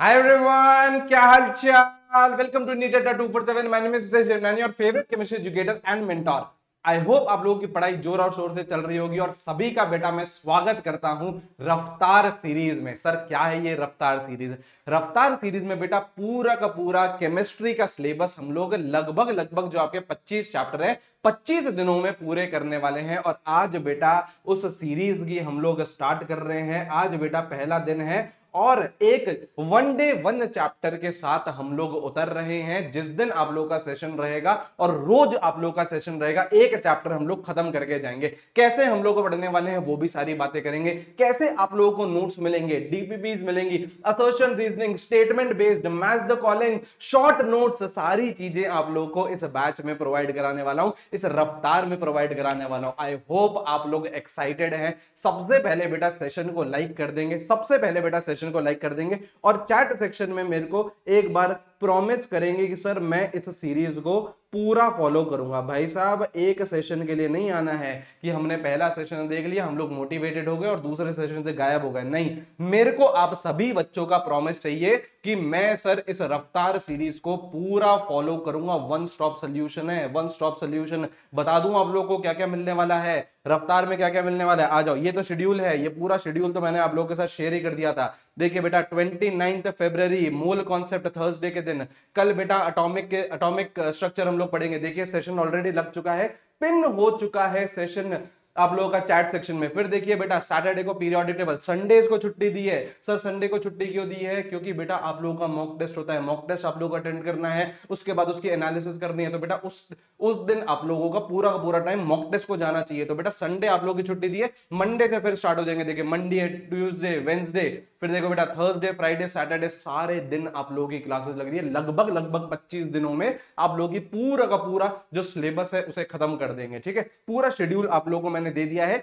Hi everyone क्या हाल चाल welcome to NEET two four seven my name is Deshnani और favourite chemistry educator and mentor I hope आप लोगों की पढ़ाई जोर और शोर से चल रही होगी और सभी का बेटा मैं स्वागत करता हूं रफ्तार सीरीज में सर क्या है ये रफ्तार सीरीज रफ्तार सीरीज में बेटा पूरा का पूरा केमिस्ट्री का सिलेबस हम लोग लगभग लगभग जो आपके 25 चैप्टर है 25 दिनों में पूरे करने वाले हैं और आज बेटा उस सीरीज की हम लोग स्टार्ट कर रहे हैं आज बेटा पहला दिन है और एक वन डे वन चैप्टर के साथ हम लोग उतर रहे हैं जिस दिन आप लोग का सेशन रहेगा और रोज आप लोग का सेशन रहेगा एक चैप्टर हम लोग खत्म करके जाएंगे कैसे हम लोग पढ़ने वाले हैं वो भी सारी बातें करेंगे कैसे आप लोगों को नोट्स मिलेंगे डीपीपीज मिलेंगी assertion reasoning statement based match the column short notes सारी चीजें आप लोग को इस बैच में प्रोवाइड कराने वाला हूं इस रफ्तार में प्रोवाइड कराने वाला हूं आई होप आप लोग एक्साइटेड हैं सबसे पहले बेटा सेशन को लाइक कर देंगे सबसे पहले बेटा सेशन सेशन को लाइक कर देंगे और चैट सेक्शन में मेरे को एक बार प्रॉमिस करेंगे कि सर मैं इस सीरीज को पूरा फॉलो करूंगा भाई साहब एक सेशन के लिए नहीं आना है कि हमने पहला सेशन देख लिया हम लोग मोटिवेटेड हो गए और दूसरे सेशन से गायब हो गए नहीं मेरे को आप सभी बच्चों का प्रॉमिस चाहिए कि मैं सर इस रफ्तार सीरीज को पूरा फॉलो करूंगा वन स्टॉप सोल्यूशन है वन स्टॉप सोल्यूशन बता दूं आप लोगों को क्या क्या मिलने वाला है रफ्तार में क्या क्या मिलने वाला है आ जाओ ये तो शेड्यूल है ये पूरा शेड्यूल तो मैंने आप लोगों के साथ शेयर ही कर दिया था देखिए बेटा ट्वेंटी नाइन्थ फेब्रवरी मूल कॉन्सेप्ट थर्सडे के दिन कल बेटा अटोमिक के अटोमिक स्ट्रक्चर हम लोग पढ़ेंगे देखिए सेशन ऑलरेडी लग चुका है पिन हो चुका है सेशन आप लोगों का चैट सेक्शन में फिर देखिए बेटा सैटरडे को पीरियोडिक टेबल संडे को छुट्टी दी है सर संडे को छुट्टी क्यों दी है क्योंकि बेटा आप लोगों का मॉक टेस्ट होता है मॉक टेस्ट आप लोगों को अटेंड करना है उसके बाद उसकी एनालिसिस करनी है तो बेटा उस उस दिन आप लोगों का पूरा का पूरा टाइम मॉक टेस्ट को जाना चाहिए तो बेटा संडे आप लोगों की छुट्टी दी है मंडे से फिर स्टार्ट हो जाएंगे देखिए मंडे ट्यूजडे वेंसडे फिर देखो बेटा थर्सडे फ्राइडे सैटरडे सारे दिन आप लोगों की क्लासेस लग रही है लगभग लगभग पच्चीस दिनों में आप लोगों की पूरा का पूरा जो सिलेबस है उसे खत्म कर देंगे ठीक है पूरा शेड्यूल आप लोगों को मैंने दे दिया है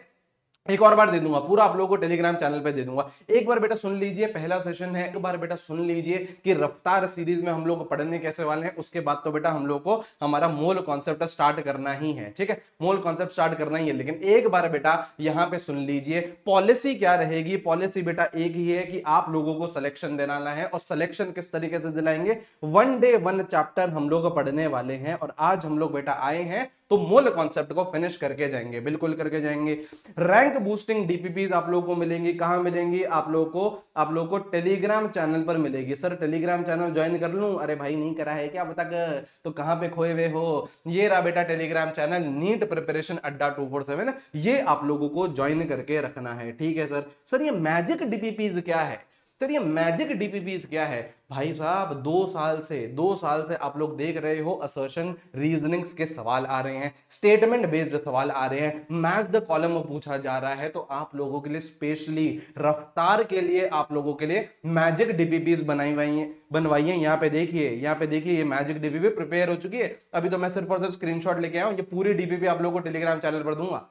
एक और बार दे दूंगा पूरा आप लोगों को टेलीग्राम चैनल पे दे दूंगा एक बार बेटा सुन लीजिए पहला सेशन है एक बार बेटा सुन लीजिए कि रफ्तार सीरीज में हम लोग पढ़ने कैसे वाले हैं उसके बाद तो बेटा हम लोग को हमारा मोल कॉन्सेप्ट स्टार्ट करना ही है ठीक है मोल कॉन्सेप्ट स्टार्ट करना ही है लेकिन एक बार बेटा यहाँ पे सुन लीजिए पॉलिसी क्या रहेगी पॉलिसी बेटा एक ही है कि आप लोगों को सिलेक्शन दिलाना है और सिलेक्शन किस तरीके से दिलाएंगे वन डे वन चैप्टर हम लोग पढ़ने वाले हैं और आज हम लोग बेटा आए हैं तो मूल कॉन्सेप्ट को फिनिश करके जाएंगे बिल्कुल करके जाएंगे रैंक बूस्टिंग डीपीपीज आप लोगों को मिलेंगी कहाँ मिलेंगी आप लोगों को आप लोगों को टेलीग्राम चैनल पर मिलेगी सर टेलीग्राम चैनल ज्वाइन कर लूँ अरे भाई नहीं करा है क्या बता कर? तो कहाँ पे खोए हुए हो ये रहा बेटा टेलीग्राम चैनल नीट प्रिपरेशन अड्डा टू फोर सेवन ये आप लोगों को ज्वाइन करके रखना है ठीक है सर सर ये मैजिक डीपीपीज क्या है सर ये मैजिक डीपीपीज क्या है भाई साहब दो साल से दो साल से आप लोग देख रहे हो असर्शन रीजनिंग्स के सवाल आ रहे हैं स्टेटमेंट बेस्ड सवाल आ रहे हैं मैच द कॉलम में पूछा जा रहा है तो आप लोगों के लिए स्पेशली रफ्तार के लिए आप लोगों के लिए मैजिक डीपीपीज बनाई हुई हैं बनवाई यहाँ पे देखिए यहाँ पे देखिए ये मैजिक डीपीपी प्रिपेयर हो चुकी है अभी तो मैं सिर्फ और सिर्फ स्क्रीनशॉट लेके आया हूँ ये पूरी डीपीपी आप लोगों को टेलीग्राम चैनल पर दूंगा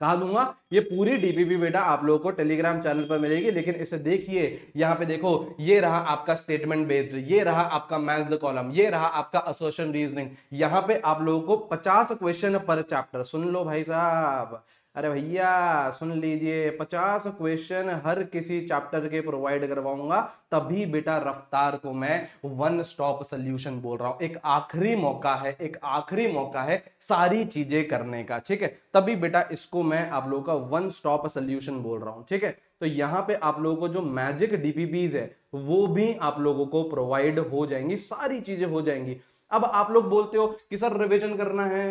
कहा दूंगा ये पूरी डीपीपी बेटा आप लोगों को टेलीग्राम चैनल पर मिलेगी लेकिन इसे देखिए यहाँ पे देखो ये रहा आपका स्टेटमेंट बेस्ड ये रहा आपका मैच द कॉलम ये रहा आपका असोशन रीजनिंग यहाँ पे आप लोगों को पचास क्वेश्चन पर चैप्टर सुन लो भाई साहब अरे भैया सुन लीजिए पचास क्वेश्चन हर किसी चैप्टर के प्रोवाइड करवाऊंगा तभी बेटा रफ्तार को मैं वन स्टॉप सोल्यूशन बोल रहा हूं एक आखिरी मौका है एक आखिरी मौका है सारी चीजें करने का ठीक है तभी बेटा इसको मैं आप लोगों का वन स्टॉप सोल्यूशन बोल रहा हूं ठीक है तो यहाँ पे आप लोगों को जो मैजिक डीपीपीज है वो भी आप लोगों को प्रोवाइड हो जाएंगी सारी चीजें हो जाएंगी अब आप लोग बोलते हो कि सर रिवीजन करना है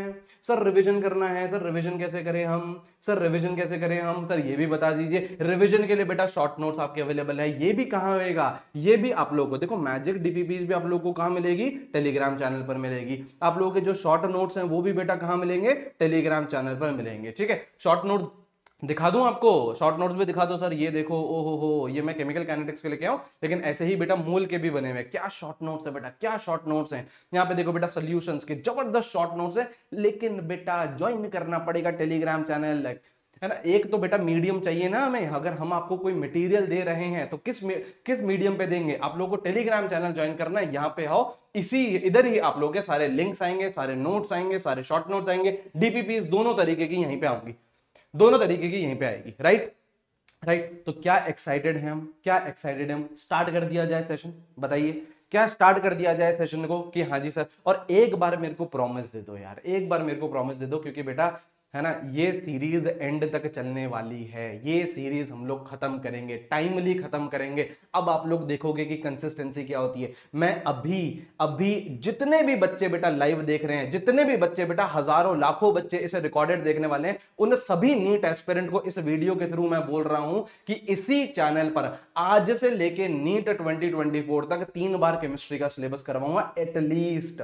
सर रिवीजन करना है सर रिवीजन कैसे करें हम सर रिवीजन कैसे करें हम सर ये भी बता दीजिए रिवीजन के लिए बेटा शॉर्ट नोट्स आपके अवेलेबल है ये भी कहाँ होएगा ये भी आप लोगों को देखो मैजिक डीपीपी भी आप लोगों को कहाँ मिलेगी टेलीग्राम चैनल पर मिलेगी आप लोगों के जो शॉर्ट नोट्स हैं वो भी बेटा कहाँ मिलेंगे टेलीग्राम चैनल पर मिलेंगे ठीक है शॉर्ट नोट दिखा दूं आपको शॉर्ट नोट्स में दिखा दो सर ये देखो ओ हो हो ये मैं केमिकल कैनेटिक्स के लेके आऊँ लेकिन ऐसे ही बेटा मूल के भी बने हुए क्या शॉर्ट नोट्स है बेटा क्या शॉर्ट नोट्स हैं यहाँ पे देखो बेटा सोल्यूशंस के जबरदस्त शॉर्ट नोट्स है लेकिन बेटा ज्वाइन करना पड़ेगा टेलीग्राम चैनल लाइक है ना एक तो बेटा मीडियम चाहिए ना हमें अगर हम आपको कोई मटेरियल दे रहे हैं तो किस किस मीडियम पे देंगे आप लोगों को टेलीग्राम चैनल ज्वाइन करना है यहाँ पे आओ इसी इधर ही आप लोगों के सारे लिंक्स आएंगे सारे नोट्स आएंगे सारे शॉर्ट नोट्स आएंगे डीपीपी दोनों तरीके की यहीं पे आऊंगी दोनों तरीके की यहीं पे आएगी राइट राइट तो क्या एक्साइटेड हैं हम क्या एक्साइटेड हम स्टार्ट कर दिया जाए सेशन बताइए क्या स्टार्ट कर दिया जाए सेशन को कि हाँ जी सर और एक बार मेरे को प्रॉमिस दे दो यार एक बार मेरे को प्रॉमिस दे दो क्योंकि बेटा है ना ये सीरीज एंड तक चलने वाली है ये सीरीज हम लोग खत्म करेंगे टाइमली खत्म करेंगे अब आप लोग देखोगे कि कंसिस्टेंसी क्या होती है मैं अभी अभी जितने भी बच्चे बेटा लाइव देख रहे हैं जितने भी बच्चे बेटा हजारों लाखों बच्चे इसे रिकॉर्डेड देखने वाले हैं उन सभी नीट एस्पेरेंट को इस वीडियो के थ्रू मैं बोल रहा हूं कि इसी चैनल पर आज से लेके नीट ट्वेंटी तक तीन बार केमिस्ट्री का सिलेबस करवाऊंगा एटलीस्ट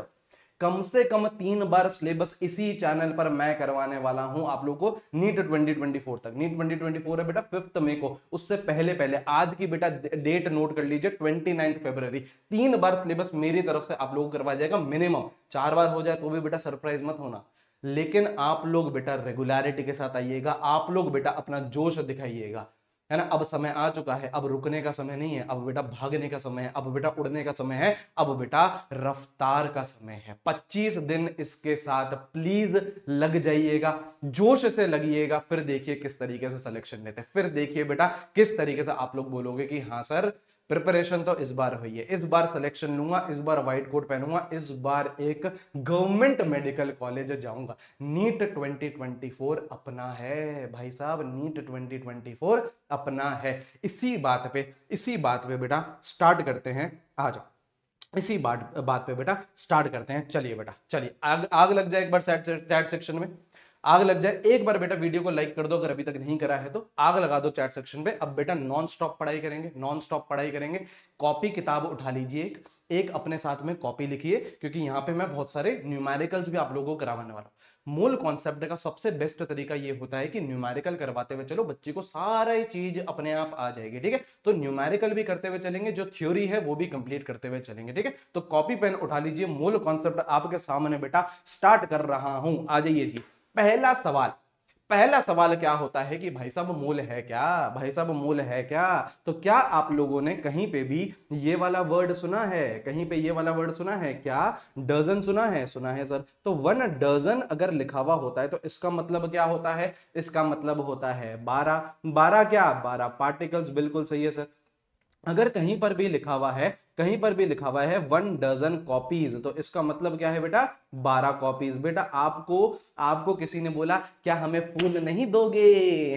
कम से कम तीन बार सिलेबस इसी चैनल पर मैं करवाने वाला हूं आप लोगों को नीट 2024 तक नीट 2024 है बेटा फिफ्थ मे को उससे पहले पहले आज की बेटा डेट नोट कर लीजिए ट्वेंटी फेब्रवरी तीन बार सिलेबस मेरी तरफ से आप लोगों को करवाया जाएगा मिनिमम चार बार हो जाए तो भी बेटा सरप्राइज मत होना लेकिन आप लोग बेटा रेगुलरिटी के साथ आइएगा आप लोग बेटा अपना जोश दिखाइएगा है ना अब समय आ चुका है अब रुकने का समय नहीं है अब बेटा भागने का समय है अब बेटा उड़ने का समय है अब बेटा रफ्तार का समय है 25 दिन इसके साथ प्लीज लग जाइएगा जोश से लगिएगा फिर देखिए किस तरीके से सिलेक्शन लेते हैं फिर देखिए बेटा किस तरीके से आप लोग बोलोगे कि हाँ सर प्रिपरेशन तो इस बार हुई है इस बार सिलेक्शन लूंगा इस बार व्हाइट कोट पहनूंगा इस बार एक गवर्नमेंट मेडिकल कॉलेज जाऊंगा नीट 2024 अपना है भाई साहब नीट 2024 अपना है इसी बात पे इसी बात पे बेटा स्टार्ट करते हैं आ जाओ इसी बात बात पे बेटा स्टार्ट करते हैं चलिए बेटा चलिए आग आग लग जाए एक बार चैट सेक्शन में आग लग जाए एक बार बेटा वीडियो को लाइक कर दो अगर अभी तक नहीं करा है तो आग लगा दो चैट सेक्शन पे अब बेटा नॉन स्टॉप पढ़ाई करेंगे नॉन स्टॉप पढ़ाई करेंगे कॉपी किताब उठा लीजिए एक एक अपने साथ में कॉपी लिखिए क्योंकि यहाँ पे मैं बहुत सारे न्यूमेरिकल्स भी आप लोगों को करावाने वाला हूँ मूल कॉन्सेप्ट का सबसे बेस्ट तरीका ये होता है कि न्यूमेरिकल करवाते हुए चलो बच्चे को सारा ही चीज अपने आप आ जाएगी ठीक है तो न्यूमेरिकल भी करते हुए चलेंगे जो थ्योरी है वो भी कंप्लीट करते हुए चलेंगे ठीक है तो कॉपी पेन उठा लीजिए मूल कॉन्सेप्ट आपके सामने बेटा स्टार्ट कर रहा हूं आ जाइए जी पहला सवाल पहला सवाल क्या होता है कि भाई साहब मूल है क्या भाई साहब मूल है क्या तो क्या आप लोगों ने कहीं पे भी ये वाला वर्ड सुना है कहीं पे ये वाला वर्ड सुना है क्या डजन सुना है सुना है सर तो वन डजन अगर लिखा हुआ होता है तो इसका मतलब क्या होता है इसका मतलब होता है बारह बारह क्या बारह पार्टिकल्स बिल्कुल सही है सर अगर कहीं पर भी लिखा हुआ है कहीं पर भी लिखा हुआ है वन डजन कॉपीज तो इसका मतलब क्या है बेटा बारह कॉपीज बेटा आपको आपको किसी ने बोला क्या हमें फूल नहीं दोगे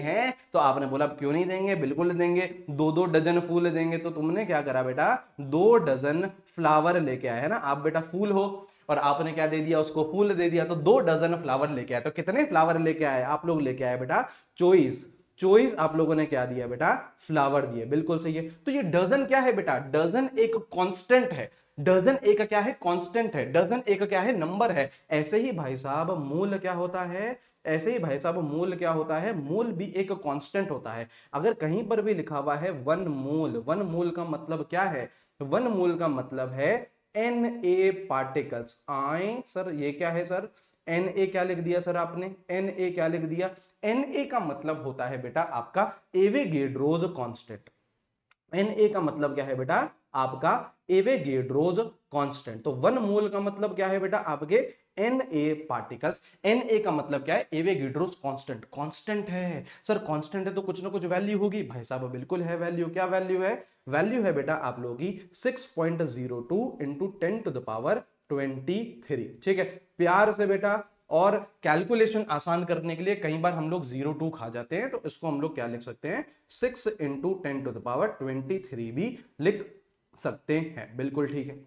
हैं तो आपने बोला क्यों नहीं देंगे बिल्कुल देंगे दो दो डजन फूल देंगे तो तुमने क्या करा बेटा दो डजन फ्लावर लेके आए है ना आप बेटा फूल हो और आपने क्या दे दिया उसको फूल दे दिया तो दो डजन फ्लावर लेके आए तो कितने फ्लावर लेके आए आप लोग लेके आए बेटा चोइस चॉइस आप लोगों ने क्या दिया बेटा फ्लावर दिए बिल्कुल सही है तो ये डजन क्या है बेटा डजन एक कांस्टेंट है डजन एक क्या है कांस्टेंट है डजन एक क्या है नंबर है ऐसे ही भाई साहब मूल क्या होता है ऐसे ही भाई साहब मूल क्या होता है मूल भी एक कांस्टेंट होता है अगर कहीं पर भी लिखा हुआ है वन मूल वन मूल का मतलब क्या है वन मूल का मतलब है एन ए पार्टिकल्स आए सर ये क्या है सर एन ए क्या लिख दिया सर आपने एन ए क्या लिख दिया एन का मतलब होता है बेटा आपका एवेगेड्रोज कॉन्स्टेंट एन का मतलब क्या है बेटा आपका एवेगेड्रोज कॉन्स्टेंट तो वन मोल का मतलब क्या है बेटा आपके N A particles N A का मतलब क्या है एवेगिड्रोस कॉन्स्टेंट कॉन्स्टेंट है सर कॉन्स्टेंट है तो कुछ ना कुछ वैल्यू होगी भाई साहब बिल्कुल है वैल्यू क्या वैल्यू है वैल्यू है बेटा आप लोगों की six point zero two into ten to the power twenty three ठीक है प्यार से बेटा और कैलकुलेशन आसान करने के लिए कई बार हम लोग जीरो टू खा जाते हैं तो इसको हम लोग क्या लिख सकते हैं six into ten to the power twenty three भी लिख सकते हैं बिल्कुल ठीक है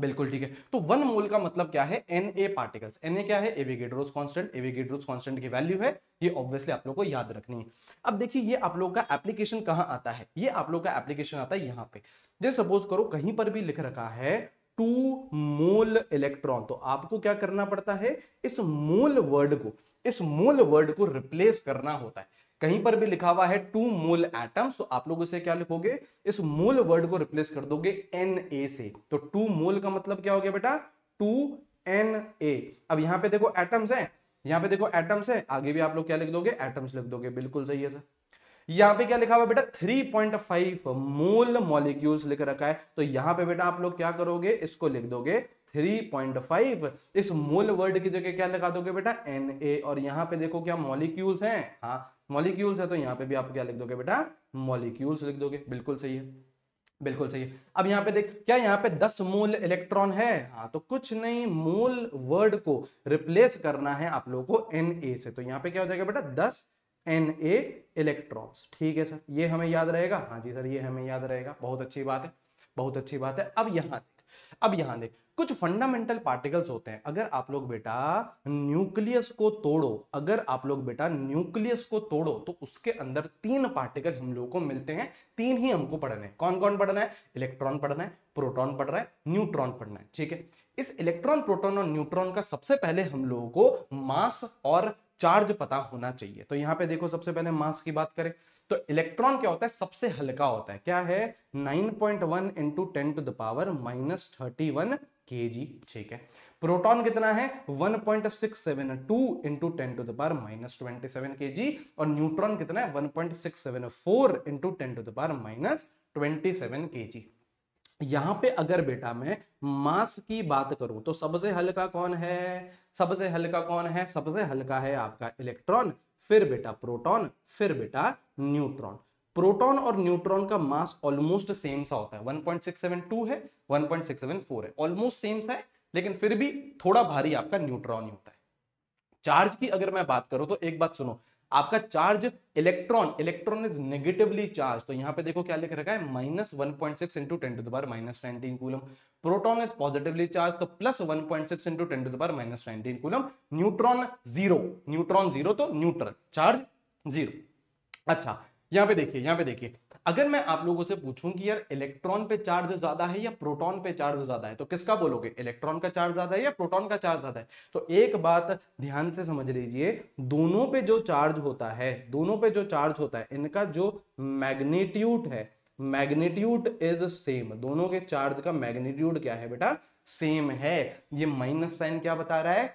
बिल्कुल ठीक है तो वन मोल का मतलब क्या है N A particles N A क्या है एविगेड्रोस कांस्टेंट एविगेड्रोस कांस्टेंट की वैल्यू है ये ऑब्वियसली आप लोग को याद रखनी है अब देखिए ये आप लोग का एप्लीकेशन कहाँ आता है ये आप लोग का एप्लीकेशन आता है यहाँ पे जैसे सपोज करो कहीं पर भी लिख रखा है टू मोल इलेक्ट्रॉन तो आपको क्या करना पड़ता है इस मोल वर्ड को इस मोल वर्ड को रिप्लेस करना होता है कहीं पर भी लिखा हुआ है टू मोल एटम्स तो आप लोग उसे क्या लिखोगे इस मोल वर्ड को रिप्लेस कर दोगे एन ए से तो टू मोल का मतलब क्या हो गया बेटा टू एन ए अब यहां पे देखो एटम्स हैं यहां पे देखो एटम्स हैं आगे भी आप लोग क्या लिख दोगे एटम्स लिख दोगे बिल्कुल सही है सर यहां पे क्या लिखा हुआ बेटा 3.5 मूल मॉलिक्यूल्स लिख रखा है तो यहां पे बेटा आप लोग क्या करोगे इसको लिख दोगे 3.5 इस मूल वर्ड की जगह क्या लगा दोगे बेटा एन ए और यहाँ पे देखो क्या मॉलिक्यूल्स हैं हाँ मॉलिक्यूल्स है तो यहाँ पे भी आप क्या लिख दोगे बेटा मॉलिक्यूल्स लिख दोगे बिल्कुल सही है बिल्कुल सही है अब यहाँ पे देख क्या यहाँ पे 10 मूल इलेक्ट्रॉन है हाँ तो कुछ नहीं मूल वर्ड को रिप्लेस करना है आप लोगों को एन ए से तो यहाँ पे क्या हो जाएगा बेटा दस एन ए इलेक्ट्रॉन्स ठीक है सर ये हमें याद रहेगा हाँ जी सर ये हमें याद रहेगा बहुत अच्छी बात है बहुत अच्छी बात है अब यहाँ अब यहां देख कुछ फंडामेंटल पार्टिकल्स होते हैं अगर आप लोग बेटा न्यूक्लियस को तोड़ो अगर आप लोग बेटा न्यूक्लियस को तोड़ो तो उसके अंदर तीन पार्टिकल हम लोगों को मिलते हैं तीन ही हमको पढ़ने हैं कौन कौन पढ़ना है इलेक्ट्रॉन पढ़ना है प्रोटॉन पढ़ रहा है न्यूट्रॉन पढ़ना है ठीक है इस इलेक्ट्रॉन प्रोटॉन और न्यूट्रॉन का सबसे पहले हम लोगों को मास और चार्ज पता होना चाहिए तो यहाँ पे देखो सबसे पहले मास की बात करें तो इलेक्ट्रॉन क्या होता है सबसे हल्का होता है क्या है 9.1 point one into ten to the power minus thirty one K G ठीक है प्रोटॉन कितना है 1.672 point six seven two into ten to the power minus twenty seven K G और न्यूट्रॉन कितना है 1.674 point six seven four into ten to the power minus twenty seven K G यहां पे अगर बेटा मैं मास की बात करूं तो सबसे हल्का कौन है सबसे हल्का कौन है सबसे हल्का है आपका इलेक्ट्रॉन फिर बेटा प्रोटॉन फिर बेटा न्यूट्रॉन प्रोटॉन और न्यूट्रॉन का मास ऑलमोस्ट सेम सा होता है 1.672 है 1.674 है ऑलमोस्ट सेम सा है लेकिन फिर भी थोड़ा भारी आपका न्यूट्रॉन ही होता है चार्ज की अगर मैं बात करूं तो एक बात सुनो आपका charge electron electron is negatively charge तो यहाँ पे देखो क्या लिख रखा है minus one point six into ten to the minus nineteen coulomb proton is positively charge तो plus one point six into ten to the minus nineteen coulomb neutron zero neutron zero तो न्यूट्रल चार्ज जीरो अच्छा यहाँ पे देखिए यहाँ पे देखिए अगर मैं आप लोगों से पूछूं कि यार इलेक्ट्रॉन पे चार्ज ज्यादा है या प्रोटॉन पे चार्ज ज्यादा है तो किसका बोलोगे इलेक्ट्रॉन का चार्ज ज्यादा है या प्रोटॉन का चार्ज ज्यादा है तो एक बात ध्यान से समझ लीजिए दोनों पे जो चार्ज होता है दोनों पे जो चार्ज होता है इनका जो मैग्नीट्यूट है मैग्नीट्यूट इज सेम दोनों के चार्ज का मैग्नीट्यूड क्या है बेटा सेम है ये माइनस साइन क्या बता रहा है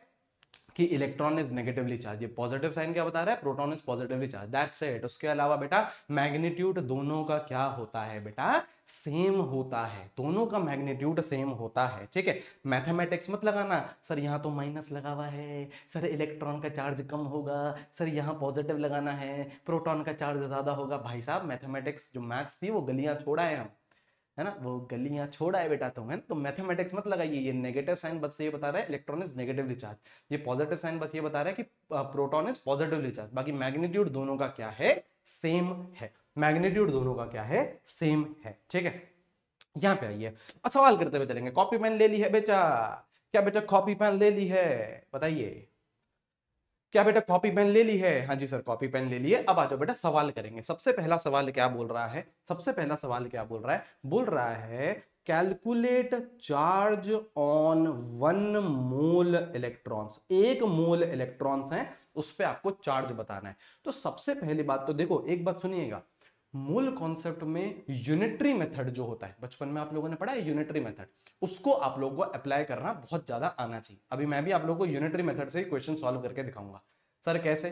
कि इलेक्ट्रॉन इज नेगेटिवली चार्ज ये पॉजिटिव साइन क्या बता रहा है proton is positively charge that's it उसके अलावा बेटा मैग्नीट्यूड दोनों का क्या होता है बेटा सेम होता है दोनों का मैग्नीट्यूड सेम होता है ठीक है मैथमेटिक्स मत लगाना सर यहाँ तो माइनस लगा हुआ है सर इलेक्ट्रॉन का चार्ज कम होगा सर यहाँ पॉजिटिव लगाना है प्रोटॉन का चार्ज ज़्यादा होगा भाई साहब मैथमेटिक्स जो मैथ्स थी वो गलियां छोड़ा है हम है ना वो गलियां छोड़ आए बेटा तुम है ना तो मैथमेटिक्स मत लगाइए ये नेगेटिव साइन बस ये बता रहा है इलेक्ट्रॉन इज नेगेटिवली चार्ज ये पॉजिटिव साइन बस ये बता रहा है कि प्रोटॉन इज पॉजिटिवली चार्ज बाकी मैग्नीट्यूड दोनों का क्या है सेम है मैग्नीट्यूड दोनों का क्या है सेम है ठीक है यहाँ पे आइए अब सवाल करते हुए चलेंगे कॉपी पेन ले ली है बेटा क्या बेटा कॉपी पेन ले ली है बताइए क्या बेटा कॉपी पेन ले ली है हाँ जी सर कॉपी पेन ले लिए अब आ जाओ बेटा सवाल करेंगे सबसे पहला सवाल क्या बोल रहा है सबसे पहला सवाल क्या बोल रहा है बोल रहा है calculate charge on one mole electrons एक मोल इलेक्ट्रॉन्स हैं उस पर आपको चार्ज बताना है तो सबसे पहली बात तो देखो एक बात सुनिएगा मूल कॉन्सेप्ट में यूनिटरी मेथड जो होता है बचपन में आप लोगों ने पढ़ा है यूनिटरी मेथड उसको आप लोग को अप्लाई करना बहुत ज़्यादा आना चाहिए अभी मैं भी आप लोग को यूनिटरी मेथड से क्वेश्चन सॉल्व करके दिखाऊंगा सर कैसे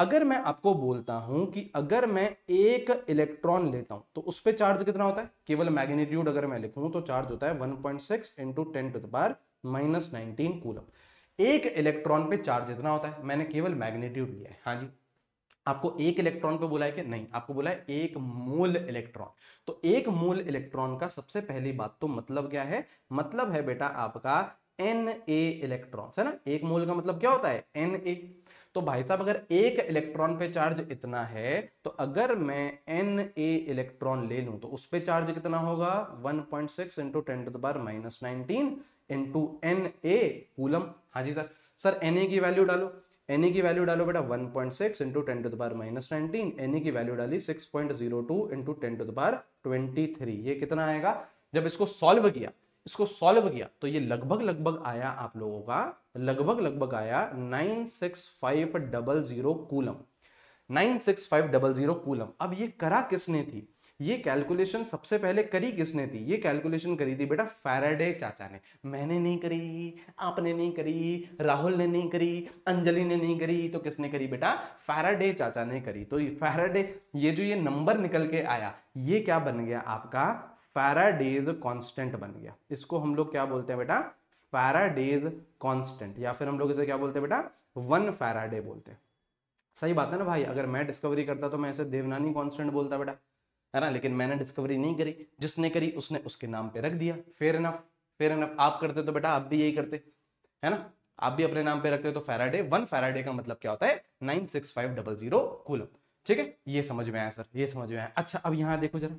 अगर मैं आपको बोलता हूं कि अगर मैं एक इलेक्ट्रॉन लेता हूं तो उस पर चार्ज कितना होता है केवल मैग्नीट्यूड अगर मैं लिखूं तो चार्ज होता है 1.6 point six into ten to the minus nineteen coulomb एक इलेक्ट्रॉन पे चार्ज इतना होता है मैंने केवल मैग्नीट्यूड लिया है हाँ जी आपको एक इलेक्ट्रॉन पे बुलाए कि नहीं आपको बुलाए एक मूल इलेक्ट्रॉन तो एक मूल इलेक्ट्रॉन का सबसे पहली बात तो मतलब क्या है मतलब है बेटा आपका एन ए इलेक्ट्रॉन है ना एक मूल का मतलब क्या होता है एन ए तो भाई साहब अगर एक इलेक्ट्रॉन पे चार्ज इतना है तो अगर मैं एन ए इलेक्ट्रॉन ले लूं तो उस पर चार्ज कितना होगा one point six into ten to the minus nineteen into N A coulomb हाँ जी सर सर एन ए की वैल्यू डालो एनी की वैल्यू डालो बेटा 1.6 point six into ten to the minus nineteen N A की वैल्यू डाली 6.02 point zero two into ten to the twenty three ये कितना आएगा जब इसको सॉल्व किया इसको सॉल्व किया तो ये लगभग लगभग आया आप लोगों का लगभग लगभग आया nine six five double zero coulomb nine six five double zero coulomb अब ये करा किसने थी ये कैलकुलेशन सबसे पहले करी किसने थी ये कैलकुलेशन करी थी बेटा फैराडे चाचा ने मैंने नहीं करी आपने नहीं करी राहुल ने नहीं करी अंजलि ने नहीं करी तो किसने करी बेटा फैराडे चाचा ने करी तो फैराडे ये जो ये नंबर निकल के आया ये क्या बन गया आपका फैराडेज कॉन्स्टेंट बन गया इसको हम लोग क्या बोलते हैं बेटा फैराडेज कॉन्स्टेंट या फिर हम लोग इसे क्या बोलते हैं बेटा वन फैराडे बोलते हैं सही बात है ना भाई अगर मैं डिस्कवरी करता तो मैं इसे देवनानी कांस्टेंट बोलता बेटा है ना लेकिन मैंने डिस्कवरी नहीं करी जिसने करी उसने उसके नाम पे रख दिया फेयर इनफ फेयर इनफ आप करते तो बेटा आप भी यही करते है ना आप भी अपने नाम पे रखते हो तो फेराडे वन फेराडे का मतलब क्या होता है nine six five double zero coulomb ठीक है ये समझ में आया सर ये समझ में आया अच्छा अब यहाँ देखो जरा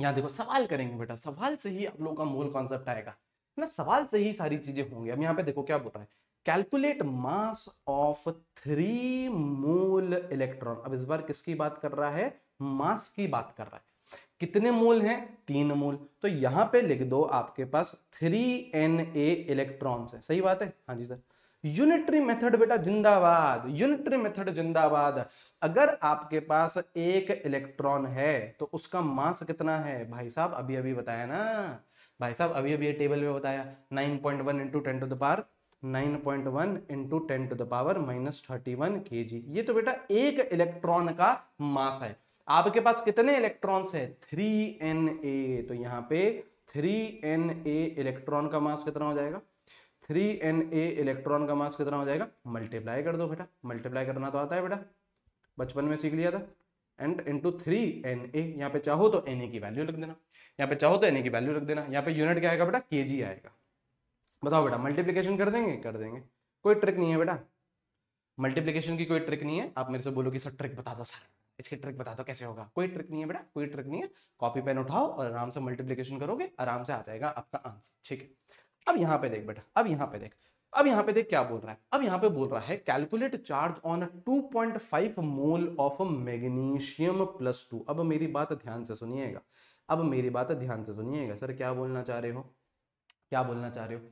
यहाँ देखो सवाल करेंगे बेटा सवाल से ही आप लोगों का मूल कॉन्सेप्ट आएगा ना सवाल से ही सारी चीजें होंगी अब यहाँ पे देखो क्या बोल रहा है calculate mass of three mole electron अब इस बार किसकी बात कर रहा है मास की बात कर रहा है कितने मोल हैं तीन मोल तो यहां पे लिख दो आपके पास थ्री एन ए इलेक्ट्रॉन्स है सही बात है हाँ जी सर यूनिटरी मेथड बेटा जिंदाबाद यूनिटरी मेथड जिंदाबाद अगर आपके पास एक इलेक्ट्रॉन है तो उसका मास कितना है भाई साहब अभी अभी बताया ना भाई साहब अभी अभी टेबल में बताया 9.1 point one into ten to the power nine point one into ten to the power minus thirty one K G ये तो बेटा एक इलेक्ट्रॉन का मास है आपके पास कितने इलेक्ट्रॉन्स है थ्री एन ए तो यहाँ पे थ्री एन ए इलेक्ट्रॉन का मास कितना हो जाएगा थ्री एन ए इलेक्ट्रॉन का मास कितना हो जाएगा मल्टीप्लाई कर दो बेटा मल्टीप्लाई करना तो आता है बेटा बचपन में सीख लिया था and into three N A यहाँ पे चाहो तो एन ए की वैल्यू रख देना यहाँ पे चाहो तो एन ए की वैल्यू रख देना यहाँ पे यूनिट क्या आएगा बेटा के जी आएगा बताओ बेटा मल्टीप्लीकेशन कर देंगे कर देंगे कोई ट्रिक नहीं है बेटा मल्टीप्लीकेशन की कोई ट्रिक नहीं है आप मेरे से बोलो कि सर ट्रिक बता दो सर इसकी ट्रिक बता दो कैसे होगा कोई ट्रिक नहीं है बेटा कोई ट्रिक नहीं है कॉपी पेन उठाओ और आराम से मल्टीप्लीकेशन करोगे आराम से आ जाएगा आपका आंसर ठीक है अब यहाँ पे देख बेटा अब यहाँ पे देख अब यहाँ पे देख क्या बोल रहा है अब यहाँ पे बोल रहा है calculate charge on 2.5 mole of magnesium plus two अब मेरी बात ध्यान से सुनिएगा अब मेरी बात ध्यान से सुनिएगा सर क्या बोलना चाह रहे हो क्या बोलना चाह रहे हो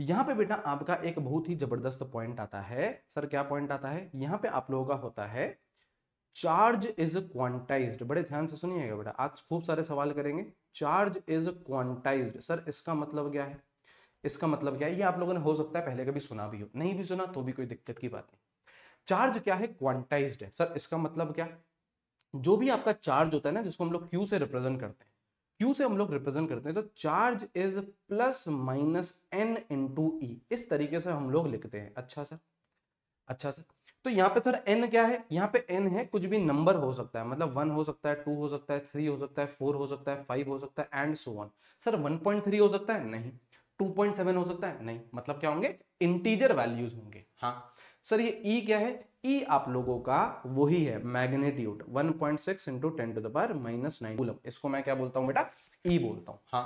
यहाँ पे बेटा आपका एक बहुत ही जबरदस्त पॉइंट आता है सर क्या पॉइंट आता है यहाँ पे आप लोगों का होता है चार्ज इज क्वांटाइज बड़े ध्यान से सुनिएगा बेटा आज खूब सारे सवाल करेंगे चार्ज इज क्वांटाइज सर इसका मतलब क्या है इसका मतलब क्या है ये आप लोगों ने हो सकता है पहले कभी सुना भी हो नहीं भी सुना तो भी कोई दिक्कत की बात नहीं चार्ज क्या है क्वांटाइज है सर इसका मतलब क्या जो भी आपका चार्ज होता है ना जिसको हम लोग क्यू से रिप्रेजेंट करते हैं क्यू से हम लोग रिप्रेजेंट करते हैं तो charge is plus minus N in E इस तरीके से हम लोग लिखते हैं अच्छा सर अच्छा सर तो यहाँ पे सर एन क्या है यहाँ पे एन है कुछ भी नंबर हो सकता है मतलब वन हो सकता है टू हो सकता है थ्री हो सकता है फोर हो सकता है फाइव हो सकता है and so one sir one point three हो सकता है नहीं टू पॉइंट सेवन हो सकता है नहीं मतलब क्या होंगे इंटीजर वैल्यूज होंगे हाँ सर ये ई e क्या है ई e आप लोगों का वही है magnitude one point six into ten to the minus nine इसको मैं क्या बोलता हूँ बेटा ई e बोलता हूँ हाँ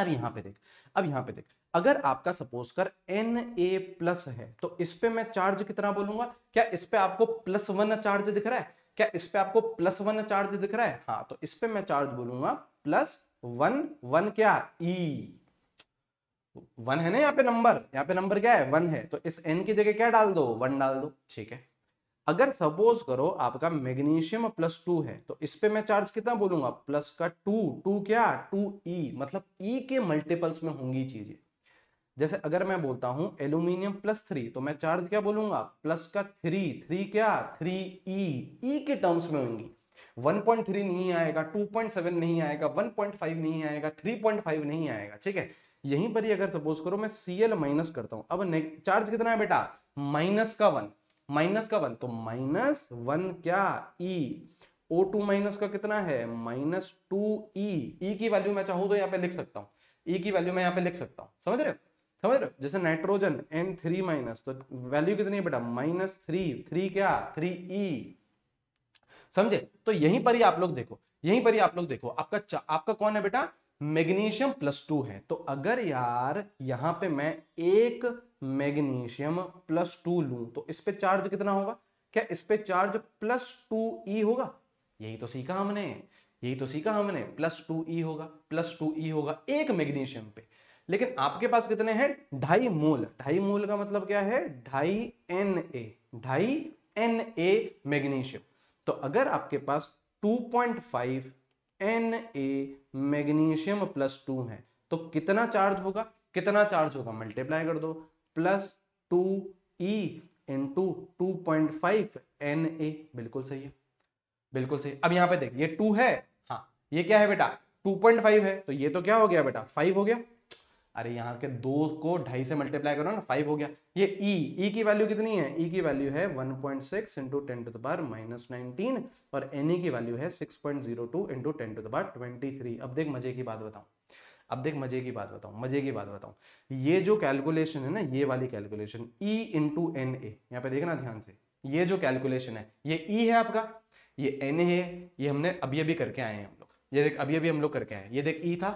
अब यहाँ पे देख अब यहाँ पे देख अगर आपका सपोज कर एन ए प्लस है तो इस पे मैं चार्ज कितना बोलूंगा क्या इस पे आपको प्लस वन चार्ज दिख रहा है क्या इस पे आपको प्लस वन चार्ज दिख रहा है हाँ तो इस पे मैं चार्ज बोलूंगा प्लस वन वन क्या ई e. वन है ना यहाँ पे नंबर यहाँ पे नंबर क्या है वन है तो इस एन की जगह क्या डाल दो वन डाल दो ठीक है अगर सपोज करो आपका मैग्नीशियम प्लस टू है तो इस पे मैं चार्ज कितना बोलूंगा प्लस का टू टू क्या टू ई e. मतलब ई e के मल्टीपल्स में होंगी चीजें जैसे अगर मैं बोलता हूं एल्यूमिनियम प्लस थ्री तो मैं चार्ज क्या बोलूंगा प्लस का थ्री थ्री क्या थ्री ई ई के टर्म्स में होंगी 1.3 नहीं आएगा 2.7 नहीं आएगा 1.5 नहीं आएगा 3.5 नहीं आएगा ठीक है यहीं पर ही अगर सपोज करो मैं सी एल माइनस करता हूं अब चार्ज कितना है बेटा माइनस का वन माइनस का वन तो माइनस वन क्या ई e। ओ टू माइनस का कितना है minus two E e। E e की वैल्यू मैं चाहूं तो यहाँ पे लिख सकता हूँ ई e की वैल्यू मैं यहाँ पे लिख सकता हूँ समझ रहे हो समझ रहे जैसे नाइट्रोजन एन थ्री माइनस तो वैल्यू कितनी है बेटा माइनस थ्री थ्री क्या थ्री ई e। समझे तो यहीं पर ही आप लोग देखो यहीं पर ही आप लोग देखो आपका आपका कौन है बेटा मैग्नीशियम प्लस टू है तो अगर यार यहां पे मैं एक मैग्नीशियम प्लस टू लू तो इस पे चार्ज कितना होगा क्या इस पे चार्ज प्लस टू ई होगा यही तो सीखा हमने यही तो सीखा हमने प्लस टू ई होगा प्लस टू ई होगा एक मैग्नीशियम पे लेकिन आपके पास कितने हैं ढाई मोल ढाई मोल का मतलब क्या है ढाई एन ए ढाई एन ए मैग्नीशियम तो अगर आपके पास 2.5 N A magnesium plus two है तो कितना चार्ज होगा कितना चार्ज होगा मल्टीप्लाई कर दो plus two E into two point five N A बिल्कुल सही है बिल्कुल सही अब यहां पे देख ये टू है हाँ ये क्या है बेटा 2.5 है तो ये तो क्या हो गया बेटा 5 हो गया अरे यहाँ के दो को ढाई से मल्टीप्लाई करो ना फाइव हो गया ये ई e, ई e की वैल्यू कितनी है ई e की वैल्यू है 1.6 point six into ten to the minus nineteen और एन ई e की वैल्यू है 6.02 point zero two into ten to the power twenty अब देख मजे की बात बताऊँ अब देख मजे की बात बताऊँ मजे की बात बताऊँ ये जो कैलकुलेशन है ना ये वाली calculation E into N A यहाँ पे देखना ध्यान से ये जो कैलकुलेशन है ये ई e है आपका ये एन ए है ये हमने अभी अभी करके आए हैं हम लोग ये देख अभी अभी हम लोग करके आए ये देख ई e था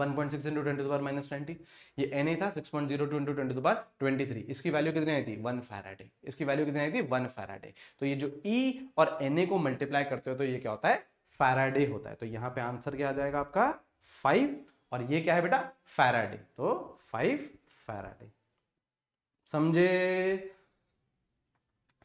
one point six into twenty बार माइनस ट्वेंटी ये एन ए था six point zero two into twenty बार ट्वेंटी थ्री इसकी वैल्यू कितनी आई थी वन फैराडे इसकी वैल्यू कितनी आई थी वन फैराडे तो ये जो ई e और एन ए को मल्टीप्लाई करते हो तो ये क्या होता है फैराडे होता है तो यहाँ पे आंसर क्या आ जाएगा आपका फाइव और ये क्या है बेटा फैराडे तो फाइव फैराडे समझे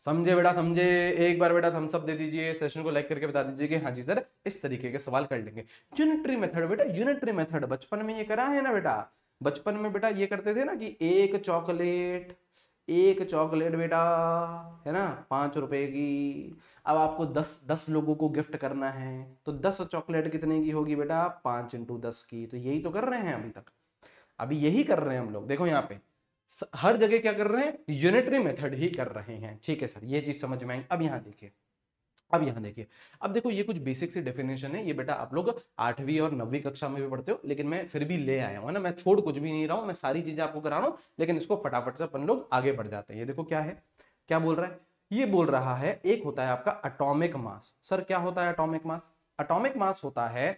समझे बेटा समझे एक बार बेटा थम्स अप दे दीजिए सेशन को लाइक करके बता दीजिए कि हाँ जी सर इस तरीके के सवाल कर लेंगे यूनिटरी मेथड बेटा यूनिटरी मेथड बचपन में ये करा है ना बेटा बचपन में बेटा ये करते थे ना कि एक चॉकलेट एक चॉकलेट बेटा है ना पांच रुपए की अब आपको दस दस लोगों को गिफ्ट करना है तो दस चॉकलेट कितने की होगी बेटा पांच इंटू दस की तो यही तो कर रहे हैं अभी तक अभी यही कर रहे हैं हम लोग देखो यहाँ पे हर जगह क्या कर रहे हैं यूनिटरी मेथड ही कर रहे हैं ठीक है सर ये चीज समझ में आई अब यहां देखिए अब यहां देखिए अब देखो ये कुछ बेसिक सी डेफिनेशन है ये बेटा आप लोग आठवीं और नवी कक्षा में भी पढ़ते हो लेकिन मैं फिर भी ले आया हूं ना मैं छोड़ कुछ भी नहीं रहा हूं मैं सारी चीजें आपको करा रहा हूं लेकिन इसको फटाफट से अपन लोग आगे बढ़ जाते हैं ये देखो क्या है क्या बोल रहा है ये बोल रहा है एक होता है आपका अटोमिक मास सर क्या होता है अटोमिक मास अटोमिक मास होता है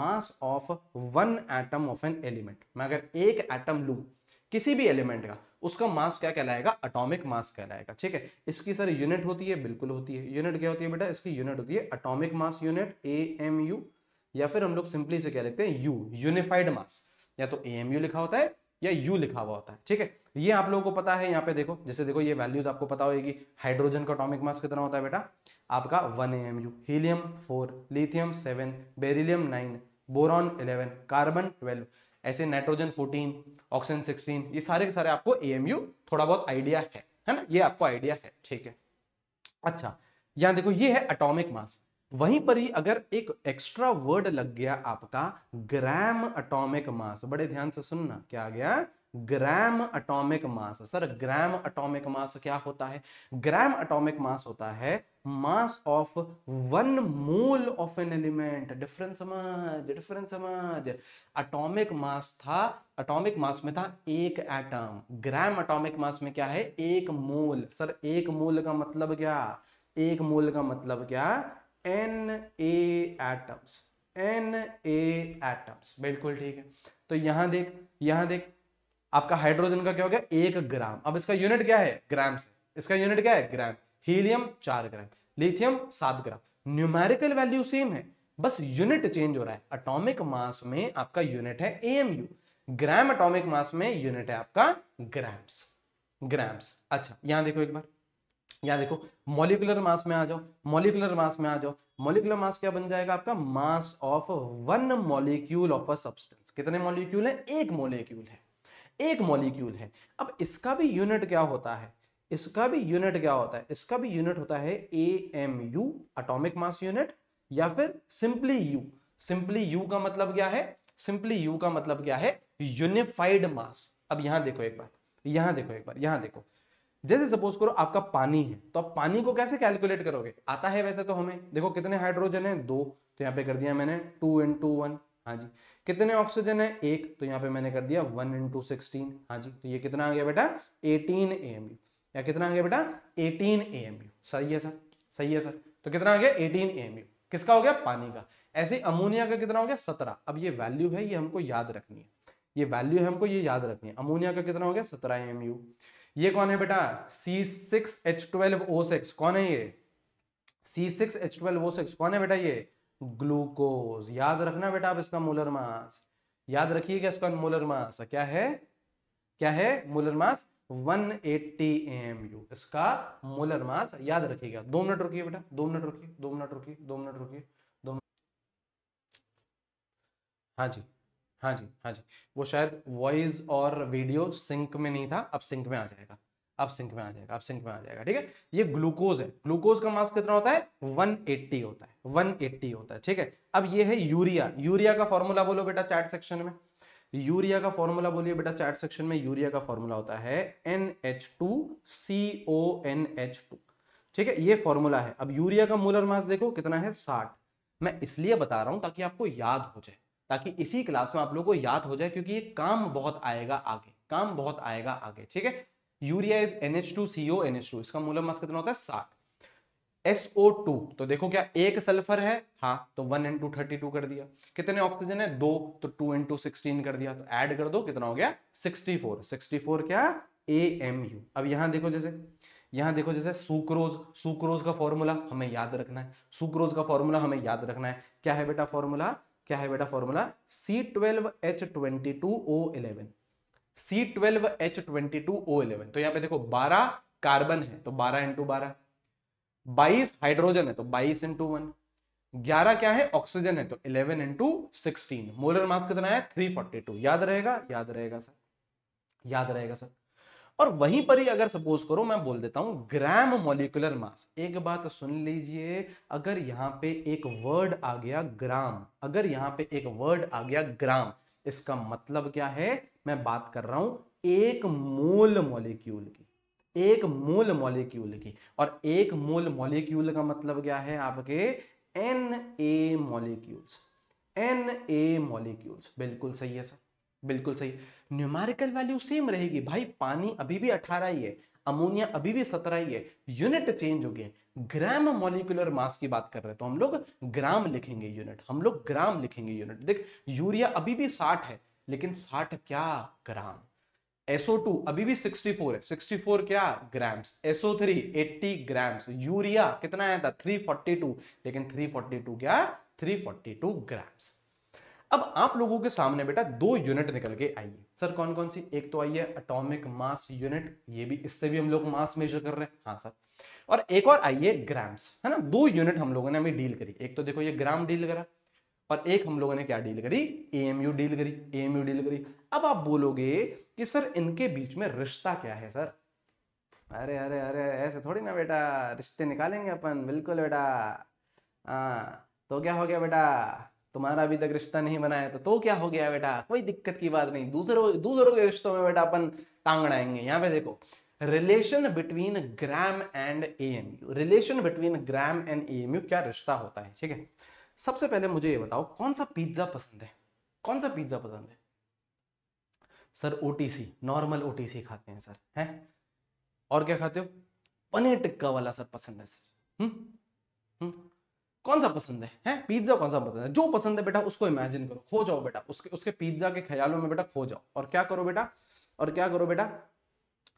mass of one atom of an element मैं अगर एक एटम लू किसी भी एलिमेंट का उसका मास क्या कहलाएगा अटोमिक मास कहलाएगा ठीक है इसकी सर यूनिट होती है बिल्कुल होती है यूनिट क्या होती है बेटा इसकी यूनिट होती है atomic mass unit A M U या फिर हम लोग सिंपली से क्या लिखते हैं यू यूनिफाइड मास या तो ए एम यू लिखा होता है या यू लिखा हुआ होता है ठीक है ये आप लोगों को पता है यहाँ पे देखो जैसे देखो ये वैल्यूज आपको पता होगी हाइड्रोजन का अटोमिक मास कितना होता है बेटा आपका one A M U helium four lithium seven beryllium nine boron eleven carbon twelve ऐसे नाइट्रोजन 14 ऑक्सीजन 16 ये सारे के सारे आपको एएमयू थोड़ा बहुत आइडिया है है ना ये आपको आइडिया है ठीक है अच्छा यहाँ देखो ये है अटोमिक मास वहीं पर ही अगर एक एक्स्ट्रा वर्ड लग गया आपका ग्राम अटोमिक मास बड़े ध्यान से सुनना क्या आ गया gram atomic mass sir gram atomic mass क्या होता है ग्राम अटोमिक मास होता है mass of one mole of an element different समझ डिफरेंट समझ अटोमिक मास था अटोमिक मास में था एक एटम ग्राम अटोमिक मास में क्या है एक मोल सर एक मोल का मतलब क्या एक मोल का मतलब क्या N A atoms N A atoms बिल्कुल ठीक है तो यहां देख यहां देख आपका हाइड्रोजन का क्या हो गया एक ग्राम अब इसका यूनिट क्या है ग्राम से इसका यूनिट क्या है ग्राम हीलियम चार ग्राम लिथियम सात ग्राम न्यूमेरिकल वैल्यू सेम है बस यूनिट चेंज हो रहा है अटोमिक मास में आपका यूनिट है एएमयू ग्राम अटोमिक मास में यूनिट है आपका ग्राम्स ग्राम्स अच्छा यहां देखो एक बार यहां देखो मॉलिकुलर मास में आ जाओ मॉलिकुलर मास में आ जाओ मॉलिकुलर मास क्या बन जाएगा आपका mass of one molecule of a substance कितने मॉलिक्यूल है एक मॉलिक्यूल है एक मॉलिक्यूल है अब इसका भी यूनिट क्या होता है इसका भी यूनिट क्या होता है इसका भी यूनिट होता है A M U atomic mass unit या फिर सिंपली यू सिंपली यू का मतलब क्या है सिंपली यू का मतलब क्या है यूनिफाइड मास अब यहां देखो एक बार यहां देखो एक बार यहां देखो जैसे सपोज करो आपका पानी है तो आप पानी को कैसे कैलकुलेट करोगे आता है वैसे तो हमें देखो कितने हाइड्रोजन है दो तो यहां पे कर दिया मैंने टू इन टू वन हाँ जी कितने ऑक्सीजन है एक तो यहाँ पे मैंने कर दिया वन इंटू सिक्सटीन हाँ जी तो ये कितना आ गया बेटा एटीन ए एम यू या कितना आ गया बेटा एटीन ए एम यू सही है सर सही है सर तो कितना आ गया एटीन ए एम यू किसका हो गया पानी का ऐसे अमोनिया का कितना हो गया सत्रह अब ये वैल्यू है ये हमको याद रखनी है ये वैल्यू है हमको ये याद रखनी है अमोनिया का कितना हो गया सत्रह एम यू ये कौन है बेटा C six H twelve O six कौन है ये C six H twelve O six कौन है बेटा ये ग्लूकोज याद रखना बेटा आप इसका मोलर मास याद रखिएगा इसका मोलर मास क्या है क्या है मोलर मास 180 एएमयू इसका मोलर मास याद रखिएगा दो मिनट रुकिए बेटा दो मिनट रुकिए दो मिनट रुकिए दो मिनट रुकिए दो हाँ जी हाँ जी हाँ जी वो शायद वॉइस और वीडियो सिंक में नहीं था अब सिंक में आ जाएगा अब सिंक में आ जाएगा अब सिंक में आ जाएगा ठीक है ये ग्लूकोज है ग्लूकोज का मास कितना होता है 180 होता है 180 होता है ठीक है अब ये है यूरिया यूरिया का फॉर्मूला बोलो बेटा चार्ट सेक्शन में यूरिया का फॉर्मूला बोलिए बेटा चार्ट सेक्शन में यूरिया का फॉर्मूला होता है N H two C O N H two ठीक है ये फॉर्मूला है अब यूरिया का मोलर मास देखो कितना है साठ मैं इसलिए बता रहा हूं ताकि आपको याद हो जाए ताकि इसी क्लास में आप लोगों को याद हो जाए क्योंकि ये काम बहुत आएगा आगे काम बहुत आएगा आगे ठीक है urea is N N H two C O H two इसका मोलर मास कितना होता है साठ SO2 तो देखो क्या एक सल्फर है हाँ तो वन इंटू थर्टी टू कर दिया कितने ऑक्सीजन है दो तो टू इंटू सिक्सटीन कर दिया तो ऐड कर दो कितना हो गया सिक्सटी फोर सिक्सटी फोर क्या ए एम यू अब यहां देखो जैसे यहां देखो जैसे सुक्रोज सुक्रोज का फॉर्मूला हमें याद रखना है सुक्रोज का फॉर्मूला हमें याद रखना है क्या है बेटा फॉर्मूला क्या है बेटा formula C twelve H twenty two O eleven C twelve H twenty two O eleven तो यहाँ पे देखो बारह कार्बन है तो बारह इंटू बारह बाईस हाइड्रोजन है तो बाईस इंटू वन ग्यारह क्या है ऑक्सीजन है तो eleven into sixteen molar mass कितना है थ्री फोर्टी टू याद रहेगा याद रहेगा सर याद रहेगा सर और वहीं पर ही अगर सपोज करो मैं बोल देता हूं ग्राम मोलिकुलर मास एक बात सुन लीजिए अगर यहां पे एक वर्ड आ गया ग्राम अगर यहां पे एक वर्ड आ गया ग्राम इसका मतलब क्या है मैं बात कर रहा हूं एक मोल मॉलिक्यूल की एक मोल मॉलिक्यूल की और एक मोल मॉलिक्यूल का मतलब क्या है आपके N A molecules N A molecules बिल्कुल सही है सर बिल्कुल सही न्यूमेरिकल वैल्यू सेम रहेगी भाई पानी अभी भी अठारह ही है अमोनिया अभी भी सत्रह ही है यूनिट चेंज हो गए ग्राम मॉलिकुलर मास की बात कर रहे हैं तो हम लोग ग्राम लिखेंगे यूनिट हम लोग ग्राम लिखेंगे यूनिट देख यूरिया अभी भी साठ है लेकिन साठ क्या ग्राम SO2 अभी भी 64 है 64 क्या ग्राम्स SO3 80 ग्राम्स यूरिया कितना आया था 342 लेकिन 342 क्या 342 ग्राम्स अब आप लोगों के सामने बेटा दो यूनिट निकल के आई है सर कौन कौन सी एक तो आई है अटोमिक मास यूनिट ये भी इससे भी हम लोग मास मेजर कर रहे हैं हाँ सर और एक और आई है ग्राम्स है ना दो यूनिट हम लोगों ने अभी डील करी एक तो देखो ये ग्राम डील करा पर एक हम लोगों ने क्या डील करी एएमयू डील करी एएमयू डील करी अब आप बोलोगे कि सर इनके बीच में रिश्ता क्या है सर अरे अरे अरे ऐसे थोड़ी ना बेटा रिश्ते निकालेंगे अपन बिल्कुल बेटा हाँ तो क्या हो गया बेटा तुम्हारा अभी तक रिश्ता नहीं बना है तो तो क्या हो गया बेटा कोई दिक्कत की बात नहीं दूसरों दूसरों के रिश्तों में बेटा अपन टांग अड़ाएंगे यहाँ पे देखो relation between gram and AMU relation between gram and AMU क्या रिश्ता होता है ठीक है सबसे पहले मुझे ये बताओ कौन सा पिज्ज़ा पसंद है कौन सा पिज्ज़ा पसंद है सर ओ नॉर्मल ओ खाते हैं सर हैं और क्या खाते हो पनीर टिक्का वाला सर पसंद है सर हम्म? हम्म? कौन सा पसंद है, हैं पिज्ज़ा कौन सा पसंद है जो पसंद है बेटा उसको इमेजिन करो खो जाओ बेटा उसके उसके पिज्ज़ा के ख्यालों में बेटा खो जाओ और क्या करो बेटा और क्या करो बेटा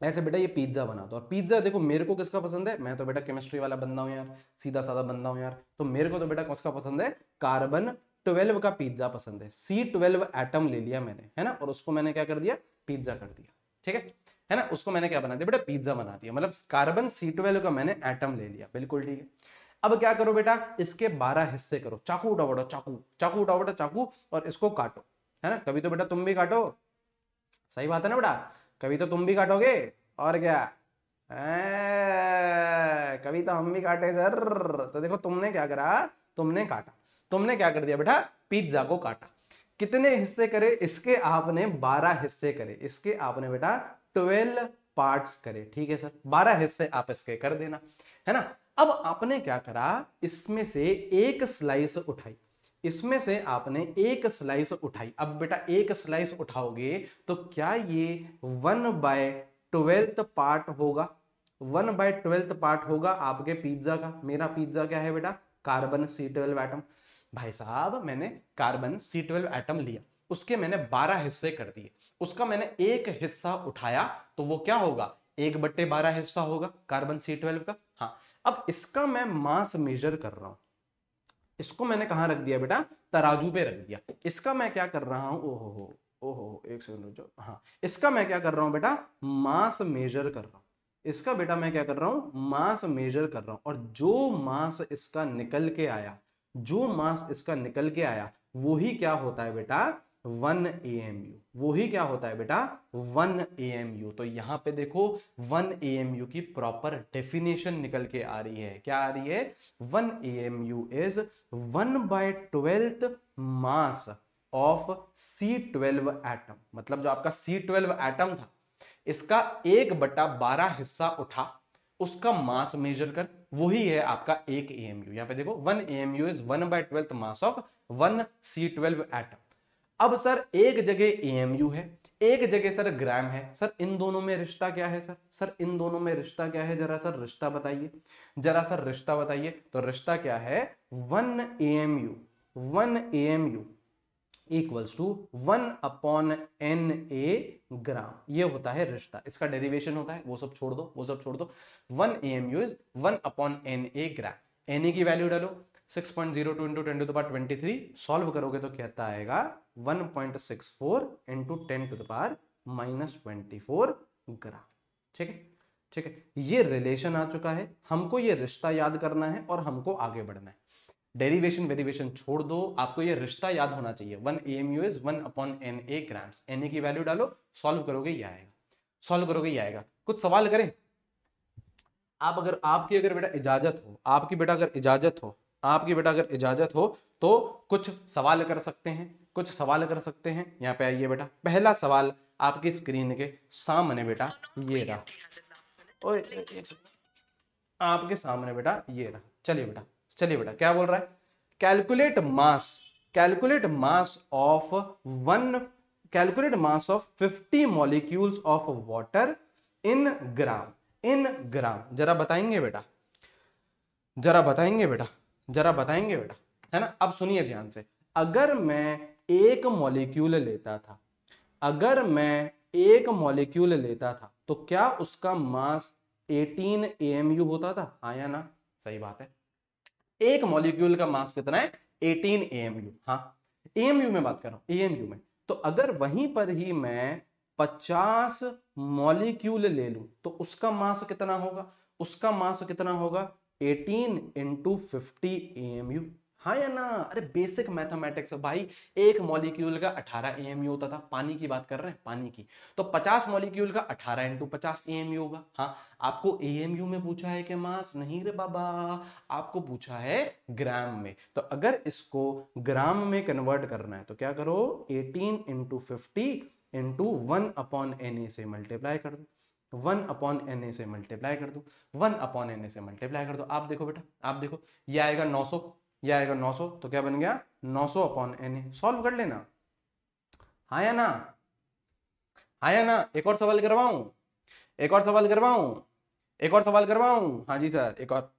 ऐसे बेटा ये पिज्ज़ा बना दो और पिज्ज़ा देखो मेरे को किसका पसंद है मैं तो बेटा केमिस्ट्री वाला बंदा हूँ यार सीधा साधा बंदा हूँ यार तो मेरे को तो बेटा किसका पसंद है कार्बन ट्वेल्व का पिज्ज़ा पसंद है सी ट्वेल्व एटम ले लिया मैंने है ना और उसको मैंने क्या कर दिया पिज्ज़ा कर दिया ठीक है है ना उसको मैंने क्या बना दिया बेटा पिज्ज़ा बना दिया मतलब कार्बन सी ट्वेल्व का मैंने एटम ले लिया बिल्कुल ठीक है अब क्या करो बेटा इसके बारह हिस्से करो चाकू उठाओ बटो चाकू चाकू उठाओ बटो चाकू और इसको काटो है ना कभी तो बेटा तुम भी काटो सही बात है ना बेटा कभी तो तुम भी काटोगे और क्या कभी तो हम भी काटे सर तो देखो तुमने क्या करा तुमने काटा तुमने क्या कर दिया बेटा पिज्जा को काटा कितने हिस्से करे इसके आपने बारह हिस्से करे इसके आपने बेटा ट्वेल्व पार्ट्स करे ठीक है सर बारह हिस्से आप इसके कर देना है ना अब आपने क्या करा इसमें से एक स्लाइस उठाई इसमें से आपने एक स्लाइस उठाई अब बेटा एक स्लाइस उठाओगे तो क्या ये वन बाय ट्वेल्थ पार्ट होगा वन बाय ट्वेल्थ पार्ट होगा आपके पिज्जा का मेरा पिज्जा क्या है बेटा कार्बन सी ट्वेल्व एटम भाई साहब मैंने कार्बन सी ट्वेल्व एटम लिया उसके मैंने बारह हिस्से कर दिए उसका मैंने एक हिस्सा उठाया तो वो क्या होगा एक बट्टे बारह हिस्सा होगा कार्बन सी ट्वेल्व का हाँ अब इसका मैं मास मेजर कर रहा हूं इसको मैंने कहा रख दिया बेटा तराजू पे रख दिया इसका मैं क्या कर रहा हूं ओहो हो ओहो एक सेकंड जो हाँ इसका मैं क्या कर रहा हूं बेटा मास मेजर कर रहा हूं इसका बेटा मैं क्या कर रहा हूं मास मेजर कर रहा हूं और जो मास इसका निकल के आया जो मास इसका निकल के आया वो ही क्या होता है बेटा वन ए एम यू वो ही क्या होता है बेटा वन ए एम यू तो यहां पे देखो वन ए एम यू की प्रॉपर डेफिनेशन निकल के आ रही है क्या आ रही है one A M U is one by twelfth mass of C twelve atom मतलब जो आपका सी ट्वेल्व एटम था इसका एक बटा बारह हिस्सा उठा उसका मास मेजर कर वही है आपका एक ए एम यू यहाँ पे देखो one A M U is one by twelfth mass of one C twelve atom अब सर एक जगह एएमयू है एक जगह सर ग्राम है सर इन दोनों में रिश्ता क्या है सर सर इन दोनों में रिश्ता क्या है जरा सर रिश्ता बताइए जरा सर रिश्ता बताइए तो रिश्ता क्या है one A M U one A M U equals to one upon N A gram ये होता है रिश्ता इसका डेरिवेशन होता है वो सब छोड़ दो वो सब छोड़ दो one A M U is one upon N A gram N A की वैल्यू डालो six point zero two into ten to the twenty three solve करोगे तो कहता आएगा one point six four into ten to the minus twenty four gram ठीक है ठीक है ये रिलेशन आ चुका है हमको ये रिश्ता याद करना है और हमको आगे बढ़ना है डेरिवेशन वेरिवेशन छोड़ दो आपको ये रिश्ता याद होना चाहिए one A M U is one upon N A grams N A की वैल्यू डालो सॉल्व करोगे ये आएगा सॉल्व करोगे ये आएगा कुछ सवाल करें आप अगर आपकी अगर बेटा इजाजत हो आपकी बेटा अगर इजाजत हो आपकी बेटा अगर इजाजत हो तो कुछ सवाल कर सकते हैं कुछ सवाल कर सकते हैं यहाँ पे आइए बेटा पहला सवाल आपकी स्क्रीन के सामने बेटा ये रहा और आपके सामने बेटा ये रहा चलिए बेटा चलिए बेटा क्या बोल रहा है calculate mass calculate mass of one calculate mass of fifty molecules of water in gram in gram जरा बताएंगे बेटा जरा बताएंगे बेटा जरा बताएंगे बेटा है ना अब सुनिए ध्यान से अगर मैं एक मॉलिक्यूल लेता था अगर मैं एक मॉलिक्यूल लेता था तो क्या उसका मास 18 एएमयू होता था हाँ या ना सही बात है एक मॉलिक्यूल का मास कितना है 18 एएमयू हाँ एएमयू में बात कर रहा हूं एएमयू में तो अगर वहीं पर ही मैं 50 मॉलिक्यूल ले लूं तो उसका मास कितना होगा उसका मास कितना होगा एटीन इंटू फिफ्टी ए हाँ या ना अरे बेसिक मैथमेटिक्स भाई एक मॉलिक्यूल का 18 ए होता था पानी की बात कर रहे हैं पानी की तो 50 मॉलिक्यूल का 18 इंटू पचास ए होगा हाँ आपको ए में पूछा है कि मास नहीं रे बाबा आपको पूछा है ग्राम में तो अगर इसको ग्राम में कन्वर्ट करना है तो क्या करो 18 into fifty into one upon N A से मल्टीप्लाई कर दो वन अपॉन एन ए से मल्टीप्लाई कर दो वन अपॉन एन ए से मल्टीप्लाई कर दो आप देखो बेटा आप देखो ये आएगा नौ सौ यह आएगा नौ सौ तो क्या बन गया नौ सौ अपॉन एन ए सॉल्व कर लेना आया हाँ ना आया हाँ ना एक और सवाल करवाऊ एक और सवाल करवाऊ एक और सवाल करवाऊ हाँ जी सर एक और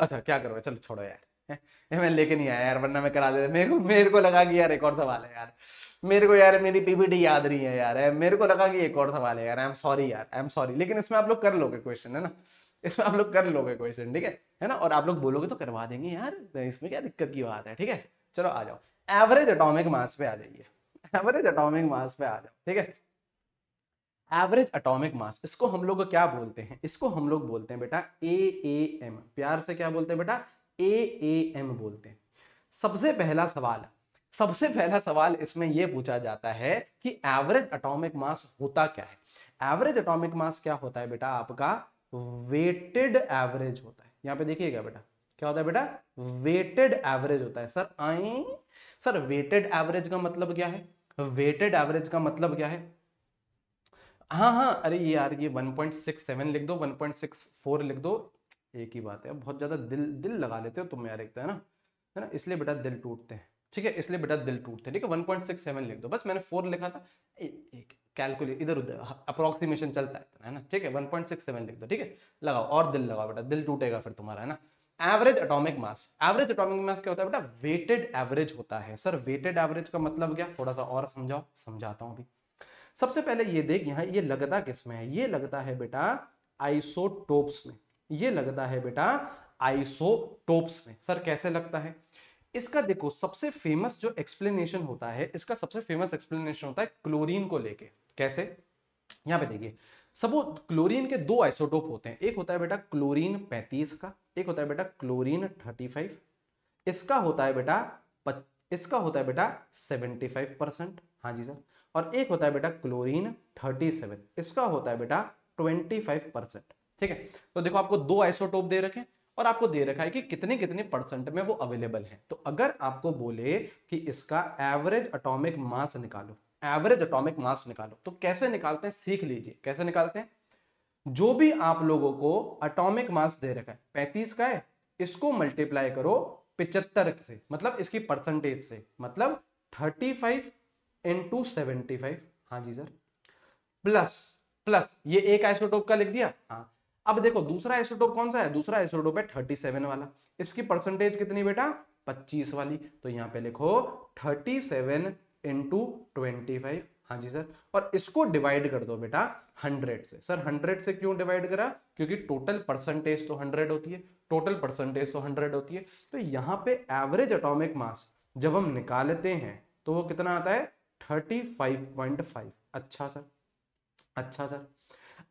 अच्छा क्या करवा चलो छोड़ो यार ये मैं लेके नहीं आया यार वरना मैं करा देता मेरे को मेरे को लगा कि यार एक और सवाल है यार मेरे को यार मेरी पीपीटी याद नहीं है यार मेरे को लगा कि एक और सवाल है यार आई एम सॉरी यार आई एम सॉरी लेकिन इसमें आप लोग कर लोगे क्वेश्चन है ना इसमें आप लोग कर लोगे क्वेश्चन ठीक है है ना और आप लोग बोलोगे तो करवा देंगे यार तो इसमें क्या दिक्कत की बात है ठीक है चलो आ जाओ एवरेज अटोमिक मास पे आ जाइए एवरेज अटोमिक मास पे आ जाओ ठीक है एवरेज अटोमिक मास इसको हम लोग क्या बोलते हैं इसको हम लोग बोलते हैं बेटा ए ए एम प्यार से क्या बोलते हैं बेटा ए ए एम बोलते हैं सबसे पहला सवाल सबसे पहला सवाल इसमें यह पूछा जाता है कि एवरेज अटोमिक मास होता क्या है एवरेज अटोमिक मास क्या होता है बेटा आपका वेटेड एवरेज होता है यहां पे देखिएगा बेटा क्या होता है बेटा वेटेड एवरेज होता है सर आई सर वेटेड एवरेज का मतलब क्या है वेटेड एवरेज का मतलब क्या है हाँ हाँ अरे ये यार ये 1.67 लिख दो 1.64 लिख दो एक ही बात है बहुत ज़्यादा दिल दिल लगा लेते हो तुम यार एक तो है ना है ना इसलिए बेटा दिल टूटते हैं ठीक है इसलिए बेटा दिल टूटते हैं ठीक है वन पॉइंट सिक्स सेवन लिख दो बस मैंने फोर लिखा था एक कैलकुलेट इधर उधर अप्रोक्सीमेशन चलता है है ना ठीक है वन पॉइंट सिक्स सेवन लिख दो ठीक है लगाओ और दिल लगाओ बेटा दिल टूटेगा फिर तुम्हारा है ना average atomic mass average atomic mass क्या होता है बेटा वेटेड एवरेज होता है सर वेटेड एवरेज का मतलब क्या थोड़ा सा और समझाओ समझाता हूँ अभी सबसे पहले ये देख यहाँ ये लगता किस में है ये लगता है बेटा आइसोटोप्स में ये लगता है बेटा आइसोटोप्स में सर कैसे लगता है इसका देखो सबसे फेमस जो एक्सप्लेनेशन होता है इसका सबसे फेमस एक्सप्लेनेशन होता है क्लोरीन को लेके कैसे यहां पे देखिए सबो क्लोरीन के दो आइसोटोप होते हैं एक होता है बेटा क्लोरीन 35 का एक होता है बेटा क्लोरीन 35 इसका होता है बेटा इसका होता है बेटा 75 परसेंट हाँ जी सर और एक होता है बेटा क्लोरीन 37 इसका होता है बेटा 25 परसेंट ठीक है तो देखो आपको दो आइसोटोप दे रखे और आपको दे रखा है कि कितने कितने परसेंट में वो अवेलेबल है तो अगर आपको बोले कि इसका एवरेज अटोमिक मास निकालो एवरेज अटोमिक मास निकालो तो कैसे निकालते हैं सीख लीजिए कैसे निकालते हैं जो भी आप लोगों को अटोमिक मास दे रखा है पैंतीस का है इसको मल्टीप्लाई करो पिचहत्तर से मतलब इसकी परसेंटेज से मतलब thirty five into seventy five हाँ जी सर प्लस प्लस ये एक आइसोटोप का लिख दिया हाँ अब देखो दूसरा एसोडोप कौन सा है दूसरा एसोडोप है थर्टी सेवन वाला इसकी परसेंटेज कितनी बेटा पच्चीस वाली तो यहाँ पे लिखो thirty seven into twenty five हाँ जी सर और इसको डिवाइड कर दो बेटा हंड्रेड से सर हंड्रेड से क्यों डिवाइड करा क्योंकि टोटल परसेंटेज तो हंड्रेड होती है टोटल परसेंटेज तो हंड्रेड होती है तो यहाँ पे एवरेज अटोमिक मास जब हम निकालते हैं तो वो कितना आता है थर्टी फाइव पॉइंट फाइव अच्छा सर अच्छा सर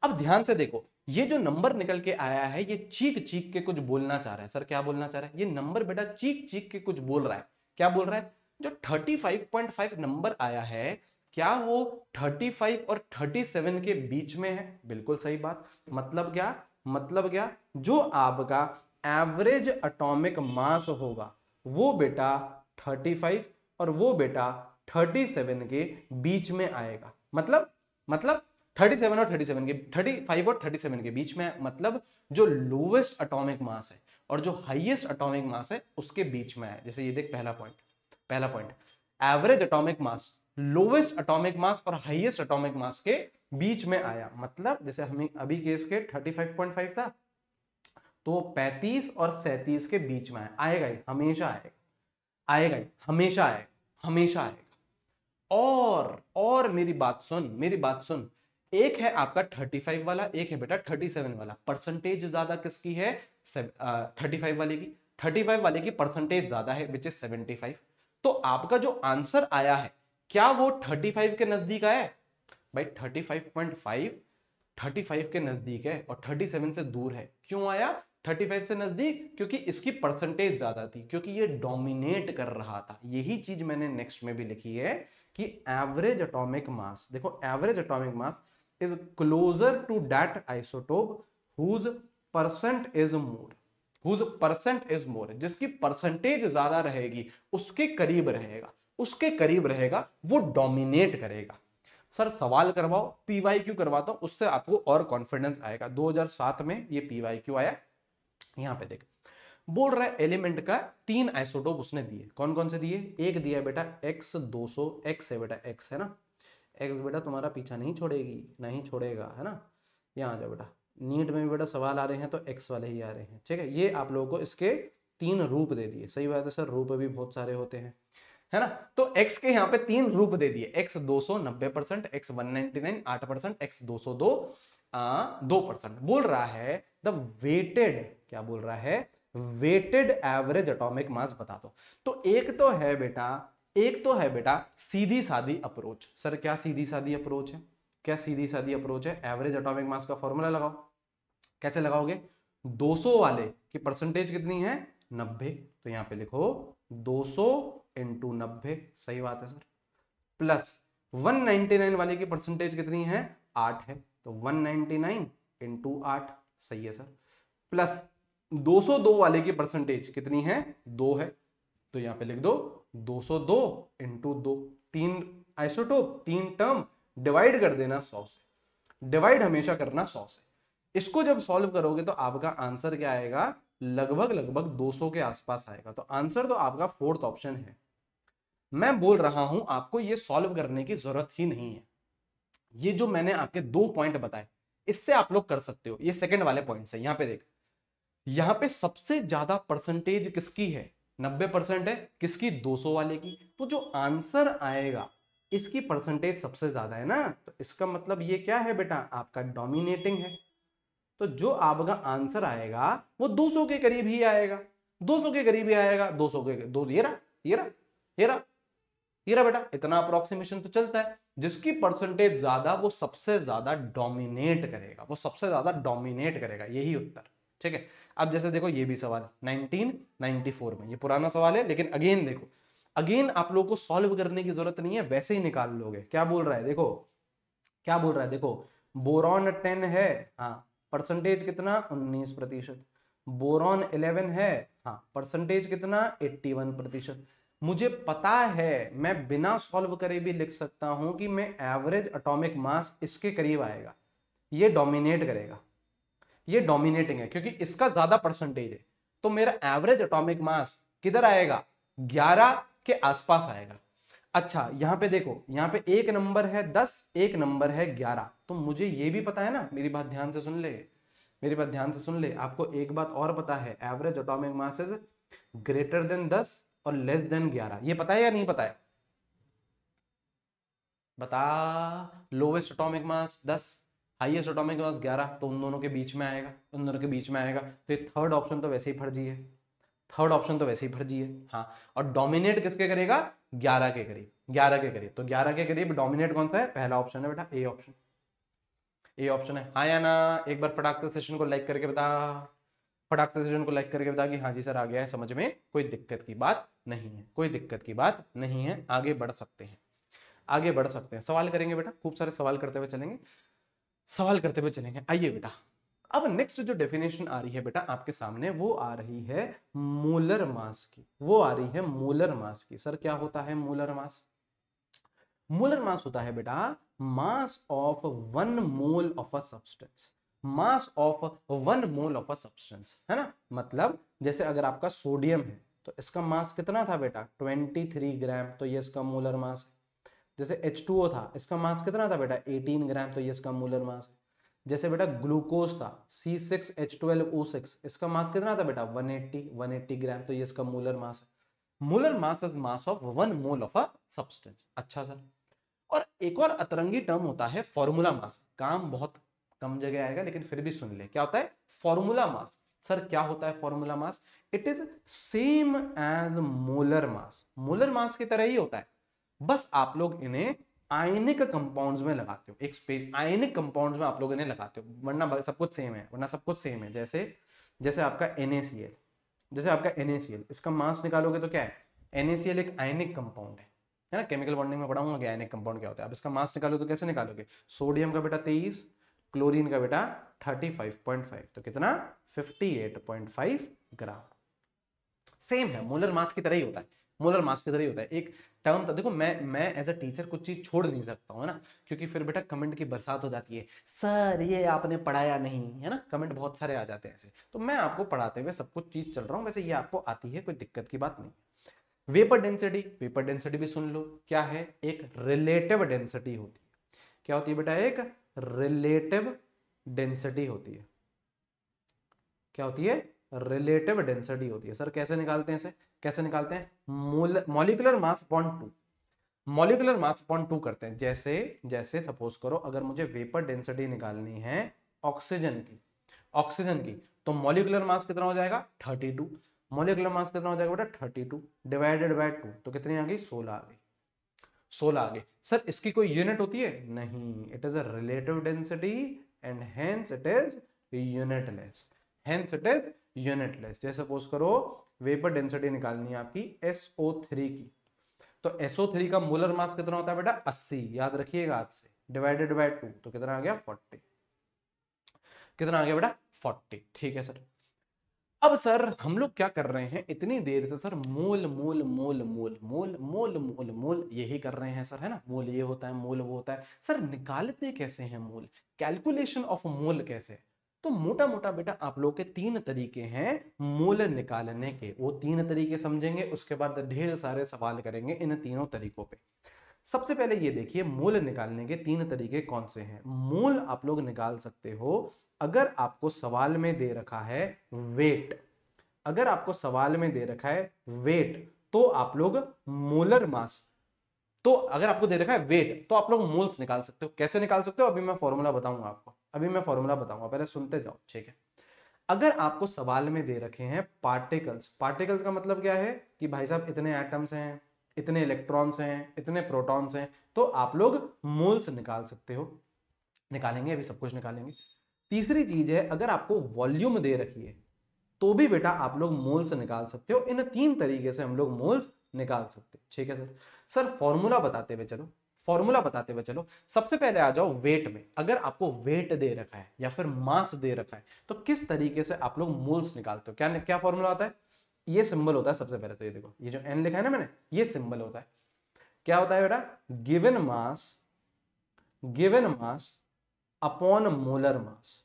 अब ध्यान से देखो ये जो नंबर निकल के आया है ये चीख चीख के कुछ बोलना चाह रहा है सर क्या बोलना चाह रहा है ये नंबर बेटा चीख चीख के कुछ बोल रहा है क्या बोल रहा है जो 35.5 नंबर आया है क्या वो 35 और 37 के बीच में है बिल्कुल सही बात मतलब क्या मतलब क्या जो आपका एवरेज अटोमिक मास होगा वो बेटा थर्टी और वो बेटा थर्टी के बीच में आएगा मतलब मतलब 37 और 37 के 35 और 37 के बीच में मतलब जो लोवेस्ट अटोमिक मास है और जो हाइएस्ट अटोमिक मास है उसके बीच में है जैसे ये देख पहला पॉइंट पहला point average atomic mass lowest atomic mass और हाइएस्ट अटोमिक मास के बीच में आया मतलब जैसे हमें अभी केस के 35.5 था तो 35 और 37 के बीच में आया आएगा ही हमेशा आएगा आएगा ही हमेशा आएगा हमेशा आएगा और और मेरी बात सुन मेरी बात सुन एक है आपका 35 वाला एक है बेटा 37 वाला परसेंटेज ज्यादा किसकी है थर्टी फाइव वाले की थर्टी फाइव वाले की परसेंटेज ज्यादा है विच इज सेवेंटी फाइव तो आपका जो आंसर आया है क्या वो थर्टी फाइव के नजदीक आया भाई thirty five five point thirty five के नजदीक है और थर्टी सेवन से दूर है क्यों आया थर्टी फाइव से नजदीक क्योंकि इसकी परसेंटेज ज्यादा थी क्योंकि ये डोमिनेट कर रहा था यही चीज मैंने नेक्स्ट में भी लिखी है कि एवरेज अटोमिक मास देखो average atomic mass is closer to that isotope whose percent is more whose percent is more जिसकी परसेंटेज ज्यादा रहेगी उसके करीब रहेगा उसके करीब रहेगा वो डोमिनेट करेगा सर सवाल करवाओ पीवाई क्यू करवाता हूँ उससे आपको और कॉन्फिडेंस आएगा 2007 में ये पीवाई क्यू आया यहाँ पे देख बोल रहा है एलिमेंट का तीन आइसोटोप उसने दिए कौन कौन से दिए एक दिया बेटा एक्स दो सौ एक्स है बेटा एक्स है ना एक्स बेटा तुम्हारा पीछा नहीं छोड़ेगी नहीं छोड़ेगा है ना यहाँ आ जाओ बेटा नीट में भी बेटा सवाल आ रहे हैं तो एक्स वाले ही आ रहे हैं ठीक है ये आप लोगों को इसके तीन रूप दे दिए सही बात है सर रूप भी बहुत सारे होते हैं है ना तो x के यहाँ पे तीन रूप दे दिए x 290 परसेंट एक्स वन आठ परसेंट एक्स दो सौ दो दो परसेंट बोल रहा है द वेटेड क्या बोल रहा है वेटेड एवरेज एटॉमिक मास बता दो तो एक तो है बेटा एक तो है बेटा सीधी सादी अप्रोच सर क्या सीधी सादी अप्रोच है क्या सीधी सादी अप्रोच है एवरेज अटोमिक मास का फॉर्मूला लगाओ कैसे लगाओगे 200 वाले की परसेंटेज कितनी है 90 तो यहां पे लिखो 200 सौ इंटू सही बात है सर प्लस 199 वाले की परसेंटेज कितनी है 8 है तो 199 नाइनटी नाइन सही है सर प्लस 202 वाले की परसेंटेज कितनी है 2 है तो यहां पे लिख दो दो सौ दो इंटू दो तीन आइसोटोप तीन टर्म डिवाइड कर देना सौ से डिवाइड हमेशा करना सौ से इसको जब सॉल्व करोगे तो आपका आंसर क्या आएगा लगभग लगभग 200 के आसपास आएगा तो आंसर तो आपका फोर्थ ऑप्शन है मैं बोल रहा हूं आपको ये सॉल्व करने की जरूरत ही नहीं है ये जो मैंने आपके दो पॉइंट बताए इससे आप लोग कर सकते हो ये सेकंड वाले पॉइंट है यहाँ पे देख यहाँ पे सबसे ज्यादा परसेंटेज किसकी है नब्बे परसेंट है किसकी दो सौ वाले की तो जो आंसर आएगा इसकी परसेंटेज सबसे ज्यादा है ना तो इसका मतलब ये क्या है बेटा आपका डोमिनेटिंग है तो जो आपका आंसर आएगा वो 200 के करीब ही आएगा 200 के करीब ही आएगा 200 के दो ये रहा ये रहा ये रहा ये रहा बेटा इतना अप्रोक्सीमेशन तो चलता है जिसकी परसेंटेज ज्यादा वो सबसे ज्यादा डोमिनेट करेगा वो सबसे ज्यादा डोमिनेट करेगा यही उत्तर ठीक है अब जैसे देखो ये भी सवाल 1994 में ये पुराना सवाल है लेकिन अगेन देखो अगेन आप लोगों को सॉल्व करने की जरूरत नहीं है वैसे ही निकाल लोगे क्या बोल रहा है देखो क्या बोल रहा है देखो बोरॉन टेन है हाँ परसेंटेज कितना उन्नीस प्रतिशत बोरॉन इलेवन है हाँ परसेंटेज कितना एट्टी वन प्रतिशत मुझे पता है मैं बिना सॉल्व करे भी लिख सकता हूं कि मैं एवरेज अटोमिक मास इसके करीब आएगा ये डोमिनेट करेगा ये डोमिनेटिंग है क्योंकि इसका ज्यादा परसेंटेज है तो मेरा एवरेज अटोमिक मास किधर आएगा ग्यारह के आसपास आएगा अच्छा यहाँ पे देखो यहाँ पे एक नंबर है दस एक नंबर है ग्यारह तो मुझे ये भी पता है ना मेरी बात ध्यान से सुन ले मेरी बात ध्यान से सुन ले आपको एक बात और पता है average atomic mass greater than दस और लेस देन ग्यारह ये पता है या नहीं पता है बता लोवेस्ट अटोमिक मास दस हाईएस्ट एटॉमिक मास 11 तो उन दोनों के बीच में आएगा उन दोनों के बीच में आएगा तो ये थर्ड ऑप्शन तो वैसे ही फर्जी है थर्ड ऑप्शन तो वैसे ही फर्जी है हाँ और डोमिनेट किसके करेगा ग्यारह के करीब ग्यारह के करीब तो ग्यारह के करीब डोमिनेट कौन सा है पहला ऑप्शन है बेटा ए ऑप्शन ए ऑप्शन है हाँ या ना एक बार फटाक से सेशन को लाइक करके बता फटाक से सेशन को लाइक करके बता कि हाँ जी सर आ गया है समझ में कोई दिक्कत की बात नहीं है कोई दिक्कत की बात नहीं है आगे बढ़ सकते हैं आगे बढ़ सकते हैं सवाल करेंगे बेटा खूब सारे सवाल करते हुए चलेंगे सवाल करते हुए चलेंगे आइए बेटा अब नेक्स्ट जो डेफिनेशन आ रही है बेटा आपके सामने वो आ रही है मोलर मास की वो आ रही है मोलर मास की सर क्या होता है मोलर मास मोलर मास होता है बेटा mass of one mole of a substance mass of one mole of a substance है ना मतलब जैसे अगर आपका सोडियम है तो इसका मास कितना था बेटा 23 ग्राम तो ये इसका मोलर मास जैसे एच था इसका मास कितना था बेटा 18 ग्राम तो ये इसका मोलर मास है जैसे बेटा ग्लूकोज था C six H twelve O six इसका मास कितना था बेटा 180 180 ग्राम तो ये इसका मोलर मास है molar mass is mass of one mole of a substance अच्छा सर और एक और अतरंगी टर्म होता है फॉर्मूला मास काम बहुत कम जगह आएगा लेकिन फिर भी सुन ले क्या होता है फॉर्मूला मास सर क्या होता है formula mass it is same as molar mass molar mass की तरह ही होता है बस आप लोग इन्हें आयनिक कंपाउंड्स में लगाते हो एक आयनिक कंपाउंड्स में आप लोग इन्हें लगाते हो वरना सब कुछ सेम है वरना सब कुछ सेम है जैसे जैसे आपका एन जैसे आपका एन इसका मास निकालोगे तो क्या है एन एक आयनिक कंपाउंड है है ना केमिकल बॉन्डिंग में पढ़ाऊंगा कि आयनिक कंपाउंड क्या होता है अब इसका मास निकालोगे तो कैसे निकालोगे सोडियम का बेटा तेईस क्लोरीन का बेटा 35.5 तो कितना 58.5 ग्राम सेम है मोलर मास की तरह ही होता है मोलर मास के जरिए होता है एक टर्म था देखो मैं मैं एज अ टीचर कुछ चीज छोड़ नहीं सकता हूँ ना क्योंकि फिर बेटा कमेंट की बरसात हो जाती है सर ये आपने पढ़ाया नहीं है ना कमेंट बहुत सारे आ जाते हैं ऐसे तो मैं आपको पढ़ाते हुए सब कुछ चीज चल रहा हूँ वैसे ये आपको आती है कोई दिक्कत की बात नहीं वेपर डेंसिटी वेपर डेंसिटी भी सुन लो क्या है एक रिलेटिव डेंसिटी होती है क्या होती है बेटा एक रिलेटिव डेंसिटी होती है क्या होती है रिलेटिव डेंसिटी होती है सर कैसे निकालते हैं इसे कैसे निकालते हैं molecular mass upon two molecular mass upon two करते हैं जैसे जैसे सपोज करो अगर मुझे वेपर डेंसिटी निकालनी है ऑक्सीजन की ऑक्सीजन की तो मोलिकुलर मास कितना हो जाएगा थर्टी टू मोलिकुलर मास कितना हो जाएगा बेटा thirty two divided by two तो कितनी आ गई सोलह आ गई सोलह आ गई सर इसकी कोई यूनिट होती है नहीं it is a relative density and hence it is unitless hence it is unitless जैसे सपोज करो वेपर डेंसिटी निकालनी है आपकी SO3 की तो SO3 का मोलर मास कितना होता है बेटा 80 याद रखिएगा आज से डिवाइडेड बाय 2 तो कितना आ गया 40 कितना आ गया बेटा 40 ठीक है सर अब सर हम लोग क्या कर रहे हैं इतनी देर से सर मोल मोल मोल मोल मोल मोल मोल मोल यही कर रहे हैं सर है ना मोल ये होता है मोल वो होता है सर निकालते कैसे हैं मोल कैलकुलेशन ऑफ मोल कैसे है तो मोटा मोटा बेटा आप लोग के तीन तरीके हैं मूल निकालने के वो तीन तरीके समझेंगे उसके बाद ढेर सारे सवाल करेंगे इन तीनों तरीकों पे सबसे पहले ये देखिए मूल निकालने के तीन तरीके कौन से हैं मूल आप लोग निकाल सकते हो अगर आपको सवाल में दे रखा है वेट अगर आपको सवाल में दे रखा है वेट तो आप लोग मोलर मास तो अगर आपको दे रखा है वेट तो आप लोग मोल्स निकाल सकते हो कैसे निकाल सकते हो अभी मैं फॉर्मूला बताऊंगा आपको अभी मैं फॉर्मूला बताऊंगा पहले सुनते जाओ ठीक है अगर आपको सवाल में दे रखे हैं पार्टिकल्स पार्टिकल्स का मतलब क्या है कि भाई साहब इतने एटम्स हैं इतने इलेक्ट्रॉन्स हैं इतने प्रोटॉन्स हैं तो आप लोग मोल्स निकाल सकते हो निकालेंगे अभी सब कुछ निकालेंगे तीसरी चीज है अगर आपको वॉल्यूम दे रखी है तो भी बेटा आप लोग मोल्स निकाल सकते हो इन तीन तरीके से हम लोग मोल्स निकाल सकते ठीक है सर सर फॉर्मूला बताते हुए चलो फॉर्मूला बताते हुए चलो सबसे पहले आ जाओ वेट में अगर आपको वेट दे रखा है या फिर मास दे रखा है तो किस तरीके से आप लोग मोल्स निकालते हो क्या क्या फॉर्मूला आता है ये सिंबल होता है सबसे पहले तो ये देखो ये जो एन लिखा है ना मैंने ये सिंबल होता है क्या होता है बेटा given mass given mass upon molar mass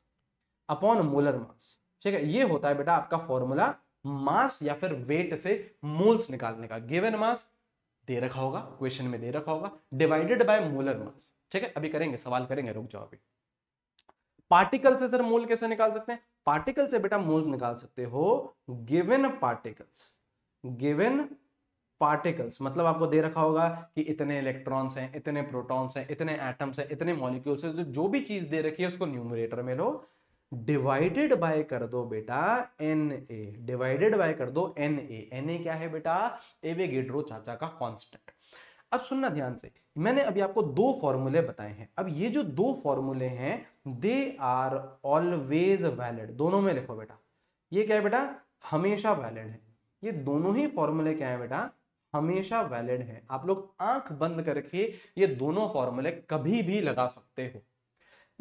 upon molar mass ठीक है ये होता है बेटा आपका फॉर्मूला मास या फिर वेट से मोल्स निकालने का गिवन मास दे रखा होगा क्वेश्चन में दे रखा होगा डिवाइडेड बाय मोलर मास ठीक है अभी करेंगे सवाल करेंगे रुक जाओ अभी पार्टिकल से सर मोल कैसे निकाल सकते हैं पार्टिकल से बेटा मोल निकाल सकते हो गिवन पार्टिकल्स गिवन पार्टिकल्स मतलब आपको दे रखा होगा कि इतने इलेक्ट्रॉन्स हैं इतने प्रोटॉन्स हैं इतने एटम्स हैं इतने मॉलिक्यूल्स हैं जो जो भी चीज दे रखी है उसको न्यूमरेटर में लो डिवाइडेड बाय कर दो बेटा एन ए डिवाइडेड बाय कर दो एन ए एन ए क्या है बेटा एवे गेड्रो चाचा का कॉन्स्टेंट अब सुनना ध्यान से मैंने अभी आपको दो फॉर्मूले बताए हैं अब ये जो दो फॉर्मूले हैं दे आर ऑलवेज वैलिड दोनों में लिखो बेटा ये क्या है बेटा हमेशा वैलिड है ये दोनों ही फॉर्मूले क्या है बेटा हमेशा वैलिड है आप लोग आंख बंद करके ये दोनों फॉर्मूले कभी भी लगा सकते हो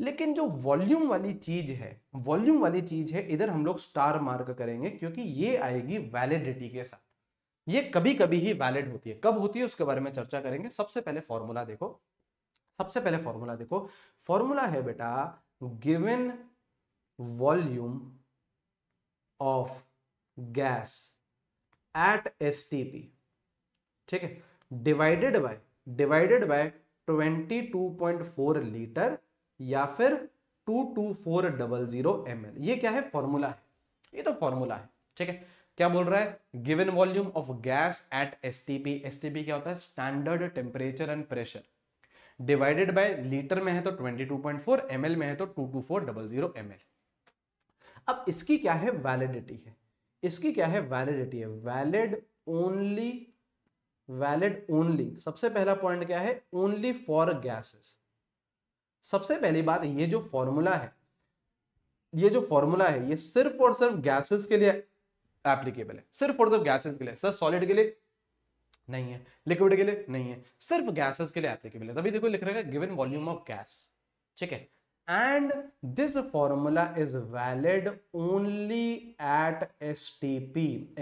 लेकिन जो वॉल्यूम वाली चीज है वॉल्यूम वाली चीज है इधर हम लोग स्टार मार्क करेंगे क्योंकि ये आएगी वैलिडिटी के साथ ये कभी कभी ही वैलिड होती है कब होती है उसके बारे में चर्चा करेंगे सबसे पहले फॉर्मूला देखो सबसे पहले फॉर्मूला देखो फॉर्मूला है बेटा given volume of gas at S ठीक है divided by divided by 22.4 litre या फिर two two four double zero M L ये क्या है फॉर्मूला है ये तो फॉर्मूला है ठीक है क्या बोल रहा है given volume of gas at S T P S T P क्या होता है standard temperature and pressure divided by litre में है तो 22.4 टू में है तो 22400 ml अब इसकी क्या है वैलिडिटी है इसकी क्या है वैलिडिटी है वैलिड ओनली वैलिड ओनली सबसे पहला पॉइंट क्या है ओनली फॉर गैसेस सबसे पहली बात ये जो फॉर्मूला है ये जो फॉर्मूला है ये सिर्फ और सिर्फ गैसेस के लिए एप्लीकेबल है सिर्फ और सिर्फ गैसेस के लिए सर सॉलिड के लिए नहीं है लिक्विड के लिए नहीं है सिर्फ गैसेस के लिए एप्लीकेबल है तभी देखो लिख रहेगा गिवन वॉल्यूम ऑफ गैस ठीक है and this formula is valid only at S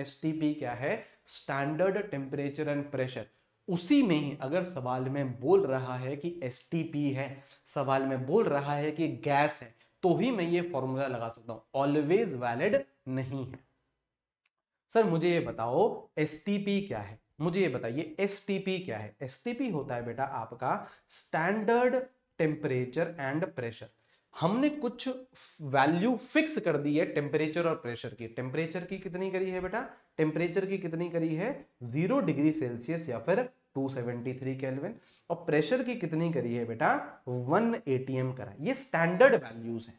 STP क्या है स्टैंडर्ड टेम्परेचर एंड प्रेशर उसी में ही अगर सवाल में बोल रहा है कि एस है सवाल में बोल रहा है कि गैस है तो ही मैं ये फॉर्मूला लगा सकता हूं ऑलवेज वैलिड नहीं है सर मुझे ये बताओ एस क्या है मुझे ये बताइए एस क्या है एस होता है बेटा आपका स्टैंडर्ड टेम्परेचर एंड प्रेशर हमने कुछ वैल्यू फिक्स कर दी है टेम्परेचर और प्रेशर की टेम्परेचर की कितनी करी है बेटा टेम्परेचर की कितनी करी है जीरो डिग्री सेल्सियस या फिर 273 केल्विन और प्रेशर की कितनी करी है बेटा 1 एटीएम करा ये स्टैंडर्ड वैल्यूज हैं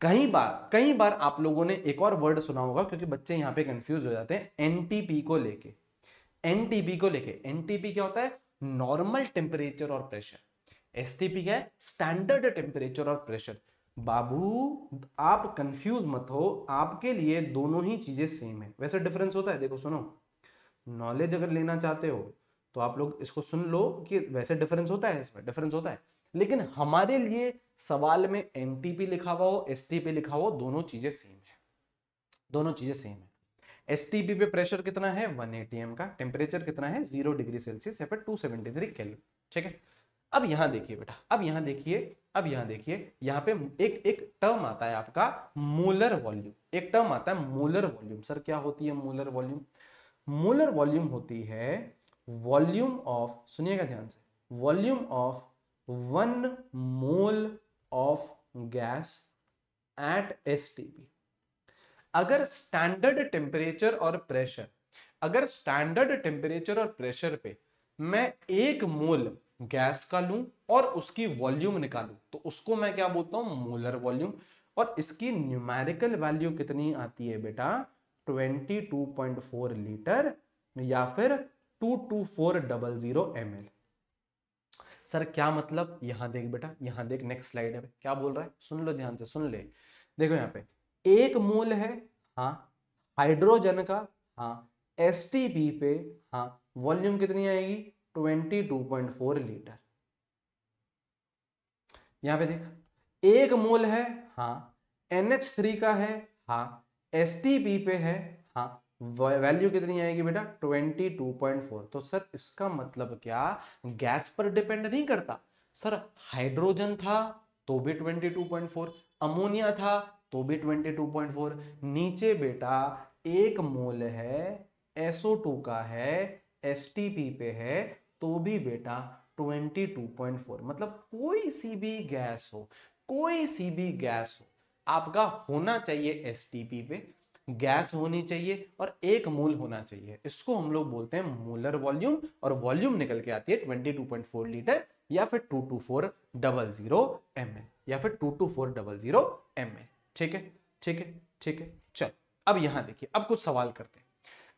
कई बार कई बार आप लोगों ने एक और वर्ड सुना होगा क्योंकि बच्चे यहाँ पे कंफ्यूज हो जाते हैं एनटीपी को लेके एनटीपी को लेके एनटीपी क्या होता है नॉर्मल टेम्परेचर और प्रेशर एसटीपी क्या है स्टैंडर्ड टेम्परेचर और प्रेशर बाबू आप कंफ्यूज मत हो आपके लिए दोनों ही चीजें सेम है वैसे डिफरेंस होता है देखो सुनो नॉलेज अगर लेना चाहते हो तो आप लोग इसको सुन लो कि वैसे डिफरेंस होता है इसमें डिफरेंस होता है लेकिन हमारे लिए सवाल में एन लिखा हुआ हो एस लिखा हो दोनों चीजें सेम है दोनों चीजें सेम है एस पे प्रेशर कितना है 1 एटीएम का टेम्परेचर कितना है जीरो डिग्री सेल्सियस या फिर टू सेवेंटी थ्री केल ठीक है अब यहां देखिए बेटा अब यहां देखिए अब यहां देखिए यहां पे एक एक टर्म आता है आपका मोलर वॉल्यूम एक टर्म आता है मोलर वॉल्यूम सर क्या होती है मोलर वॉल्यूम मोलर वॉल्यूम होती है वॉल्यूम ऑफ सुनिएगा ध्यान से volume of one mole of gas at S अगर स्टैंडर्ड टेम्परेचर और प्रेशर अगर स्टैंडर्ड टेम्परेचर और प्रेशर पे मैं एक मोल गैस का लूं और उसकी वॉल्यूम निकालू तो उसको मैं क्या बोलता हूं मोलर वॉल्यूम और इसकी न्यूमेरिकल वैल्यू कितनी आती है बेटा 22.4 लीटर या फिर two two four double zero M L sir क्या मतलब यहां देख बेटा यहां देख नेक्स्ट स्लाइड है क्या बोल रहा है सुन लो ध्यान से सुन ले देखो यहां पे एक मूल है हाँ हाइड्रोजन का हाँ एस पे हाँ वॉल्यूम कितनी आएगी 22.4 लीटर यहां पे देख एक मूल है हाँ एन का है हाँ एस पे है वैल्यू कितनी आएगी बेटा 22.4 तो सर इसका मतलब क्या गैस पर डिपेंड नहीं करता सर हाइड्रोजन था तो भी 22.4 अमोनिया था तो भी 22.4 नीचे बेटा एक मोल है SO2 का है STP पे है तो भी बेटा 22.4 मतलब कोई सी भी गैस हो कोई सी भी गैस हो आपका होना चाहिए एस पे गैस होनी चाहिए और एक मूल होना चाहिए इसको हम लोग बोलते हैं मोलर वॉल्यूम और वॉल्यूम निकल के आती है फोर लीटर या फिर two two four double zero M या फिर two two four double zero M ठीक है ठीक है ठीक है चल अब यहां देखिए अब कुछ सवाल करते हैं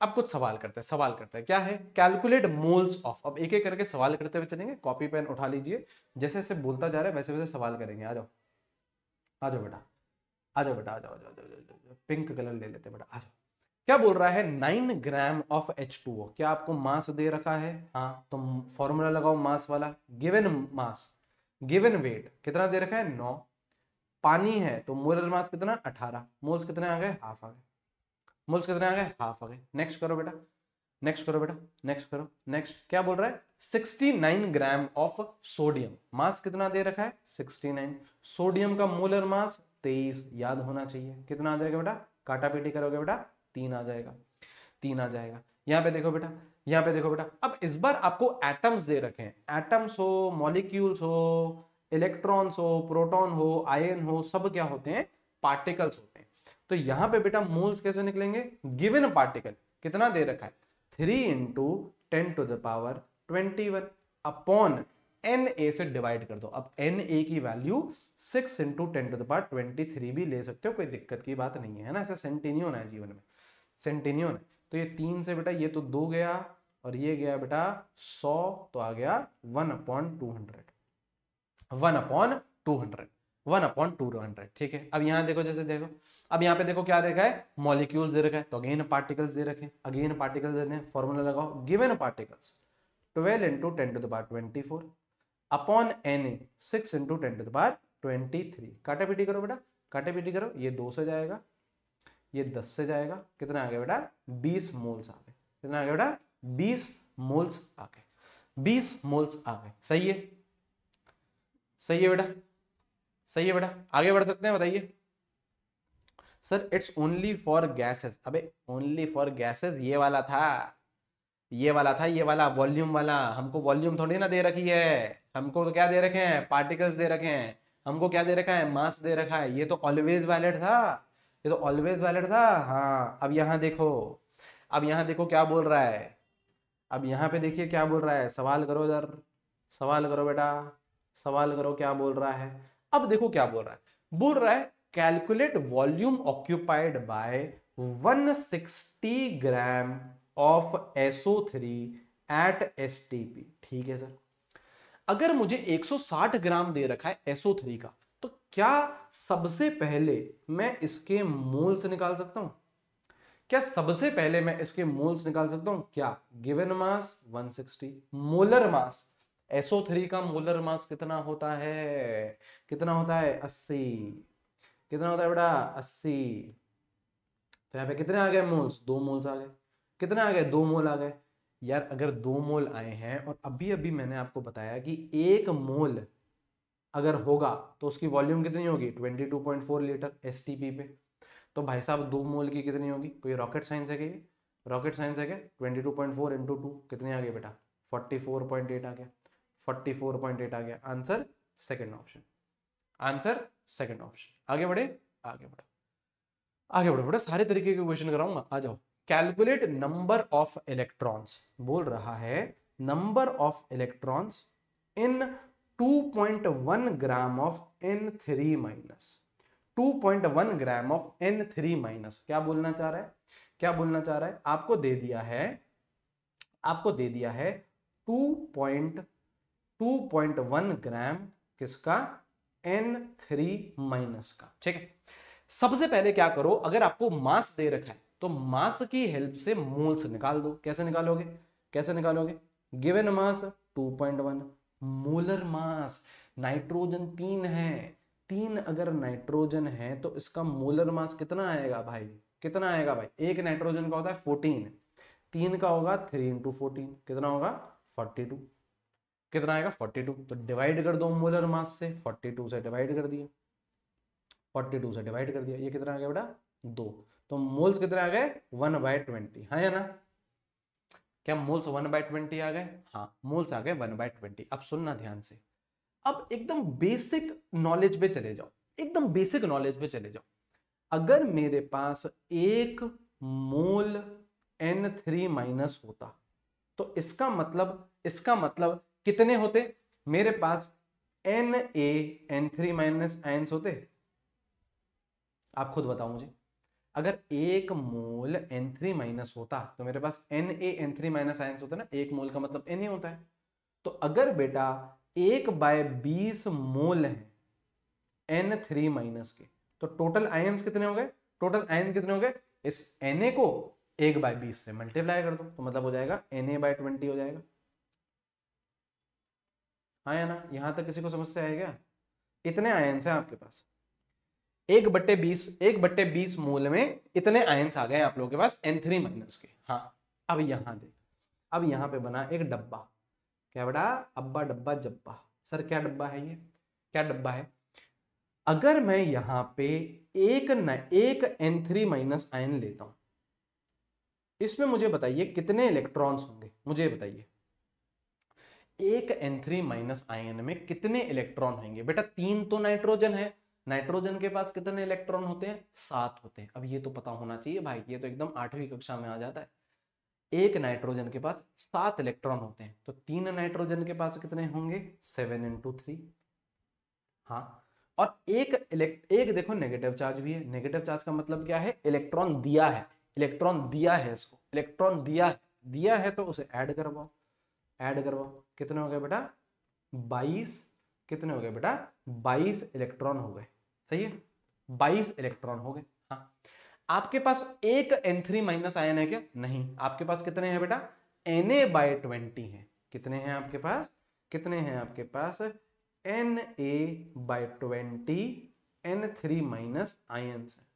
अब कुछ सवाल करते हैं सवाल करते हैं क्या है कैलकुलेट मोल्स ऑफ अब एक एक करके सवाल करते हुए चलेंगे कॉपी पेन उठा लीजिए जैसे जैसे बोलता जा रहा है वैसे वैसे सवाल करेंगे आ जाओ आ जाओ बेटा आ जाओ बेटा आ जाओ आ जाओ जाओ पिंक कलर ले लेते बेटा आ जाओ क्या बोल रहा है nine gram of H two O क्या आपको मास दे रखा है हाँ तो फॉर्मूला लगाओ मास वाला गिवन मास गिवन वेट कितना दे रखा है नौ पानी है तो मोरल मास कितना अठारह मोल्स कितने आ गए हाफ आ गए मोल्स कितने आ गए हाफ आ गए नेक्स्ट करो बेटा नेक्स्ट करो बेटा नेक्स्ट करो नेक्स्ट क्या बोल रहा है sixty nine gram of sodium mass कितना दे रखा है सिक्सटी नाइन सोडियम का मोलर मास तेईस याद होना चाहिए कितना आ जाएगा बेटा काटा पीटी करोगे बेटा तीन आ जाएगा तीन आ जाएगा यहाँ पे देखो बेटा यहाँ पे देखो बेटा अब इस बार आपको एटम्स दे रखे हैं एटम्स हो मॉलिक्यूल्स हो इलेक्ट्रॉन्स हो प्रोटॉन हो आयन हो सब क्या होते हैं पार्टिकल्स होते हैं तो यहाँ पे बेटा मोल्स कैसे निकलेंगे गिवन पार्टिकल कितना दे रखा है three into ten to the power twenty one upon N A से डिवाइड कर दो अब एन ए की value six into ten to the twenty three भी ले सकते हो कोई दिक्कत की बात नहीं है ना ऐसा सेंटेनियन है जीवन में सेंटेनियन है तो ये तीन से बेटा ये तो दो गया और ये गया बेटा सौ तो आ गया one upon two hundred one upon two hundred one upon two hundred ठीक है अब यहाँ देखो जैसे देखो अब यहाँ पे देखो क्या देखा है मॉलिक्यूल दे रखा है तो अगेन पार्टिकल्स दे रखे अगेन पार्टिकल्स दे दें फॉर्मूला लगाओ given particles twelve into ten to the twenty four upon N A six into ten to the twenty three काटे पीटी करो बेटा काटे पीटी करो ये दो से जाएगा ये दस से जाएगा कितना आ गया बेटा बीस मोल्स आ गए कितना आ गया बेटा बीस मोल्स आ गए बीस मोल्स आ गए सही है सही है बेटा सही है बेटा आगे बढ़ सकते हैं बताइए sir it's only for gases अबे ओनली फॉर गैसेस ये वाला था ये वाला था ये वाला वॉल्यूम वाला हमको वॉल्यूम थोड़ी ना दे रखी है हमको तो क्या दे रखे हैं पार्टिकल्स दे रखे हैं हमको क्या दे रखा है मास दे रखा है ये तो ऑलवेज वैलिड था ये तो ऑलवेज वैलिड था हाँ अब यहाँ देखो अब यहाँ देखो क्या बोल रहा है अब यहाँ पे देखिए क्या बोल रहा है सवाल करो इधर सवाल करो बेटा सवाल करो क्या बोल रहा है अब देखो क्या बोल रहा है बोल रहा है calculate volume occupied by 160 gram of SO three at S ठीक है सर अगर मुझे 160 ग्राम दे रखा है SO3 का तो क्या सबसे पहले मैं इसके मोल्स निकाल सकता हूं क्या सबसे पहले मैं इसके मोल्स निकाल सकता हूं क्या given mass 160 molar mass SO3 का मोलर मास कितना होता है कितना होता है 80 कितना होता है बेटा 80 तो यहां पे कितने आ गए मोल्स दो मोल्स आ गए कितने आ गए दो मोल आ गए यार अगर दो मोल आए हैं और अभी अभी मैंने आपको बताया कि एक मोल अगर होगा तो उसकी वॉल्यूम कितनी होगी 22.4 लीटर एस पे तो भाई साहब दो मोल की कितनी होगी कोई तो रॉकेट साइंस है क्या रॉकेट साइंस है क्या twenty two point four into two कितने आ गए बेटा फोर्टी फोर पॉइंट एट आ गया फोर्टी फोर पॉइंट एट आ गया answer second option answer second option आगे बढ़े आगे बढ़ो आगे बढ़ो बेटा सारे तरीके के क्वेश्चन कराऊंगा आ जाओ कैलकुलेट नंबर ऑफ इलेक्ट्रॉन्स बोल रहा है number of electrons in 2.1 gram of N three minus two gram of N three minus क्या बोलना चाह रहा है क्या बोलना चाह रहा है आपको दे दिया है आपको दे दिया है 2.2.1 ग्राम किसका एन थ्री माइनस का ठीक है सबसे पहले क्या करो अगर आपको मास दे रखा है तो मास की हेल्प से मोल्स निकाल दो कैसे निकालोगे कैसे निकालोगे given mass 2.1 molar mass nitrogen तीन है तीन अगर नाइट्रोजन है तो इसका मोलर मास कितना आएगा भाई कितना आएगा भाई एक नाइट्रोजन का होता है फोर्टीन तीन का होगा थ्री इंटू फोर्टीन कितना होगा फोर्टी टू कितना आएगा फोर्टी टू तो डिवाइड कर दो मोलर मास से फोर्टी टू से डिवाइड कर दिया फोर्टी टू से डिवाइड कर दिया ये कितना आ गया बेटा दो तो मोल्स कितने आ गए वन बाय ट्वेंटी हाँ या ना क्या मोल्स वन बाय ट्वेंटी आ गए हाँ मोल्स आ गए वन बाय ट्वेंटी अब सुनना ध्यान से अब एकदम बेसिक नॉलेज पे चले जाओ एकदम बेसिक नॉलेज पे चले जाओ अगर मेरे पास एक मोल एन थ्री माइनस होता तो इसका मतलब इसका मतलब कितने होते मेरे पास N A N three minus ions होते आप खुद बताओ मुझे अगर एक मोल एन थ्री माइनस होता तो मेरे पास N A N three minus ion होता ना एक मोल का मतलब एन ए होता है तो अगर बेटा एक बाय बीस मोल है एन थ्री माइनस के तो टोटल आयन कितने हो गए टोटल आयन कितने हो गए इस एन ए को एक बाय बीस से मल्टीप्लाई कर दो तो मतलब हो जाएगा एन ए बाय ट्वेंटी हो जाएगा हाँ या ना यहां तक किसी को समस्या आएगा इतने आयन है आपके पास एक बट्टे बीस एक बट्टे बीस मोल में इतने आयंस आ गए आप लोगों के पास एन थ्री माइनस के हाँ अब यहाँ देख अब यहाँ पे बना एक डब्बा क्या बेटा अब्बा डब्बा जब्बा सर क्या डब्बा है ये क्या डब्बा है अगर मैं यहाँ पे एक न एक एन थ्री माइनस आयन लेता हूँ इसमें मुझे बताइए कितने इलेक्ट्रॉन्स होंगे मुझे बताइए एक एन थ्री माइनस आयन में कितने इलेक्ट्रॉन होंगे बेटा तीन तो नाइट्रोजन है नाइट्रोजन के पास कितने इलेक्ट्रॉन होते हैं सात होते हैं अब ये तो पता होना चाहिए भाई ये तो एकदम आठवीं कक्षा में आ जाता है एक नाइट्रोजन के पास सात इलेक्ट्रॉन होते हैं तो तीन नाइट्रोजन के पास कितने होंगे सेवन इंटू थ्री हाँ और एक एक देखो नेगेटिव चार्ज भी है नेगेटिव चार्ज का मतलब क्या है इलेक्ट्रॉन दिया है इलेक्ट्रॉन दिया है इसको इलेक्ट्रॉन दिया है दिया है तो उसे ऐड करवाओ ऐड करवाओ कितने हो गए बेटा बाईस कितने हो गए बेटा बाईस इलेक्ट्रॉन हो गए सही है 22 इलेक्ट्रॉन हो गए हाँ आपके पास एक एन थ्री माइनस आयन है क्या नहीं आपके पास कितने हैं बेटा एन ए बाय ट्वेंटी है कितने हैं आपके पास कितने हैं आपके पास N A by twenty N three minus ions है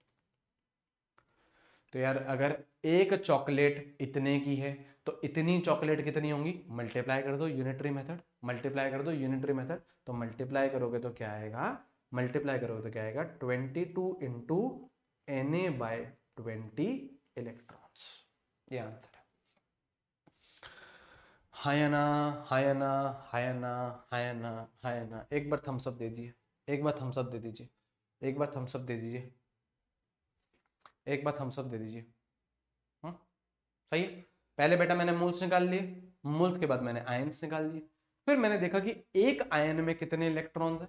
तो यार अगर एक चॉकलेट इतने की है तो इतनी चॉकलेट कितनी होंगी मल्टीप्लाई कर दो यूनिटरी मेथड मल्टीप्लाई कर दो यूनिटरी मेथड तो मल्टीप्लाई करोगे तो क्या आएगा मल्टीप्लाई करोगे तो क्या आएगा twenty two into N A by twenty electrons ये आंसर है हायना हायना हायना हायना हायना एक बार थम्सअप दे दीजिए एक बार थम्सअप दे दीजिए एक बार थम्सअप दे दीजिए एक बार थम्सअप दे दीजिए हम्म? सही है पहले बेटा मैंने मूल्स निकाल लिए मूल्स के बाद मैंने आयन्स निकाल लिए फिर मैंने देखा कि एक आयन में कितने इलेक्ट्रॉन्स हैं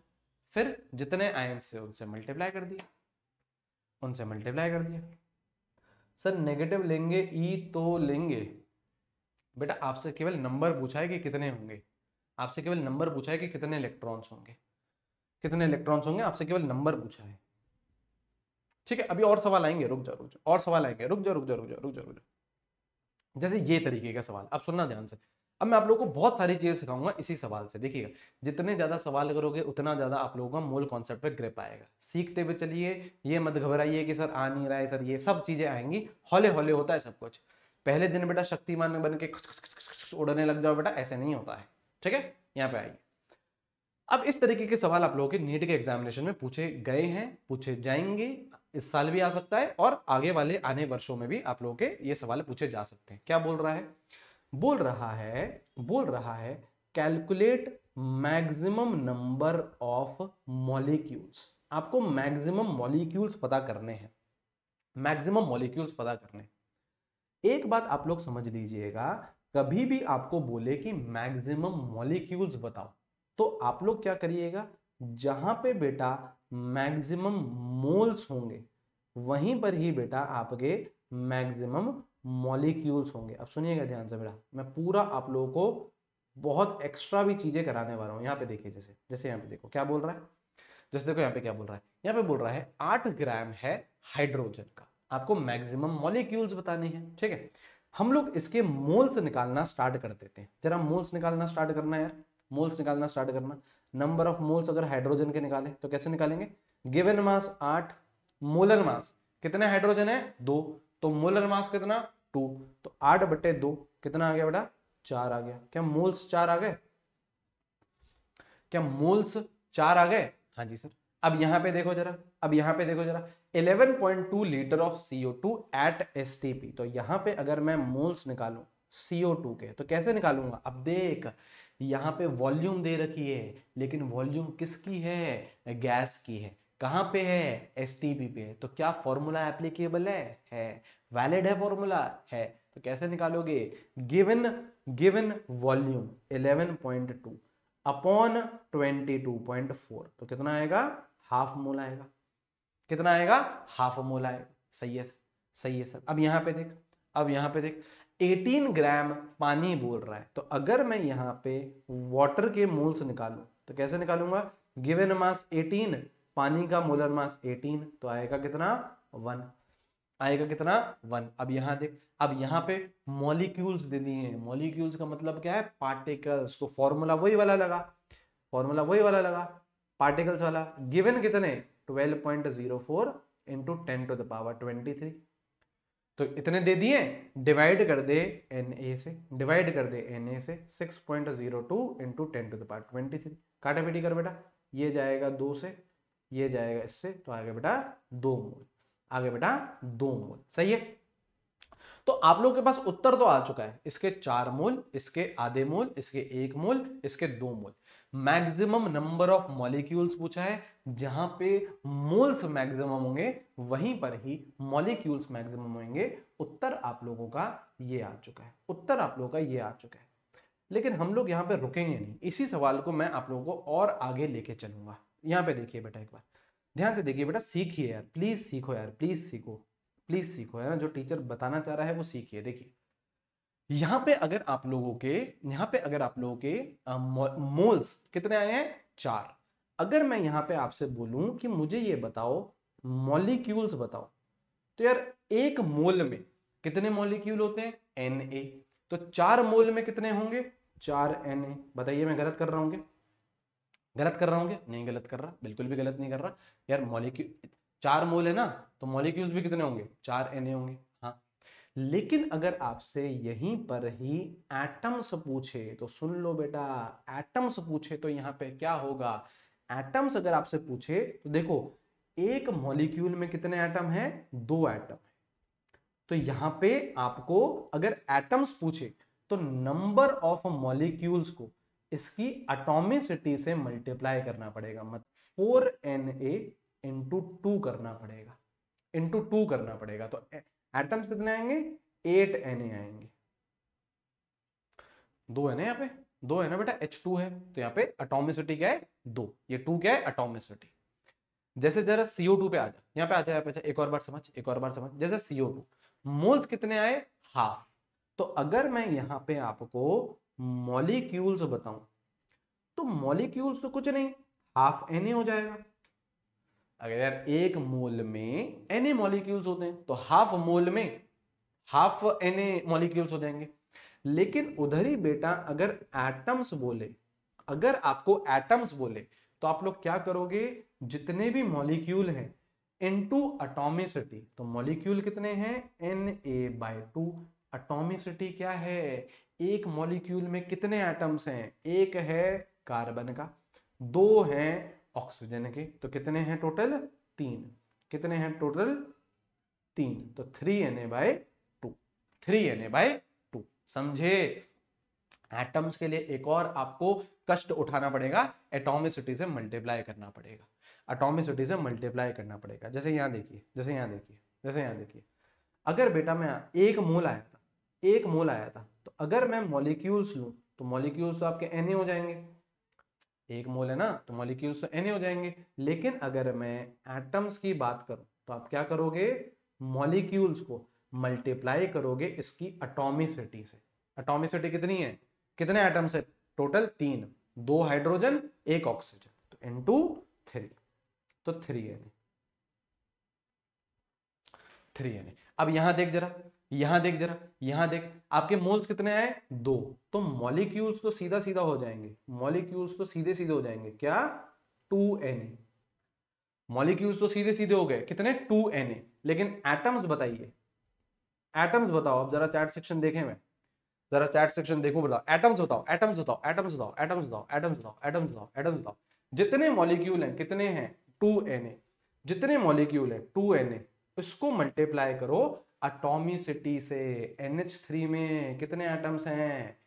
फिर जितने आयन से उनसे मल्टीप्लाई कर दिया उनसे मल्टीप्लाई कर दिया सर नेगेटिव लेंगे ई e तो लेंगे बेटा आपसे केवल नंबर पूछा है कि कितने होंगे आपसे केवल नंबर पूछा है कि कितने इलेक्ट्रॉन्स होंगे कितने इलेक्ट्रॉन्स होंगे आपसे केवल नंबर पूछा है ठीक है अभी और सवाल आएंगे रुक जा रुक जा और सवाल आएंगे रुक जा रुक जा रुक जा रुक जा रुक जा जैसे ये तरीके का सवाल आप सुनना ध्यान से अब मैं आप लोगों को बहुत सारी चीज़ें सिखाऊंगा इसी सवाल से देखिएगा जितने ज़्यादा सवाल करोगे उतना ज़्यादा आप लोगों का मूल कॉन्सेप्ट पे ग्रिप आएगा सीखते हुए चलिए ये मत घबराइए कि सर आ नहीं रहा है सर ये सब चीज़ें आएंगी हौले हौले होता है सब कुछ पहले दिन बेटा शक्तिमान में बन के उड़ने लग जाओ बेटा ऐसे नहीं होता है ठीक है यहाँ पे आइए अब इस तरीके के सवाल आप लोगों के नीट के एग्जामिनेशन में पूछे गए हैं पूछे जाएंगे इस साल भी आ सकता है और आगे वाले आने वर्षों में भी आप लोगों के ये सवाल पूछे जा सकते हैं क्या बोल रहा है बोल रहा है बोल रहा है calculate maximum number of molecules आपको मैक्सिमम मॉलिक्यूल्स पता करने हैं मैक्सिमम मॉलिक्यूल्स पता करने एक बात आप लोग समझ लीजिएगा कभी भी आपको बोले कि मैक्सिमम मॉलिक्यूल्स बताओ तो आप लोग क्या करिएगा जहां पे बेटा मैक्सिमम मोल्स होंगे वहीं पर ही बेटा आपके मैक्सिमम मॉलिक्यूल्स होंगे अब सुनिएगा ध्यान से मेरा मैं पूरा आप लोगों को बहुत एक्स्ट्रा भी चीज़ें कराने वाला हूँ यहाँ पे देखिए जैसे जैसे यहाँ पे देखो क्या बोल रहा है जैसे देखो यहाँ पे क्या बोल रहा है यहाँ पे बोल रहा है आठ ग्राम है हाइड्रोजन का आपको मैक्सिमम मॉलिक्यूल्स बताने हैं ठीक है हम लोग इसके मोल्स निकालना स्टार्ट कर देते हैं जरा मोल्स निकालना स्टार्ट करना यार मोल्स निकालना स्टार्ट करना नंबर ऑफ मोल्स अगर हाइड्रोजन के निकाले तो कैसे निकालेंगे गिवन मास आठ मोलर मास कितने हाइड्रोजन है दो तो मोलर मास कितना टू तो आठ बटे दो कितना आ गया बेटा चार आ गया क्या मोल्स चार आ गए क्या मोल्स चार आ गए हाँ जी सर अब यहां पे देखो जरा अब यहां पे देखो जरा 11.2 litre of CO2 eight STP तो यहां पे अगर मैं मोल्स निकालू CO2 के तो कैसे निकालूंगा अब देख यहाँ पे वॉल्यूम दे रखी है लेकिन वॉल्यूम किसकी है गैस की है कहाँ पे है एस पे है तो क्या फॉर्मूला एप्लीकेबल है है वैलिड है फॉर्मूला है तो कैसे निकालोगे गिवन गिवन वॉल्यूम 11.2 अपॉन 22.4 तो कितना आएगा हाफ मोल आएगा कितना आएगा हाफ मोल आएगा सही है सर सही है सर अब यहाँ पे देख अब यहाँ पे देख 18 ग्राम पानी बोल रहा है तो अगर मैं यहाँ पे वाटर के मोल्स निकालू तो कैसे निकालूंगा गिवन मास 18 पानी का मोलर मास 18 तो आएगा कितना वन आएगा कितना वन अब यहाँ देख अब यहाँ पे मॉलिक्यूल्स दे दिए हैं मॉलिक्यूल्स का मतलब क्या है पार्टिकल्स तो फॉर्मूला वही वाला लगा फॉर्मूला वही वाला लगा पार्टिकल्स वाला गिवन कितने twelve point zero four into ten to the power twenty three तो इतने दे दिए डिवाइड कर दे एन ए से डिवाइड कर दे एन ए से six point zero two into ten to the power twenty three काटा पीटी कर बेटा ये जाएगा दो से ये जाएगा इससे तो आगे बेटा दो मोल आगे बेटा दो मूल सही है तो आप लोगों के पास उत्तर तो आ चुका है इसके चार मूल इसके आधे मूल इसके एक मूल इसके दो मूल मैक्सिमम नंबर ऑफ मॉलिक्यूल्स पूछा है जहां पे मोल्स मैक्सिमम होंगे वहीं पर ही मॉलिक्यूल्स मैक्सिमम होंगे उत्तर आप लोगों का ये आ चुका है उत्तर आप लोगों का ये आ चुका है लेकिन हम लोग यहाँ पे रुकेंगे नहीं इसी सवाल को मैं आप लोगों को और आगे लेके चलूंगा यहाँ पे देखिए बेटा एक बार ध्यान से देखिए बेटा सीखिए यार प्लीज सीखो यार प्लीज सीखो प्लीज सीखो है ना जो टीचर बताना चाह रहा है वो सीखिए देखिए यहाँ पे अगर आप लोगों के यहाँ पे अगर आप लोगों के मोल्स कितने आए हैं चार अगर मैं यहाँ पे आपसे बोलू कि मुझे ये बताओ मॉलिक्यूल्स बताओ तो यार एक मोल में कितने मॉलिक्यूल होते हैं एन ए तो चार मोल में कितने होंगे चार एन ए बताइए मैं गलत कर रहा हूँ गलत कर रहा हूँ क्या नहीं गलत कर रहा बिल्कुल भी गलत नहीं कर रहा यार मॉलिक्यूल चार मोल है ना तो मॉलिक्यूल्स भी कितने होंगे चार एन होंगे हाँ लेकिन अगर आपसे यहीं पर ही एटम्स पूछे तो सुन लो बेटा एटम्स पूछे तो यहाँ पे क्या होगा एटम्स अगर आपसे पूछे तो देखो एक मॉलिक्यूल में कितने एटम है दो एटम तो यहाँ पे आपको अगर एटम्स पूछे तो नंबर ऑफ मॉलिक्यूल्स को इसकी अटोमिसिटी से मल्टीप्लाई करना पड़ेगा मत four N A into two करना पड़ेगा इंटू टू करना पड़ेगा तो एटम्स कितने आएंगे एट एन ए आएंगे दो है ना यहाँ पे दो है ना बेटा एच टू है तो यहाँ पे अटोमिसिटी क्या है दो ये टू क्या है अटोमिसिटी जैसे जरा सीओ टू पे आ जा यहाँ पे आ जाए एक और बार समझ एक और बार समझ जैसे सीओ टू मोल्स कितने आए हाफ तो अगर मैं यहाँ पे आपको मॉलिक्यूल्स बताऊं तो मॉलिक्यूल्स तो कुछ नहीं हाफ एन हो जाएगा अगर यार एक मोल में एन मॉलिक्यूल्स होते हैं तो हाफ मोल में हाफ एन मॉलिक्यूल्स हो जाएंगे लेकिन उधर ही बेटा अगर एटम्स बोले अगर आपको एटम्स बोले तो आप लोग क्या करोगे जितने भी मॉलिक्यूल हैं इनटू अटोमिसिटी तो मॉलिक्यूल कितने हैं N A by two atomicity क्या है एक मॉलिक्यूल में कितने एटम्स हैं एक है कार्बन का दो हैं ऑक्सीजन के तो कितने हैं टोटल तीन कितने हैं टोटल तीन तो three N A by two three N A by two समझे एटम्स के लिए एक और आपको कष्ट उठाना पड़ेगा एटोमिसिटी से मल्टीप्लाई करना पड़ेगा अटोमिसिटी से मल्टीप्लाई करना पड़ेगा जैसे यहाँ देखिए जैसे यहाँ देखिए जैसे यहाँ देखिए अगर बेटा मैं एक मोल आया था एक मोल आया था तो अगर मैं मॉलिक्यूल्स लूँ तो मॉलिक्यूल्स तो आपके एन हो जाएंगे एक मोल है ना तो मॉलिक्यूल्स तो एन हो जाएंगे लेकिन अगर मैं एटम्स की बात करूँ तो आप क्या करोगे मॉलिक्यूल्स को मल्टीप्लाई करोगे इसकी अटोमिसिटी से अटोमिसिटी कितनी है कितने एटम्स है टोटल तीन दो हाइड्रोजन एक ऑक्सीजन तो एन टू थ्री तो थ्री एन थ्री एन अब यहां देख जरा यहां देख जरा यहां देख आपके मोल्स कितने आए दो तो मॉलिक्यूल्स तो सीधा सीधा हो जाएंगे मॉलिक्यूल्स तो सीधे सीधे हो जाएंगे क्या टू एन मॉलिक्यूल्स तो सीधे सीधे हो गए कितने टू एन ए लेकिन एटम्स बताइए एटम्स बताओ आप जरा चैट सेक्शन देखें मैं जरा चैट सेक्शन देखो बताओ एटम्स बताओ एटम्स बताओ एटम्स बताओ एटम्स बताओ एटम्स बताओ एटम्स बताओ एटम्स बताओ जितने मॉलिक्यूल हैं कितने हैं टू एन ए जितने मॉलिक्यूल हैं टू एन ए इसको मल्टीप्लाई करो अटोमिसिटी से थ्री में कितने एटम्स हैं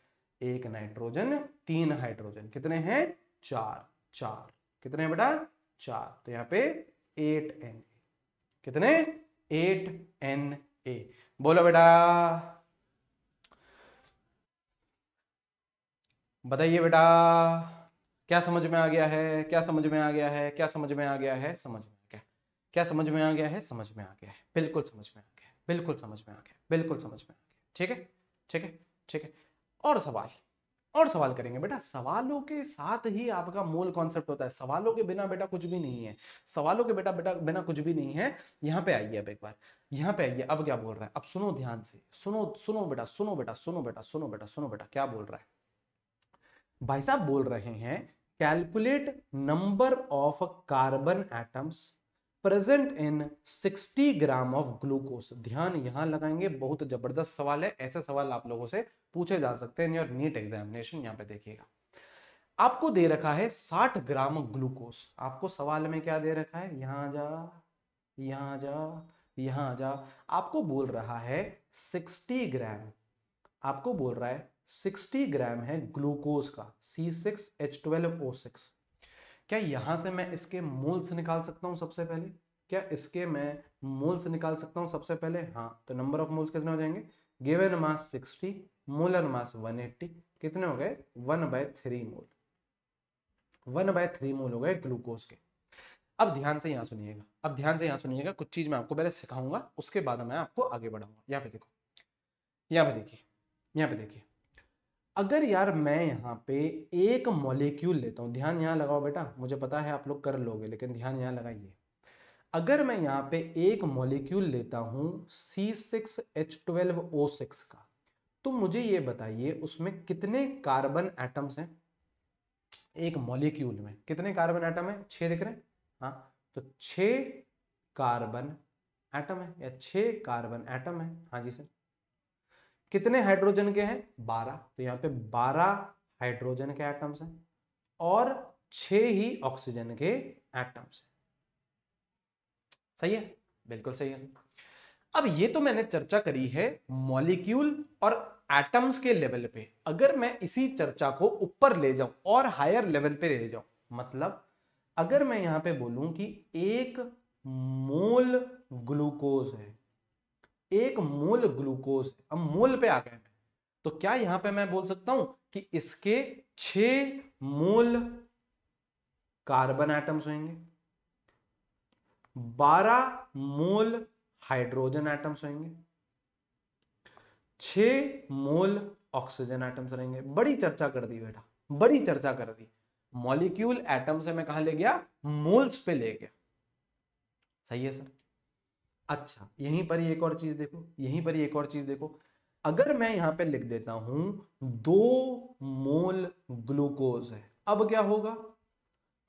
एक नाइट्रोजन तीन हाइड्रोजन कितने हैं चार चार कितने बेटा चार तो यहाँ पे एट एन कितने एट एन ए बोलो बेटा बताइए बेटा क्या समझ में आ गया है क्या समझ में आ गया है क्या समझ में आ गया है समझ में आ गया क्या समझ में आ गया है समझ में आ गया है बिल्कुल समझ में आ गया बिल्कुल समझ में आ गया बिल्कुल समझ में आ गया ठीक है ठीक है ठीक है और सवाल और सवाल करेंगे बेटा सवालों के साथ ही आपका मूल कॉन्सेप्ट होता है सवालों के बिना बेटा कुछ भी नहीं है सवालों के बेटा बेटा बिना कुछ भी नहीं है यहाँ पे आइए अब एक बार यहाँ पे आइए अब क्या बोल रहा है अब सुनो ध्यान से सुनो सुनो बेटा सुनो बेटा सुनो बेटा सुनो बेटा सुनो बेटा क्या बोल रहा है भाई साहब बोल रहे हैं calculate number of carbon atoms present in 60 gram of glucose ध्यान यहां लगाएंगे बहुत जबरदस्त सवाल है ऐसे सवाल आप लोगों से पूछे जा सकते हैं योर नीट एग्जामिनेशन यहां पे देखिएगा आपको दे रखा है 60 ग्राम ग्लूकोज आपको सवाल में क्या दे रखा है यहां जा यहां जा यहां जा आपको बोल रहा है 60 ग्राम आपको बोल रहा है 60 ग्राम है ग्लूकोज का सी सिक्स क्या यहां से मैं इसके मोल्स निकाल सकता हूं सबसे पहले क्या इसके मैं मोल्स निकाल सकता हूं सबसे पहले हाँ तो नंबर ऑफ मोल्स कितने हो जाएंगे गिवेन मास 60 मोलर मास 180 कितने हो गए one by three mole one by three mole हो गए ग्लूकोज के अब ध्यान से यहां सुनिएगा अब ध्यान से यहाँ सुनिएगा कुछ चीज मैं आपको पहले सिखाऊंगा उसके बाद मैं आपको आगे बढ़ाऊंगा यहाँ पे देखो यहाँ पे देखिए यहाँ पे देखिए अगर यार मैं यहाँ पे एक मॉलिक्यूल लेता हूँ ध्यान यहाँ लगाओ बेटा मुझे पता है आप लोग कर लोगे लेकिन ध्यान यहाँ लगाइए अगर मैं यहाँ पे एक मॉलिक्यूल लेता हूँ C six H twelve O six का तो मुझे ये बताइए उसमें कितने कार्बन एटम्स हैं एक मॉलिक्यूल में कितने कार्बन एटम है छः दिख रहे हैं हाँ तो छ कार्बन एटम है या छः कार्बन एटम है हाँ जी सर कितने हाइड्रोजन के हैं बारह तो यहाँ पे बारह हाइड्रोजन के एटम्स हैं और छ ही ऑक्सीजन के एटम्स हैं सही है बिल्कुल सही है सर अब ये तो मैंने चर्चा करी है मॉलिक्यूल और एटम्स के लेवल पे अगर मैं इसी चर्चा को ऊपर ले जाऊं और हायर लेवल पे ले जाऊं मतलब अगर मैं यहां पे बोलूं कि एक मोल ग्लूकोज है एक मोल ग्लूकोज अब मोल पे आ गए तो क्या यहां पे मैं बोल सकता हूं कि इसके छह मोल कार्बन एटम्स होंगे बारह मोल हाइड्रोजन एटम्स होंगे छह मोल ऑक्सीजन एटम्स रहेंगे बड़ी चर्चा कर दी बेटा बड़ी चर्चा कर दी मॉलिक्यूल एटम से मैं कहा ले गया मोल्स पे ले गया सही है सर अच्छा यहीं पर ही एक और चीज देखो यहीं पर ही एक और चीज देखो अगर मैं यहां पे लिख देता हूं दो मोल ग्लूकोज है अब क्या होगा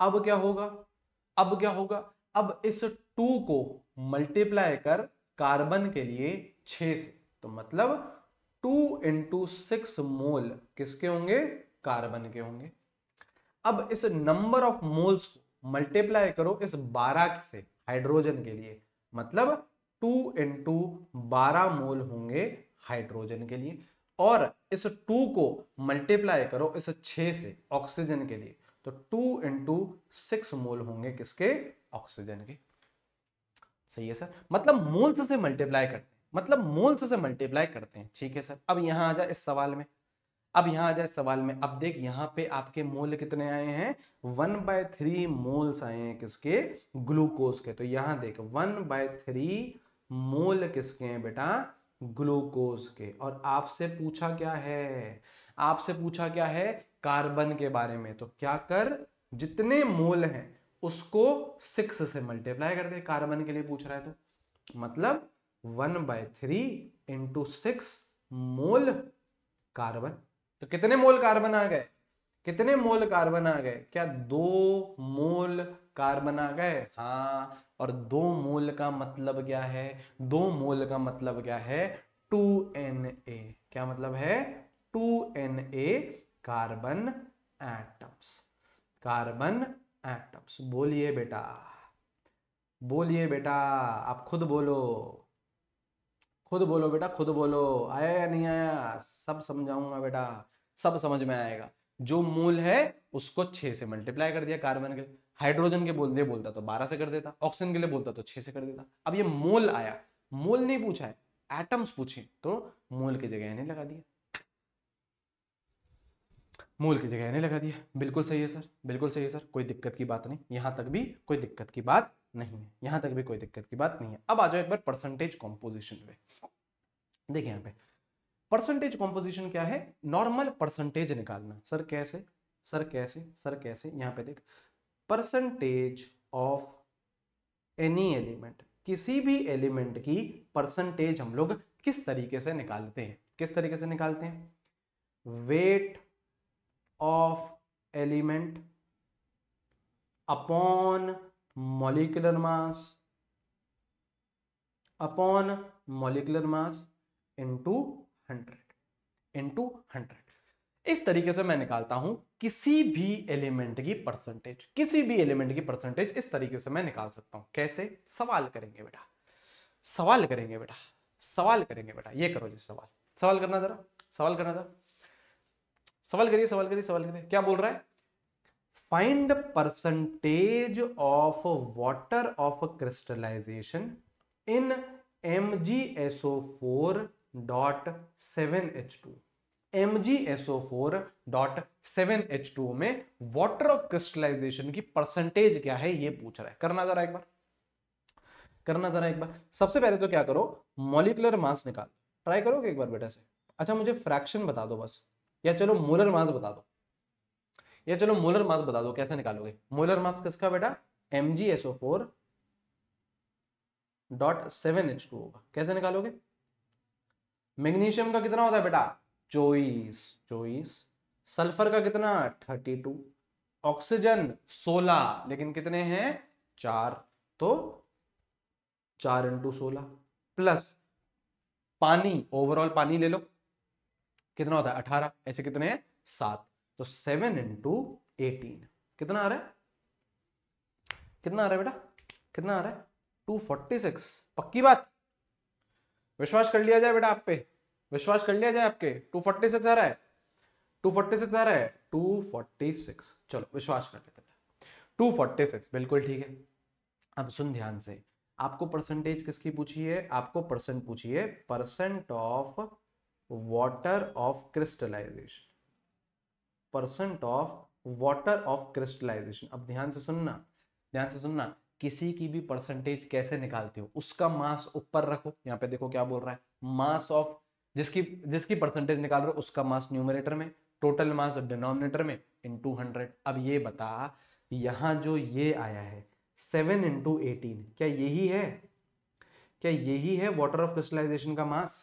अब क्या होगा अब क्या होगा अब इस टू को मल्टीप्लाई कर कार्बन के लिए छ से तो मतलब टू इंटू सिक्स मोल किसके होंगे कार्बन के होंगे अब इस नंबर ऑफ मोल्स को मल्टीप्लाई करो इस बारह से हाइड्रोजन के लिए मतलब टू इंटू बारह मोल होंगे हाइड्रोजन के लिए और इस टू को मल्टीप्लाई करो इस छ से ऑक्सीजन के लिए तो टू इंटू सिक्स मोल होंगे किसके ऑक्सीजन के सही है सर मतलब मोल्स से मल्टीप्लाई करते हैं मतलब मोल्स से मल्टीप्लाई करते हैं ठीक है सर अब यहां आ जाए इस सवाल में अब यहां आ जाए सवाल में अब देख यहां पे आपके मोल कितने आए हैं वन बाय थ्री मोल्स आए हैं किसके ग्लूकोज के तो यहां देख वन बाय थ्री मोल किसके हैं बेटा ग्लूकोज के और आपसे पूछा क्या है आपसे पूछा क्या है कार्बन के बारे में तो क्या कर जितने मोल हैं उसको सिक्स से मल्टीप्लाई कर दे कार्बन के लिए पूछ रहा है तो मतलब one by three into six mole carbon तो कितने मोल कार्बन आ गए कितने मोल कार्बन आ गए क्या दो मोल कार बना गए हाँ और दो मोल का मतलब क्या है दो मोल का मतलब क्या है टू एन ए क्या मतलब है two N A carbon atoms carbon atoms बोलिए बेटा बोलिए बेटा आप खुद बोलो खुद बोलो बेटा खुद बोलो आया या नहीं आया सब समझाऊंगा बेटा सब समझ में आएगा जो मूल है उसको छह से मल्टीप्लाई कर दिया कार्बन के हाइड्रोजन के बोल लिए बोलता तो बारह से कर देता ऑक्सीजन के लिए बोलता तो छह से कर देता अब ये मोल आया मोल नहीं पूछा है एटम्स पूछे तो मोल की जगह इन्हें लगा दिया मोल की जगह इन्हें लगा दिया बिल्कुल सही है सर बिल्कुल सही है सर कोई दिक्कत की बात नहीं यहां तक भी कोई दिक्कत की बात नहीं है यहां तक भी कोई दिक्कत की बात नहीं है अब आ जाओ एक बार परसेंटेज कॉम्पोजिशन पे देखिए यहाँ पे परसेंटेज कॉम्पोजिशन क्या है नॉर्मल परसेंटेज निकालना सर कैसे सर कैसे सर कैसे यहाँ पे देख परसेंटेज ऑफ एनी एलिमेंट किसी भी एलिमेंट की परसेंटेज हम लोग किस तरीके से निकालते हैं किस तरीके से निकालते हैं weight of element upon molecular mass upon molecular mass into hundred into hundred इस तरीके से मैं निकालता हूं किसी भी एलिमेंट की परसेंटेज किसी भी एलिमेंट की परसेंटेज इस तरीके से मैं निकाल सकता हूं कैसे सवाल करेंगे बेटा सवाल करेंगे बेटा सवाल करेंगे बेटा ये करो जी सवाल सवाल करना जरा सवाल करना जरा सवाल करिए सवाल करिए सवाल करिए क्या बोल रहा है find percentage of water of crystallisation in M G SO four dot seven H two MgSO4.7H2O में वाटर ऑफ क्रिस्टलाइजेशन की परसेंटेज क्या है ये पूछ रहा है करना जरा एक बार करना जरा एक बार सबसे पहले तो क्या करो मॉलिकुलर मास निकाल ट्राई करोगे एक बार बेटा से अच्छा मुझे फ्रैक्शन बता दो बस या चलो मोलर मास बता दो या चलो मोलर मास बता दो कैसे निकालोगे मोलर मास किसका बेटा M G S four dot seven H two होगा कैसे निकालोगे मैग्नीशियम का कितना होता है बेटा चौबीस चौबीस सल्फर का कितना थर्टी टू ऑक्सीजन सोलह लेकिन कितने हैं चार तो चार इंटू सोलह प्लस पानी ओवरऑल पानी ले लो कितना होता है अठारह ऐसे कितने हैं सात तो सेवन इंटू एटीन कितना आ रहा है कितना आ रहा है बेटा कितना आ रहा है टू फोर्टी सिक्स पक्की बात विश्वास कर लिया जाए बेटा आप पे विश्वास कर लिया जाए आपके टू फोर्टी सिक्स आ रहा है टू फोर्टी सिक्स आ रहा है टू फोर्टी सिक्स चलो विश्वास कर लेते हैं टू फोर्टी सिक्स बिल्कुल ठीक है अब सुन ध्यान से आपको परसेंटेज किसकी पूछी है आपको परसेंट पूछिए percent of water of crystallisation percent of water of crystallisation अब ध्यान से सुनना ध्यान से सुनना किसी की भी परसेंटेज कैसे निकालते हो उसका मास ऊपर रखो यहाँ पे देखो क्या बोल रहा है मास ऑफ जिसकी जिसकी परसेंटेज निकाल रहे हो उसका मास न्यूमरेटर में टोटल मास डिनोमिनेटर में इन टू हंड्रेड अब ये बता यहां जो ये आया है सेवन इंटू एटीन क्या यही है क्या यही है वाटर ऑफ क्रिस्टलाइजेशन का मास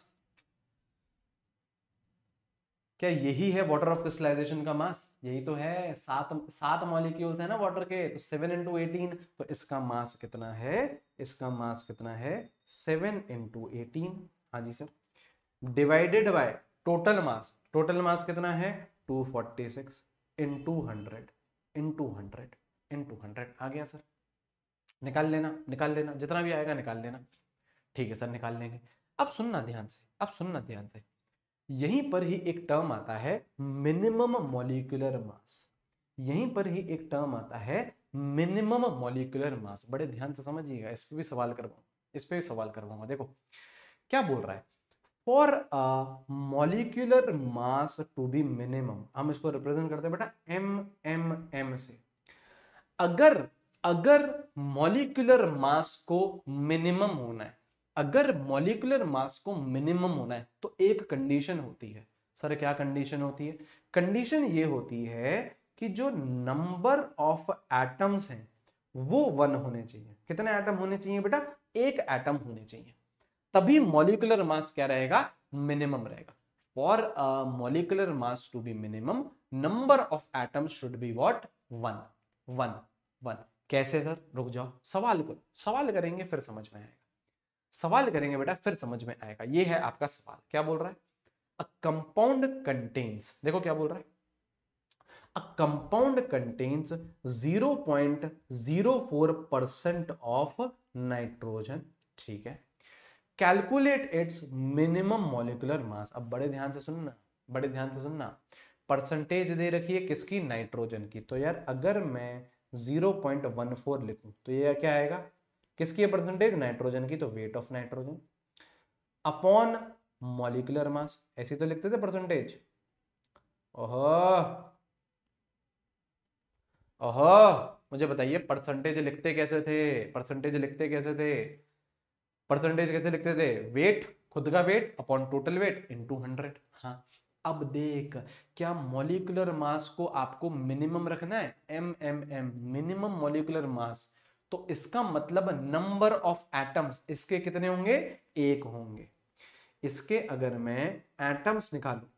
क्या यही है वाटर ऑफ क्रिस्टलाइजेशन का मास यही तो है सात सात मॉलिक्यूल्स है ना वाटर के तो सेवन इंटू एटीन तो इसका मास कितना है इसका मास कितना है सेवन इंटू एटीन हाँ जी sir divided by total mass total mass कितना है 246 in hundred in hundred in hundred आ गया सर निकाल लेना निकाल लेना जितना भी आएगा निकाल लेना ठीक है सर निकाल लेंगे अब सुनना ध्यान से अब सुनना ध्यान से यहीं पर ही एक टर्म आता है मिनिमम मोलिकुलर मास यहीं पर ही एक टर्म आता है मिनिमम मोलिकुलर मास बड़े ध्यान से समझिएगा इस पर भी सवाल करवाऊंगा इस पर भी सवाल करवाऊंगा देखो क्या बोल रहा है for a molecular mass to be minimum हम इसको रिप्रेजेंट करते हैं बेटा एम एम एम से अगर अगर मॉलिक्यूलर मास को मिनिमम होना है अगर मॉलिक्यूलर मास को मिनिमम होना है तो एक कंडीशन होती है सर क्या कंडीशन होती है कंडीशन ये होती है कि जो नंबर ऑफ एटम्स हैं वो वन होने चाहिए कितने एटम होने चाहिए बेटा एक एटम होने चाहिए तभी मॉलिकुलर मास क्या रहेगा मिनिमम रहेगा for molecular mass to be minimum number of atom should be what one one one कैसे सर रुक जाओ सवाल को सवाल करेंगे फिर समझ में आएगा सवाल करेंगे बेटा फिर समझ में आएगा ये है आपका सवाल क्या बोल रहा है अ कंपाउंड कंटेन्स देखो क्या बोल रहा है a compound contains 0.04 percent of nitrogen ठीक है calculate its minimum molecular mass अब बड़े ध्यान से सुनना बड़े ध्यान से सुनना परसेंटेज दे रखी है किसकी नाइट्रोजन की तो यार अगर मैं 0.14 लिखूं तो ये क्या आएगा किसकी है परसेंटेज नाइट्रोजन की तो weight of nitrogen upon molecular mass ऐसे तो लिखते थे परसेंटेज ओहो ओहो मुझे बताइए परसेंटेज लिखते कैसे थे परसेंटेज लिखते कैसे थे परसेंटेज कैसे लिखते थे वेट खुद का weight upon total weight into hundred हाँ अब देख क्या मोलिकुलर मास को आपको मिनिमम रखना है M M M minimum molecular mass तो इसका मतलब नंबर ऑफ एटम्स इसके कितने होंगे एक होंगे इसके अगर मैं एटम्स निकालू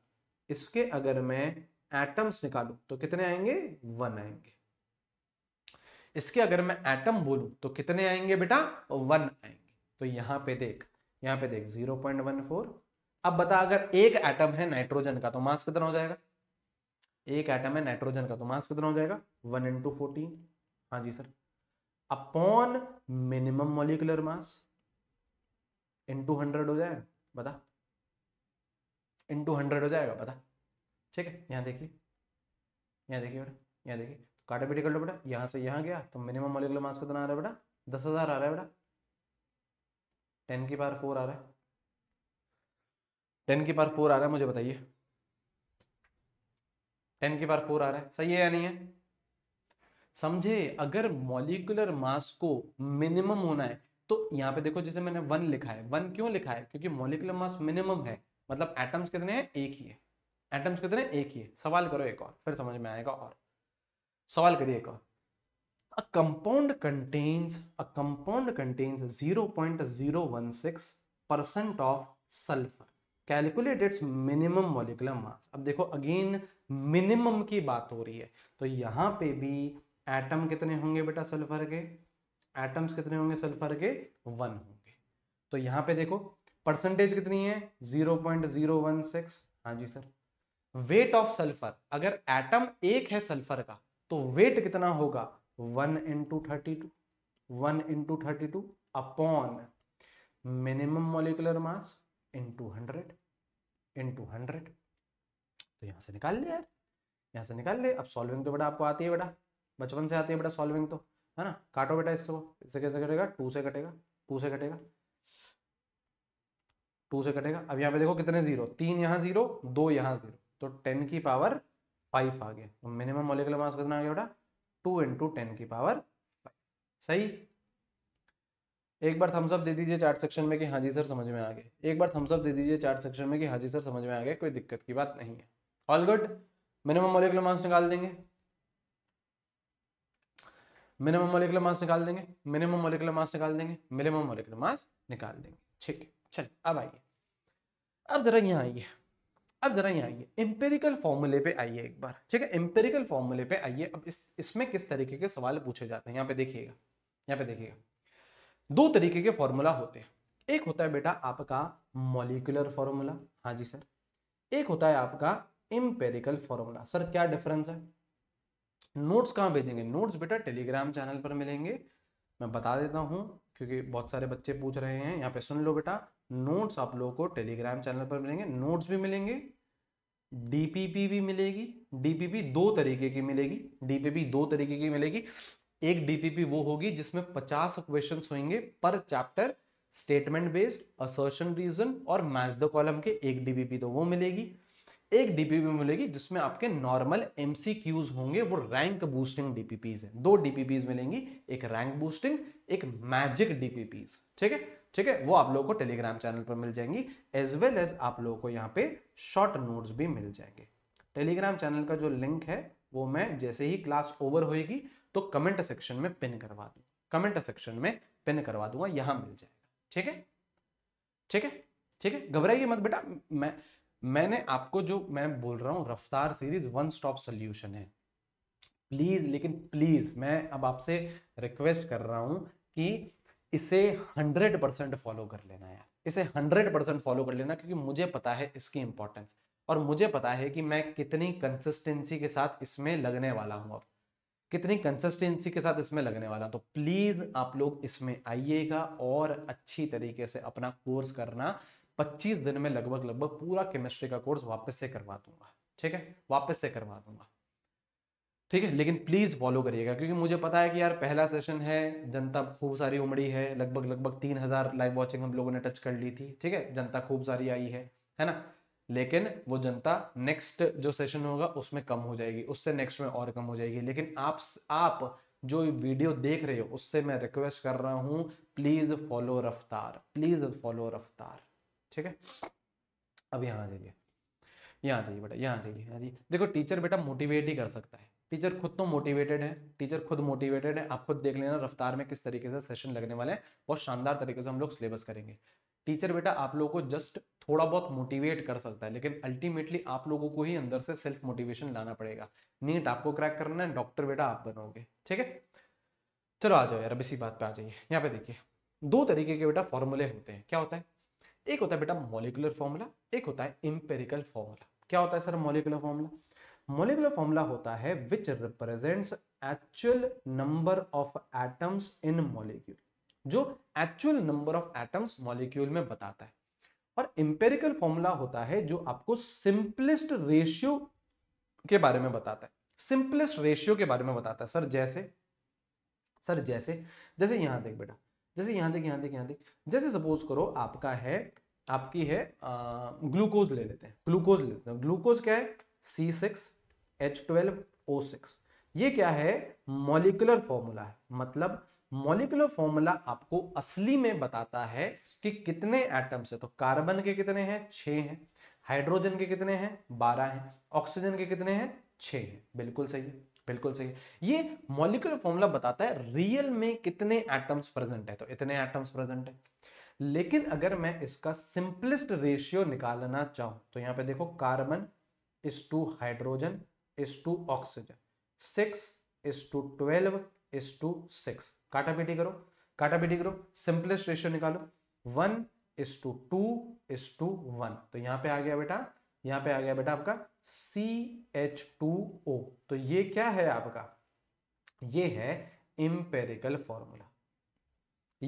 इसके अगर मैं एटम्स निकालू तो कितने आएंगे वन आएंगे इसके अगर मैं एटम बोलू तो कितने आएंगे बेटा वन आएंगे तो यहाँ पे देख यहाँ पे देख 0.14 अब बता अगर एक एटम है नाइट्रोजन का तो मास कितना हो जाएगा एक एटम है नाइट्रोजन का तो मास कितना हो जाएगा वन इंटू फोर्टीन हाँ जी sir upon minimum molecular mass into hundred हो जाएगा बता इंटू हंड्रेड हो जाएगा बता ठीक है यहाँ देखिए यहाँ देखिए बेटा यहाँ देखिए तो काटा बेटी कर लो बेटा यहाँ से यहाँ गया तो मिनिमम मोलिकुलर मास कितना आ रहा है बेटा दस हज़ार आ रहा है बेटा टेन की पार फोर आ रहा है टेन की पार फोर आ रहा है मुझे बताइए टेन की पार फोर आ रहा है सही है या नहीं है समझे अगर मॉलिकुलर मास को मिनिमम होना है तो यहाँ पे देखो जैसे मैंने वन लिखा है वन क्यों लिखा है क्योंकि मॉलिकुलर मास मिनिमम है मतलब एटम्स कितने हैं एक ही है एटम्स कितने एक ही है सवाल करो एक और फिर समझ में आएगा और सवाल करिए एक और a compound contains a compound contains 0.016% of sulfur calculate its minimum molecular mass अब देखो अगेन मिनिमम की बात हो रही है तो यहाँ पे भी एटम कितने होंगे बेटा सल्फर के एटम्स कितने होंगे सल्फर के वन होंगे तो यहाँ पे देखो परसेंटेज कितनी है 0.016 हाँ जी सर वेट ऑफ सल्फर अगर एटम एक है सल्फर का तो वेट कितना होगा one into thirty two one into thirty two upon minimum molecular mass into hundred into hundred तो यहां से निकाल लिया यहां से निकाल ले अब सॉल्विंग तो बेटा आपको आती है बेटा बचपन से आती है बेटा सॉल्विंग तो है ना काटो बेटा इससे इससे कैसे कटेगा टू से कटेगा टू से कटेगा टू से कटेगा अब यहाँ पे देखो कितने जीरो तीन यहाँ जीरो दो यहाँ जीरो तो टेन की पावर फाइव आ गया तो मिनिमम मोलिकुलर मास कितना आ गया बेटा टू इंटू टेन की पावर सही एक बार थम्सअप दे दीजिए चार्ट सेक्शन में कि हाँ जी सर समझ में आ गए एक बार थम्सअप दे दीजिए चार्ट सेक्शन में कि हाँ जी सर समझ में आ गए कोई दिक्कत की बात नहीं है all good minimum molecular mass निकाल देंगे मिनिमम मोलिकुलर मास निकाल देंगे मिनिमम मोलिकुलर मास निकाल देंगे मिनिमम मोलिकुलर मास निकाल देंगे ठीक है चल अब आइए अब जरा यहाँ आइए अब जरा यहाँ आइए एम्पेरिकल फॉर्मूले पे आइए एक बार ठीक है एम्पेरिकल फॉर्मूले पे आइए अब इस इसमें किस तरीके के सवाल पूछे जाते हैं यहाँ पे देखिएगा यहाँ पे देखिएगा दो तरीके के फॉर्मूला होते हैं एक होता है बेटा आपका मोलिकुलर फॉर्मूला हाँ जी सर एक होता है आपका एम्पेरिकल फॉर्मूला सर क्या डिफरेंस है नोट्स कहाँ भेजेंगे नोट्स बेटा टेलीग्राम चैनल पर मिलेंगे मैं बता देता हूँ क्योंकि बहुत सारे बच्चे पूछ रहे हैं यहाँ पे सुन लो बेटा नोट्स आप लोगों को टेलीग्राम चैनल पर मिलेंगे नोट्स भी मिलेंगे डीपीपी भी मिलेगी डीपीपी दो तरीके की मिलेगी डीपीपी दो तरीके की मिलेगी एक डीपीपी वो होगी जिसमें पचास क्वेश्चन होंगे पर chapter statement based assertion reason और मैच द कॉलम के एक डीपीपी तो वो मिलेगी एक डीपीपी मिलेगी जिसमें आपके नॉर्मल एमसीक्यूज होंगे वो रैंक बूस्टिंग डीपीपीज हैं दो डीपीपीज मिलेंगी एक रैंक बूस्टिंग एक मैजिक डीपीपीज ठीक है ठीक है वो आप लोगों को टेलीग्राम चैनल पर मिल जाएंगी एज वेल एज आप लोगों को यहाँ पे शॉर्ट नोट्स भी मिल जाएंगे टेलीग्राम चैनल का जो लिंक है वो मैं जैसे ही क्लास ओवर होगी तो कमेंट सेक्शन में पिन करवा दू कमेंट सेक्शन में पिन करवा दूंगा यहां मिल जाएगा ठीक है ठीक है ठीक है घबराइए मत बेटा मैं मैंने आपको जो मैं बोल रहा हूँ Raftaar series one stop solution है प्लीज लेकिन प्लीज मैं अब आपसे रिक्वेस्ट कर रहा हूँ कि इसे हंड्रेड परसेंट फॉलो कर लेना यार इसे हंड्रेड परसेंट फॉलो कर लेना क्योंकि मुझे पता है इसकी इंपॉर्टेंस और मुझे पता है कि मैं कितनी कंसिस्टेंसी के साथ इसमें लगने वाला हूँ अब कितनी कंसिस्टेंसी के साथ इसमें लगने वाला तो प्लीज आप लोग इसमें आइएगा और अच्छी तरीके से अपना कोर्स करना पच्चीस दिन में लगभग लगभग पूरा केमिस्ट्री का कोर्स वापस से करवा दूंगा ठीक है वापस से करवा दूंगा ठीक है लेकिन प्लीज फॉलो करिएगा क्योंकि मुझे पता है कि यार पहला सेशन है जनता खूब सारी उमड़ी है लगभग लगभग तीन हजार लाइव वॉचिंग हम लोगों ने टच कर ली थी ठीक है जनता खूब सारी आई है है ना लेकिन वो जनता नेक्स्ट जो सेशन होगा उसमें कम हो जाएगी उससे नेक्स्ट में और कम हो जाएगी लेकिन आप आप जो वीडियो देख रहे हो उससे मैं रिक्वेस्ट कर रहा हूँ please follow Raftaar please follow Raftaar ठीक है अब यहाँ आ जाइए यहाँ जाइए बेटा यहाँ जाइए यहाँ देखो टीचर बेटा मोटिवेट ही कर सकता है टीचर खुद तो मोटिवेटेड है टीचर खुद मोटिवेटेड है आप खुद देख लेना रफ्तार में किस तरीके से सेशन लगने वाले हैं बहुत शानदार तरीके से हम लोग सिलेबस करेंगे टीचर बेटा आप लोगों को जस्ट थोड़ा बहुत मोटिवेट कर सकता है लेकिन अल्टीमेटली आप लोगों को ही अंदर से सेल्फ मोटिवेशन लाना पड़ेगा नीट आपको क्रैक करना है डॉक्टर बेटा आप बनोगे ठीक है चलो आ जाओ यार अब इसी बात पे आ जाइए यहाँ पे देखिए दो तरीके के बेटा फॉर्मूले होते हैं क्या होता है एक होता है बेटा मोलिकुलर फॉर्मूला एक होता है इम्पेरिकल फॉर्मूला क्या होता है sir molecular formula molecular formula होता है which represent actual number of atoms in molecule जो actual number of atoms molecule में बताता है और इंपेरिकल फॉर्मूला होता है जो आपको सिंपलेस्ट रेशियो के बारे में बताता है सिंपलेस्ट रेशियो के बारे में बताता है सर जैसे सर जैसे जैसे यहां देख बेटा जैसे यहाँ देख यहाँ देख यहाँ देख जैसे सपोज करो आपका है आपकी है ग्लूकोज ले लेते हैं ग्लूकोज ले लेते हैं ग्लूकोज क्या है C six H twelve O six ये क्या है मॉलिकुलर फॉर्मूला है मतलब मॉलिकुलर फॉर्मूला आपको असली में बताता है कि कितने एटम्स है तो कार्बन के कितने हैं छः हैं हाइड्रोजन के कितने हैं बारह हैं ऑक्सीजन के कितने हैं छः हैं बिल्कुल सही है बिल्कुल सही ये मॉलिकुलर फॉर्मूला बताता है रियल में कितने एटम्स प्रेजेंट है तो इतने एटम्स प्रेजेंट है लेकिन अगर मैं इसका सिंपलेस्ट रेशियो निकालना चाहूं तो यहां पे देखो carbon is to hydrogen is to oxygen six is to twelve is to six काटापीटी करो काटापीटी करो सिंपलेस्ट रेशियो निकालो one is to two two to one तो यहां पे आ गया बेटा यहां पे आ गया बेटा आपका सी एच टू ओ तो ये क्या है आपका ये है इम्पेरिकल फॉर्मूला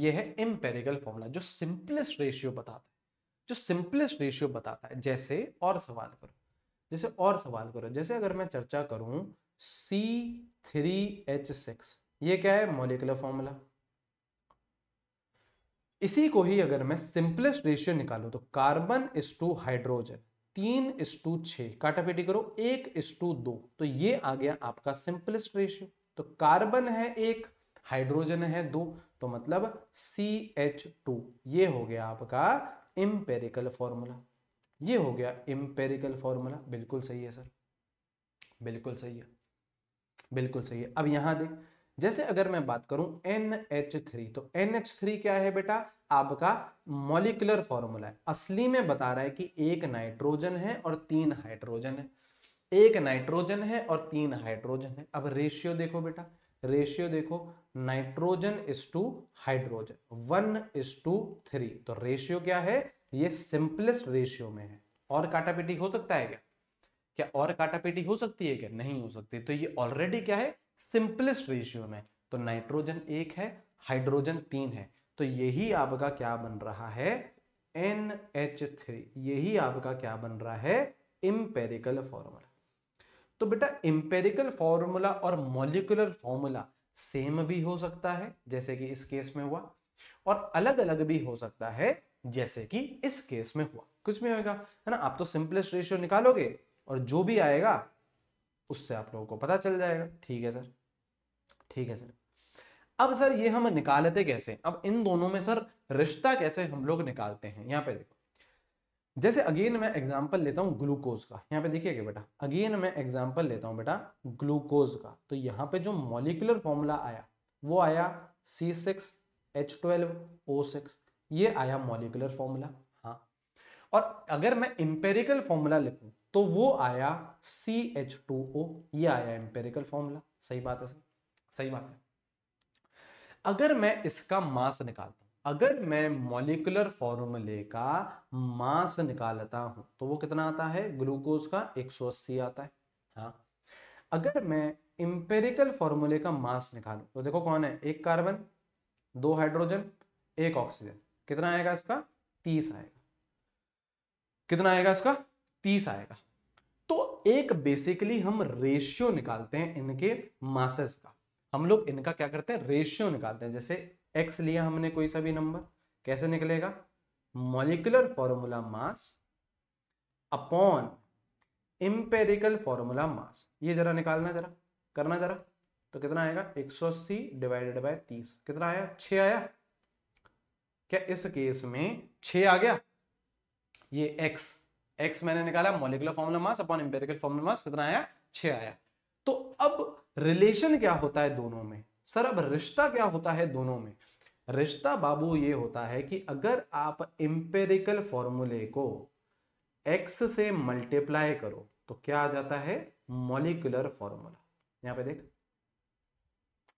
ये है इम्पेरिकल फॉर्मूला जो सिंपलेस्ट रेशियो बताता है जो सिंपलेस्ट रेशियो बताता है जैसे और सवाल करो जैसे और सवाल करो जैसे अगर मैं चर्चा करूं सी थ्री एच सिक्स ये क्या है मोलिकुलर फॉर्मूला इसी को ही अगर मैं सिंपलेस्ट रेशियो निकालू तो कार्बन इज टू हाइड्रोजन तीन इस टू छ करो एक इस टू दो तो ये आ गया आपका सिंपलेस्ट रेशियो तो कार्बन है एक हाइड्रोजन है दो तो मतलब सी एच टू ये हो गया आपका इम्पेरिकल फॉर्मूला ये हो गया इम्पेरिकल फॉर्मूला बिल्कुल सही है सर बिल्कुल सही है बिल्कुल सही है अब यहां देख जैसे अगर मैं बात करूं NH3 तो NH3 क्या है बेटा आपका मॉलिकुलर फॉर्मूला है असली में बता रहा है कि एक नाइट्रोजन है और तीन हाइड्रोजन है एक नाइट्रोजन है और तीन हाइड्रोजन है अब रेशियो देखो बेटा रेशियो देखो nitrogen is to hydrogen one is to three तो रेशियो क्या है ये सिंपलेस्ट रेशियो में है और काटापिटी हो सकता है क्या क्या और काटापिटी हो सकती है क्या नहीं हो सकती तो ये ऑलरेडी क्या है सिंपलेस्ट रेशियो में तो नाइट्रोजन एक है हाइड्रोजन तीन है तो यही आपका क्या बन रहा है एन एच थ्री यही आपका क्या बन रहा है इम्पेरिकल फॉर्मूला तो बेटा इम्पेरिकल फॉर्मूला और मॉलिकुलर फॉर्मूला सेम भी हो सकता है जैसे कि इस केस में हुआ और अलग अलग भी हो सकता है जैसे कि इस केस में हुआ कुछ भी होगा है ना आप तो सिंपलेस्ट रेशियो निकालोगे और जो भी आएगा उससे आप लोगों को पता चल जाएगा ठीक है सर ठीक है सर अब सर ये हम निकालते कैसे अब इन दोनों में सर रिश्ता कैसे हम लोग निकालते हैं यहाँ पे देखो जैसे अगेन मैं एग्जाम्पल लेता हूँ ग्लूकोज का यहाँ पे देखिएगा बेटा अगेन मैं एग्जाम्पल लेता हूँ बेटा ग्लूकोज का तो यहाँ पे जो मॉलिकुलर फॉर्मूला आया वो आया C six H twelve O six ये आया मॉलिकुलर फॉर्मूला हाँ और अगर मैं इम्पेरिकल फॉर्मूला लिखूँ तो वो आया सी एच टू ओ ये आया एम्पेरिकल फॉर्मूला सही बात है सही बात है अगर मैं इसका मास निकालता हूं अगर मैं मोलिकुलर फॉर्मूले का मास निकालता हूं तो वो कितना आता है ग्लूकोज का 180 आता है हाँ अगर मैं इंपेरिकल फॉर्मूले का मास निकालू तो देखो कौन है एक कार्बन दो हाइड्रोजन एक ऑक्सीजन कितना आएगा इसका तीस आएगा कितना आएगा इसका तीस आएगा तो एक बेसिकली हम रेशियो निकालते हैं इनके मासेस का हम लोग इनका क्या करते हैं रेशियो निकालते हैं जैसे एक्स लिया हमने कोई सा भी नंबर कैसे निकलेगा molecular formula mass upon empirical formula mass ये जरा निकालना जरा करना जरा तो कितना आएगा 180 डिवाइडेड बाय 30 कितना आया 6 आया क्या इस केस में 6 आ गया ये एक्स एक्स मैंने निकाला molecular formula mass upon empirical formula mass कितना आया छः आया तो अब रिलेशन क्या होता है दोनों में सर अब रिश्ता क्या होता है दोनों में रिश्ता बाबू ये होता है कि अगर आप इंपेरिकल फॉर्मूले को एक्स से मल्टीप्लाई करो तो क्या आ जाता है मोलिकुलर फॉर्मूला यहां पे देख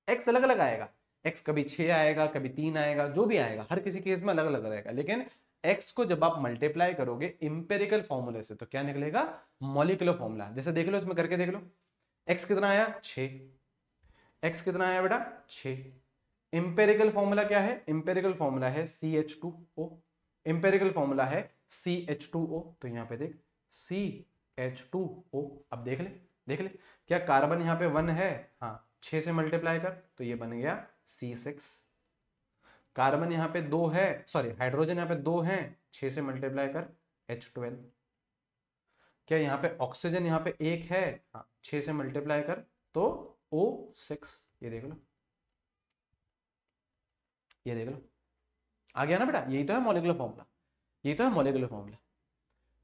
एक्स अलग अलग आएगा एक्स कभी छः आएगा कभी तीन आएगा जो भी आएगा हर किसी केस में अलग अलग रहेगा लेकिन एक्स को जब आप मल्टीप्लाई करोगे इंपेरिकल फॉर्मूले से तो क्या निकलेगा मोलिकुलर फॉर्मूला जैसे देख लो इसमें करके देख लो एक्स कितना आया छ एक्स कितना आया बेटा छ इंपेरिकल फॉर्मूला क्या है इंपेरिकल फॉर्मूला है C H two O empirical formula है सी एच टू ओ तो यहां पे देख सी एच टू ओ अब देख ले देख ले क्या कार्बन यहां पे वन है हाँ छः से मल्टीप्लाई कर तो ये बन गया सी सिक्स कार्बन यहाँ पे दो है सॉरी हाइड्रोजन यहाँ पे दो है छह से मल्टीप्लाई कर एच ट्वेल्व क्या यहाँ पे ऑक्सीजन यहाँ पे एक है छ हाँ, छह से मल्टीप्लाई कर तो ओ सिक्स ये देख लो ये देख लो आ गया ना बेटा यही तो है मोलिकुलर फॉर्मूला यही तो है मोलिकुलर फॉर्मूला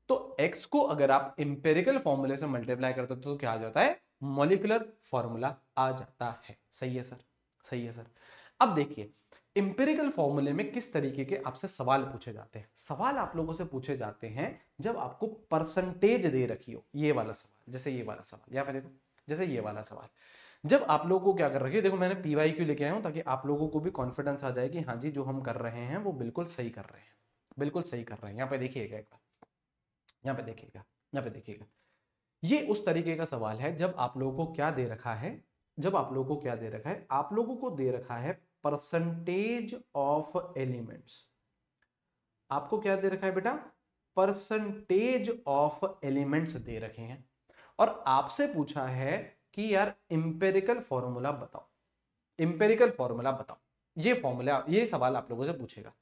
तो x को अगर आप इंपेरिकल फॉर्मूले से मल्टीप्लाई करते हो तो क्या आ जाता है मोलिकुलर फॉर्मूला आ जाता है सही है सर सही है सर अब देखिए इंपेरिकल फॉर्मूले में किस तरीके के आपसे सवाल पूछे जाते हैं सवाल आप लोगों से पूछे जाते हैं जब आपको परसेंटेज दे रखी हो ये वाला सवाल जैसे ये वाला सवाल या फिर देखो जैसे ये वाला सवाल जब आप लोगों को क्या कर रखी है देखो मैंने पी वाई क्यू लेके आया हूँ ताकि आप लोगों को भी कॉन्फिडेंस आ जाए कि हाँ जी जो हम कर रहे हैं वो बिल्कुल सही कर रहे हैं बिल्कुल सही कर रहे हैं यहाँ पे देखिएगा एक बार यहाँ पे देखिएगा यहाँ पे देखिएगा ये उस तरीके का सवाल है जब आप लोगों को क्या दे रखा है जब आप लोगों को क्या दे रखा है आप लोगों को दे रखा है परसेंटेज ऑफ एलिमेंट्स आपको क्या दे रखा है बेटा परसेंटेज ऑफ एलिमेंट्स दे रखे हैं और आपसे पूछा है कि यार इंपेरिकल फॉर्मूला बताओ इंपेरिकल फॉर्मूला बताओ ये फॉर्मूला ये सवाल आप लोगों से पूछेगा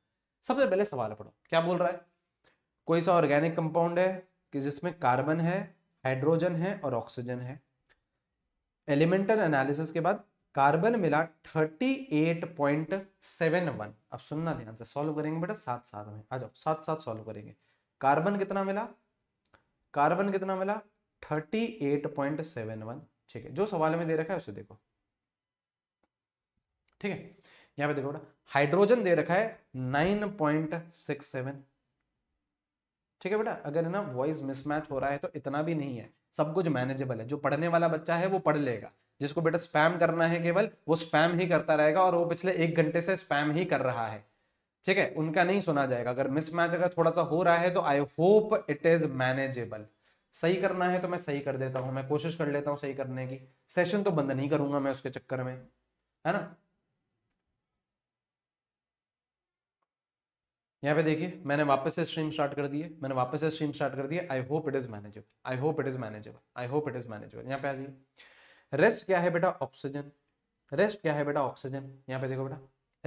सबसे पहले सवाल पढ़ो क्या बोल रहा है कोई सा ऑर्गेनिक कंपाउंड है कि जिसमें कार्बन है हाइड्रोजन है और ऑक्सीजन है एलिमेंटल एनालिसिस के बाद कार्बन मिला 38.71 अब सुनना ध्यान से सॉल्व करेंगे बेटा साथ साथ में आ जाओ साथ साथ सॉल्व करेंगे कार्बन कितना मिला कार्बन कितना मिला 38.71 ठीक है जो सवाल में दे रखा है उसे देखो ठीक है यहां पे देखो बेटा हाइड्रोजन दे रखा है 9.67 ठीक है बेटा अगर ना वॉइस मिसमैच हो रहा है तो इतना भी नहीं है सब कुछ मैनेजेबल है जो पढ़ने वाला बच्चा है वो पढ़ लेगा जिसको बेटा स्पैम करना है केवल वो स्पैम ही करता रहेगा और वो पिछले एक घंटे से स्पैम ही कर रहा है ठीक है उनका नहीं सुना जाएगा अगर मिसमैच अगर थोड़ा सा हो रहा है तो I hope it is manageable सही करना है तो मैं सही कर देता हूं मैं कोशिश कर लेता हूं सही करने की सेशन तो बंद नहीं करूंगा मैं उसके चक्कर में है ना यहाँ पे देखिए मैंने वापस से स्ट्रीम स्टार्ट कर दिए मैंने वापस से स्ट्रीम स्टार्ट कर दिया I hope it is manageable I hope it is manageable I hope it is manageable यहाँ पे आ जाइए रेस्ट क्या है बेटा ऑक्सीजन रेस्ट क्या है बेटा ऑक्सीजन यहाँ पे देखो बेटा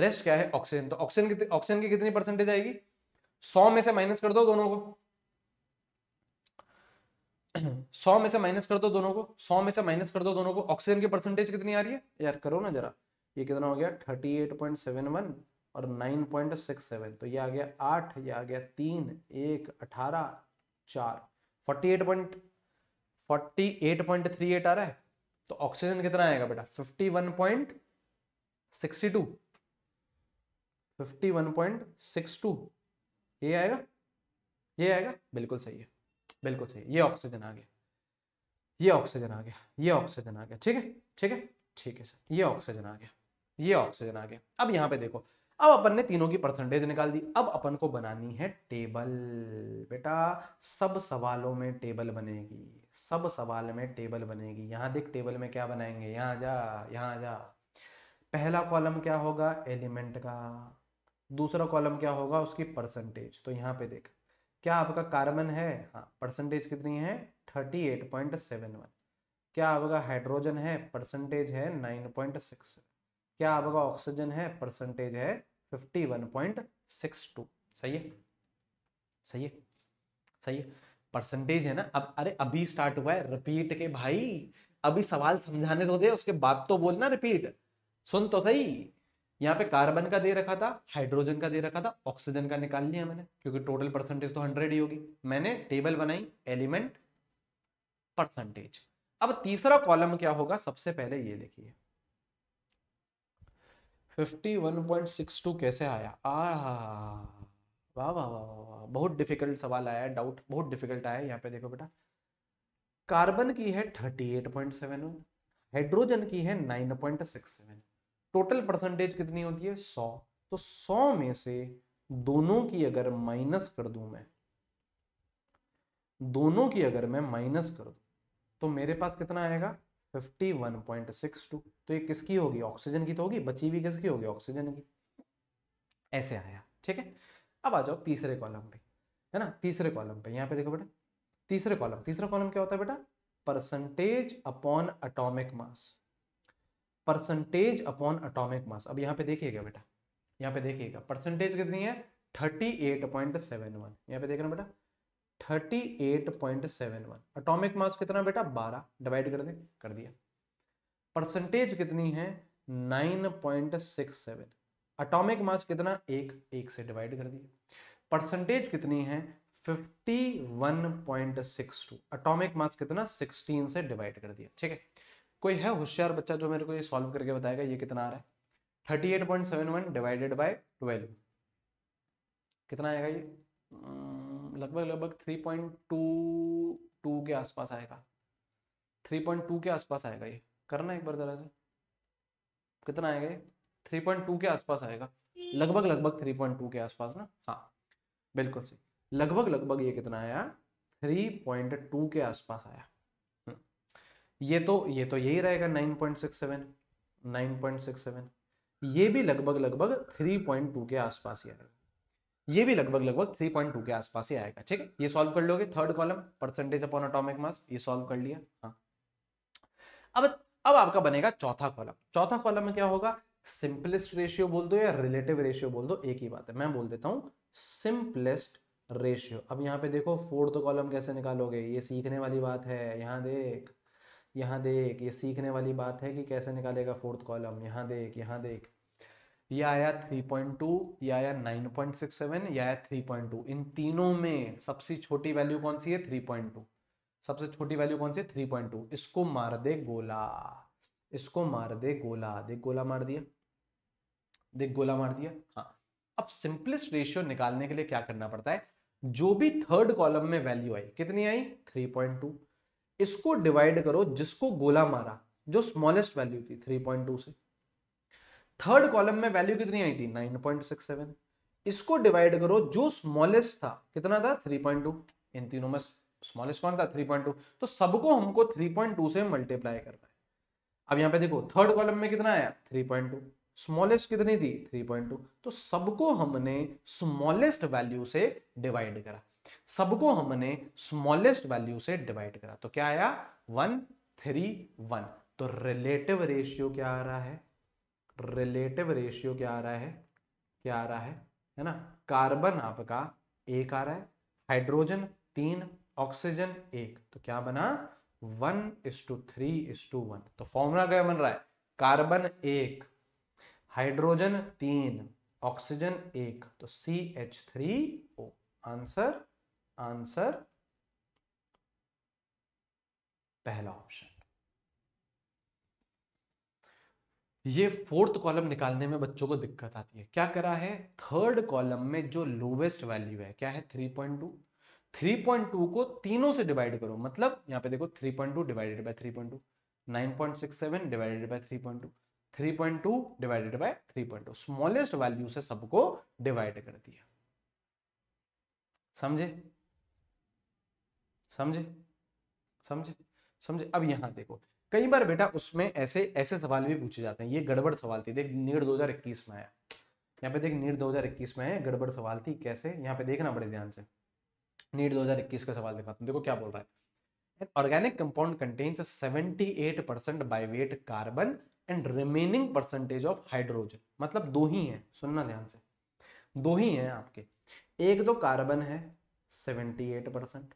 रेस्ट क्या है ऑक्सीजन तो ऑक्सीजन ऑक्सीजन की कितनी परसेंटेज आएगी सौ में से माइनस कर दो दोनों को सौ में से माइनस कर दो दोनों को सौ में से माइनस कर दो दोनों को ऑक्सीजन की परसेंटेज कितनी आ रही है यार करो ना जरा ये कितना हो गया thirty eight point seven one और नाइन पॉइंट सिक्स सेवन तो ये आ गया आठ ये आ गया तीन एक अठारह चार forty eight point forty eight point three eight आ रहा है तो ऑक्सीजन कितना आएगा बेटा fifty one point sixty two fifty one point six two ये आएगा ये आएगा बिल्कुल सही है बिल्कुल सही ये ऑक्सीजन आ गया ये ऑक्सीजन आ गया ये ऑक्सीजन आ गया ठीक है ठीक है ठीक है सर ये ऑक्सीजन आ गया ये ऑक्सीजन आ गया अब यहां पे देखो अब अपन ने तीनों की परसेंटेज निकाल दी अब अपन को बनानी है टेबल बेटा सब सवालों में टेबल बनेगी सब सवाल में टेबल बनेगी यहाँ देख टेबल में क्या बनाएंगे यहाँ जा यहाँ जा पहला कॉलम क्या होगा एलिमेंट का दूसरा कॉलम क्या होगा उसकी परसेंटेज तो यहाँ पे देख क्या आपका कार्बन है हाँ परसेंटेज कितनी है thirty eight point seven one क्या आपका हाइड्रोजन है परसेंटेज है नाइन पॉइंट सिक्स क्या आपका ऑक्सीजन है परसेंटेज है 51.62 सही है सही है सही है परसेंटेज है ना अब अरे अभी स्टार्ट हुआ है रिपीट के भाई अभी सवाल समझाने तो दे उसके बाद तो बोलना रिपीट सुन तो सही यहाँ पे कार्बन का दे रखा था हाइड्रोजन का दे रखा था ऑक्सीजन का निकाल लिया मैंने क्योंकि टोटल परसेंटेज तो हंड्रेड ही होगी मैंने टेबल बनाई एलिमेंट परसेंटेज अब तीसरा कॉलम क्या होगा सबसे पहले ये देखिए fifty one point six two कैसे आया वाह वाह वाह वाह बहुत डिफिकल्ट सवाल आया डाउट बहुत डिफिकल्ट आया यहाँ पे देखो बेटा कार्बन की है thirty eight point seven hydrogen की है nine point six seven total percentage कितनी होती है सौ तो सौ में से दोनों की अगर माइनस कर दू मैं दोनों की अगर मैं माइनस कर दू तो मेरे पास कितना आएगा 51.62 तो ये किसकी होगी ऑक्सीजन की तो होगी बची हुई किसकी होगी ऑक्सीजन की ऐसे आया ठीक है अब आ जाओ तीसरे कॉलम पे है ना तीसरे कॉलम पे यहाँ पे देखो बेटा तीसरे कॉलम तीसरा कॉलम क्या होता है बेटा percentage upon atomic mass percentage upon atomic mass अब यहाँ पे देखिएगा बेटा यहाँ पे देखिएगा परसेंटेज कितनी है thirty eight point seven one यहाँ पे देख रहे हैं बेटा 38.71 एटॉमिक मास कितना बेटा 12 डिवाइड कर दे कर दिया परसेंटेज कितनी है 9.67 एटॉमिक मास कितना एक एक से डिवाइड कर दिया परसेंटेज कितनी है 51.62 एटॉमिक मास कितना 16 से डिवाइड कर दिया ठीक है कोई है होशियार बच्चा जो मेरे को ये सॉल्व करके बताएगा ये कितना आ रहा है 38.71 डिवाइडेड बाय 12 कितना आएगा ये लगभग लगभग थ्री पॉइंट टू टू के आसपास आएगा थ्री पॉइंट टू के आसपास आएगा ये करना एक बार ज़रा से कितना आएगा ये थ्री पॉइंट टू के आसपास आएगा लगभग लगभग थ्री पॉइंट टू के आसपास ना हाँ बिल्कुल सही लगभग लगभग ये कितना आया थ्री पॉइंट टू के आसपास आया हम्म, ये तो ये तो यही रहेगा nine point six seven nine point six seven ये भी लगभग लगभग थ्री पॉइंट टू के आसपास ही आएगा ये भी लगभग लगभग 3.2 के आसपास ही आएगा ठीक है ये सॉल्व कर लोगे third column percentage upon atomic mass ये सॉल्व कर लिया हाँ अब अब आपका बनेगा चौथा कॉलम चौथा कॉलम में क्या होगा सिंपलेस्ट रेशियो बोल दो या रिलेटिव रेशियो बोल दो एक ही बात है मैं बोल देता हूँ सिंपलेस्ट रेशियो अब यहाँ पे देखो फोर्थ कॉलम कैसे निकालोगे ये सीखने वाली बात है यहाँ देख यहाँ देख ये सीखने वाली बात है कि कैसे निकालेगा फोर्थ कॉलम यहाँ देख यहाँ देख ये आया 3.2 ये आया 9.67 ये आया 3.2 इन तीनों में सबसे छोटी वैल्यू कौन सी है 3.2 सबसे छोटी वैल्यू कौन सी है 3.2 इसको मार दे गोला इसको मार दे गोला देख गोला मार दिया देख गोला मार दिया हाँ अब सिंपलेस्ट रेशियो निकालने के लिए क्या करना पड़ता है जो भी थर्ड कॉलम में वैल्यू आई कितनी आई 3.2 इसको डिवाइड करो जिसको गोला मारा जो स्मॉलेस्ट वैल्यू थी 3.2 से थर्ड कॉलम में वैल्यू कितनी आई थी 9.67 इसको डिवाइड करो जो स्मॉलेस्ट था कितना था 3.2 इन तीनों में स्मॉलेस्ट कौन था 3.2 तो सबको हमको 3.2 से मल्टीप्लाई करना है अब यहाँ पे देखो थर्ड कॉलम में कितना आया 3.2 स्मॉलेस्ट कितनी थी 3.2 तो सबको हमने स्मॉलेस्ट वैल्यू से डिवाइड करा सबको हमने स्मॉलेस्ट वैल्यू से डिवाइड करा तो क्या आया वन थ्री वन तो रिलेटिव रेशियो क्या आ रहा है रिलेटिव रेशियो क्या आ रहा है क्या आ रहा है है ना कार्बन आपका एक आ रहा है हाइड्रोजन तीन ऑक्सीजन एक तो क्या बना one is to three is to one तो फॉर्मूला क्या बन रहा है कार्बन एक हाइड्रोजन तीन ऑक्सीजन एक तो C H three O answer answer पहला ऑप्शन ये फोर्थ कॉलम निकालने में बच्चों को दिक्कत आती है क्या करा है थर्ड कॉलम में जो लोवेस्ट वैल्यू है क्या है three point two three point two को तीनों से डिवाइड करो मतलब यहाँ पे देखो three point two divided by three point two nine point six seven divided by three point two three point two divided by three point two smallest value से सबको डिवाइड कर दिया समझे समझे समझे समझे अब यहां देखो कई बार बेटा उसमें ऐसे ऐसे सवाल भी पूछे जाते हैं ये गड़बड़ सवाल थी देख नीट 2021 में आया यहाँ पे देख नीट 2021 में है गड़बड़ सवाल थी कैसे यहाँ पे देखना बड़े ध्यान से नीट 2021 का सवाल दिखाता हूँ देखो क्या बोल रहा है organic compound contains 78 percent by weight carbon and remaining percentage of hydrogen मतलब दो ही हैं सुनना ध्यान से दो ही हैं आपके एक दो तो कार्बन है 78 परसेंट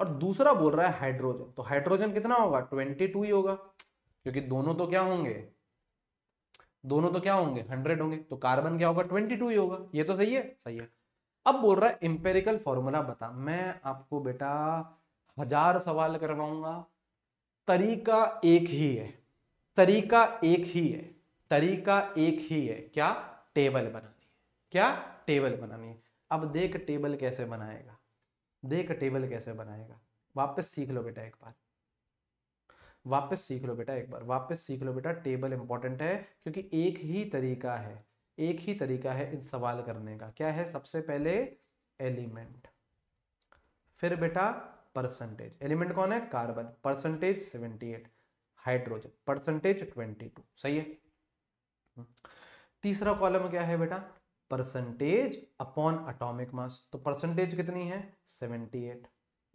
और दूसरा बोल रहा है हाइड्रोजन तो हाइड्रोजन कितना होगा ट्वेंटी टू ही होगा क्योंकि दोनों तो क्या होंगे दोनों तो क्या होंगे हंड्रेड होंगे तो कार्बन क्या होगा ट्वेंटी टू ही होगा ये तो सही है सही है अब बोल रहा है इंपेरिकल फॉर्मूला बता मैं आपको बेटा हजार सवाल करवाऊंगा तरीका एक ही है तरीका एक ही है तरीका एक ही है क्या टेबल बनानी है क्या टेबल बनानी है अब देख टेबल कैसे बनाएगा देख टेबल कैसे बनाएगा वापस सीख लो बेटा एक बार वापस सीख लो बेटा एक बार वापस सीख लो बेटा टेबल इंपॉर्टेंट है क्योंकि एक ही तरीका है एक ही तरीका है इन सवाल करने का क्या है सबसे पहले एलिमेंट फिर बेटा परसेंटेज एलिमेंट कौन है carbon percentage seventy eight hydrogen percentage twenty two सही है तीसरा कॉलम क्या है बेटा परसेंटेज अपॉन अटोमिक मास तो परसेंटेज कितनी है 78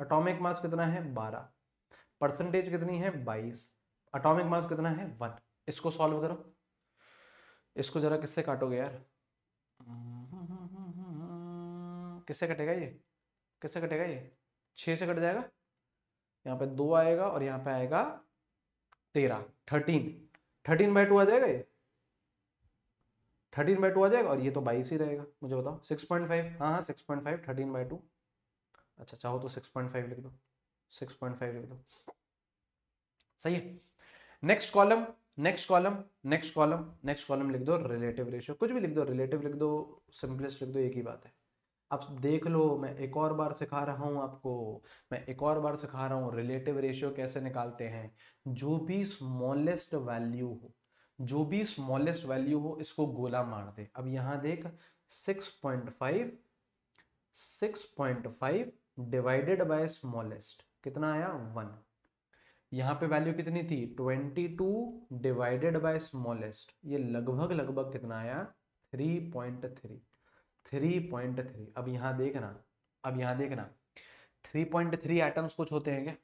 अटोमिक मास कितना है 12 परसेंटेज कितनी है 22 अटोमिक मास कितना है 1 इसको सॉल्व करो इसको जरा किससे काटोगे यार किससे कटेगा ये किससे कटेगा ये छः से कट जाएगा यहाँ पे दो आएगा और यहाँ पे आएगा तेरह थर्टीन थर्टीन बाई टू आ जाएगा ये थर्टीन बाई टू आ जाएगा और ये तो बाईस ही रहेगा मुझे बताओ सिक्स पॉइंट फाइव हाँ हाँ six point five thirteen by two अच्छा चाहो तो सिक्स पॉइंट फाइव लिख दो सिक्स पॉइंट फाइव लिख दो सही है next column next column next column next column लिख दो रिलेटिव रेशियो कुछ भी लिख दो रिलेटिव लिख दो सिंपलेस्ट लिख दो एक ही बात है अब देख लो मैं एक और बार सिखा रहा हूँ आपको मैं एक और बार सिखा रहा हूँ रिलेटिव रेशियो कैसे निकालते हैं जो भी स्मॉलेस्ट वैल्यू हो जो भी स्मॉलेस्ट वैल्यू हो इसको गोला मार दे अब यहाँ देख 6.5 6.5 डिवाइडेड बाय स्मॉलेस्ट कितना आया वन यहाँ पे वैल्यू कितनी थी 22 डिवाइडेड बाय स्मॉलेस्ट ये लगभग लगभग कितना आया 3.3 3.3 अब यहाँ देखना अब यहाँ देखना 3.3 एटम्स कुछ होते हैं क्या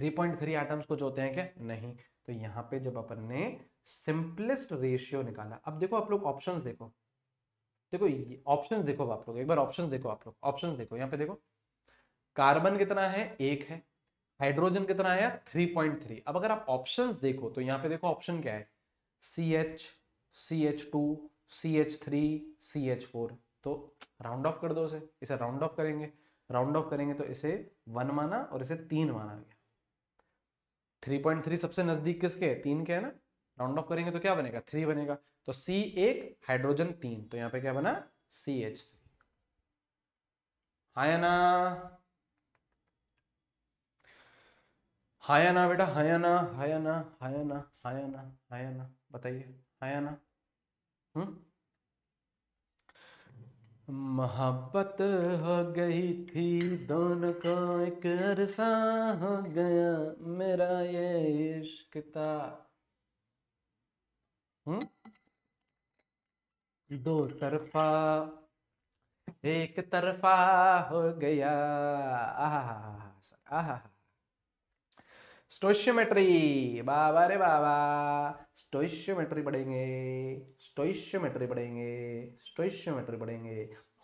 3.3 एटम्स कुछ होते हैं क्या नहीं तो यहाँ पे जब अपन ने सिंपलेस्ट रेशियो निकाला अब देखो आप लोग ऑप्शन देखो देखो ऑप्शन देखो आप लोग एक बार ऑप्शन देखो आप लोग ऑप्शन देखो यहाँ पे देखो कार्बन कितना है एक है हाइड्रोजन कितना आया थ्री अब अगर आप ऑप्शंस देखो तो यहाँ पे देखो ऑप्शन क्या है C H C H two C H three C H four तो राउंड ऑफ कर दो इसे इसे राउंड ऑफ करेंगे राउंड ऑफ करेंगे तो इसे वन माना और इसे तीन माना गया थ्री पॉइंट थ्री सबसे नजदीक किसके तीन के है ना राउंड ऑफ करेंगे तो क्या बनेगा थ्री बनेगा तो सी एक हाइड्रोजन तीन तो यहाँ पे क्या बना सी एच थ्री हायाना हायाना बेटा हायाना हायाना हायाना हायाना हायाना बताइए हायाना हम्म मोहब्बत हो गई थी दोनों को एक अरसा हो गया मेरा ये इश्क था दो तरफा एक तरफा हो गया आहा आहा स्टोशियोमेट्री बाबा रे बाबा स्टोशियोमेट्री पढ़ेंगे स्टोशियोमेट्री पढ़ेंगे स्टोशियोमेट्री पढ़ेंगे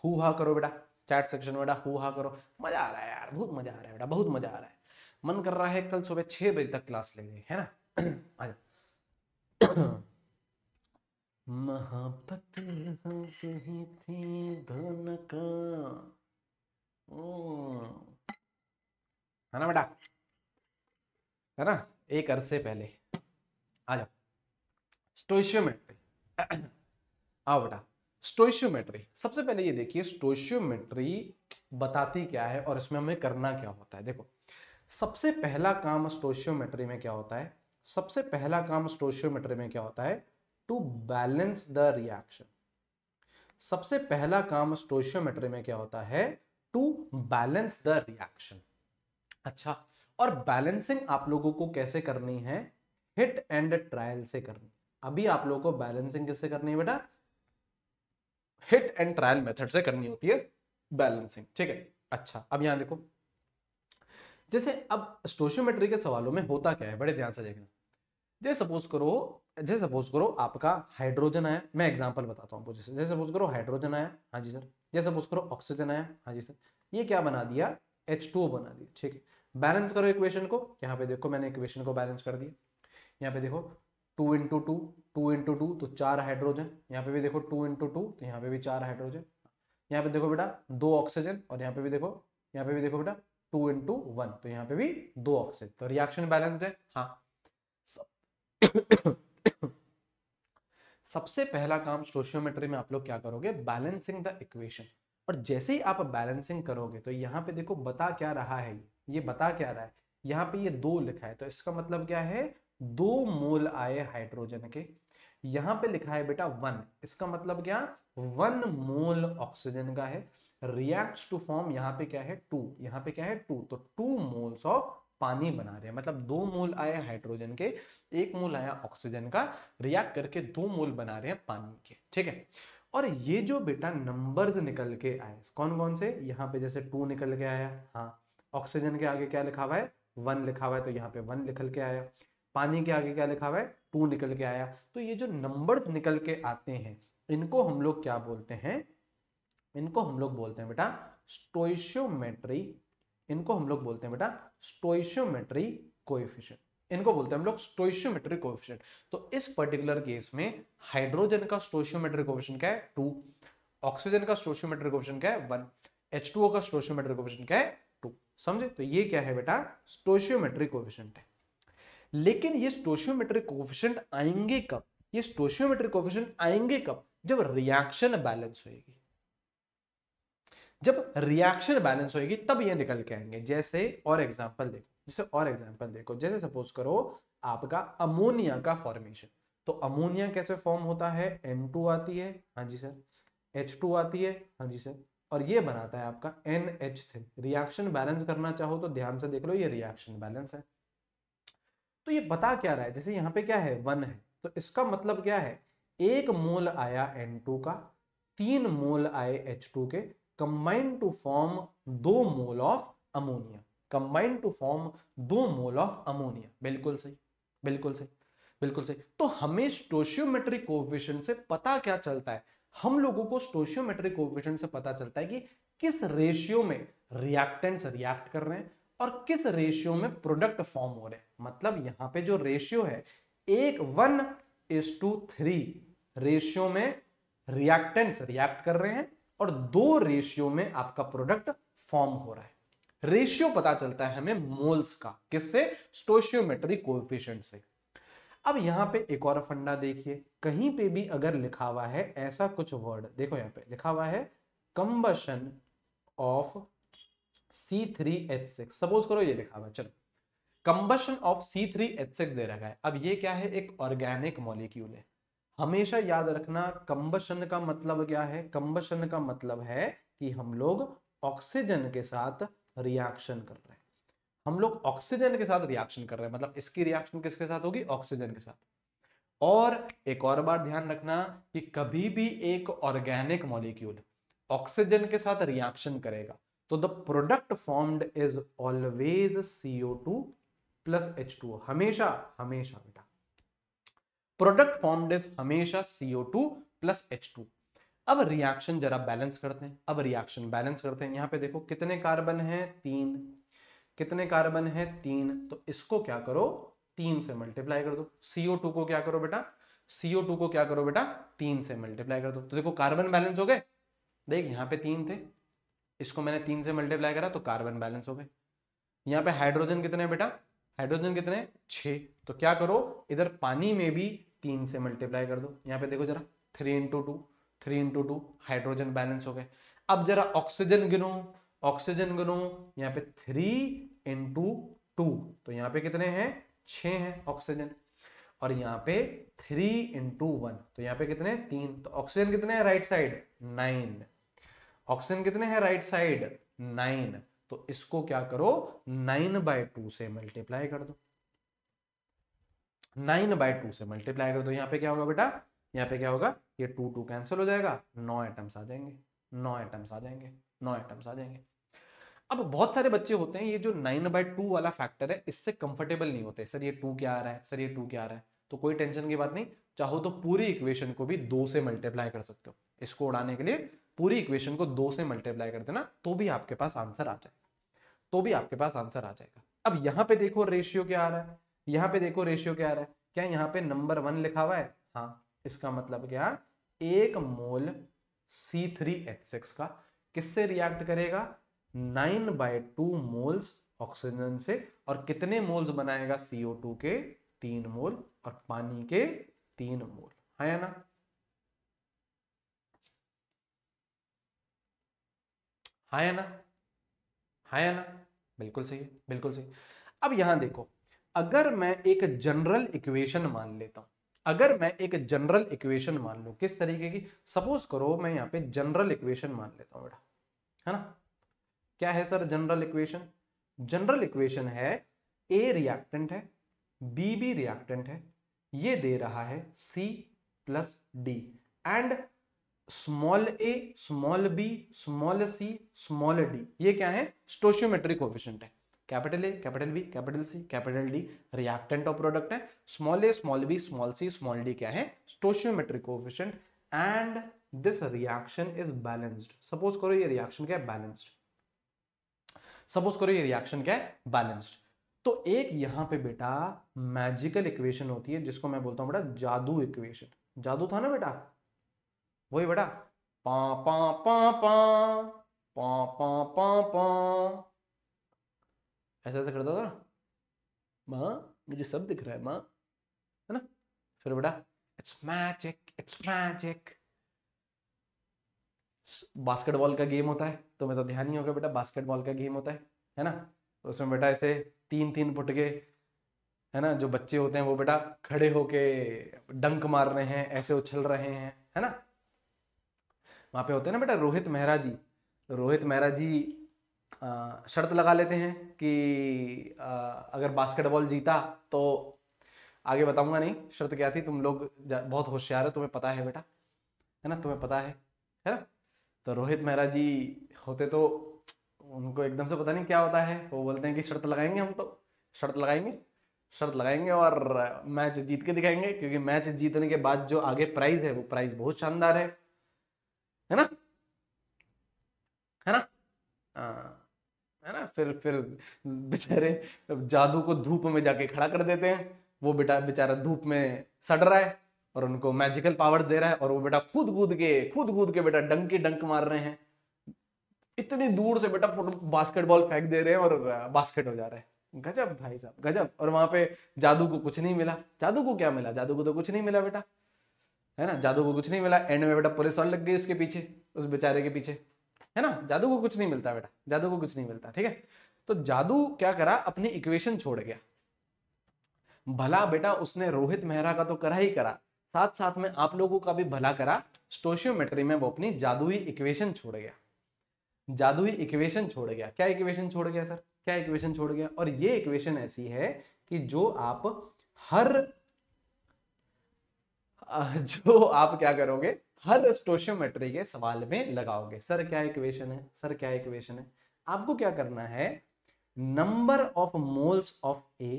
हु हा करो बेटा चैट सेक्शन में बेटा हु हा करो मजा आ रहा है यार बहुत मजा आ रहा है बेटा बहुत मजा आ रहा है मन कर रहा है कल सुबह छह बजे तक क्लास लेंगे है ना मोहब्बत ही थी धन का ओ है ना बेटा है ना एक अरसे पहले आ जाओ स्टोशियोमेट्री आओ बेटा स्टोशियोमेट्री सबसे पहले ये देखिए स्टोशियोमेट्री बताती क्या है और इसमें हमें करना क्या होता है देखो सबसे पहला काम स्टोशियोमेट्री में क्या होता है सबसे पहला काम स्टोशियोमेट्री में क्या होता है टू बैलेंस द रिएक्शन सबसे पहला काम स्टोशियोमेट्री में क्या होता है टू बैलेंस द रिएक्शन अच्छा और बैलेंसिंग आप लोगों को कैसे करनी है हिट एंड ट्रायल से करनी अभी आप लोगों को बैलेंसिंग किससे करनी है बेटा हिट एंड ट्रायल मेथड से करनी होती है बैलेंसिंग ठीक है अच्छा अब यहां देखो जैसे अब स्टोशियोमेट्री के सवालों में होता क्या है बड़े ध्यान से देखना जैसे सपोज करो जैसे सपोज करो आपका हाइड्रोजन आया मैं एग्जांपल बताता हूँ आपको जैसे जैसे सपोज करो हाइड्रोजन आया हाँ जी सर जैसे सपोज करो ऑक्सीजन आया हाँ जी सर ये क्या बना दिया एच बना दिया ठीक है बैलेंस करो इक्वेशन को यहाँ पे देखो मैंने इक्वेशन को बैलेंस कर दिया यहाँ पे देखो two into two two into two तो चार हाइड्रोजन यहाँ पे भी देखो टू इंटू टू तो यहाँ पे भी चार हाइड्रोजन यहाँ पे देखो बेटा दो ऑक्सीजन और यहाँ पे भी देखो यहाँ पे भी देखो बेटा टू इंटू वन तो यहाँ पे भी दो ऑक्सीजन तो रिएक्शन बैलेंसड है हाँ सबसे पहला काम सोशियोमेट्री में आप लोग क्या करोगे बैलेंसिंग द इक्वेशन और जैसे ही आप बैलेंसिंग करोगे तो यहाँ पे देखो बता क्या रहा है ये ये बता क्या रहा है यहाँ पे ये दो लिखा है तो इसका मतलब क्या है दो मोल आए हाइड्रोजन के यहाँ पे लिखा है बेटा वन इसका मतलब क्या वन मोल ऑक्सीजन का है रिएक्ट्स टू फॉर्म यहाँ पे क्या है टू यहाँ पे क्या है टू तो टू मोल्स ऑफ पानी बना रहे हैं मतलब दो मोल आए हाइड्रोजन के एक मोल आया ऑक्सीजन का रिएक्ट करके दो मोल बना रहे हैं पानी के ठीक है और ये जो बेटा नंबर्स निकल के आए कौन कौन से यहाँ पे जैसे टू निकल के आया हाँ ऑक्सीजन के आगे क्या लिखा हुआ है वन लिखा हुआ है तो यहाँ पे वन निकल के आया पानी के आगे क्या लिखा हुआ है टू निकल के आया तो ये जो नंबर्स निकल के आते हैं इनको हम लोग क्या बोलते हैं इनको हम लोग बोलते हैं बेटा स्टोइशियोमेट्री इनको हम लोग बोलते हैं बेटा स्टोइशियोमेट्री कोएफिशिएंट इनको बोलते हैं हम लोग स्टोइशियोमेट्रिक कोफिशिएंट तो इस पर्टिकुलर केस में हाइड्रोजन का स्टोशियोमेट्रिक कोफिशिएंट क्या है टू ऑक्सीजन का स्टोशियोमेट्रिक कोफिशिएंट क्या है वन एच का स्टोशियोमेट्रिक कोफिशिएंट क्या है समझे तो ये क्या है बेटा स्टोशियोमेट्रिक कोफिशेंट है लेकिन ये स्टोशियोमेट्रिक कोफिशेंट आएंगे कब ये स्टोशियोमेट्रिक कोफिशेंट आएंगे कब जब रिएक्शन बैलेंस होएगी जब रिएक्शन बैलेंस होएगी तब ये निकल के आएंगे जैसे और एग्जांपल देखो जैसे और एग्जांपल देखो जैसे सपोज करो आपका अमोनिया का फॉर्मेशन तो अमोनिया कैसे फॉर्म होता है एन टू आती है हाँ जी सर एच टू आती है हाँ जी सर और ये बनाता है आपका N H three reaction balance करना चाहो तो ध्यान से देख लो ये रिएक्शन बैलेंस है तो ये बता क्या रहा है जैसे यहाँ पे क्या है वन है तो इसका मतलब क्या है एक मोल आया एन टू का तीन मोल आए एच टू के कंबाइन टू फॉर्म दो mole of ammonia combine to form दो मोल ऑफ अमोनिया बिल्कुल सही बिल्कुल सही बिल्कुल सही तो हमें स्टोशियोमेट्रिक कोविशन से पता क्या चलता है हम लोगों को स्टोशियोमेट्रिक कोविशन से पता चलता है कि किस रेशियो में रिएक्टेंट्स रिएक्ट कर रहे हैं और किस रेशियो में प्रोडक्ट फॉर्म हो रहे हैं मतलब यहाँ पे जो रेशियो है एक one is to three ratio में रिएक्टेंट्स रिएक्ट कर रहे हैं और दो रेशियो में आपका प्रोडक्ट फॉर्म हो रहा है रेशियो पता चलता है हमें मोल्स का किससे स्टोशियोमेट्रिक कोएफिशिएंट से अब यहाँ पे एक और फंडा देखिए कहीं पे भी अगर लिखा हुआ है ऐसा कुछ वर्ड देखो यहाँ पे लिखा हुआ है combustion of C three H six suppose करो ये लिखा हुआ चलो combustion of C three H six दे रखा है अब ये क्या है एक ऑर्गेनिक मॉलिक्यूल है हमेशा याद रखना कंबशन का मतलब क्या है कंबशन का मतलब है कि हम लोग ऑक्सीजन के साथ रिएक्शन कर रहे हैं हम लोग ऑक्सीजन के साथ रिएक्शन कर रहे हैं मतलब इसकी रिएक्शन किसके साथ होगी ऑक्सीजन के साथ और एक और बार ध्यान रखना कि कभी भी एक ऑर्गेनिक मॉलिक्यूल ऑक्सीजन के साथ रिएक्शन करेगा तो the product formed is always CO two plus H two हमेशा हमेशा बेटा प्रोडक्ट फॉर्म्ड इज हमेशा CO two plus H two अब रिएक्शन जरा बैलेंस करते हैं अब रिएक्शन बैलेंस करते हैं यहां पे देखो कितने कार्बन हैं तीन कितने कार्बन है तीन तो इसको क्या करो तीन से मल्टीप्लाई कर दो सीओ टू को क्या करो बेटा सीओ टू को क्या करो बेटा तीन से मल्टीप्लाई कर दो तो देखो कार्बन बैलेंस हो गए देख यहाँ पे तीन थे इसको मैंने तीन से मल्टीप्लाई करा तो कार्बन बैलेंस हो गए यहाँ पे हाइड्रोजन कितने बेटा हाइड्रोजन कितने छ तो क्या करो इधर पानी में भी तीन से मल्टीप्लाई कर दो यहाँ पे देखो जरा three into two three into two hydrogen balance हो गए अब जरा ऑक्सीजन गिनो ऑक्सीजन गनो यहाँ पे थ्री इंटू टू तो यहाँ पे कितने हैं छ हैं ऑक्सीजन और यहाँ पे थ्री इंटू वन तो यहाँ पे कितने तीन तो ऑक्सीजन कितने हैं राइट साइड नाइन ऑक्सीजन कितने हैं राइट साइड नाइन तो इसको क्या करो नाइन बाय टू से मल्टीप्लाई कर दो नाइन बाय टू से मल्टीप्लाई कर दो यहाँ पे क्या होगा बेटा यहाँ पे क्या होगा ये टू टू कैंसिल हो जाएगा नौ एटम्स आ जाएंगे नौ एटम्स आ जाएंगे नौ एटम्स आ जाएंगे अब बहुत सारे बच्चे होते हैं ये जो नाइन बाई टू वाला फैक्टर है इससे कंफर्टेबल नहीं होते सर ये टू क्या आ रहा है सर ये टू क्या आ रहा है तो कोई टेंशन की बात नहीं चाहो तो पूरी इक्वेशन को भी दो से मल्टीप्लाई कर सकते हो इसको उड़ाने के लिए पूरी इक्वेशन को दो से मल्टीप्लाई कर देना तो भी आपके पास आंसर आ जाएगा तो भी आपके पास आंसर आ जाएगा अब यहाँ पे देखो रेशियो क्या आ रहा है यहाँ पे देखो रेशियो क्या आ रहा है क्या यहाँ पे नंबर वन लिखा हुआ है हाँ इसका मतलब क्या एक mole C three H six का किससे रिएक्ट करेगा nine by two moles oxygen से और कितने मोल्स बनाएगा सीओ टू के तीन मोल और पानी के तीन मोल है हाँ ना हाँ ना हाँ ना बिल्कुल सही बिल्कुल सही अब यहां देखो अगर मैं एक जनरल इक्वेशन मान लेता हूं अगर मैं एक जनरल इक्वेशन मान लू किस तरीके की सपोज करो मैं यहां पे जनरल इक्वेशन मान लेता हूँ बेटा है ना क्या है sir general equation general equation है ए रिएक्टेंट है बी भी रिएक्टेंट है ये दे रहा है C plus D and small A small B small C small D ये क्या है स्टोशियोमेट्रिक कोफिशियंट है capital A capital B capital C capital D reactant of product है small A small B small C small D क्या है stoichiometric coefficient and this reaction is balanced suppose करो ये reaction क्या है बैलेंस्ड सपोज करो ये रिएक्शन क्या है बैलेंस्ड तो एक यहां पे बेटा मैजिकल इक्वेशन होती है जिसको मैं बोलता हूं बेटा जादू इक्वेशन जादू था ना बेटा वही बेटा पा पा पा पा पा पा पा पा ऐसा ऐसा करता था मां मुझे सब दिख रहा है मां है ना फिर बेटा it's magic it's magic basketball का गेम होता है तुम्हें तो ध्यान ही होगा बेटा बास्केटबॉल का गेम होता है है ना उसमें बेटा ऐसे तीन तीन फुट के है ना जो बच्चे होते हैं वो बेटा खड़े होके डंक मार रहे हैं ऐसे उछल रहे हैं है ना वहां पे होते हैं ना बेटा रोहित मेहरा जी रोहित मेहरा जी शर्त लगा लेते हैं कि आ, अगर बास्केटबॉल जीता तो आगे बताऊंगा नहीं शर्त क्या थी तुम लोग बहुत होशियार हो तुम्हें पता है बेटा है ना तुम्हें पता है है ना तो रोहित मेहरा जी होते तो उनको एकदम से पता नहीं क्या होता है वो बोलते हैं कि शर्त लगाएंगे हम तो शर्त लगाएंगे शर्त लगाएंगे और मैच जीत के दिखाएंगे क्योंकि मैच जीतने के बाद जो आगे प्राइज है वो प्राइज बहुत शानदार है है ना है ना आ, हाँ। है ना फिर फिर बेचारे जादू को धूप में जाके खड़ा कर देते हैं वो बेटा बेचारा धूप में सड़ रहा है और उनको मैजिकल पावर दे रहा है और वो बेटा खुद कूद के खुद कूद के बेटा डंकी डंक मार रहे हैं इतनी दूर से बेटा बास्केटबॉल फेंक दे रहे हैं और बास्केट हो जा रहे हैं गजब भाई साहब गजब और वहां पे जादू को कुछ नहीं मिला जादू को क्या मिला जादू को तो कुछ नहीं मिला बेटा है ना जादू को कुछ नहीं मिला एंड में बेटा पुलिस और लग गई उसके पीछे उस बेचारे के पीछे है ना जादू को कुछ नहीं मिलता बेटा जादू को कुछ नहीं मिलता ठीक है तो जादू क्या करा अपनी इक्वेशन छोड़ गया भला बेटा उसने रोहित मेहरा का तो करा ही करा साथ साथ में आप लोगों का भी भला करा स्टोशियोमेट्री में वो अपनी जादुई इक्वेशन छोड़ गया जादुई इक्वेशन छोड़ गया क्या इक्वेशन छोड़ गया सर क्या इक्वेशन छोड़ गया और ये इक्वेशन ऐसी है कि जो आप हर जो आप क्या करोगे हर स्टोशियोमेट्री के सवाल में लगाओगे सर क्या इक्वेशन है सर क्या इक्वेशन है आपको क्या करना है number of moles of A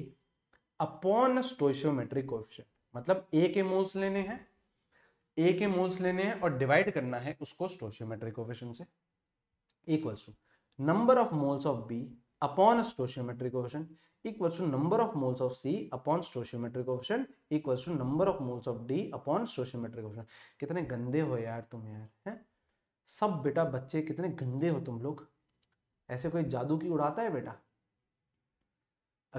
upon stoichiometric coefficient मतलब ए के मोल्स लेने हैं ए के मोल्स लेने हैं और डिवाइड करना है उसको स्टोशियोमेट्रिक कोफिशिएंट से equals to number of moles of B upon stoichiometric coefficient equals to number of moles of C upon stoichiometric coefficient equals to number of moles of D upon stoichiometric coefficient कितने गंदे हो यार तुम यार हैं सब बेटा बच्चे कितने गंदे हो तुम लोग ऐसे कोई जादू की उड़ाता है बेटा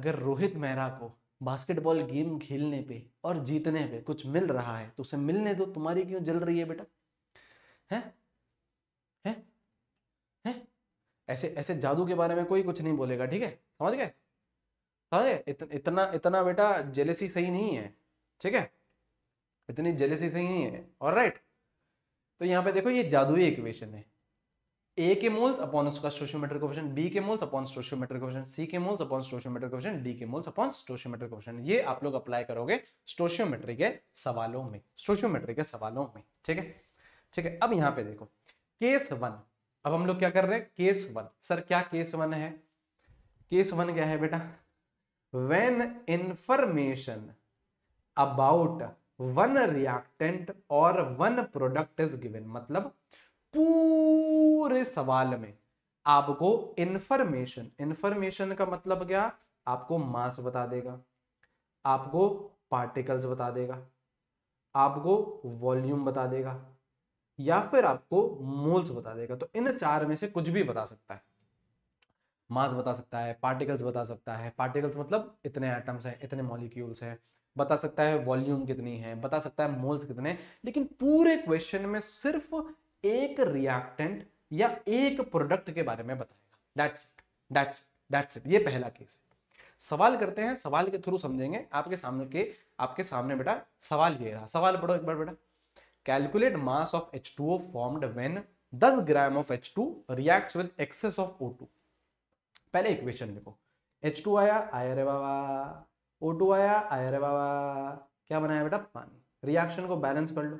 अगर रोहित मेहरा को बास्केटबॉल गेम खेलने पे और जीतने पे कुछ मिल रहा है तो उसे मिलने दो तुम्हारी क्यों जल रही है बेटा है है है ऐसे ऐसे जादू के बारे में कोई कुछ नहीं बोलेगा ठीक है समझ गए समझ गए इतना इतना बेटा जेलेसी सही नहीं है ठीक है इतनी जेलेसी सही नहीं है और राइट तो यहाँ पे देखो ये जादुई इक्वेशन है ए के मोल्स अपॉन उसका स्टोशियोमेट्रिक कोफिशिएंट बी के moles upon stoichiometric coefficient C के moles upon stoichiometric coefficient D के मोल्स अपॉन स्टोशियोमेट्रिक कोफिशिएंट ये आप लोग अप्लाई करोगे स्टोशियोमेट्री के सवालों में स्टोशियोमेट्री के सवालों में ठीक है ठीक है अब यहाँ पे देखो केस वन अब हम लोग क्या कर रहे हैं केस वन सर क्या केस वन है केस वन क्या है बेटा when information about one reactant और वन प्रोडक्ट इज गिवन मतलब पूरे सवाल में आपको इंफॉर्मेशन इंफॉर्मेशन का मतलब क्या आपको मास बता देगा आपको पार्टिकल्स बता देगा आपको वॉल्यूम बता देगा या फिर आपको मोल्स बता देगा तो इन चार में से कुछ भी बता सकता है मास बता सकता है पार्टिकल्स बता सकता है पार्टिकल्स मतलब इतने एटम्स हैं इतने मॉलिक्यूल्स हैं बता सकता है वॉल्यूम कितनी है बता सकता है मोल्स कितने लेकिन पूरे क्वेश्चन में सिर्फ एक रिएक्टेंट या एक प्रोडक्ट के बारे में बताएगा that's it that's that's it ये पहला केस है सवाल करते हैं सवाल के थ्रू समझेंगे आपके सामने के आपके सामने बेटा सवाल ये रहा सवाल पढ़ो एक बार बेटा calculate mass of H two O formed when दस gram of H two react with excess of O two पहले इक्वेशन लिखो एच टू आया आया रे बाबा ओ टू आया आया रे बाबा क्या बनाया बेटा पानी रिएक्शन को बैलेंस कर लो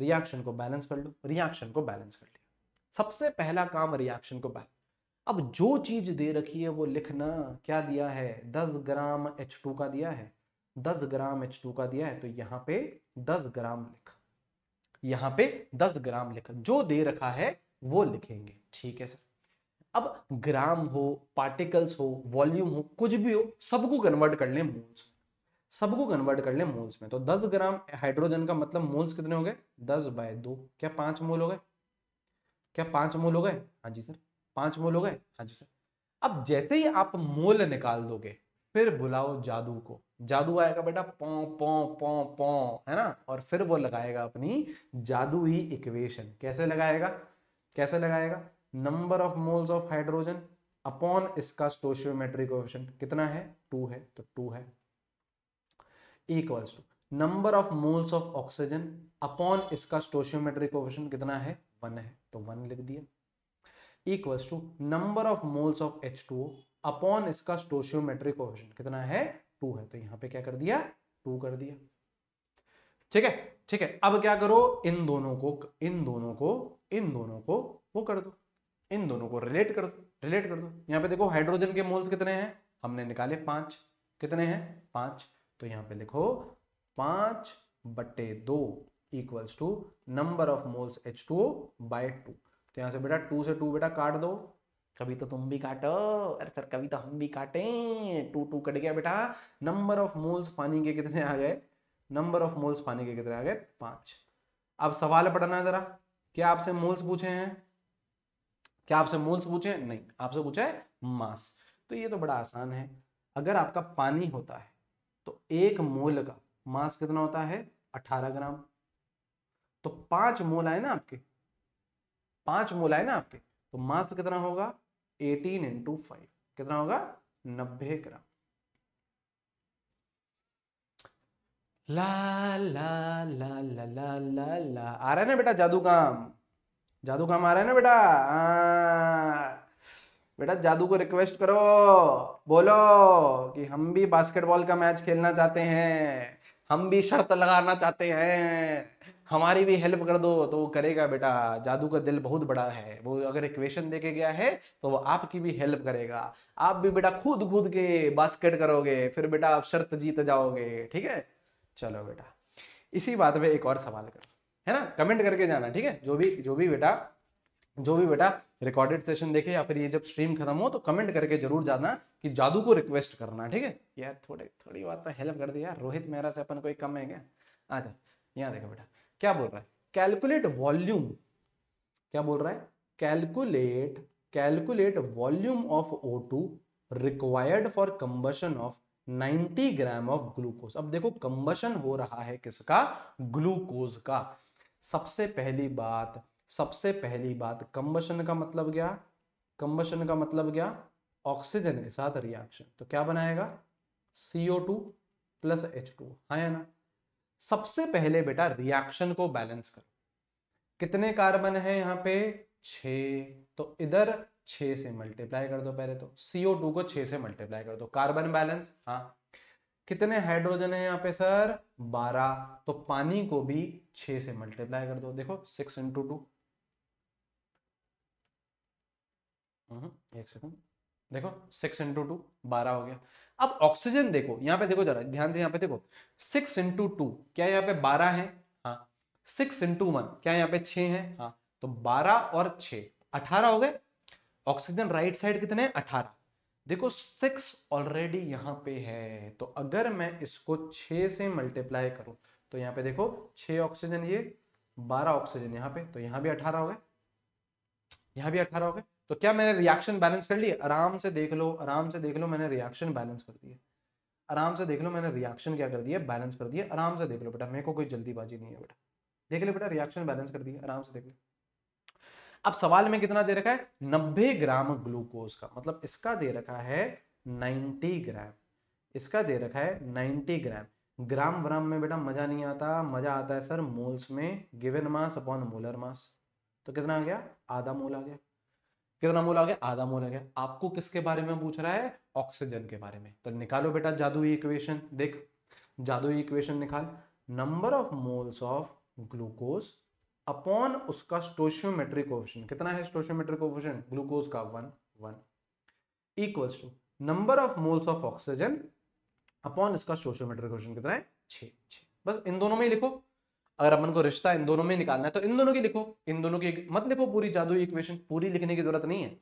रिएक्शन को बैलेंस कर लो रिएक्शन को बैलेंस कर लिया सबसे पहला काम रिएक्शन को बैलेंस अब जो चीज दे रखी है वो लिखना क्या दिया है दस ग्राम एच टू का दिया है दस ग्राम एच टू का दिया है तो यहाँ पे दस ग्राम लिख यहाँ पे दस ग्राम लिख जो दे रखा है वो लिखेंगे ठीक है सर अब ग्राम हो पार्टिकल्स हो वॉल्यूम हो कुछ भी हो सबको कन्वर्ट कर लें मोल्स सबको कन्वर्ट कर ले मोल्स में तो 10 ग्राम हाइड्रोजन का मतलब मोल्स कितने हो गए 10 बाय दो क्या पांच मोल हो गए क्या पांच मोल हो गए हाँ जी सर पांच मोल हो गए हाँ जी सर अब जैसे ही आप मोल निकाल दोगे फिर बुलाओ जादू को जादू आएगा बेटा पौ पौ पौ पौ है ना और फिर वो लगाएगा अपनी जादू ही इक्वेशन कैसे लगाएगा कैसे लगाएगा number of moles of hydrogen upon इसका स्टोशियोमेट्रिक कोएफिशिएंट कितना है टू है तो टू है equals to number of moles of oxygen upon इसका स्टोशियोमेट्रिक कोफिशिएंट कितना है वन है तो वन लिख दिया equals to number of moles of H two upon इसका स्टोशियोमेट्रिक कोफिशिएंट कितना है टू है तो यहां पे क्या कर दिया टू कर दिया ठीक है ठीक है अब क्या करो इन दोनों को इन दोनों को इन दोनों को वो कर दो इन दोनों को रिलेट कर दो रिलेट कर दो यहाँ पे देखो हाइड्रोजन के मोल्स कितने हैं हमने निकाले पांच कितने हैं पांच तो यहां पे लिखो पांच बटे दो equals to number of moles H two by two तो यहां से बेटा टू से टू बेटा काट दो कभी तो तुम भी काटो अरे सर कभी तो हम भी काटे टू टू कट गया बेटा नंबर ऑफ मोल्स पानी के कितने आ गए नंबर ऑफ मोल्स पानी के कितने आ गए पांच अब सवाल पढ़ना जरा क्या आपसे मोल्स पूछे हैं क्या आपसे मोल्स पूछे नहीं आपसे पूछा है मास तो ये तो बड़ा आसान है अगर आपका पानी होता है तो एक मोल का मास कितना होता है अठारह ग्राम तो पांच मोल आए ना आपके पांच मोल आए ना आपके तो मास कितना होगा एटीन इंटू फाइव कितना होगा नब्बे ग्राम ला ला ला ला ला ला ला आ रहा है ना बेटा जादू काम जादू काम आ रहा है ना बेटा आ... हाँ। बेटा जादू को रिक्वेस्ट करो बोलो कि हम भी बास्केटबॉल का मैच खेलना चाहते हैं हम भी शर्त लगाना चाहते हैं हमारी भी हेल्प कर दो तो वो करेगा बेटा जादू का दिल बहुत बड़ा है वो अगर इक्वेशन देके गया है तो वो आपकी भी हेल्प करेगा आप भी बेटा खुद खुद के बास्केट करोगे फिर बेटा आप शर्त जीत जाओगे ठीक है चलो बेटा इसी बात पे एक और सवाल करो है ना कमेंट करके जाना ठीक है जो भी जो भी बेटा जो भी बेटा रिकॉर्डेड सेशन देखे या फिर ये जब स्ट्रीम खत्म हो तो कमेंट करके जरूर जाना कि जादू को रिक्वेस्ट करना ठीक है यार थोड़े थोड़ी बात तो हेल्प कर दी यार रोहित मेहरा से अपन कोई कम है क्या अच्छा यहाँ देखो बेटा क्या बोल रहा है कैलकुलेट वॉल्यूम क्या बोल रहा है calculate calculate volume of O two required for combustion of 90 gram of glucose अब देखो कंबशन हो रहा है किसका ग्लूकोज का सबसे पहली बात सबसे पहली बात कंबशन का मतलब क्या कंबशन का मतलब क्या ऑक्सीजन के साथ रिएक्शन तो क्या बनाएगा CO two plus H two हाँ या ना सबसे पहले बेटा रिएक्शन को बैलेंस करो कितने कार्बन है यहाँ पे छ तो इधर छ से मल्टीप्लाई कर दो पहले तो सीओ टू को छ से मल्टीप्लाई कर दो कार्बन बैलेंस हाँ कितने हाइड्रोजन है यहाँ पे सर बारह तो पानी को भी छ से मल्टीप्लाई कर दो देखो सिक्स इंटू टू हम्म, एक सेकंड देखो सिक्स इंटू टू बारह हो गया अब ऑक्सीजन देखो यहाँ पे देखो जरा ध्यान से यहाँ पे देखो सिक्स इंटू टू क्या यहाँ पे बारह है हाँ सिक्स इंटू वन क्या यहाँ पे छ है हाँ तो बारह और छ अठारह हो गए ऑक्सीजन राइट साइड कितने अठारह देखो सिक्स ऑलरेडी यहाँ पे है तो अगर मैं इसको छ से मल्टीप्लाई करूं तो यहाँ पे देखो छ ऑक्सीजन ये बारह ऑक्सीजन यहाँ पे तो यहाँ भी अठारह हो गए यहाँ भी अठारह हो गए तो क्या मैंने रिएक्शन बैलेंस कर लिया आराम से देख लो आराम से देख लो मैंने रिएक्शन बैलेंस कर दिया आराम से देख लो मैंने रिएक्शन क्या कर दिया बैलेंस कर दिया आराम से देख लो बेटा मेरे को कोई जल्दीबाजी नहीं है बेटा देख लो बेटा रिएक्शन बैलेंस कर दिया आराम से देख लो अब सवाल में कितना दे रखा है नब्बे ग्राम ग्लूकोज का मतलब इसका दे रखा है 90 ग्राम इसका दे रखा है नाइन्टी ग्राम ग्राम व्राम में बेटा मजा नहीं आता मजा आता है सर मोल्स में given mass upon molar mass तो कितना आ गया आधा मोल आ गया कितना मोल आ गया आधा मोल आ गया आपको किसके बारे में पूछ रहा है ऑक्सीजन के बारे में तो निकालो बेटा जादुई इक्वेशन देख जादुई इक्वेशन निकाल number of moles of glucose upon उसका स्टोशियोमेट्रिक ऑप्शन कितना है स्टोशियोमेट्रिक ऑप्शन ग्लूकोज का one one equal to number of moles of oxygen upon इसका सोशियोमेट्रिक ऑप्शन कितना है छ बस इन दोनों में ही लिखो अगर अपन को रिश्ता इन दोनों में निकालना है तो इन दोनों की लिखो इन दोनों की मत लिखो पूरी जादू इक्वेशन पूरी लिखने की जरूरत नहीं है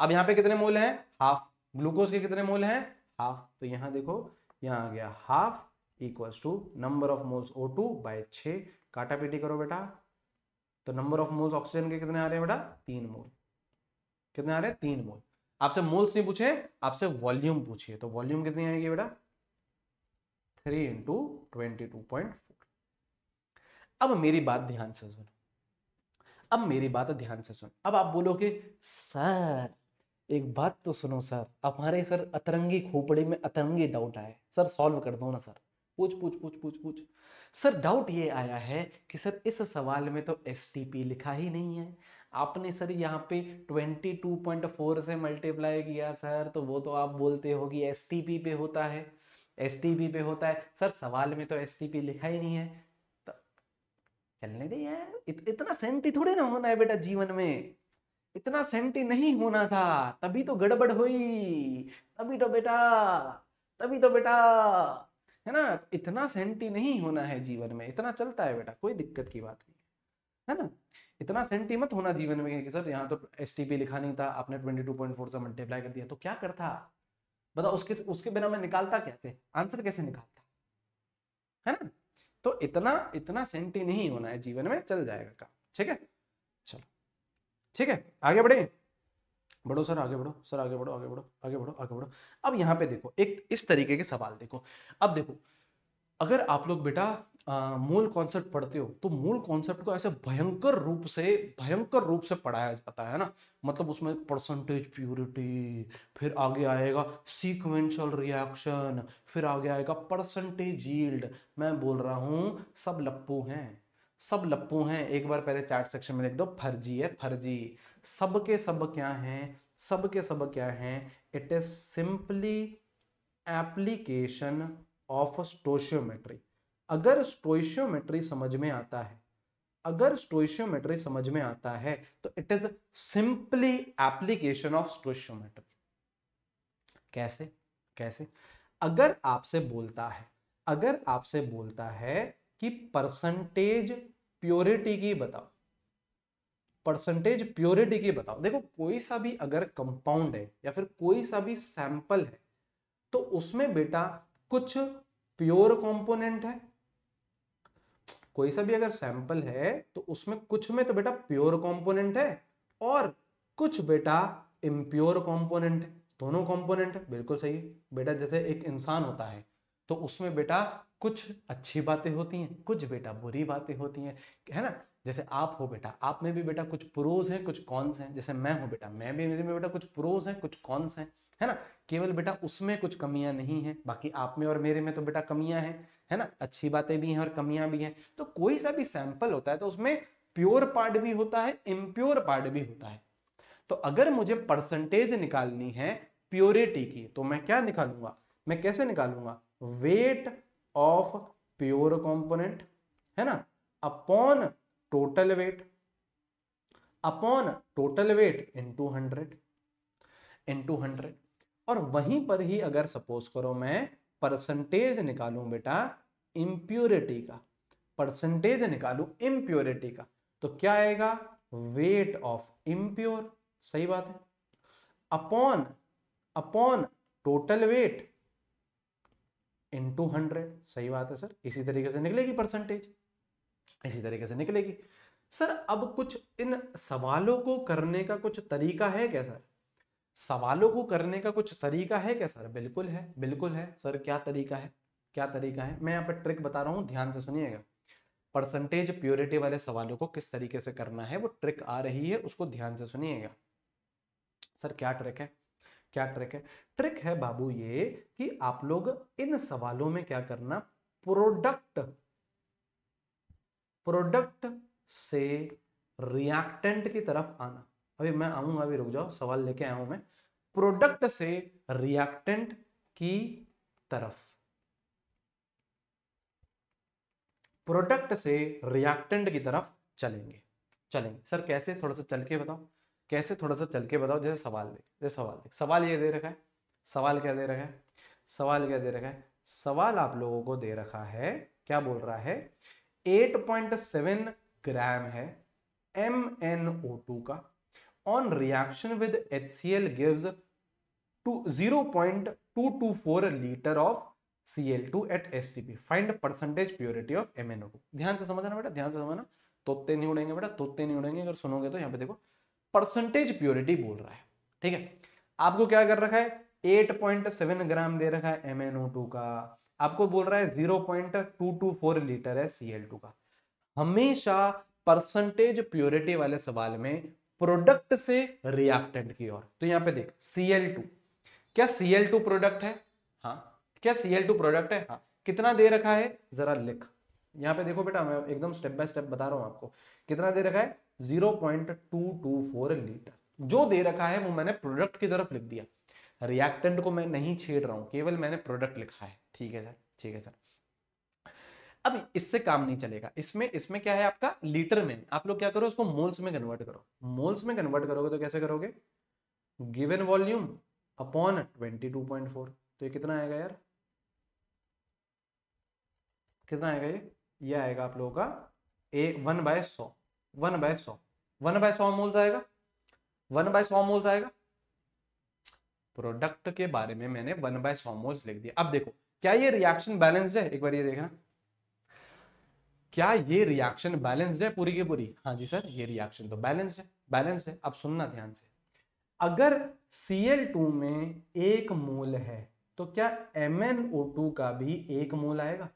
अब यहाँ पे कितने मोल हैं हाफ ग्लूकोज के कितने मोल हैं हाफ तो यहाँ देखो यहाँ आ गया half equals to number of moles O two by छ काटा पीटी करो बेटा तो नंबर ऑफ मोल्स ऑक्सीजन के कितने आ रहे हैं बेटा तीन मोल कितने आ रहे हैं तीन मोल आपसे मोल्स नहीं पूछे आपसे वॉल्यूम पूछिए तो वॉल्यूम कितनी आएगी बेटा three into twenty two point अब मेरी बात ध्यान से सुनो अब मेरी बात ध्यान से सुन अब आप बोलोगे सर एक बात तो सुनो सर हमारे सर अतरंगी खोपड़े में अतरंगी डाउट आए सर सॉल्व कर दो ना सर पूछ पूछ पूछ पूछ पूछ सर डाउट ये आया है कि सर इस सवाल में तो एस लिखा ही नहीं है आपने सर यहाँ पे 22.4 से मल्टीप्लाई किया सर तो वो तो आप बोलते हो कि एस पे होता है एस पे होता है सर सवाल में तो एस लिखा ही नहीं है चलने दे यार इत, इतना सेंटी थोड़ी ना होना है बेटा जीवन में इतना सेंटी नहीं होना था तभी तो गड़बड़ हुई तभी तो बेटा तभी तो बेटा है ना इतना सेंटी नहीं होना है जीवन में इतना चलता है बेटा कोई दिक्कत की बात नहीं है ना इतना सेंटी मत होना जीवन में कि सर यहाँ तो एस लिखा नहीं था आपने ट्वेंटी टू पॉइंट फोर से मल्टीप्लाई कर दिया तो क्या करता बताओ उसके उसके बिना मैं निकालता कैसे आंसर कैसे निकालता है ना तो इतना इतना सेंटी नहीं होना है जीवन में चल जाएगा काम ठीक है चलो ठीक है आगे बढ़े बढ़ो सर आगे बढ़ो सर आगे बढ़ो आगे बढ़ो आगे बढ़ो आगे बढ़ो अब यहाँ पे देखो एक इस तरीके के सवाल देखो अब देखो अगर आप लोग बेटा मूल कॉन्सेप्ट पढ़ते हो तो मूल कॉन्सेप्ट को ऐसे भयंकर रूप से भयंकर रूप से पढ़ाया जाता है ना मतलब उसमें परसेंटेज प्योरिटी फिर आगे आएगा सीक्वेंशियल रिएक्शन फिर आगे आएगा परसेंटेज यील्ड मैं बोल रहा हूँ सब लप्पू हैं सब लप्पू हैं एक बार पहले चैट सेक्शन में लिख दो फर्जी है फर्जी सब के सब क्या हैं सब के सब क्या हैं it is simply application of stoichiometry अगर स्टोइशियोमेट्री समझ में आता है अगर स्टोइशियोमेट्री समझ में आता है तो it is simply application of stoichiometry कैसे कैसे अगर आपसे बोलता है अगर आपसे बोलता है कि परसेंटेज प्योरिटी की बताओ परसेंटेज प्योरिटी की बताओ देखो कोई सा भी अगर कंपाउंड है या फिर कोई सा भी सैंपल है तो उसमें बेटा कुछ प्योर कंपोनेंट है कोई सा भी अगर सैंपल है तो उसमें कुछ में तो बेटा प्योर कंपोनेंट है और कुछ बेटा इम्प्योर कंपोनेंट दोनों कंपोनेंट है बिल्कुल सही है बेटा जैसे एक इंसान होता है तो उसमें बेटा कुछ अच्छी बातें होती हैं कुछ बेटा बुरी बातें होती हैं है ना जैसे आप हो बेटा आप में भी बेटा कुछ प्रोज हैं कुछ कॉन्स हैं जैसे मैं हूँ बेटा मैं भी मेरे में बेटा कुछ प्रोज हैं कुछ कॉन्स हैं है ना केवल बेटा उसमें कुछ कमियां नहीं है बाकी आप में और मेरे में तो बेटा कमियां हैं है ना अच्छी बातें भी हैं और कमियां भी हैं तो कोई सा भी सैंपल होता है तो उसमें प्योर पार्ट भी होता है इम्प्योर पार्ट भी होता है तो अगर मुझे परसेंटेज निकालनी है प्योरिटी की तो मैं क्या निकालूंगा मैं कैसे निकालूंगा वेट ऑफ प्योर कंपोनेंट है ना upon total weight upon total weight two hundred two hundred और वहीं पर ही अगर सपोज करो मैं परसेंटेज निकालूं बेटा इम्प्योरिटी का परसेंटेज निकालू इम्प्योरिटी का तो क्या आएगा वेट ऑफ इम्प्योर सही बात है upon upon total weight into hundred सही बात है सर इसी तरीके से निकलेगी परसेंटेज इसी तरीके से निकलेगी सर अब कुछ इन सवालों को करने का कुछ तरीका है क्या सर सवालों को करने का कुछ तरीका है क्या सर बिल्कुल है बिल्कुल है सर क्या तरीका है क्या तरीका है मैं यहाँ पर ट्रिक बता रहा हूँ ध्यान से सुनिएगा परसेंटेज प्योरिटी वाले सवालों को किस तरीके से करना है वो ट्रिक आ रही है उसको ध्यान से सुनिएगा सर क्या ट्रिक है क्या ट्रिक है ट्रिक है बाबू ये कि आप लोग इन सवालों में क्या करना प्रोडक्ट प्रोडक्ट से रिएक्टेंट की तरफ आना अभी मैं आऊंगा अभी रुक जाओ सवाल लेके आया हूं मैं प्रोडक्ट से रिएक्टेंट की तरफ प्रोडक्ट से रिएक्टेंट की तरफ चलेंगे चलेंगे सर कैसे थोड़ा सा चल के बताओ कैसे थोड़ा सा चल के बताओ जैसे सवाल दे जैसे सवाल दे सवाल ये दे रखा है सवाल क्या दे रखा है सवाल क्या दे रखा है सवाल आप लोगों को दे रखा है क्या बोल रहा है 8.7 ग्राम है एम एन ओ टू का on reaction with H C L gives two zero point two two four litre of Cl2 at STP. Find percentage purity of MnO2. ध्यान से समझना बेटा ध्यान से समझना तोते नहीं उड़ेंगे बेटा तोते नहीं उड़ेंगे अगर सुनोगे तो यहाँ पे देखो परसेंटेज प्योरिटी बोल रहा है ठीक है आपको क्या कर रखा है 8.7 ग्राम दे रखा है MnO2 का आपको बोल रहा है 0.224 लीटर है Cl2 का हमेशा परसेंटेज प्योरिटी वाले सवाल में प्रोडक्ट से रिएक्टेंट की ओर तो यहाँ पे देख Cl2 क्या Cl2 प्रोडक्ट है हाँ क्या टू प्रोडक्ट है हाँ कितना दे रखा है जरा लिख यहाँ पे देखो बेटा मैं एकदम स्टेप बाय स्टेप बता रहा हूँ आपको कितना दे रखा है फोर लीटर जो दे रखा है वो मैंने प्रोडक्ट की तरफ लिख दिया रिएक्टेंट को मैं नहीं छेड़ रहा हूँ केवल मैंने प्रोडक्ट लिखा है ठीक है सर ठीक है सर अब इससे काम नहीं चलेगा इसमें इसमें क्या है आपका लीटर में आप लोग क्या करो इसको मोल्स में कन्वर्ट करो मोल्स में कन्वर्ट करोगे तो कैसे करोगे given volume upon twenty two point four तो ये कितना आएगा यार कितना आएगा ये ये आएगा आप लोगों का ए वन बाय सौ वन बाय सौ वन बाय सौ मोल्स आएगा वन बाय सौ मोल्स आएगा प्रोडक्ट के बारे में मैंने वन बाय सौ मोल्स लिख दिया अब देखो क्या ये रिएक्शन बैलेंस्ड है एक बार ये देखना क्या ये रिएक्शन बैलेंस्ड है पूरी की पूरी हाँ जी सर ये रिएक्शन तो बैलेंस्ड है बैलेंस्ड है अब सुनना ध्यान से अगर Cl2 में एक मोल है तो क्या MnO2 का भी एक मोल आएगा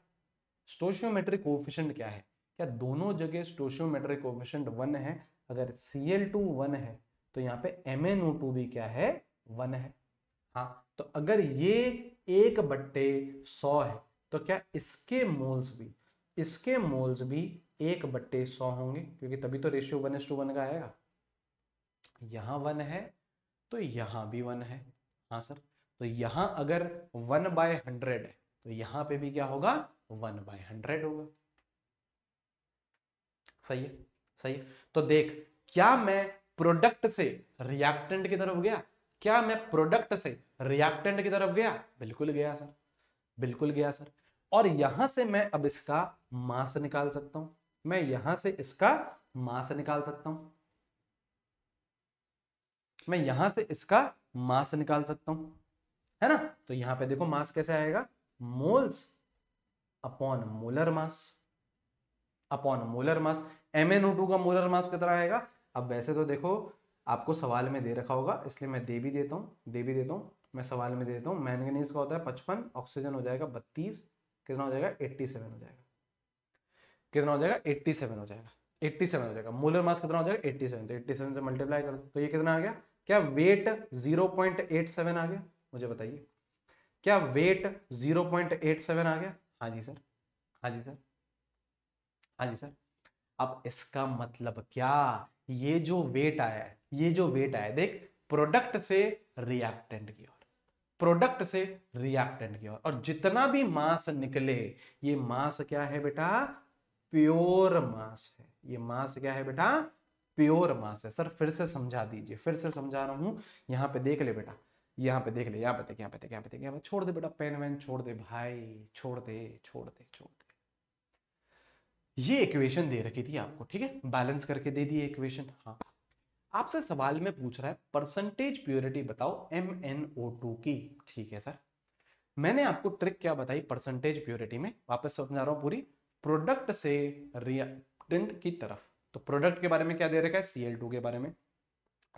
स्टोशियोमेट्रिक कोफिशेंट क्या है क्या दोनों जगह स्टोशियोमेट्रिक कोफिशेंट वन है अगर सी एल टू वन है तो यहाँ पे एम एन ओ टू भी क्या है वन है हाँ तो अगर ये एक बट्टे सौ है तो क्या इसके मोल्स भी इसके मोल्स भी एक बट्टे सौ होंगे क्योंकि तभी तो ratio one is to one का आएगा यहाँ वन है तो यहाँ भी वन है हाँ सर तो यहाँ अगर वन बाय हंड्रेड है तो यहाँ पे भी क्या होगा वन बाय हंड्रेड होगा सही है सही है तो देख क्या मैं प्रोडक्ट से रिएक्टेंट की तरफ गया क्या मैं प्रोडक्ट से रिएक्टेंट की तरफ गया बिल्कुल गया सर बिल्कुल गया सर और यहां से मैं अब इसका मास निकाल सकता हूं मैं यहां से इसका मास निकाल सकता हूं मैं यहां से इसका मास निकाल सकता हूं है ना तो यहां पे देखो मास कैसे आएगा moles upon molar mass upon molar mass M N का मोलर मास कितना आएगा अब वैसे तो देखो आपको सवाल में दे रखा होगा इसलिए मैं दे भी देता हूँ दे भी देता हूँ मैं सवाल में दे देता हूँ मैंगनीज का होता है पचपन ऑक्सीजन हो जाएगा बत्तीस कितना हो जाएगा एट्टी सेवन हो जाएगा कितना हो जाएगा एट्टी सेवन हो जाएगा एट्टी सेवन हो जाएगा मोलर मास कितना हो जाएगा एट्टी सेवन तो एट्टी सेवन से मल्टीप्लाई कर दो तो ये कितना आ गया क्या weight zero point eight seven आ गया मुझे बताइए क्या weight zero point eight seven आ गया हाँ जी सर हाँ जी सर हाँ जी सर अब इसका मतलब क्या ये जो वेट आया है ये जो वेट आया देख प्रोडक्ट से रिएक्टेंट की ओर प्रोडक्ट से रिएक्टेंट की ओर और जितना भी मास निकले ये मास क्या है बेटा प्योर मास है ये मास क्या है बेटा प्योर मास है सर फिर से समझा दीजिए फिर से समझा रहा हूं यहां पे देख ले बेटा यहाँ पे देख ले यहाँ पे देख यहाँ पे देख यहाँ पे देख यहाँ पे छोड़ दे बेटा पेन वेन छोड़ दे भाई छोड़ दे छोड़ दे छोड़ दे ये इक्वेशन दे रखी थी आपको ठीक है बैलेंस करके दे दी इक्वेशन हाँ आपसे सवाल में पूछ रहा है परसेंटेज प्योरिटी बताओ एम एन ओ टू की ठीक है सर मैंने आपको ट्रिक क्या बताई परसेंटेज प्योरिटी में वापस समझा रहा हूँ पूरी प्रोडक्ट से रिएक्टेंट की तरफ तो प्रोडक्ट के बारे में क्या दे रखा है सी के बारे में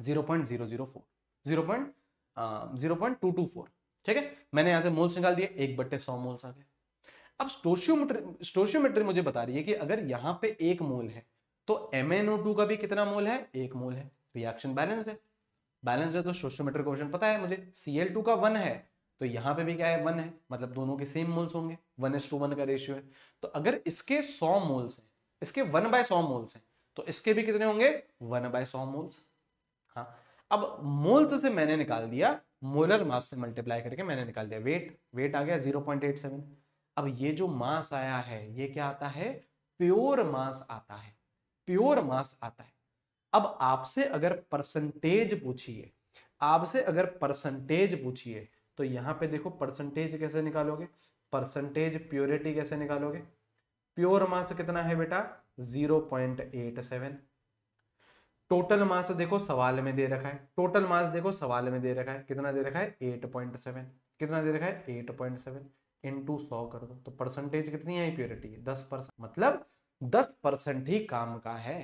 zero point zero zero four zero point zero point two two four ठीक है मैंने यहां से मोल्स निकाल दिए एक बट्टे सौ मोल्स आ गए अब स्टोशियोमीटर स्टोशियोमीटर मुझे बता रही है कि अगर यहां पे एक मोल है तो MnO2 का भी कितना मोल है एक मोल है रिएक्शन बैलेंस है बैलेंस है तो स्टोशियोमीटर क्वेश्चन पता है मुझे Cl2 का वन है तो यहाँ पे भी क्या है वन है मतलब दोनों के सेम मोल्स होंगे वन एस टू वन का रेशियो है तो अगर इसके सौ मोल्स हैं इसके वन बाय सौ मोल्स हैं तो इसके भी कितने होंगे वन बाय सौ मोल्स अब मोल्स तो से मैंने निकाल दिया मोलर मास से मल्टीप्लाई करके मैंने निकाल दिया वेट वेट आ गया जीरो पॉइंट एट सेवन अब ये जो मास आया है ये क्या आता है प्योर मास आता है प्योर मास आता है अब आपसे अगर परसेंटेज पूछिए आपसे अगर परसेंटेज पूछिए तो यहाँ पे देखो परसेंटेज कैसे निकालोगे परसेंटेज प्योरिटी कैसे निकालोगे प्योर मास कितना है बेटा zero point eight seven total mass देखो सवाल में दे रखा है टोटल मास देखो सवाल में दे रखा है कितना दे रखा है एट पॉइंट सेवन कितना दे रखा है एट पॉइंट सेवन इंटू सौ कर दो तो परसेंटेज कितनी है प्योरिटी दस परसेंट मतलब दस परसेंट ही काम का है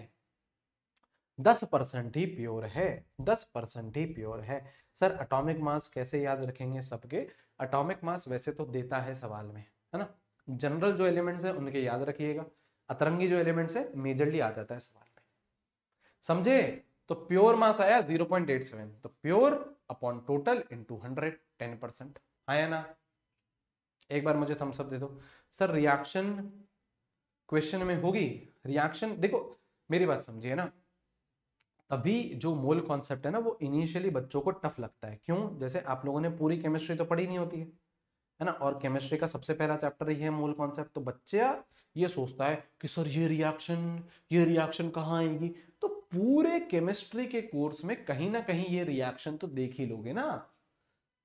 दस परसेंट ही प्योर है दस परसेंट ही प्योर है सर अटोमिक मास कैसे याद रखेंगे सबके अटोमिक मास वैसे तो देता है सवाल में है ना जनरल जो एलिमेंट्स है उनके याद रखिएगा अतरंगी जो एलिमेंट्स है मेजरली आ जाता है सवाल समझे तो प्योर मास आया 0.87 तो pure upon total into hundred ten percent आया ना एक बार मुझे थम्स अप दे दो सर रिएक्शन क्वेश्चन में होगी रिएक्शन देखो मेरी बात समझिए ना तभी जो मोल कॉन्सेप्ट है ना वो इनिशियली बच्चों को टफ लगता है क्यों जैसे आप लोगों ने पूरी केमिस्ट्री तो पढ़ी नहीं होती है है ना और केमिस्ट्री का सबसे पहला चैप्टर ही है मोल कॉन्सेप्ट तो बच्चा ये सोचता है कि सर ये रिएक्शन ये रिएक्शन कहाँ आएगी तो पूरे केमिस्ट्री के कोर्स में कहीं ना कहीं ये रिएक्शन तो देख ही लोगे ना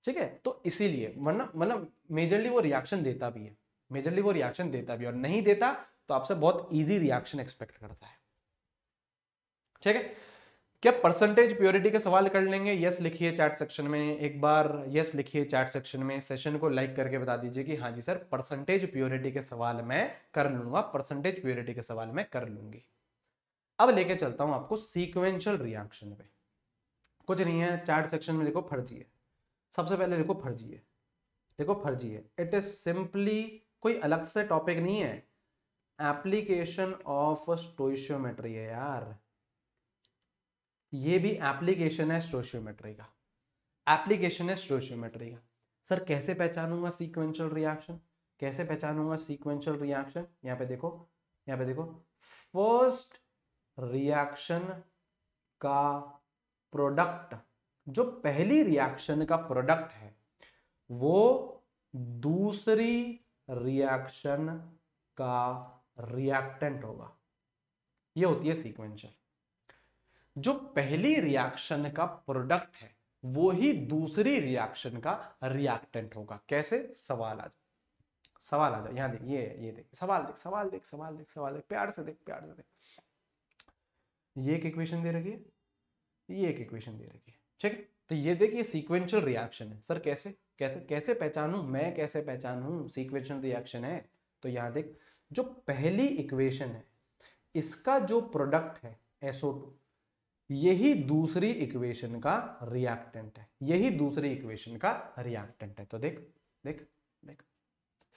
ठीक है तो इसीलिए मतलब मतलब मेजरली वो रिएक्शन देता भी है मेजरली वो रिएक्शन देता भी और नहीं देता तो आपसे बहुत इजी रिएक्शन एक्सपेक्ट करता है ठीक है क्या परसेंटेज प्योरिटी के सवाल कर लेंगे यस लिखिए चैट सेक्शन में एक बार यस लिखिए चैट सेक्शन में सेशन को लाइक करके बता दीजिए कि हाँ जी सर परसेंटेज प्योरिटी के सवाल मैं कर लूंगा परसेंटेज प्योरिटी के सवाल मैं कर लूंगी अब लेके चलता हूं आपको सीक्वेंशियल रिएक्शन पे कुछ नहीं है चार्ट सेक्शन में देखो फर्जी है सबसे पहले देखो फर्जी है देखो फर्जी है इट इज सिंपली कोई अलग से टॉपिक नहीं है एप्लीकेशन ऑफ स्टोशियोमेट्री है यार ये भी एप्लीकेशन है स्टोशियोमेट्री का एप्लीकेशन है स्टोशियोमेट्री का सर कैसे पहचानूंगा सीक्वेंशियल रिएक्शन कैसे पहचानूंगा सीक्वेंशियल रिएक्शन यहाँ पे देखो यहाँ पे देखो फर्स्ट रिएक्शन का प्रोडक्ट जो पहली रिएक्शन का प्रोडक्ट है वो दूसरी रिएक्शन का रिएक्टेंट होगा ये होती है सीक्वेंशियल जो पहली रिएक्शन का प्रोडक्ट है वो ही दूसरी रिएक्शन का रिएक्टेंट होगा कैसे सवाल आ जाए सवाल आ जाए यहां देख ये ये देख सवाल देख सवाल देख सवाल देख सवाल देख प्यार से देख प्यार से देख ये एक इक्वेशन दे रखी है ये एक इक्वेशन दे रखी है ठीक है तो ये देखिए सीक्वेंशियल रिएक्शन है सर कैसे कैसे कैसे पहचानूं मैं कैसे पहचानूं सीक्वेंशियल रिएक्शन है तो यहाँ देख जो पहली इक्वेशन है इसका जो प्रोडक्ट है SO2 यही दूसरी इक्वेशन का रिएक्टेंट है यही दूसरी इक्वेशन का रिएक्टेंट है तो देख देख देख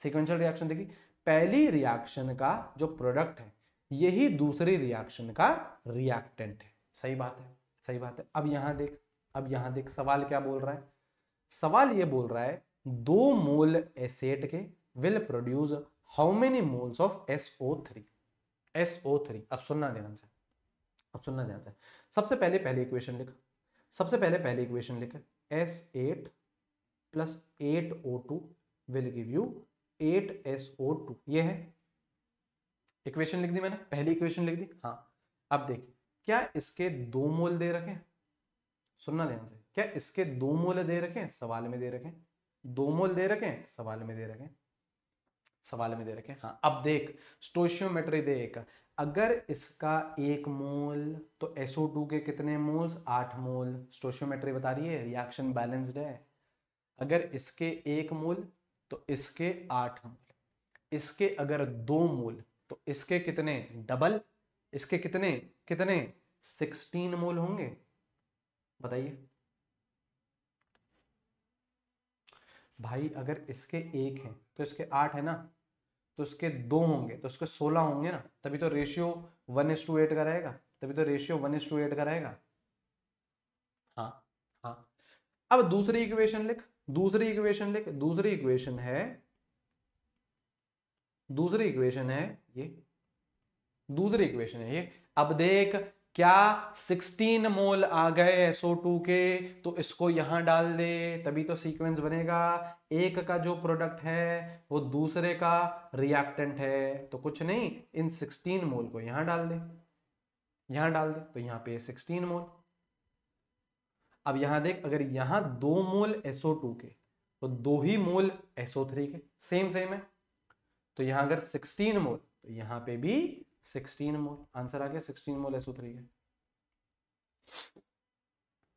सीक्वेंशियल रिएक्शन देखिए पहली रिएक्शन का जो प्रोडक्ट है यही दूसरी रिएक्शन का रिएक्टेंट है सही बात है सही बात है अब यहां देख अब यहां देख सवाल क्या बोल रहा है सवाल ये बोल रहा है दो मोल एसेट के will produce how many moles of SO three S O three अब सुनना ध्यान से अब सुनना ध्यान से सबसे पहले पहले इक्वेशन लिख सबसे पहले पहले इक्वेशन लिख S eight plus eight O two will give you eight S O two ये है इक्वेशन लिख दी मैंने पहली इक्वेशन लिख दी हाँ अब देख क्या इसके दो मोल दे रखें सुनना ध्यान से क्या इसके दो मोल दे रखे सवाल में दे रखें दो मोल दे रखें सवाल में दे रखें सवाल में दे रखे हाँ अब देख स्टोशियोमेट्री देख अगर इसका एक मोल तो SO2 के कितने मोल्स आठ मोल स्टोशियोमेट्री बता रही है रिएक्शन बैलेंस्ड है अगर इसके एक मोल तो इसके आठ मोल इसके अगर दो मोल तो इसके कितने डबल इसके कितने कितने सिक्सटीन मोल होंगे बताइए भाई अगर इसके एक हैं तो इसके आठ है ना तो इसके दो होंगे तो इसके सोलह होंगे ना तभी तो ratio one is to eight का रहेगा तभी तो ratio one is to eight का रहेगा हाँ हाँ अब दूसरी इक्वेशन लिख दूसरी इक्वेशन लिख दूसरी इक्वेशन है दूसरी इक्वेशन है ये दूसरी इक्वेशन है ये अब देख क्या 16 मोल आ गए SO2 के तो इसको यहां डाल दे तभी तो सीक्वेंस बनेगा एक का जो प्रोडक्ट है वो दूसरे का रिएक्टेंट है तो कुछ नहीं इन 16 मोल को यहां डाल दे यहां डाल दे तो यहां पे 16 मोल अब यहां देख अगर यहां दो मोल SO2 के तो दो ही मोल SO3 के सेम सेम है तो यहां अगर 16 मोल तो यहां पे भी 16 मोल आंसर आ गया 16 मोल एसओ थ्री है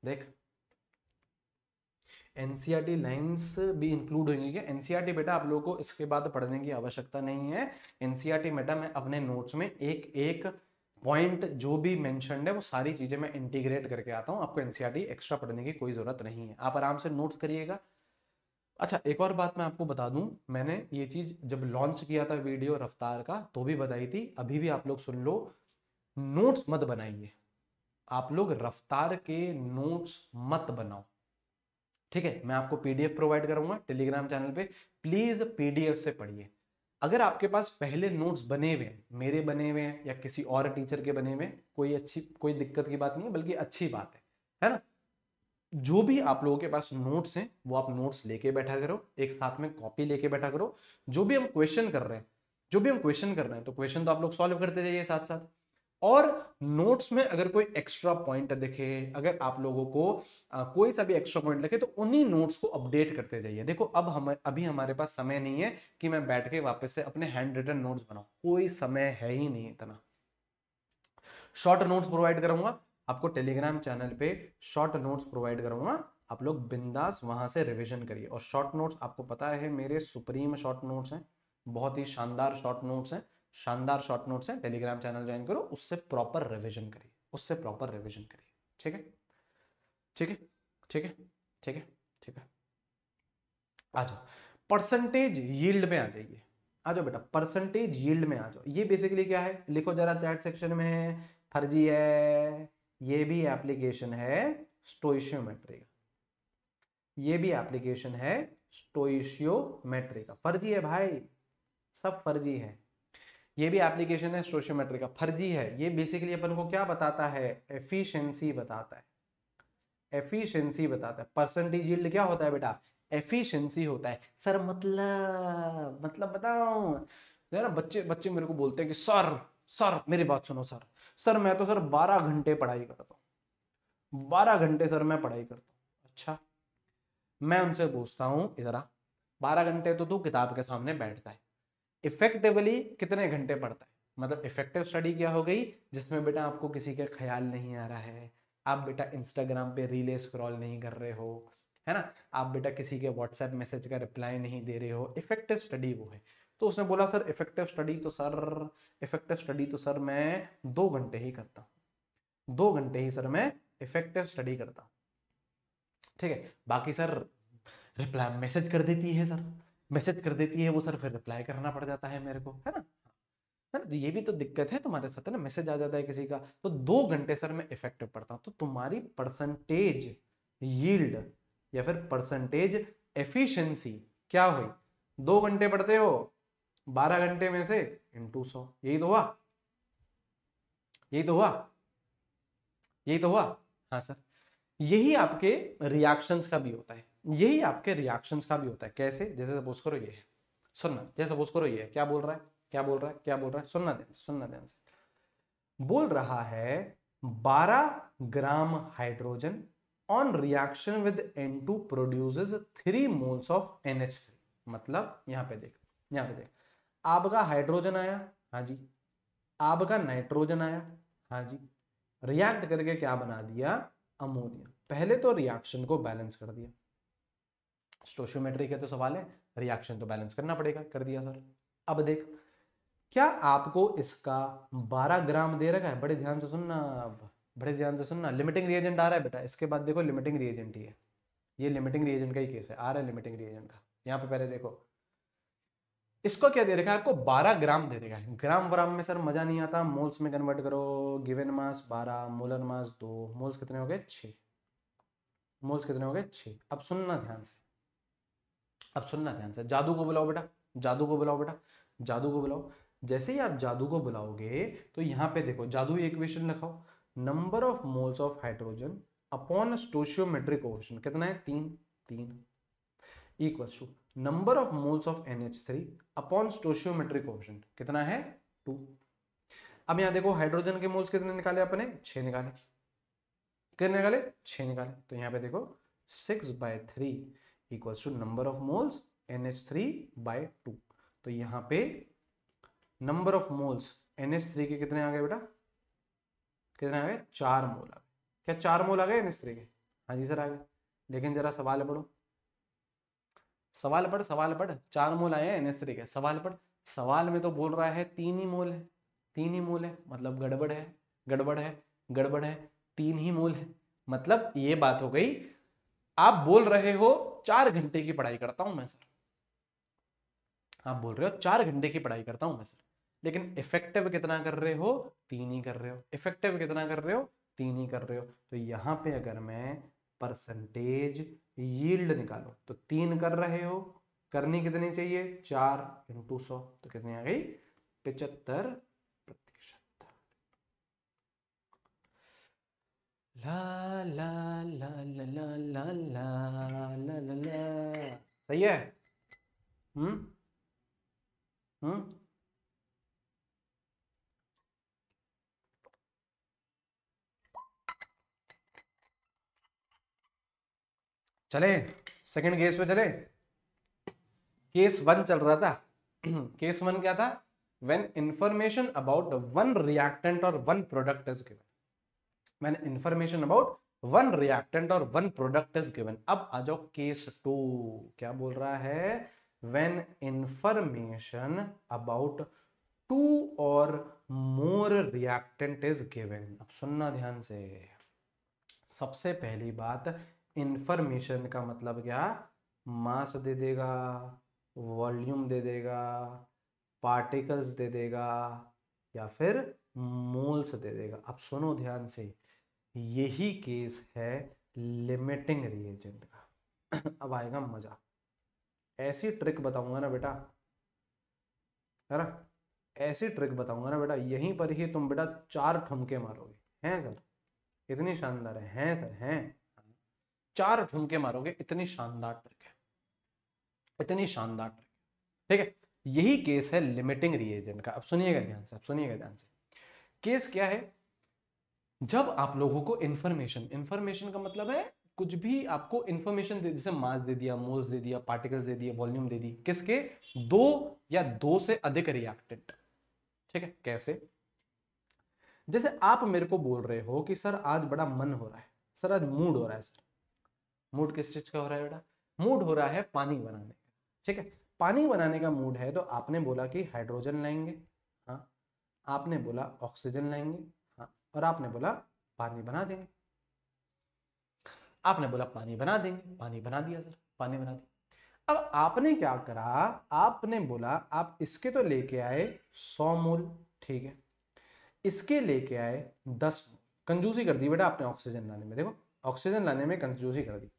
देख एनसीआरटी लाइंस e भी इंक्लूड होंगी क्या एनसीआरटी e बेटा आप लोगों को इसके बाद पढ़ने की आवश्यकता नहीं है एनसीआरटी बेटा मैं अपने नोट्स में एक एक पॉइंट जो भी मैंशनड है वो सारी चीज़ें मैं इंटीग्रेट करके आता हूँ आपको एनसीआरटी एक्स्ट्रा e पढ़ने की कोई ज़रूरत नहीं है आप आराम से नोट्स करिएगा अच्छा एक और बात मैं आपको बता दूं मैंने ये चीज जब लॉन्च किया था वीडियो रफ्तार का तो भी बताई थी अभी भी आप लोग सुन लो नोट्स मत बनाइए आप लोग रफ्तार के नोट्स मत बनाओ ठीक है मैं आपको पीडीएफ प्रोवाइड करूंगा टेलीग्राम चैनल पे प्लीज पीडीएफ से पढ़िए अगर आपके पास पहले नोट्स बने हुए हैं मेरे बने हुए हैं या किसी और टीचर के बने हुए हैं कोई अच्छी कोई दिक्कत की बात नहीं है बल्कि अच्छी बात है है ना जो भी आप लोगों के पास नोट्स हैं वो आप नोट्स लेके बैठा करो एक साथ में कॉपी लेके बैठा करो जो भी हम क्वेश्चन कर रहे हैं जो भी हम क्वेश्चन कर रहे हैं तो क्वेश्चन तो आप लोग सॉल्व करते जाइए साथ साथ और नोट्स में अगर कोई एक्स्ट्रा पॉइंट दिखे अगर आप लोगों को आ, कोई सा भी एक्स्ट्रा पॉइंट लगे तो उन्हीं नोट्स को अपडेट करते जाइए देखो अब हम अभी हमारे पास समय नहीं है कि मैं बैठ के वापस से अपने हैंड रिटन नोट्स बनाऊं कोई समय है ही नहीं इतना शॉर्ट नोट्स प्रोवाइड करूंगा आपको टेलीग्राम चैनल पे शॉर्ट नोट्स प्रोवाइड करूंगा आप लोग बिंदास वहां से रिवीजन करिए और शॉर्ट नोट्स आपको पता है मेरे सुप्रीम शॉर्ट नोट्स हैं बहुत ही शानदार शॉर्ट नोट्स हैं शानदार शॉर्ट नोट्स हैं टेलीग्राम चैनल ज्वाइन करो उससे प्रॉपर रिविजन करिए उससे प्रॉपर रिविजन करिए ठीक है ठीक है ठीक है ठीक है ठीक है आ जाओ परसेंटेज यील्ड में आ जाइए आ जाओ बेटा परसेंटेज यील्ड में आ जाओ ये बेसिकली क्या है लिखो जरा चैट सेक्शन में फर्जी है ये भी एप्लीकेशन है स्टोइशियोमेट्री का ये भी एप्लीकेशन है स्टोइशियोमेट्री का फर्जी है भाई सब फर्जी है ये भी एप्लीकेशन है स्टोशियोमेट्री का फर्जी है ये बेसिकली अपन को क्या बताता है एफिशिएंसी बताता है एफिशिएंसी बताता है परसेंटेज यील्ड क्या होता है बेटा एफिशिएंसी होता है सर मतलब मतलब बताओ ना बच्चे बच्चे मेरे को बोलते हैं कि सर सर मेरी बात सुनो सर सर मैं तो सर बारह घंटे पढ़ाई करता हूँ बारह घंटे सर मैं पढ़ाई करता हूँ अच्छा मैं उनसे पूछता हूँ इधर बारह घंटे तो तू किताब के सामने बैठता है इफेक्टिवली कितने घंटे पढ़ता है मतलब इफेक्टिव स्टडी क्या हो गई जिसमें बेटा आपको किसी का ख्याल नहीं आ रहा है आप बेटा इंस्टाग्राम पे रीले स्क्रॉल नहीं कर रहे हो है ना आप बेटा किसी के व्हाट्सएप मैसेज का रिप्लाई नहीं दे रहे हो इफेक्टिव स्टडी वो है तो उसने बोला सर इफेक्टिव स्टडी तो सर इफेक्टिव स्टडी तो सर मैं दो घंटे ही करता हूँ दो घंटे ही सर मैं इफेक्टिव स्टडी करता हूँ ठीक है बाकी सर रिप्लाई मैसेज कर देती है सर मैसेज कर देती है वो सर फिर रिप्लाई करना पड़ जाता है मेरे को है ना है ना तो ये भी तो दिक्कत है तुम्हारे साथ है ना मैसेज आ जाता है किसी का तो दो घंटे सर मैं इफेक्टिव पढ़ता हूँ तो तुम्हारी परसेंटेज यील्ड या फिर परसेंटेज एफिशिएंसी क्या हुई दो घंटे पढ़ते हो बारह घंटे में से इंटू सौ यही तो हुआ यही तो हुआ यही तो हुआ हाँ सर यही आपके रिएक्शंस का भी होता है यही आपके रिएक्शंस का भी होता है कैसे जैसे सपोज करो ये है सुनना जैसे सपोज करो ये है क्या बोल रहा है क्या बोल रहा है क्या बोल रहा है सुनना ध्यान सुनना ध्यान से बोल रहा है 12 gram hydrogen on reaction with N2 produce three moles of NH3 मतलब यहां पे देख यहां पे देख आपका हाइड्रोजन आया हाँ जी आपका नाइट्रोजन आया हाँ जी रिएक्ट करके क्या बना दिया अमोनिया पहले तो रिएक्शन को बैलेंस कर दिया स्टोशियोमेट्री के तो सवाल है रिएक्शन तो बैलेंस करना पड़ेगा कर दिया सर अब देख क्या आपको इसका 12 ग्राम दे रखा है बड़े ध्यान से सुनना बड़े ध्यान से सुनना लिमिटिंग रिएजेंट आ रहा है बेटा इसके बाद देखो लिमिटिंग रिएजेंट ही है ये लिमिटिंग रिएजेंट का ही केस है आ रहा है लिमिटिंग रिएजेंट का यहाँ पे पहले देखो इसको क्या दे रखा है आपको 12 ग्राम दे देगा ग्राम व्राम में सर मजा नहीं आता मोल्स में कन्वर्ट करो गिवन मास 12 मोलर मास दो मोल्स कितने हो गए छ मोल्स कितने हो गए छ अब सुनना ध्यान से अब सुनना ध्यान से जादू को बुलाओ बेटा जादू को बुलाओ बेटा जादू को बुलाओ जैसे ही आप जादू को बुलाओगे तो यहाँ पे देखो जादू इक्वेशन लिखाओ number of moles of hydrogen upon stoichiometric option कितना है तीन तीन equal to number of moles of NH3 upon stoichiometric coefficient कितना है टू अब यहां देखो हाइड्रोजन के मोल्स कितने निकाले अपने छह निकाले कितने निकाले छह निकाले तो यहां पे देखो six by three equals to number of moles N H three by two तो यहां पे number of moles N H three के कितने आ गए बेटा कितने आ गए चार मोल आ गए क्या चार मोल आ गए एन एच थ्री के हाँ जी सर आ गए लेकिन जरा सवाल है पढ़ो सवाल पढ़ सवाल पढ़ चार मोल आए हैं एनएसरी के सवाल पढ़ सवाल में तो बोल रहा है तीन ही मोल है तीन ही मोल है मतलब गड़बड़ है गड़बड़ है गड़बड़ है तीन ही मोल है मतलब ये बात हो गई आप बोल रहे हो चार घंटे की पढ़ाई करता हूं मैं सर आप बोल रहे हो चार घंटे की पढ़ाई करता हूं मैं सर लेकिन इफेक्टिव कितना कर रहे हो तीन ही कर रहे हो इफेक्टिव कितना कर रहे हो तीन ही कर रहे हो तो यहां पे अगर मैं परसेंटेज यील्ड निकालो तो तीन कर रहे हो करनी कितनी चाहिए चार इंटू सौ तो कितनी आ गई पिचहत्तर प्रतिशत ला ला ला ला ला ला ला ला सही है हम्म हम्म चले सेकंड केस पे चले केस वन चल रहा था केस वन क्या था when information about one reactant और one product is given when information about one reactant और वन प्रोडक्ट इज गिवन अब आ जाओ केस टू क्या बोल रहा है वेन इंफॉर्मेशन अबाउट टू और मोर रिएक्टेंट इज गिवेन अब सुनना ध्यान से सबसे पहली बात इन्फॉर्मेशन का मतलब क्या मास दे देगा वॉल्यूम दे देगा पार्टिकल्स दे देगा या फिर मोल्स दे देगा अब सुनो ध्यान से यही केस है लिमिटिंग रिएजेंट का अब आएगा मजा ऐसी ट्रिक बताऊंगा ना बेटा है ना ऐसी ट्रिक बताऊंगा ना बेटा यहीं पर ही तुम बेटा चार ठुमके मारोगे हैं सर इतनी शानदार है हैं सर हैं चार ठुमके मारोगे इतनी शानदार ट्रिक है इतनी शानदार ट्रिक ठीक है यही केस है लिमिटिंग रिएजेंट का अब सुनिएगा ध्यान से अब सुनिएगा ध्यान से केस क्या है जब आप लोगों को इंफॉर्मेशन इंफॉर्मेशन का मतलब है कुछ भी आपको इंफॉर्मेशन दे जैसे मास दे दिया मोल्स दे दिया पार्टिकल्स दे दिए वॉल्यूम दे दी किसके दो या दो से अधिक रिएक्टेंट ठीक है कैसे जैसे आप मेरे को बोल रहे हो कि सर आज बड़ा मन हो रहा है सर आज मूड हो रहा है सर मूड किस चीज का हो रहा है बेटा मूड हो रहा है पानी बनाने का ठीक है पानी बनाने का मूड है तो आपने बोला कि हाइड्रोजन लाएंगे हाँ आपने बोला ऑक्सीजन लाएंगे हाँ और आपने बोला पानी बना देंगे आपने बोला पानी बना देंगे पानी बना दिया सर पानी बना दिया अब आपने क्या करा आपने बोला आप इसके तो लेके आए सौ मूल ठीक है इसके लेके आए दस कंजूसी कर दी बेटा आपने ऑक्सीजन लाने में देखो ऑक्सीजन लाने में कंजूसी कर दी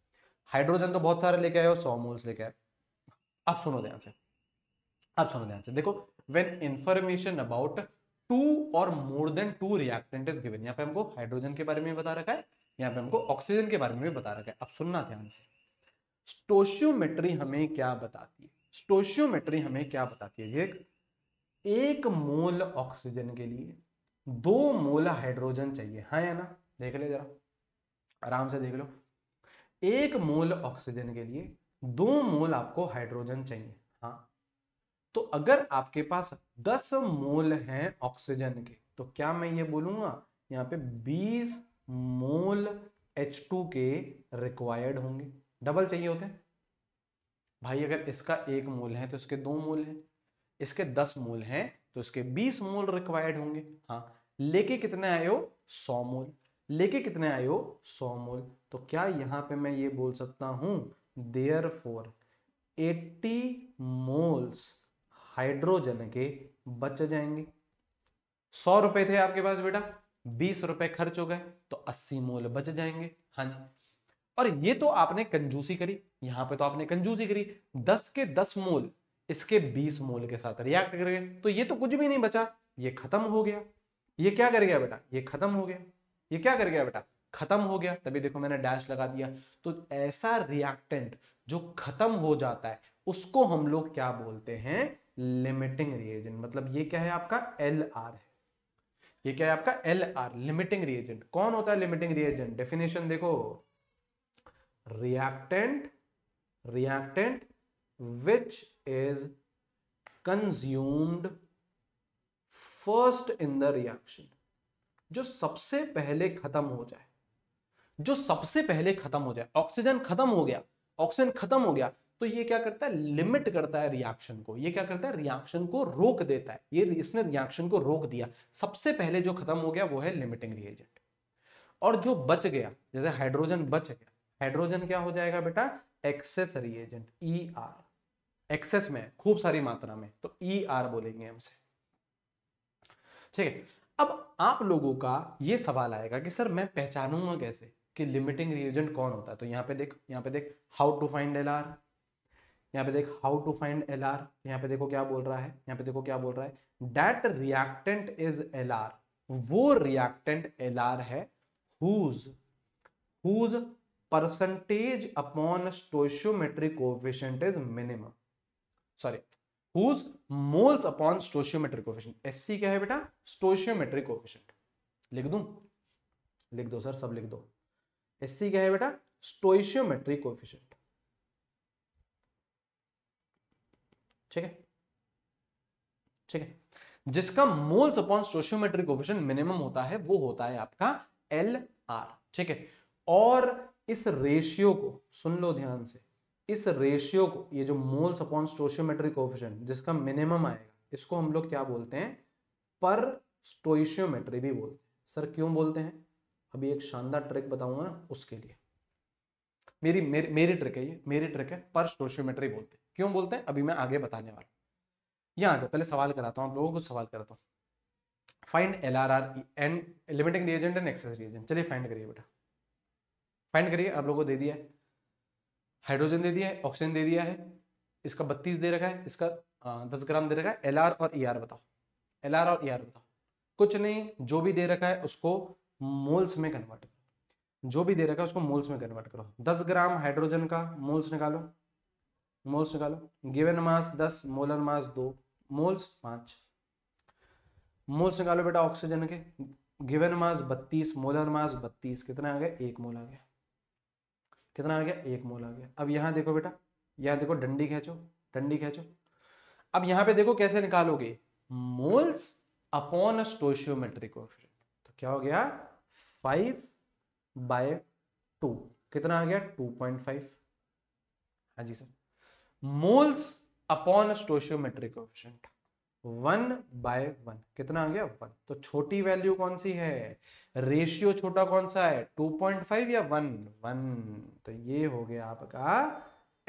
हाइड्रोजन तो बहुत सारे लेके आए हो सौ मोल्स लेके आए आप सुनो ध्यान से आप सुनो ध्यान से देखो वेन इंफॉर्मेशन अबाउट टू और more than two reactant is given यहाँ पे हमको हाइड्रोजन के बारे में बता रखा है यहाँ पे हमको ऑक्सीजन के बारे में भी बता रखा है अब सुनना ध्यान से स्टोशियोमेट्री हमें क्या बताती है स्टोशियोमेट्री हमें क्या बताती है ये एक मोल ऑक्सीजन के लिए दो मोल हाइड्रोजन चाहिए हाँ या ना देख ले जरा आराम से देख लो एक मोल ऑक्सीजन के लिए दो मोल आपको हाइड्रोजन चाहिए हाँ तो अगर आपके पास दस मोल हैं ऑक्सीजन के तो क्या मैं ये बोलूंगा यहाँ पे बीस मोल H2 के रिक्वायर्ड होंगे डबल चाहिए होते हैं भाई अगर इसका एक मोल है तो इसके दो मोल हैं इसके दस मोल हैं तो इसके बीस मोल रिक्वायर्ड होंगे हाँ लेके कितने आए हो सौ मोल लेके कितने आए हो सौ मोल तो क्या यहां पे मैं ये बोल सकता हूं there four eighty moles hydrogen के बच जाएंगे सौ रुपए थे आपके पास बेटा बीस रुपए खर्च हो गए तो अस्सी मोल बच जाएंगे हाँ जी और ये तो आपने कंजूसी करी यहां पे तो आपने कंजूसी करी दस के दस मोल इसके बीस मोल के साथ रिएक्ट कर गए तो ये तो कुछ भी नहीं बचा ये खत्म हो गया ये क्या कर गया बेटा ये खत्म हो गया ये क्या कर गया बेटा खत्म हो गया तभी देखो मैंने डैश लगा दिया तो ऐसा रिएक्टेंट जो खत्म हो जाता है उसको हम लोग क्या बोलते हैं लिमिटिंग रिएजेंट मतलब ये क्या है आपका एल आर है ये क्या है आपका एल आर लिमिटिंग रिएजेंट कौन होता है लिमिटिंग रिएजेंट डेफिनेशन देखो reactant reactant which is consumed first in the reaction जो सबसे पहले खत्म हो जाए जो सबसे पहले खत्म हो जाए ऑक्सीजन खत्म हो गया ऑक्सीजन खत्म हो गया तो ये क्या करता है लिमिट करता है रिएक्शन को ये क्या करता है रिएक्शन को रोक देता है ये इसने रिएक्शन को रोक दिया सबसे पहले जो खत्म हो गया वो है लिमिटिंग रिएजेंट और जो बच गया जैसे हाइड्रोजन बच गया हाइड्रोजन क्या हो जाएगा बेटा excess reagent E R excess में खूब सारी मात्रा में तो ई e आर बोलेंगे हमसे ठीक है अब आप लोगों का ये सवाल आएगा कि सर मैं पहचानूंगा कैसे कि लिमिटिंग रिएजेंट कौन होता है तो यहाँ पे देख यहाँ पे देख how to find L R यहाँ पे देख how to find L R यहाँ पे देखो क्या बोल रहा है यहाँ पे देखो क्या बोल रहा है that reactant is L R वो रिएक्टेंट एल आर है whose whose percentage upon stoichiometric coefficient is minimum sorry whose moles upon stoichiometric S C क्या है बेटा स्टोशियोमेट्रिक कोफिशिएंट लिख दू लिख दो सर सब लिख दो एस सी क्या है बेटा स्टोशियोमेट्रिक कोफिशिएंट ठीक है ठीक है जिसका moles upon stoichiometric coefficient minimum होता है वो होता है आपका एल आर ठीक है और इस रेशियो को सुन लो ध्यान से इस रेशियो को ये जो मोल्स अपॉन स्टोशियोमेट्रिक ऑफिशन जिसका मिनिमम आएगा इसको हम लोग क्या बोलते हैं पर स्टोशियोमेट्री भी बोलते हैं सर क्यों बोलते हैं अभी एक शानदार ट्रिक बताऊंगा ना उसके लिए मेरी मेरी मेरी ट्रिक है ये मेरी ट्रिक है पर स्टोशियोमेट्री बोलते हैं क्यों बोलते हैं अभी मैं आगे बताने वाला हूँ यहाँ आ पहले सवाल कराता हूँ आप लोगों को सवाल कराता हूँ find L R R and limiting reagent and excess reagent चलिए फाइंड करिए बेटा फाइंड करिए आप लोगों को दे दिया है हाइड्रोजन दे दिया है ऑक्सीजन दे दिया है इसका बत्तीस दे रखा है इसका दस ग्राम दे रखा है एल और ई e बताओ एल और ई e बताओ कुछ नहीं जो भी दे रखा है उसको मोल्स में कन्वर्ट करो जो भी दे रखा है उसको मोल्स में कन्वर्ट करो दस ग्राम हाइड्रोजन का मोल्स निकालो मोल्स निकालो गिवन मास दस मोलर मास दो मोल्स पांच मोल्स निकालो बेटा ऑक्सीजन के गिवन मास बत्तीस मोलर मास बत्तीस कितना आ गया एक मोल आ गया कितना आ गया एक मोल आ गया अब यहाँ देखो बेटा यहाँ देखो डंडी खेचो डंडी खेचो अब यहाँ पे देखो कैसे निकालोगे मोल्स अपॉन स्टोशियोमेट्रिक तो क्या हो गया फाइव बाय टू कितना आ गया टू पॉइंट फाइव हाँ जी sir moles upon stoichiometric coefficient one by one कितना आ गया वन तो छोटी वैल्यू कौन सी है रेशियो छोटा कौन सा है टू पॉइंट फाइव या वन वन तो ये हो गया आपका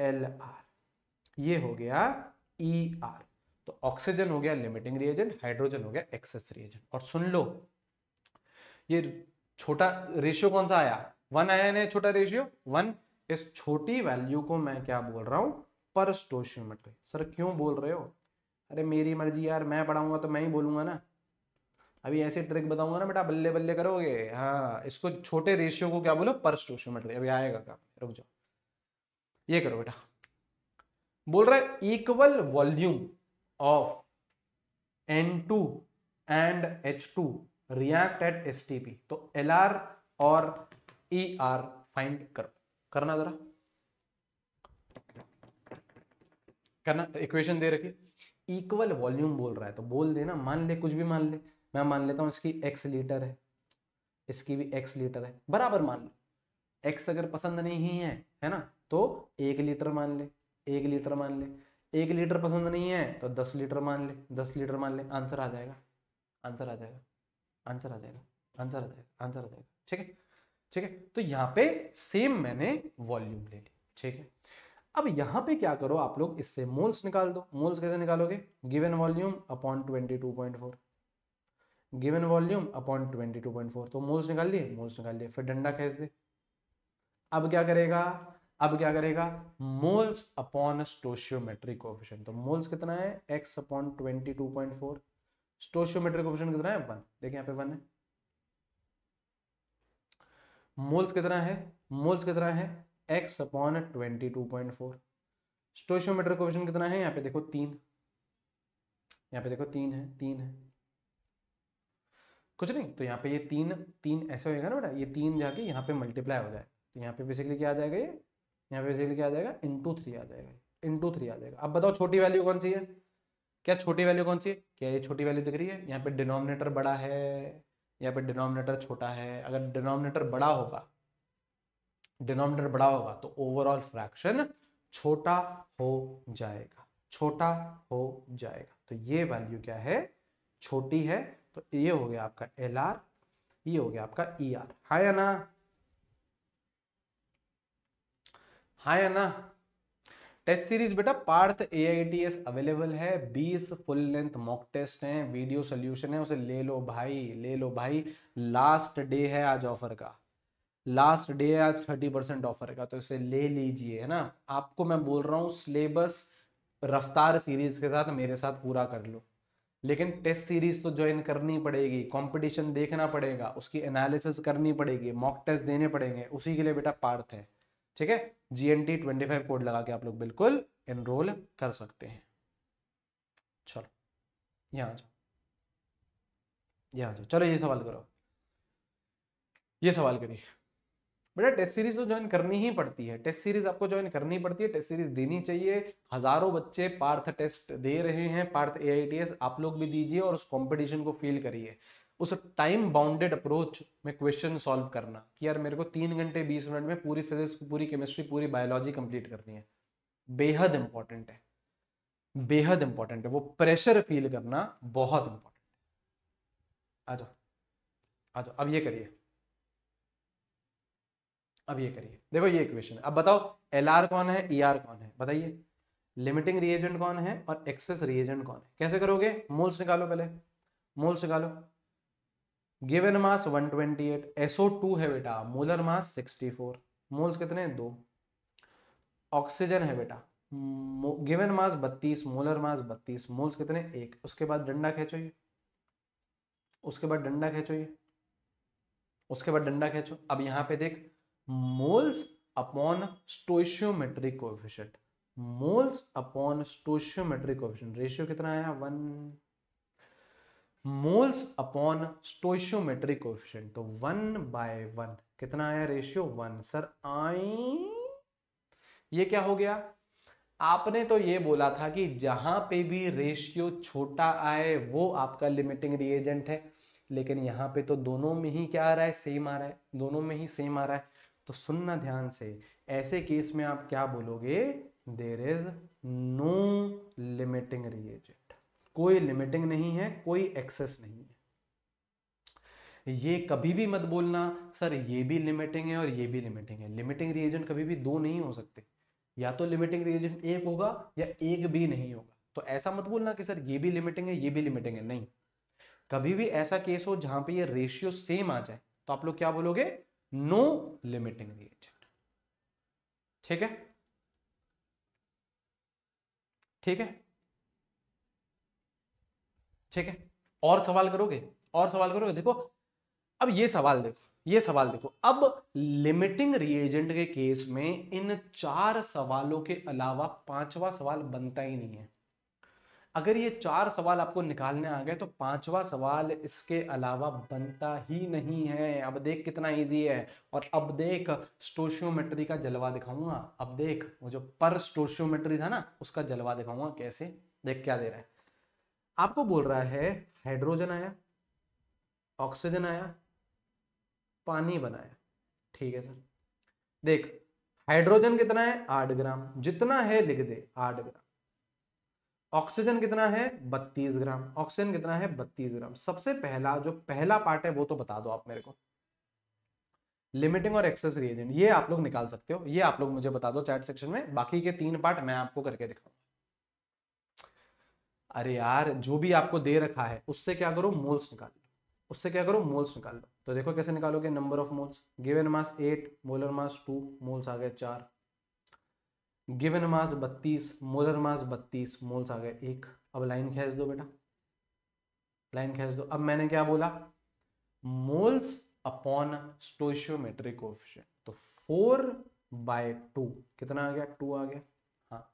एल आर ये हो गया ई e ER. आर तो ऑक्सीजन हो गया लिमिटिंग रिएजेंट हाइड्रोजन हो गया एक्सेस रिएजेंट और सुन लो ये छोटा रेशियो कौन सा आया वन आया ना छोटा रेशियो वन इस छोटी वैल्यू को मैं क्या बोल रहा हूं परस्टोशियोमेट्री सर क्यों बोल रहे हो अरे मेरी मर्जी यार मैं पढ़ाऊंगा तो मैं ही बोलूंगा ना अभी ऐसे ट्रिक बताऊंगा ना बेटा बल्ले बल्ले करोगे हाँ इसको छोटे रेशियो को क्या बोलो पर्स रेशियो मेटर अभी आएगा काम रुक जाओ ये करो बेटा बोल रहा है equal volume of N two and H two react at S T P तो एल आर और ई आर फाइंड करो करना जरा करना इक्वेशन दे रखी इक्वल वॉल्यूम बोल रहा है तो बोल देना मान ले कुछ भी मान ले मैं मान लेता हूँ इसकी एक्स लीटर है इसकी भी एक्स लीटर है बराबर मान लो एक्स अगर पसंद नहीं है है ना तो एक लीटर मान ले एक लीटर मान ले एक लीटर पसंद नहीं है तो दस लीटर मान ले दस लीटर मान ले आंसर आ जाएगा आंसर आ जाएगा आंसर आ जाएगा आंसर आ जाएगा आंसर आ जाएगा ठीक है ठीक है तो यहाँ पे सेम मैंने वॉल्यूम ले ली ठीक है अब यहां पे क्या करो आप लोग इससे मोल्स निकाल दो मोल्स कैसे निकालोगे given volume upon twenty two point four given volume upon twenty two point four तो मोल्स निकाल दिए मोल्स निकाल दिए फिर डंडा खेच दे अब क्या करेगा अब क्या करेगा मोल्स अपॉन स्टोशियोमेट्रिक कोफिशिएंट तो मोल्स कितना है X upon twenty two point four stoichiometric coefficient कितना है वन देखिए यहाँ पे वन है मोल्स कितना है मोल्स कितना है X upon twenty two point four stoichiometric coefficient कितना है यहाँ पे देखो तीन यहाँ पे देखो तीन है तीन है कुछ नहीं तो यहाँ पे ये तीन तीन ऐसे होएगा ना बेटा ये तीन जाके यहाँ पे मल्टीप्लाई हो जाए तो यहाँ पे बेसिकली क्या आ जाएगा ये यहाँ पे बेसिकली क्या आ जाएगा इंटू थ्री आ जाएगा इंटू थ्री आ जाएगा अब बताओ छोटी वैल्यू कौन सी है क्या छोटी वैल्यू कौन सी है क्या ये छोटी वैल्यू दिख रही है यहाँ पे डिनोमिनेटर बड़ा है यहाँ पे डिनोमिनेटर छोटा है अगर डिनोमिनेटर बड़ा होगा डिनोमिनेटर बड़ा होगा तो ओवरऑल फ्रैक्शन छोटा हो जाएगा छोटा हो जाएगा तो ये वैल्यू क्या है छोटी है तो ये हो गया आपका एल आर ये हो गया आपका ई e आर हाँ या ना हाँ या ना टेस्ट सीरीज बेटा पार्थ ए अवेलेबल है 20 फुल लेंथ मॉक टेस्ट है वीडियो सोल्यूशन है उसे ले लो भाई ले लो भाई लास्ट डे है आज ऑफर का लास्ट डे आज थर्टी परसेंट ऑफर का तो इसे ले लीजिए है ना आपको मैं बोल रहा हूँ सिलेबस रफ्तार सीरीज के साथ मेरे साथ पूरा कर लो लेकिन टेस्ट सीरीज तो ज्वाइन करनी पड़ेगी कंपटीशन देखना पड़ेगा उसकी एनालिसिस करनी पड़ेगी मॉक टेस्ट देने पड़ेंगे उसी के लिए बेटा पार्थ है ठीक है G N T twenty five code लगा के आप लोग बिल्कुल एनरोल कर सकते हैं चलो यहाँ आ जाओ यहाँ आ जाओ चलो ये सवाल करो ये सवाल करिए बेटा टेस्ट सीरीज तो ज्वाइन करनी ही पड़ती है टेस्ट सीरीज आपको ज्वाइन करनी पड़ती है टेस्ट सीरीज देनी चाहिए हजारों बच्चे पार्थ टेस्ट दे रहे हैं पार्थ ए आप लोग भी दीजिए और उस कॉम्पिटिशन को फील करिए उस टाइम बाउंडेड अप्रोच में क्वेश्चन सॉल्व करना कि यार मेरे को तीन घंटे बीस मिनट में पूरी फिजिक्स पूरी केमिस्ट्री पूरी बायोलॉजी कंप्लीट करनी है बेहद इंपॉर्टेंट है बेहद इंपॉर्टेंट है वो प्रेशर फील करना बहुत इंपॉर्टेंट है आ जाओ आ जाओ अब ये करिए अब ये करिए देखो ये इक्वेशन अब बताओ एल आर कौन है ई e ER आर कौन है बताइए लिमिटिंग रिएजेंट कौन है और एक्सेस रिएजेंट कौन है कैसे करोगे मोल्स निकालो पहले मोल्स निकालो गिवन मास 128 SO2 है बेटा मोलर मास 64 मोल्स कितने दो ऑक्सीजन है बेटा given mass 32 molar mass 32 moles कितने एक उसके बाद डंडा खेचो ये उसके बाद डंडा खेचो ये उसके बाद डंडा खेचो अब यहां पे देख moles upon stoichiometric coefficient moles upon stoichiometric coefficient ratio कितना आया one moles upon stoichiometric coefficient तो वन बाय वन कितना आया रेशियो वन सर आई ये क्या हो गया आपने तो ये बोला था कि जहां पे भी रेशियो छोटा आए वो आपका लिमिटिंग रिएजेंट है लेकिन यहाँ पे तो दोनों में ही क्या आ रहा है सेम आ रहा है दोनों में ही सेम आ रहा है तो सुनना ध्यान से ऐसे केस में आप क्या बोलोगे there is no limiting reagent कोई लिमिटिंग नहीं है कोई एक्सेस नहीं है ये कभी भी मत बोलना सर ये भी लिमिटिंग है और ये भी लिमिटिंग है लिमिटिंग रिएजेंट कभी भी दो नहीं हो सकते या तो लिमिटिंग रिएजेंट एक होगा या एक भी नहीं होगा तो ऐसा मत बोलना कि सर ये भी लिमिटिंग है ये भी लिमिटिंग है नहीं कभी भी ऐसा केस हो जहां पे ये रेशियो सेम आ जाए तो आप लोग क्या बोलोगे नो लिमिटिंग रिएजेंट ठीक है ठीक है ठीक है और सवाल करोगे और सवाल करोगे देखो अब ये सवाल देखो ये सवाल देखो अब लिमिटिंग रिएजेंट के केस में इन चार सवालों के अलावा पांचवा सवाल बनता ही नहीं है अगर ये चार सवाल आपको निकालने आ गए तो पांचवा सवाल इसके अलावा बनता ही नहीं है अब देख कितना इजी है और अब देख स्टोशियोमेट्री का जलवा दिखाऊंगा अब देख वो जो पर स्टोशियोमेट्री था ना उसका जलवा दिखाऊंगा कैसे देख क्या दे रहा है आपको बोल रहा है हाइड्रोजन आया ऑक्सीजन आया पानी बनाया ठीक है सर देख हाइड्रोजन कितना है आठ ग्राम जितना है लिख दे आठ ग्राम ऑक्सीजन कितना है 32 ग्राम ऑक्सीजन कितना है 32 ग्राम सबसे पहला जो पहला पार्ट है वो तो बता दो आप मेरे को लिमिटिंग और एक्सेस रिएजेंट ये आप लोग निकाल सकते हो ये आप लोग मुझे बता दो चैट सेक्शन में बाकी के तीन पार्ट मैं आपको करके दिखाऊंगा अरे यार जो भी आपको दे रखा है उससे क्या करो मोल्स निकाल लो उससे क्या करो मोल्स निकाल लो तो देखो कैसे निकालोगे number of moles given mass at molar mass two moles आ गए चार गिवन मास बत्तीस मोलर मास बत्तीस मोल्स आ गए एक अब लाइन खेच दो बेटा लाइन खेच दो अब मैंने क्या बोला मोल्स अपॉन स्टोशियोमेट्रिक कोफिशिएंट तो फोर बाय टू कितना आ गया टू आ गया हाँ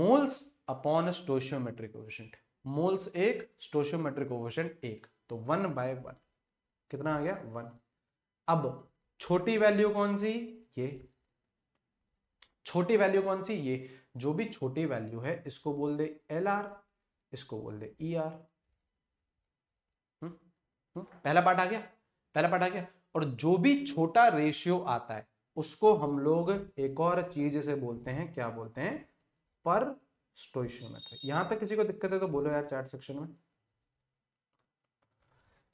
moles upon stoichiometric coefficient moles एक स्टोशियोमेट्रिक कोफिशिएंट एक तो वन बाय वन कितना आ गया वन अब छोटी वैल्यू कौन सी ये छोटी वैल्यू कौन सी ये जो भी छोटी वैल्यू है इसको बोल दे एल आर इसको बोल दे ई e आर हम्म, हम्म, पहला पार्ट आ गया पहला पार्ट आ गया और जो भी छोटा रेशियो आता है उसको हम लोग एक और चीज से बोलते हैं क्या बोलते हैं पर स्टोइशियोमेट्री यहां तक किसी को दिक्कत है तो बोलो यार चार्ट सेक्शन में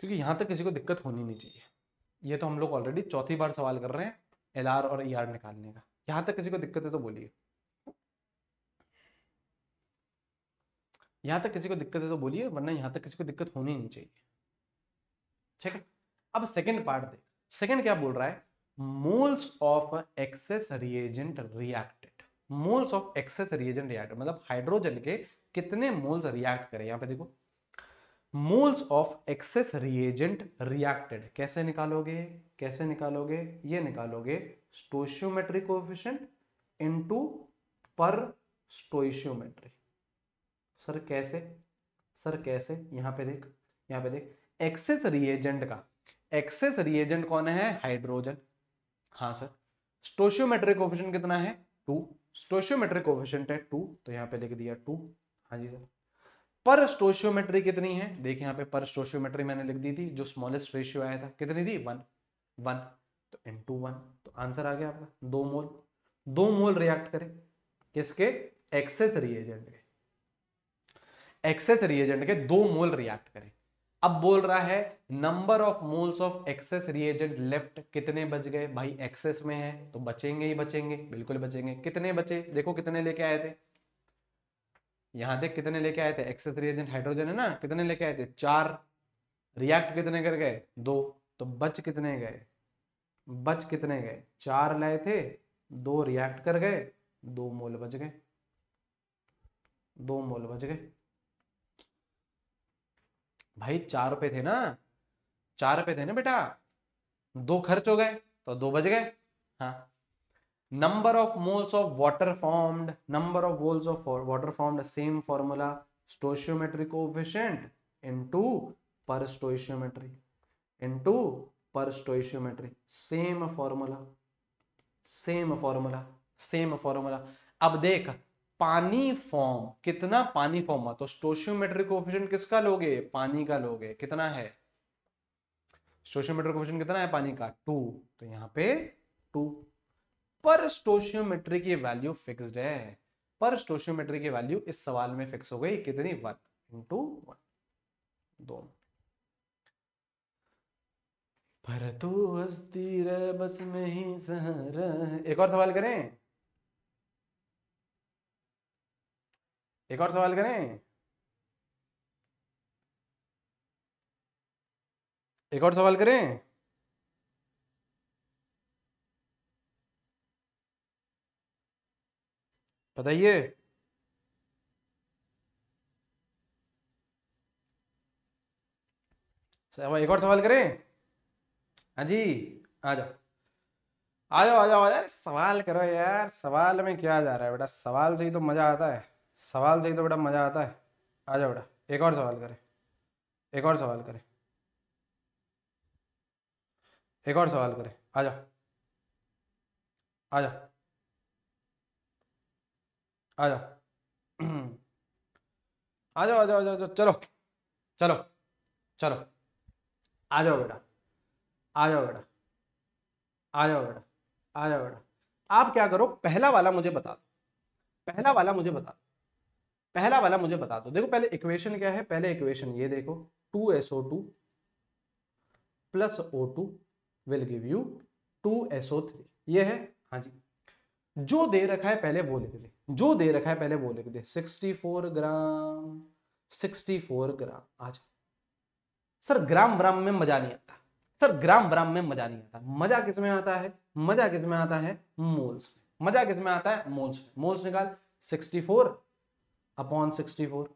क्योंकि यहां तक किसी को दिक्कत होनी नहीं चाहिए ये तो हम लोग ऑलरेडी चौथी बार सवाल कर रहे हैं एल और ई e ER निकालने का यहां तक किसी को दिक्कत है तो बोलिए यहां तक किसी को दिक्कत है तो बोलिए वरना यहां तक किसी को दिक्कत होनी नहीं चाहिए ठीक है अब सेकंड पार्ट दे सेकंड क्या बोल रहा है moles of excess reagent reacted moles of excess reagent reacted मतलब हाइड्रोजन के कितने मोल्स रिएक्ट करें यहां पे देखो moles of excess reagent reacted कैसे निकालोगे कैसे निकालोगे ये निकालोगे stoichiometry coefficient into per stoichiometry sir कैसे सर कैसे यहां पे देख यहां पे देख एक्सेस रिएजेंट का एक्सेस रिएजेंट कौन है हाइड्रोजन हाँ सर स्टोशियोमेट्रिक कोफिशियंट कितना है टू स्टोशियोमेट्रिक कोफिशियंट है टू तो यहां पे लिख दिया टू हाँ जी सर पर स्टोशियोमेट्री कितनी है देखिए यहाँ पे पर स्टोशियोमेट्री मैंने लिख दी थी जो स्मॉलेस्ट रेशियो आया था कितनी थी वन वन तो इन टू वन तो आंसर आ गया आपका दो मोल दो मोल रिएक्ट करें किसके एक्सेस रिएजेंट के एक्सेस रिएजेंट के दो मोल रिएक्ट करें अब बोल रहा है number of moles of excess reagent left कितने बच गए भाई एक्सेस में है तो बचेंगे ही बचेंगे बिल्कुल बचेंगे कितने बचे देखो कितने लेके आए थे यहाँ देख कितने लेके आए थे एक्सेस रिएजेंट हाइड्रोजन है ना कितने लेके आए थे चार रिएक्ट कितने कर गए दो तो बच कितने गए बच कितने गए चार लाए थे दो रिएक्ट कर गए दो मोल बच गए दो मोल बच गए भाई चार पे थे ना चार पे थे ना बेटा दो खर्च हो गए तो दो बज गए हाँ number of moles of water formed number of moles of water formed same formula stoichiometric coefficient into per stoichiometry into per stoichiometry same formula same formula same formula अब देख पानी फॉर्म कितना पानी फॉर्म हुआ तो स्टोशियोमेट्रिक ओफिशेंट किसका लोगे पानी का लोगे कितना है स्टोशियोमेट्रिक ओफिशेंट कितना है पानी का टू तो यहाँ पे टू पर स्टोशियोमेट्री की वैल्यू फिक्स्ड है पर स्टोशियोमेट्री की वैल्यू इस सवाल में फिक्स हो गई कितनी वन इंटू वन दो भरतू हस्ती बस में ही सहारा एक और सवाल करें एक और सवाल करें एक और सवाल करें बताइए एक और सवाल करें हाँ जी आ जाओ आ जाओ आ जाओ यार सवाल करो यार सवाल में क्या जा रहा है बेटा सवाल से ही तो मज़ा आता है सवाल से ही तो बेटा मज़ा आता है आ जाओ बेटा एक और सवाल करें एक और सवाल करें एक और सवाल करें आ जाओ आ जाओ आ जाओ आ जाओ आ जाओ आ जाओ चलो चलो चलो आ जाओ बेटा आ जाओ बेटा आ जाओ बेटा आ जाओ बेटा आप क्या करो पहला वाला मुझे बता दो पहला वाला मुझे बता दो पहला वाला मुझे बता दो देखो पहले इक्वेशन क्या है पहले इक्वेशन ये देखो two S O two plus O two will give you two S O three ये है हाँ जी जो दे रखा है पहले वो लिख दे जो दे रखा है पहले वो लिख दे sixty four gram sixty four gram आ जाओ सर ग्राम ग्राम में मजा नहीं आता सर ग्राम ग्राम में मजा नहीं आता मजा किस में आता है मजा किस में आता है मोल्स में मजा किस में आता है मोल्स में मोल्स निकाल sixty four upon sixty four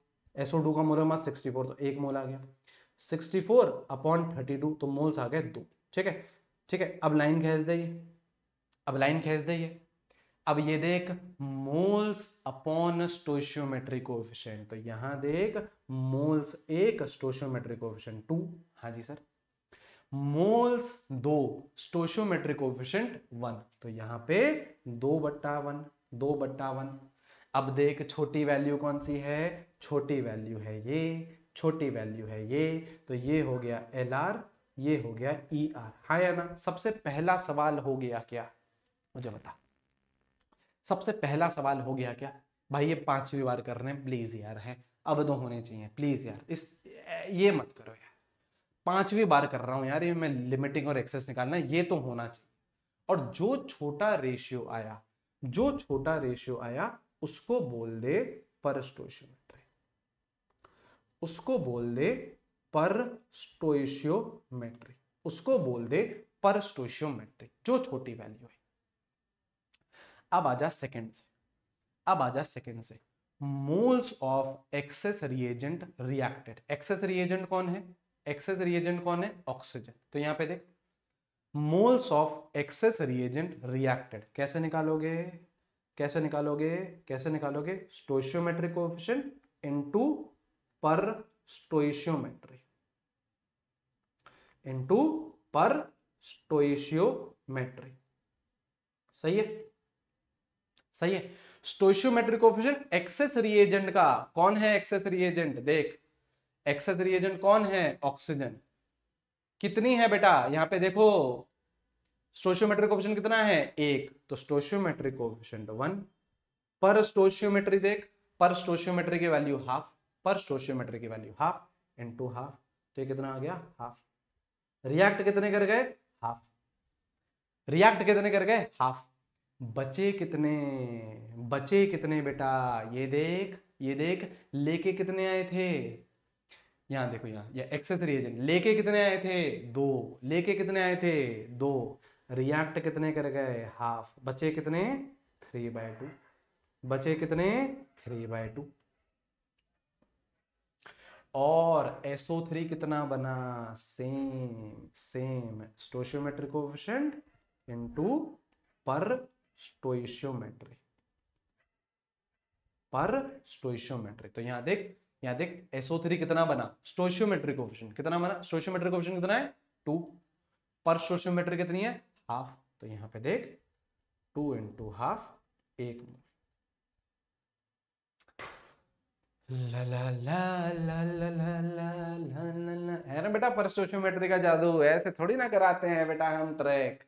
SO two का मोल सिक्सटी फोर तो एक मोल आ गया sixty four upon thirty two तो मोल्स आ गए दो ठीक है ठीक है अब लाइन खेच दे अब लाइन खेच दे अब ये देख मोल्स अपॉन स्टोशियोमेट्रिक ऑफिशेंट तो यहां देख मोल्स एक स्टोशियोमेट्रिक ऑफिशेंट टू हाँ जी सर मोल्स दो स्टोशियोमेट्रिक ऑफिशेंट वन तो यहां पे दो बट्टा वन दो बट्टा वन अब देख छोटी वैल्यू कौन सी है छोटी वैल्यू है ये छोटी वैल्यू है ये तो ये हो गया एल आर ये हो गया ई e आर हाँ या ना सबसे पहला सवाल हो गया क्या मुझे बता सबसे पहला सवाल हो गया क्या भाई ये पांचवी बार कर रहे हैं प्लीज यार है अब दो होने चाहिए प्लीज यार इस ये मत करो यार पांचवी बार कर रहा हूं यार ये मैं लिमिटिंग और एक्सेस निकालना ये तो होना चाहिए और जो छोटा रेशियो आया जो छोटा रेशियो आया उसको बोल दे पर स्टोशियोमेट्री उसको बोल दे पर स्टोशियोमेट्री उसको बोल दे पर स्टोशियोमेट्री जो छोटी वैल्यू है अब आ जा सेकेंड से अब आ जा सेकेंड से moles of excess reagent reacted excess reagent कौन है एक्सेस रिएजेंट कौन है ऑक्सीजन तो यहां पे देख moles of excess reagent reacted कैसे निकालोगे कैसे निकालोगे कैसे निकालोगे stoichiometric coefficient into per stoichiometry into per stoichiometry सही है सही है स्टोशियोमेट्रिक कोफिशिएंट एक्सेस रिएजेंट का कौन है एक्सेस रिएजेंट देख एक्सेस रिएजेंट कौन है ऑक्सीजन कितनी है बेटा यहां पे देखो स्टोशियोमेट्रिक ऑप्शन कितना है एक तो stoichiometric option one per stoichiometry देख पर स्टोशियोमेट्री की वैल्यू हाफ पर स्टोशियोमेट्री की वैल्यू हाफ इंटू हाफ तो ये कितना आ गया हाफ रिएक्ट कितने कर गए हाफ रिएक्ट कितने कर गए हाफ बचे कितने बचे कितने बेटा ये देख ये देख लेके कितने आए थे यहां देखो यहाँ ये एक्सेस एजेंट लेके कितने आए थे दो लेके कितने आए थे दो रिएक्ट कितने कर गए हाफ बचे कितने थ्री बाय टू बचे कितने थ्री बाय टू और एसओ थ्री कितना बना same same stoichiometric coefficient into per stoichiometry per stoichiometry तो यहां देख यहां देख SO3 कितना बना स्टोशियोमेट्रिक ऑप्शन कितना बना स्टोइशियोमेट्री ऑप्शन कितना है टू पर स्टोइशियोमेट्री कितनी है हाफ तो यहां पे देख टू इंटू हाफ एक ला ला ला ला ला ला ला ला ला है ना बेटा परसोशोमेट्री का जादू ऐसे थोड़ी ना कराते हैं बेटा हम ट्रैक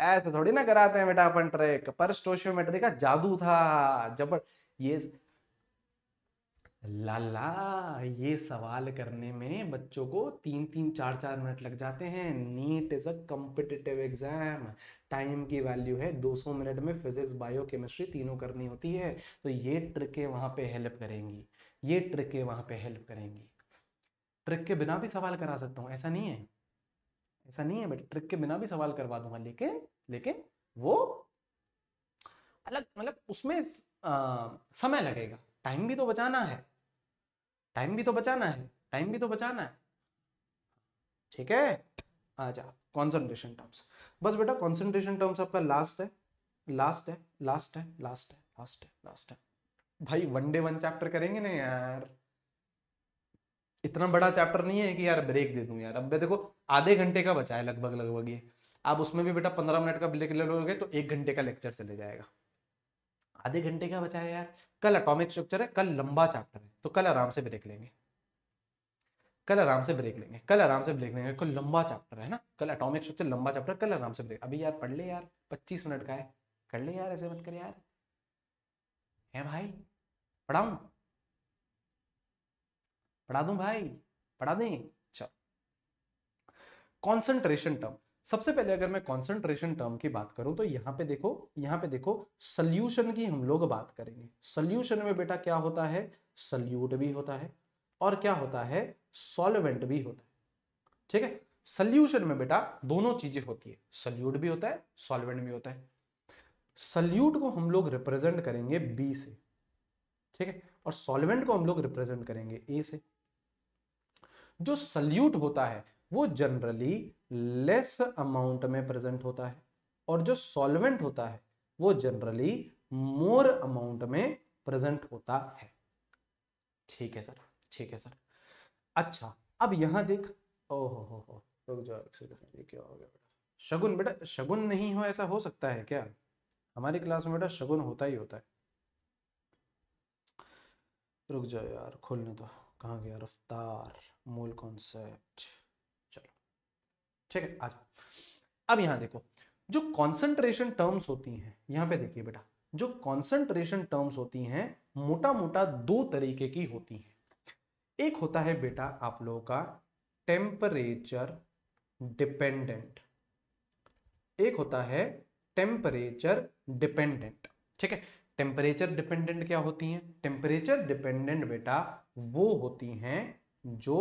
ऐसे थोड़ी ना कराते हैं बेटा अपन ट्रैक स्टोशियोमेट्री का जादू था जबर ये लाला ये सवाल करने में बच्चों को तीन तीन चार चार मिनट लग जाते हैं NEET is a competitive exam time की वैल्यू है 200 मिनट में फिजिक्स बायो केमिस्ट्री तीनों करनी होती है तो ये ट्रिकें वहां पे हेल्प करेंगी ये ट्रिकें वहां पे हेल्प करेंगी ट्रिक के बिना भी सवाल करा सकता हूँ ऐसा नहीं है ऐसा नहीं है बेटा ट्रिक के बिना भी सवाल करवा दूंगा लेकिन लेकिन वो अलग मतलब उसमें आ, समय लगेगा टाइम भी तो बचाना है टाइम भी तो बचाना है टाइम भी तो बचाना है ठीक है अच्छा कॉन्सेंट्रेशन टर्म्स बस बेटा कॉन्सेंट्रेशन टर्म्स आपका लास्ट है लास्ट है लास्ट है लास्ट है लास्ट है लास्ट है भाई वन डे वन चैप्टर करेंगे ना यार इतना बड़ा चैप्टर नहीं है कि यार ब्रेक दे दूं यार अब देखो आधे घंटे का बचा है लगभग लगभग ये आप उसमें भी बेटा पंद्रह मिनट का ब्रेक ले लोगे तो एक घंटे का लेक्चर चले जाएगा आधे घंटे का बचा है यार कल अटोमिक स्ट्रक्चर है कल लंबा चैप्टर है तो कल आराम से ब्रेक लेंगे कल आराम से ब्रेक लेंगे कल आराम से ब्रेक लेंगे कल लंबा चैप्टर है ना कल अटोमिक स्ट्रक्चर लंबा चैप्टर कल आराम से ब्रेक अभी यार पढ़ ले यार पच्चीस मिनट का है कर ले यार ऐसे बनकर यार है भाई पढ़ाऊ पढ़ा दूं भाई पढ़ा दें चलो कॉन्सेंट्रेशन टर्म सबसे पहले अगर मैं कॉन्सेंट्रेशन टर्म की बात करूं तो यहां पे देखो यहां पे देखो सल्यूशन की हम लोग बात करेंगे सल्यूशन में बेटा क्या होता है सल्यूट भी होता है और क्या होता है सॉल्वेंट भी होता है ठीक है सल्यूशन में बेटा दोनों चीजें होती है सल्यूट भी होता है सॉल्वेंट भी होता है सल्यूट को हम लोग रिप्रेजेंट करेंगे बी से ठीक है और सॉल्वेंट को हम लोग रिप्रेजेंट करेंगे ए से जो सल्यूट होता है वो जनरली लेस अमाउंट में प्रेजेंट होता है और जो सॉल्वेंट होता है वो जनरली मोर अमाउंट में प्रेजेंट होता है ठीक है सर ठीक है सर अच्छा अब यहां देख ओह हो हो रुक जाओ एक सेकंड ये क्या हो गया शगुन बेटा शगुन नहीं हो ऐसा हो सकता है क्या हमारी क्लास में बेटा शगुन होता ही होता है रुक जाओ यार खोलने दो तो। कहाँ गया रफ्तार मूल कॉन्सेप्ट चलो ठीक है आज अब यहाँ देखो जो कॉन्सेंट्रेशन टर्म्स होती हैं यहाँ पे देखिए बेटा जो कॉन्सेंट्रेशन टर्म्स होती हैं मोटा मोटा दो तरीके की होती हैं एक होता है बेटा आप लोगों का टेम्परेचर डिपेंडेंट एक होता है टेम्परेचर डिपेंडेंट ठीक है टेम्परेचर डिपेंडेंट क्या होती हैं टेम्परेचर डिपेंडेंट बेटा वो होती हैं जो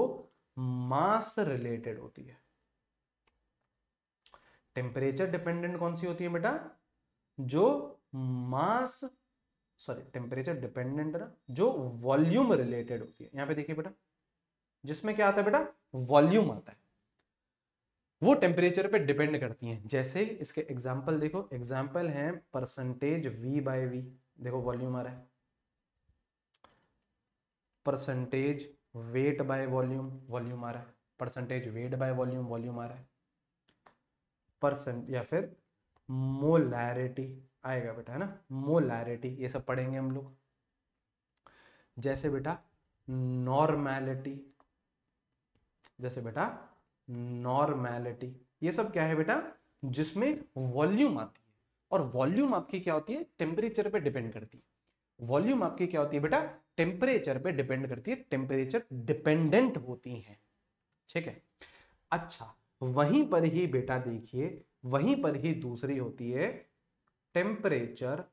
मास रिलेटेड होती है टेम्परेचर डिपेंडेंट कौन सी होती है बेटा जो मास सॉरी टेम्परेचर डिपेंडेंट ना जो वॉल्यूम रिलेटेड होती है यहां पे देखिए बेटा जिसमें क्या आता है बेटा वॉल्यूम आता है वो टेम्परेचर पे डिपेंड करती हैं जैसे इसके एग्जाम्पल देखो एग्जाम्पल है परसेंटेज वी बाय वी देखो वॉल्यूम आ रहा है percentage weight by volume volume आ रहा है percentage weight by volume volume आ रहा है परसेंट या फिर मोलैरिटी आएगा बेटा है ना मोलैरिटी ये सब पढ़ेंगे हम लोग जैसे बेटा नॉर्मैलिटी जैसे बेटा नॉर्मैलिटी ये सब क्या है बेटा जिसमें वॉल्यूम आती है और वॉल्यूम आपकी क्या होती है टेम्परेचर पे डिपेंड करती है वॉल्यूम आपकी क्या होती है बेटा टेम्परेचर पे डिपेंड करती है टेम्परेचर डिपेंडेंट होती हैं ठीक है अच्छा वहीं पर ही बेटा देखिए वहीं पर ही दूसरी होती है temperature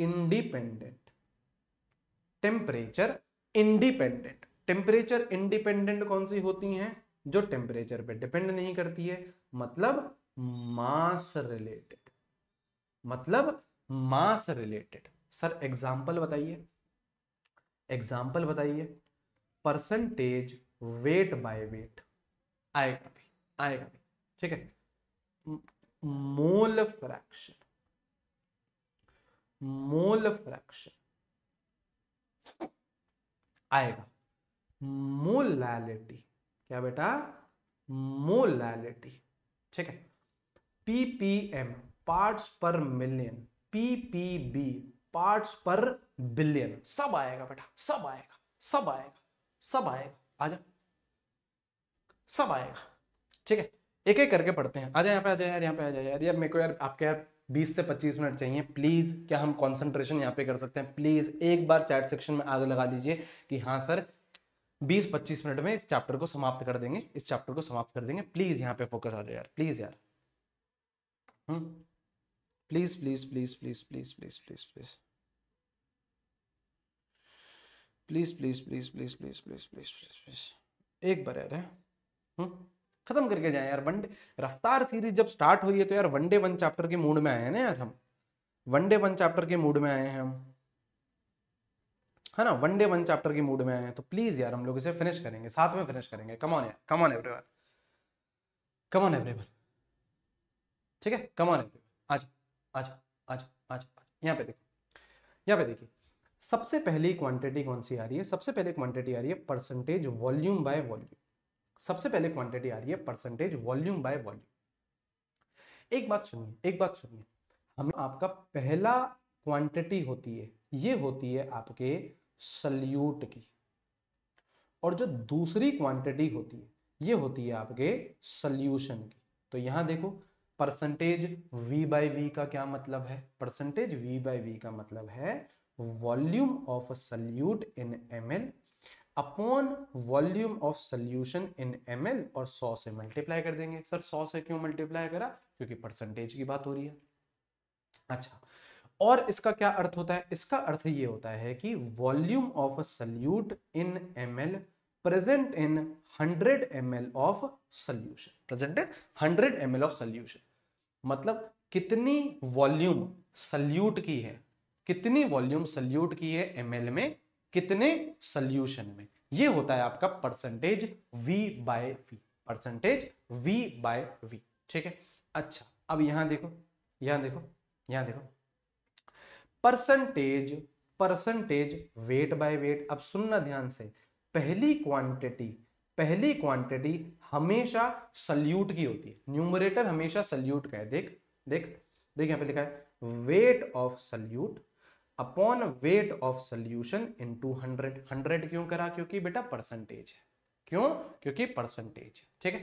independent temperature independent temperature independent कौन सी होती हैं जो टेम्परेचर पे डिपेंड नहीं करती है मतलब मास रिलेटेड मतलब मास रिलेटेड सर एग्जाम्पल बताइए एग्जाम्पल बताइए परसेंटेज वेट बाय वेट आएगा भी आएगा भी ठीक है मोल फ्रैक्शन मोल फ्रैक्शन आएगा मोलैलिटी क्या बेटा मोलैलिटी ठीक है PPM parts per million PPB parts per billion सब आएगा बेटा सब आएगा सब आएगा सब आएगा जा सब आएगा ठीक है एक एक करके पढ़ते हैं आजा यहाँ पे जाए यार यहाँ पे जाए यार यार मेरे को यार आपके यार 20 से 25 मिनट चाहिए प्लीज़ क्या हम कंसंट्रेशन यहाँ पे कर सकते हैं प्लीज़ एक बार चैट सेक्शन में आगे लगा दीजिए कि हाँ सर 20-25 मिनट में इस चैप्टर को समाप्त कर देंगे इस चैप्टर को समाप्त कर देंगे प्लीज़ यहाँ पे फोकस आ जाए यार प्लीज़ यार please hmm. Please please please please please please please please please please please please please please please please एक बार यार है हम्म? ख़त्म करके जाए यार वनडे रफ्तार सीरीज जब स्टार्ट हुई है तो यार वनडे वन चैप्टर के मूड में आए हैं ना यार हम वनडे वन चैप्टर के मूड में आए हैं हम है ना वनडे वन चैप्टर के मूड में आए हैं तो प्लीज यार हम लोग इसे फिनिश करेंगे साथ में फिनिश करेंगे कमॉन यार come on everyone come on everyone ठीक है कमॉन एवरी एवरीवन आज आज आज आज यहाँ पे देखो यहाँ पे देखिए सबसे पहली क्वांटिटी कौन सी आ रही है सबसे पहले क्वांटिटी आ रही है परसेंटेज वॉल्यूम बाय वॉल्यूम सबसे पहले क्वांटिटी आ रही है परसेंटेज वॉल्यूम बाय वॉल्यूम एक बात सुनिए एक बात सुनिए हमें आपका पहला क्वांटिटी होती है ये होती है आपके सल्यूट की और जो दूसरी क्वांटिटी होती है ये होती है आपके सल्यूशन की तो यहां देखो परसेंटेज वी बाई वी का क्या मतलब है परसेंटेज वी बाई वी का मतलब है volume of solute in M L upon volume of solution in M और 100 से मल्टीप्लाई कर देंगे सर 100 से क्यों मल्टीप्लाई करा क्योंकि परसेंटेज की बात हो रही है अच्छा और इसका क्या अर्थ होता है इसका अर्थ ये होता है कि volume of a solute in M L present in 100 M L of solution presented 100 M L of solution मतलब कितनी वॉल्यूम सल्यूट की है कितनी वॉल्यूम सल्यूट की है एम में कितने सल्यूशन में ये होता है आपका percentage V by V percentage V by V ठीक है अच्छा अब यहां देखो यहां देखो यहां देखो percentage percentage weight by weight अब सुनना ध्यान से पहली क्वांटिटी पहली क्वांटिटी हमेशा सल्यूट की होती है न्यूमरेटर हमेशा सल्यूट का है देख देख देख यहां पे लिखा है weight of solute upon weight of solution into hundred hundred क्यों करा क्योंकि बेटा परसेंटेज है क्यों क्योंकि परसेंटेज ठीक है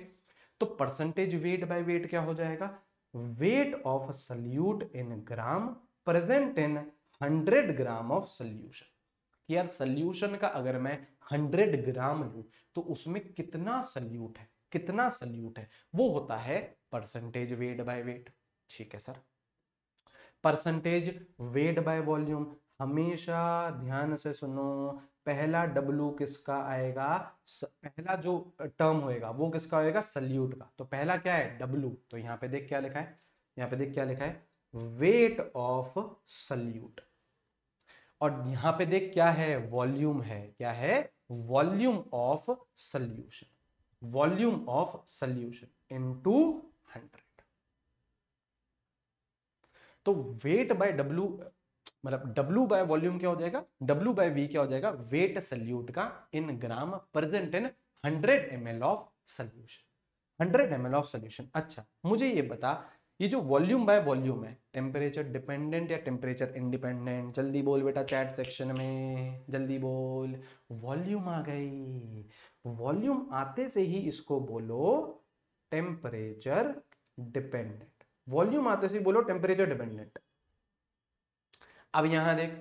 तो परसेंटेज वेट बाय वेट क्या हो जाएगा weight of solute in gram present in hundred gram of solution यार सल्यूशन का अगर मैं हंड्रेड ग्राम लू तो उसमें कितना सल्यूट है कितना सल्यूट है वो होता है परसेंटेज वेट बाय वेट ठीक है sir percentage weight by volume हमेशा ध्यान से सुनो पहला डब्लू किसका आएगा पहला जो टर्म होएगा वो किसका होएगा सल्यूट का तो पहला क्या है डब्लू तो यहाँ पे देख क्या लिखा है यहाँ पे देख क्या लिखा है वेट ऑफ सल्यूट और यहाँ पे देख क्या है वॉल्यूम है क्या है volume of solution volume of solution into hundred तो वेट बाय डब्ल्यू मतलब डब्ल्यू बाय वॉल्यूम क्या हो जाएगा डब्ल्यू बाय वी क्या हो जाएगा वेट सल्यूट का in gram present in hundred M L of solution hundred M L of solution अच्छा मुझे ये बता ये जो वॉल्यूम बाय वॉल्यूम है टेम्परेचर डिपेंडेंट या टेम्परेचर इंडिपेंडेंट जल्दी बोल बेटा चैट सेक्शन में जल्दी बोल वॉल्यूम आ गई वॉल्यूम आते से ही इसको बोलो टेम्परेचर डिपेंडेंट वॉल्यूम आते से बोलो टेम्परेचर डिपेंडेंट अब यहां देख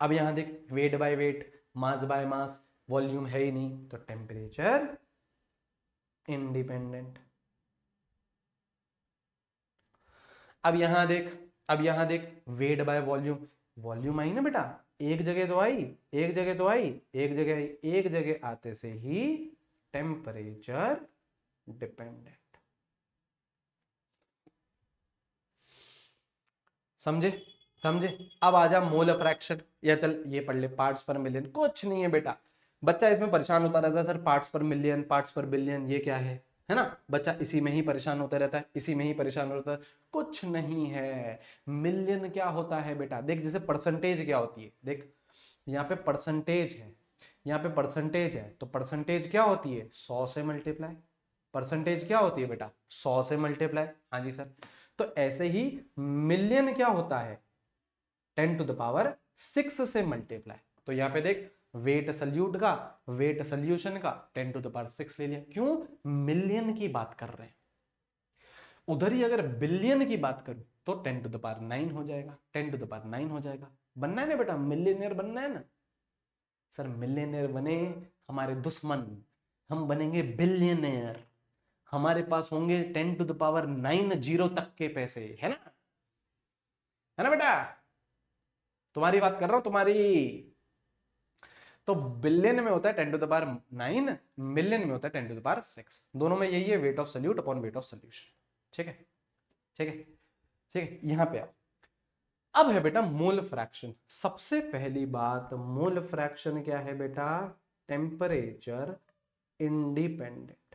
अब यहां देख weight by weight mass by mass volume है ही नहीं तो टेम्परेचर इंडिपेंडेंट अब यहां देख अब यहां देख वेट बाय वॉल्यूम वॉल्यूम आई ना बेटा एक जगह तो आई एक जगह तो आई एक जगह आई एक जगह आते से ही टेम्परेचर डिपेंडेंट समझे समझे अब आ जा मोल फ्रैक्शन या चल ये पढ़ ले पार्ट्स पर मिलियन कुछ नहीं है बेटा बच्चा इसमें परेशान होता रहता है sir parts per million parts per billion ये क्या है है ना बच्चा इसी में ही परेशान होता रहता है इसी में ही परेशान होता है कुछ नहीं है मिलियन क्या होता है बेटा देख जैसे परसेंटेज क्या होती है देख यहाँ पे परसेंटेज है यहाँ पे परसेंटेज है तो परसेंटेज क्या होती है सौ से मल्टीप्लाई परसेंटेज क्या होती है बेटा सौ से मल्टीप्लाई हाँ जी सर तो ऐसे ही मिलियन क्या होता है ten to the power six से मल्टीप्लाई तो यहां पे देख वेट सल्यूट का वेट सल्यूशन का ten to the power six ले लिया क्यों मिलियन की बात कर रहे हैं उधर ही अगर बिलियन की बात करूं तो ten to the power nine हो जाएगा ten to the power nine हो जाएगा बनना है ना बेटा मिलियनियर बनना है ना सर मिलियनियर बने हमारे दुश्मन हम बनेंगे बिलियनियर हमारे पास होंगे ten to the power nine zero तक के पैसे है ना है ना बेटा तुम्हारी बात कर रहा हूं तुम्हारी तो बिलियन में होता है ten to the power nine million में होता है ten to the power six दोनों में यही है weight of solute upon weight of solution ठीक है ठीक है ठीक है यहां पे आओ अब है बेटा मूल फ्रैक्शन सबसे पहली बात मूल फ्रैक्शन क्या है बेटा टेम्परेचर इंडिपेंडेंट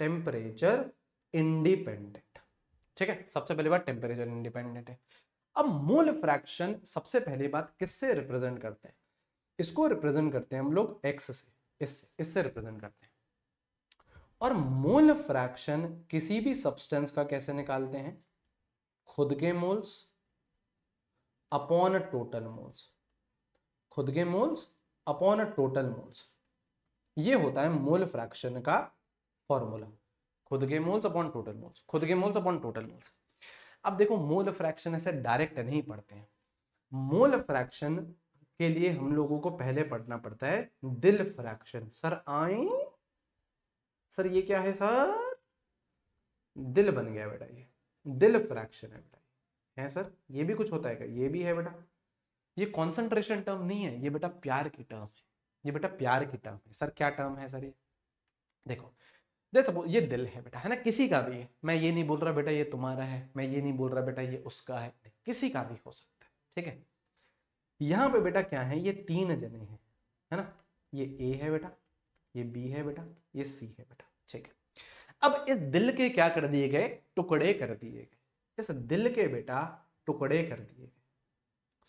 टेम्परेचर इंडिपेंडेंट ठीक है सबसे पहली बात टेम्परेचर इंडिपेंडेंट है अब मूल फ्रैक्शन सबसे पहली बात किससे रिप्रेजेंट करते हैं इसको रिप्रेजेंट करते हैं हम लोग एक्स से इस इससे रिप्रेजेंट करते हैं और मूल फ्रैक्शन किसी भी सब्सटेंस का कैसे निकालते हैं खुद के मोल्स अपॉन टोटल मोल्स खुद के मोल्स अपॉन टोटल मोल्स ये होता है मूल फ्रैक्शन का फॉर्मूला खुद के मोल्स अपॉन टोटल मोल्स खुद के मोल्स अपॉन टोटल मोल्स अब देखो मोल फ्रैक्शन ऐसे डायरेक्ट नहीं पढ़ते हैं मोल फ्रैक्शन के लिए हम लोगों को पहले पढ़ना पड़ता है दिल फ्रैक्शन सर आई सर ये क्या है सर दिल बन गया बेटा ये दिल फ्रैक्शन है बेटा है सर ये भी कुछ होता है क्या ये भी है बेटा ये कॉन्सेंट्रेशन टर्म नहीं है ये बेटा प्यार की टर्म है ये बेटा प्यार की टर्म है सर क्या टर्म है सर ये देखो दे ये दिल है बेटा है ना किसी का भी है मैं ये नहीं बोल रहा बेटा ये तुम्हारा है मैं ये नहीं बोल रहा बेटा ये उसका है किसी का भी हो सकता है ठीक है यहाँ पे बेटा क्या है ये तीन जने हैं है ना ये ए है बेटा ये बी है बेटा ये सी है बेटा ठीक है अब इस दिल के क्या कर दिए गए टुकड़े कर दिए गए इस दिल के बेटा टुकड़े कर दिए गए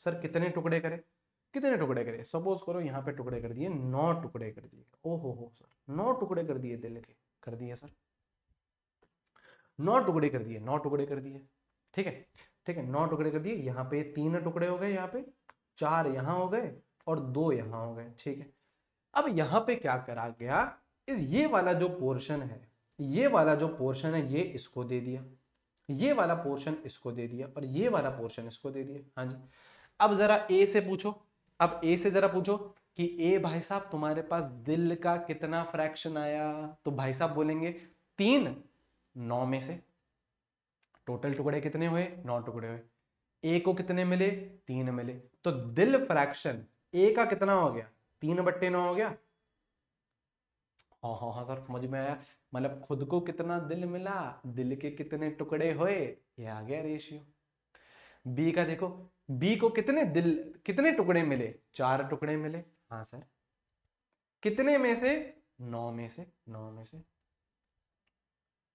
सर कितने टुकड़े करे कितने टुकड़े करे सपोज करो यहाँ पे टुकड़े कर दिए नौ टुकड़े कर दिए ओहो हो सर नौ टुकड़े कर दिए दिल के कर दिए सर नौ टुकड़े कर दिए नौ टुकड़े कर दिए ठीक है ठीक है नौ टुकड़े कर दिए यहाँ पे तीन टुकड़े हो गए यहाँ पे चार यहाँ हो गए और दो यहाँ हो गए ठीक है अब यहाँ पे क्या करा गया इस ये वाला जो पोर्शन है ये वाला जो पोर्शन है ये इसको दे दिया ये वाला पोर्शन इसको दे दिया और ये वाला पोर्शन इसको दे दिया हाँ जी अब जरा ए से पूछो अब ए से जरा पूछो कि ए भाई साहब तुम्हारे पास दिल का कितना फ्रैक्शन आया तो भाई साहब बोलेंगे तीन नौ में से टोटल टुकड़े कितने हुए नौ टुकड़े हुए ए को कितने मिले तीन मिले तो दिल फ्रैक्शन ए का कितना हो गया तीन बट्टे नौ हो गया हाँ हाँ हाँ सर समझ में आया मतलब खुद को कितना दिल मिला दिल के कितने टुकड़े हुए ये आ गया रेशियो बी का देखो बी को कितने दिल कितने टुकड़े मिले चार टुकड़े मिले हाँ सर कितने में से नौ में से नौ में से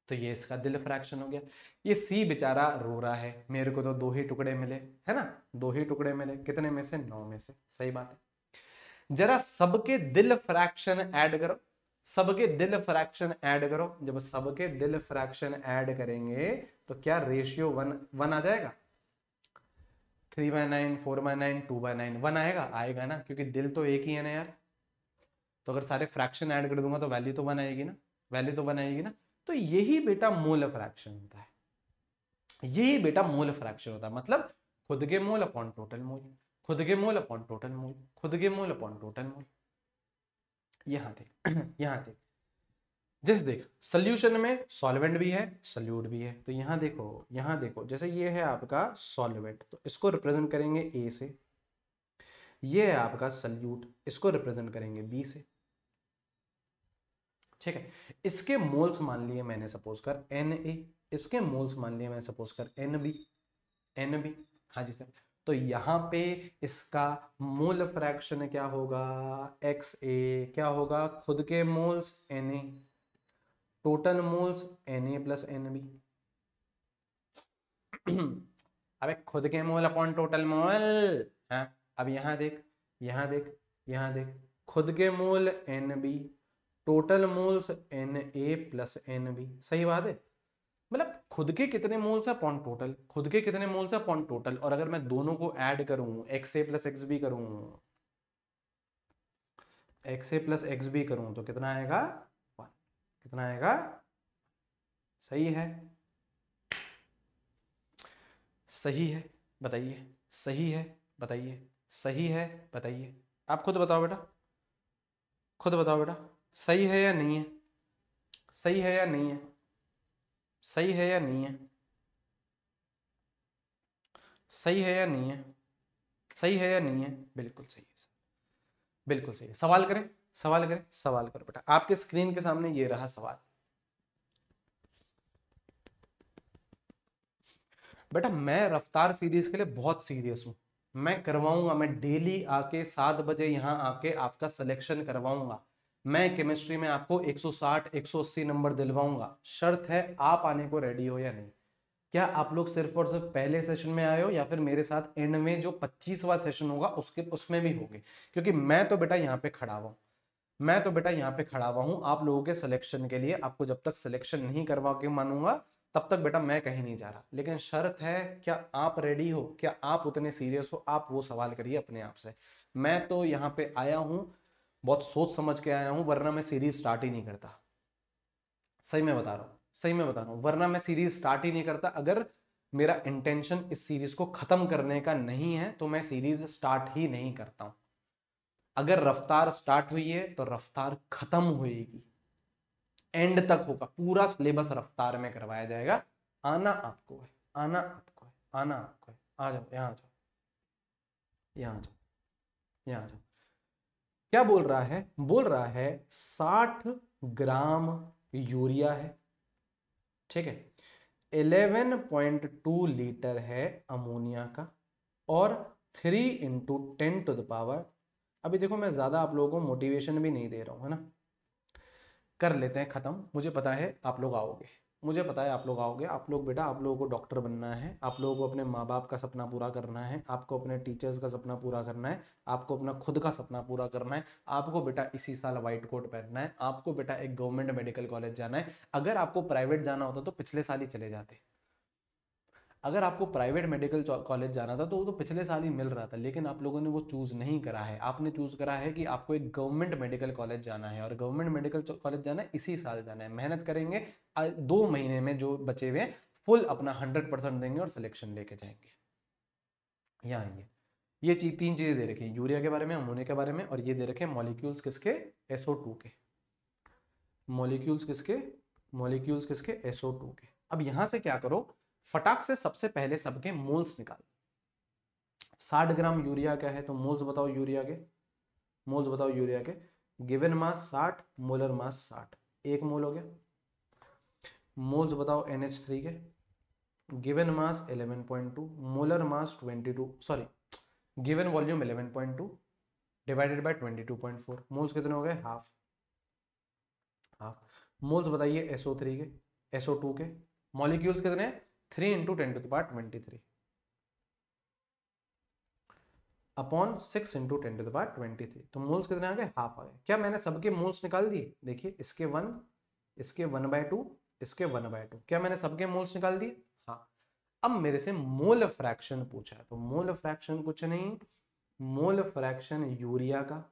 तो ये इसका दिल फ्रैक्शन हो गया ये सी बेचारा रो रहा है मेरे को तो दो ही टुकड़े मिले है ना दो ही टुकड़े मिले कितने में से नौ में से सही बात है जरा सबके दिल फ्रैक्शन ऐड करो सबके दिल फ्रैक्शन ऐड करो जब सबके दिल फ्रैक्शन ऐड करेंगे तो क्या रेशियो वन वन आ जाएगा three by nine four by nine two by nine one आएगा आएगा ना क्योंकि दिल तो एक ही है ना यार तो अगर सारे फ्रैक्शन ऐड कर दूंगा तो वैल्यू तो वन आएगी ना वैल्यू तो वन आएगी ना तो यही बेटा मोल फ्रैक्शन होता है यही बेटा मोल फ्रैक्शन होता है मतलब खुद के मोल अपॉन टोटल मोल खुद के मोल अपॉन टोटल मोल खुद के मोल अपॉन टोटल मोल यहाँ देख यहाँ देख जैसे देख सोल्यूशन में सॉल्वेंट भी है सल्यूट भी है तो यहां देखो यहां देखो जैसे ये है आपका सॉल्वेंट तो इसको रिप्रेजेंट करेंगे ए से ये है आपका सल्यूट इसको रिप्रेजेंट करेंगे बी से ठीक है इसके मोल्स मान लिए मैंने सपोज कर एन ए इसके मोल्स मान लिए मैंने सपोज कर एन बी एन बी हाँ जी सर तो यहां पे इसका मोल फ्रैक्शन क्या होगा एक्स ए क्या होगा खुद के moles N A total moles N A plus N B अब खुद के मोल अपॉन टोटल मोल हाँ अब यहां देख यहां देख यहां देख खुद के mole N B total moles N A plus N B सही बात है मतलब खुद के कितने मोल्स अपॉन टोटल खुद के कितने मोल्स अपॉन टोटल और अगर मैं दोनों को ऐड करूं X A plus X B करूं X A plus X B करूं तो कितना आएगा कितना आएगा सही है सही है बताइए सही है बताइए सही है बताइए आप खुद बताओ बेटा खुद बताओ बेटा सही है या नहीं है सही है या नहीं है सही है या नहीं है सही है या नहीं है सही है या नहीं है बिल्कुल सही है बिल्कुल सही है सवाल करें सवाल करें सवाल करो बेटा आपके स्क्रीन के सामने ये रहा सवाल बेटा मैं रफ्तार सीरीज के लिए बहुत सीरियस हूं मैं करवाऊंगा मैं डेली आके सात बजे यहाँ आके आपका सिलेक्शन करवाऊंगा मैं केमिस्ट्री में आपको 160 180 नंबर दिलवाऊंगा शर्त है आप आने को रेडी हो या नहीं क्या आप लोग सिर्फ और सिर्फ पहले सेशन में आए हो या फिर मेरे साथ एंड में जो पच्चीसवा सेशन होगा उसके उसमें भी होगे क्योंकि मैं तो बेटा यहाँ पे खड़ा हुआ मैं तो बेटा यहाँ पे खड़ा हुआ हूँ आप लोगों के सिलेक्शन के लिए आपको जब तक सिलेक्शन नहीं करवा के मानूंगा तब तक बेटा मैं कहीं नहीं जा रहा लेकिन शर्त है क्या आप रेडी हो क्या आप उतने सीरियस हो आप वो सवाल करिए अपने आप से मैं तो यहाँ पे आया हूँ बहुत सोच समझ के आया हूँ वरना मैं सीरीज स्टार्ट ही नहीं करता सही में बता रहा हूँ सही में बता रहा हूँ वरना मैं सीरीज स्टार्ट ही नहीं करता अगर मेरा इंटेंशन इस सीरीज को खत्म करने का नहीं है तो मैं सीरीज स्टार्ट ही नहीं करता हूँ अगर रफ्तार स्टार्ट हुई है तो रफ्तार खत्म होएगी एंड तक होगा पूरा सिलेबस रफ्तार में करवाया जाएगा आना आपको है आना आपको है आना आपको है आ जाओ यहाँ आ जाओ यहाँ जाओ यहाँ आ जाओ क्या बोल रहा है बोल रहा है साठ ग्राम यूरिया है ठीक है 11.2 लीटर है अमोनिया का और 3 into ten to the power अभी देखो मैं ज़्यादा आप लोगों को मोटिवेशन भी नहीं दे रहा हूँ है ना कर लेते हैं ख़त्म मुझे पता है आप लोग आओगे मुझे पता है आप लोग आओगे आप लोग बेटा आप लोगों को डॉक्टर बनना है आप लोगों को अपने माँ बाप का सपना पूरा करना है आपको अपने टीचर्स का सपना पूरा करना है आपको अपना खुद का सपना पूरा करना है आपको बेटा इसी साल वाइट कोट पहनना है आपको बेटा एक गवर्नमेंट मेडिकल कॉलेज जाना है अगर आपको प्राइवेट जाना होता तो पिछले साल ही चले जाते अगर आपको प्राइवेट मेडिकल कॉलेज जाना था तो वो तो पिछले साल ही मिल रहा था लेकिन आप लोगों ने वो चूज़ नहीं करा है आपने चूज़ करा है कि आपको एक गवर्नमेंट मेडिकल कॉलेज जाना है और गवर्नमेंट मेडिकल कॉलेज जाना है इसी साल जाना है मेहनत करेंगे दो महीने में जो बचे हुए हैं फुल अपना हंड्रेड परसेंट देंगे और सिलेक्शन लेके जाएंगे यहाँ आएंगे ये चीज तीन चीज़ें दे रखी हैं यूरिया के बारे में अमोनिया के बारे में और ये दे रखे हैं मॉलिक्यूल्स किसके एसओ टू के मॉलिक्यूल्स किसके मॉलिक्यूल्स किसके एसओ टू के अब यहाँ से क्या करो फटाक से सबसे पहले सबके मोल्स निकाल साठ ग्राम यूरिया क्या है तो मोल्स बताओ यूरिया के मोल्स बताओ यूरिया के गिवन मास साठ मोलर मास साठ एक मोल हो गया मोल्स बताओ एन एच थ्री के given mass eleven point two molar mass twenty two sorry given volume eleven point two divided by twenty two point four moles कितने हो गए हाफ हाफ मोल्स बताइए एसओ थ्री के SO two के molecules कितने हैं three into ten to the power twenty three upon six into ten to the power twenty three तो moles कितने आ गए हाफ आ गए क्या मैंने सबके मोल्स निकाल दिए देखिए इसके वन इसके वन बाय टू इसके वन बाय टू क्या मैंने सबके मोल्स निकाल दिए हाँ अब मेरे से मोल फ्रैक्शन पूछा है तो मोल फ्रैक्शन कुछ नहीं मोल फ्रैक्शन यूरिया का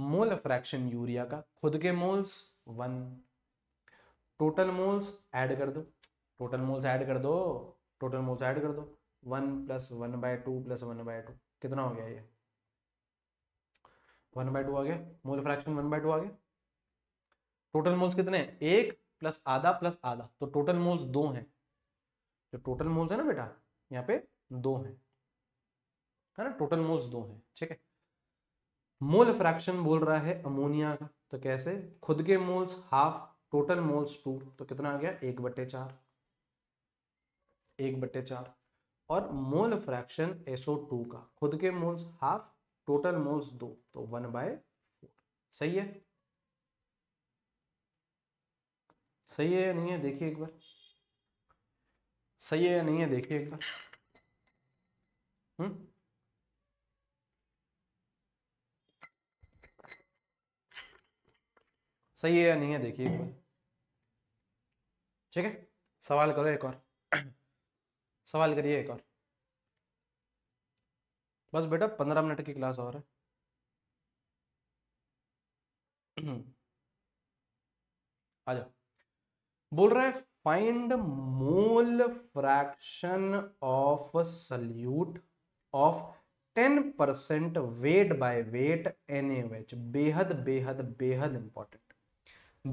मोल फ्रैक्शन यूरिया का खुद के moles one total moles add कर दो टोटल मोल्स ऐड कर दो टोटल मोल्स ऐड कर दो one plus one by two plus one by two कितना हो गया ये वन बाय टू आ गया mole fraction one by two आ गया टोटल मोल्स कितने हैं एक प्लस आधा प्लस आधा तो टोटल मोल्स दो हैं जो टोटल मोल्स है ना बेटा यहाँ पे दो हैं है ना टोटल मोल्स दो हैं ठीक है मोल फ्रैक्शन बोल रहा है अमोनिया का तो कैसे खुद के moles half total moles to तो कितना आ गया एक बटे चार एक बट्टे चार और मोल फ्रैक्शन एसओ टू का खुद के मोल्स हाफ टोटल मोल्स दो तो वन बाय फोर सही है सही है या नहीं है देखिए एक बार सही है या नहीं है देखिए एक बार हम्म सही है या नहीं है देखिए एक बार ठीक है सवाल करो एक और सवाल करिए एक और बस बेटा पंद्रह मिनट की क्लास और है आ जाओ बोल रहा है find mole fraction of solute of ten percent weight by weight N H बेहद बेहद बेहद इंपॉर्टेंट